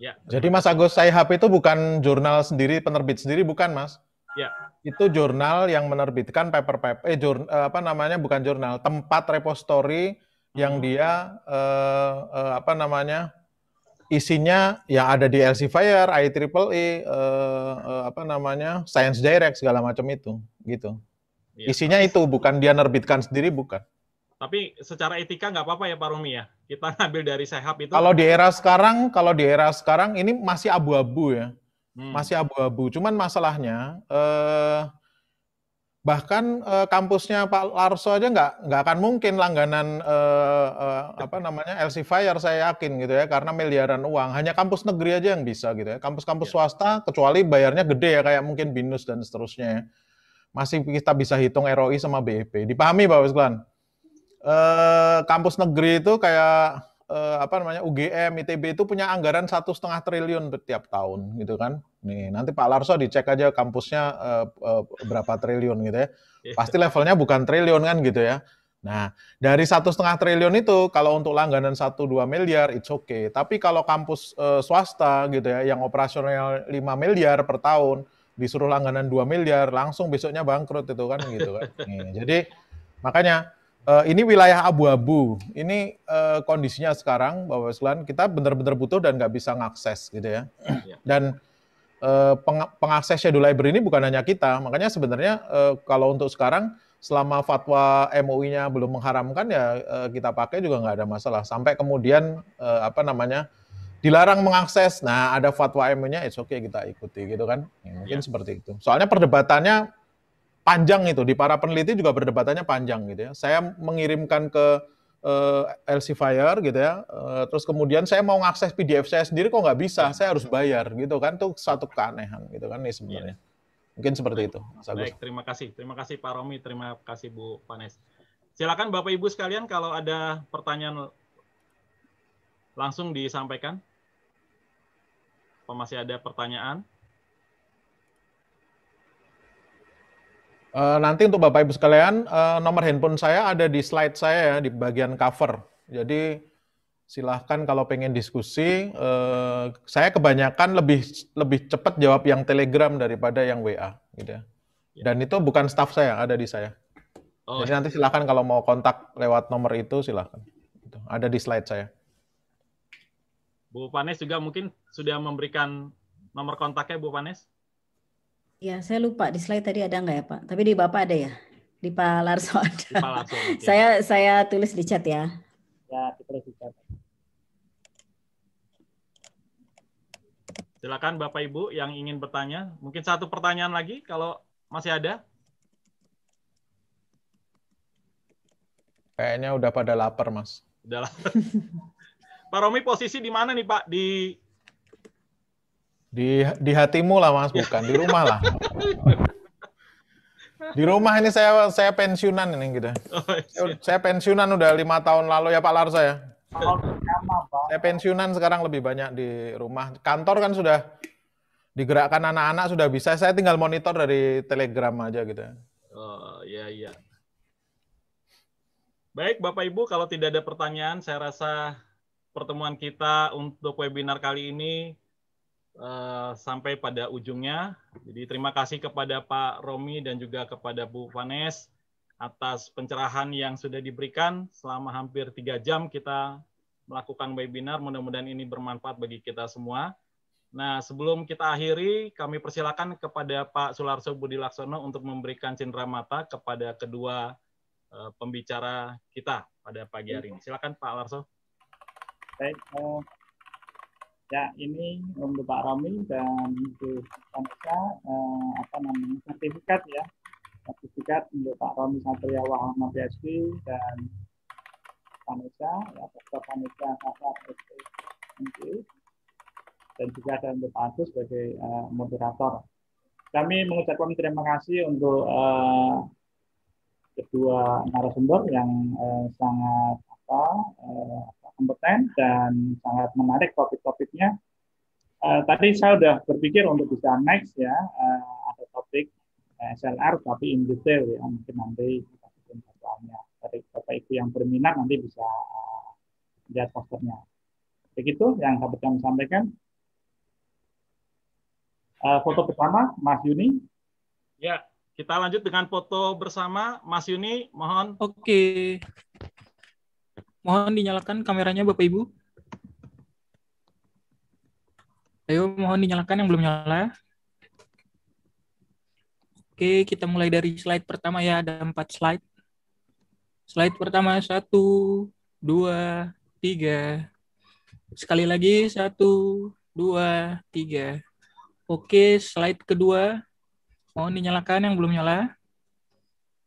Ya. Jadi Mas Agus SciHub itu bukan jurnal sendiri, penerbit sendiri bukan, Mas? Ya. Itu jurnal yang menerbitkan paper-paper eh apa namanya bukan jurnal, tempat repository yang hmm. dia eh, uh, apa namanya isinya yang ada di LC Fire, IEEE, e, eh, eh, apa namanya Science Direct segala macam itu gitu. Ya. Isinya itu bukan dia nerbitkan sendiri bukan. Tapi secara etika nggak apa-apa ya Pak Romi ya. Kita ambil dari sehab itu. Kalau di era sekarang, kalau di era sekarang ini masih abu-abu ya. Hmm. Masih abu-abu. Cuman masalahnya eh, bahkan eh, kampusnya Pak Larso aja nggak nggak akan mungkin langganan eh, eh, apa namanya LC Fire saya yakin gitu ya karena miliaran uang hanya kampus negeri aja yang bisa gitu ya kampus-kampus yeah. swasta kecuali bayarnya gede ya kayak mungkin binus dan seterusnya ya. masih kita bisa hitung ROI sama BEP dipahami Pak Wisglan eh, kampus negeri itu kayak eh, apa namanya UGM, ITB itu punya anggaran satu setengah triliun setiap tahun gitu kan. Nih nanti Pak Larso dicek aja kampusnya eh, eh, berapa triliun gitu ya. Iya. Pasti levelnya bukan triliun kan gitu ya. Nah, dari satu setengah triliun itu, kalau untuk langganan satu dua miliar, it's okay. Tapi kalau kampus e, swasta gitu ya, yang operasional 5 miliar per tahun, disuruh langganan 2 miliar, langsung besoknya bangkrut itu kan gitu kan. Nih, jadi, makanya uh, ini wilayah abu-abu. Ini uh, kondisinya sekarang, Bapak sekalian, kita benar-benar butuh dan nggak bisa mengakses, gitu ya. Iya. Dan uh, peng pengakses library ini bukan hanya kita. Makanya sebenarnya uh, kalau untuk sekarang, selama fatwa MUI-nya belum mengharamkan ya uh, kita pakai juga nggak ada masalah. Sampai kemudian uh, apa namanya dilarang mengakses. Nah ada fatwa MUI-nya, it's okay kita ikuti gitu kan. Ya, mungkin ya. seperti itu. Soalnya perdebatannya panjang itu di para peneliti juga berdebatannya panjang gitu ya. Saya mengirimkan ke uh, eh, Elsevier gitu ya. Uh, terus kemudian saya mau ngakses PDF saya sendiri kok nggak bisa, saya harus hmm. bayar gitu kan tuh satu keanehan gitu kan nih iya. sebenarnya. Mungkin seperti itu. Mas Agus. Baik, terima kasih. Terima kasih Pak Romi, terima kasih Bu Panes. Silakan Bapak Ibu sekalian kalau ada pertanyaan langsung disampaikan. Apa masih ada pertanyaan? Uh, nanti untuk Bapak Ibu sekalian, uh, nomor handphone saya ada di slide saya ya, di bagian cover. Jadi silahkan kalau pengen diskusi, uh, saya kebanyakan lebih lebih cepat jawab yang Telegram daripada yang WA, gitu ya. ya. Dan itu bukan staff saya, ada di saya. Oh, Jadi ya. nanti silahkan kalau mau kontak lewat nomor itu silahkan. Gitu, ada di slide saya. Bu Panes juga mungkin sudah memberikan nomor kontaknya Bu Panes? Ya, saya lupa di slide tadi ada nggak ya Pak? Tapi di Bapak ada ya? Di Pak Larso ada. Di Pak Larso, ya. saya saya tulis di chat ya. Ya, tulis di chat. Silakan Bapak Ibu yang ingin bertanya. Mungkin satu pertanyaan lagi kalau masih ada. Kayaknya udah pada lapar, Mas. Udah lapar. Pak Romi posisi di mana nih, Pak? Di di di hatimu lah Mas, bukan di rumah lah. Di rumah ini saya saya pensiunan ini gitu. Saya, oh, saya pensiunan udah lima tahun lalu ya Pak Larsa ya. Oh, saya pensiunan sekarang lebih banyak di rumah. Kantor kan sudah digerakkan anak-anak sudah bisa. Saya tinggal monitor dari Telegram aja gitu. Oh, iya iya. Baik, Bapak Ibu, kalau tidak ada pertanyaan, saya rasa pertemuan kita untuk webinar kali ini Eh, sampai pada ujungnya. Jadi terima kasih kepada Pak Romi dan juga kepada Bu Vanes atas pencerahan yang sudah diberikan selama hampir tiga jam kita melakukan webinar. Mudah-mudahan ini bermanfaat bagi kita semua. Nah, sebelum kita akhiri, kami persilakan kepada Pak Sularso Budi Laksono untuk memberikan cindera mata kepada kedua eh, pembicara kita pada pagi hari ini. Silakan Pak Larso. Baik, eh, Ya, ini untuk Pak Romi dan untuk Panika eh, apa namanya sertifikat ya. Sertifikat untuk Pak Rami Satria Wahana PhD dan Panika ya, Dr. Panika Kakak dan juga ada untuk Pak Agus sebagai eh, moderator. Kami mengucapkan terima kasih untuk eh, kedua narasumber yang eh, sangat apa eh, kompeten dan sangat menarik topik-topiknya. Uh, tadi saya sudah berpikir untuk bisa next ya, uh, ada topik SLR tapi in detail ya, mungkin nanti kita bikin jadwalnya. Tadi Bapak Ibu yang berminat nanti bisa uh, lihat posternya. Begitu yang dapat kami sampaikan. Uh, foto bersama Mas Yuni. Ya, kita lanjut dengan foto bersama. Mas Yuni, mohon. Oke. Okay. Mohon dinyalakan kameranya Bapak Ibu. Ayo mohon dinyalakan yang belum nyala. Oke, kita mulai dari slide pertama ya. Ada empat slide. Slide pertama satu, dua, tiga. Sekali lagi satu, dua, tiga. Oke, slide kedua. Mohon dinyalakan yang belum nyala.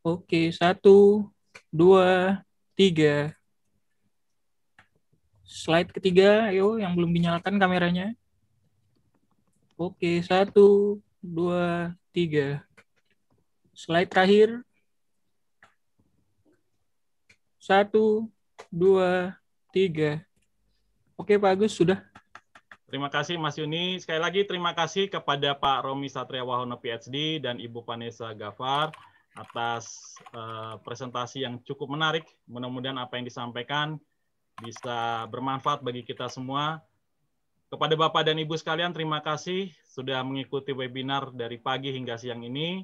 Oke, satu, dua, tiga slide ketiga ayo yang belum dinyalakan kameranya oke satu dua tiga slide terakhir satu dua tiga oke Pak Agus sudah Terima kasih Mas Yuni. Sekali lagi terima kasih kepada Pak Romi Satria Wahono PhD dan Ibu Vanessa Gafar atas uh, presentasi yang cukup menarik. Mudah-mudahan apa yang disampaikan bisa bermanfaat bagi kita semua. Kepada Bapak dan Ibu sekalian, terima kasih sudah mengikuti webinar dari pagi hingga siang ini.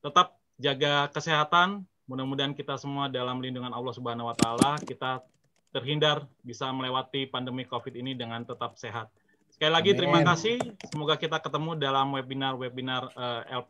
Tetap jaga kesehatan. Mudah-mudahan kita semua dalam lindungan Allah Subhanahu wa taala kita terhindar bisa melewati pandemi Covid ini dengan tetap sehat. Sekali lagi Amen. terima kasih. Semoga kita ketemu dalam webinar-webinar uh, eh, LP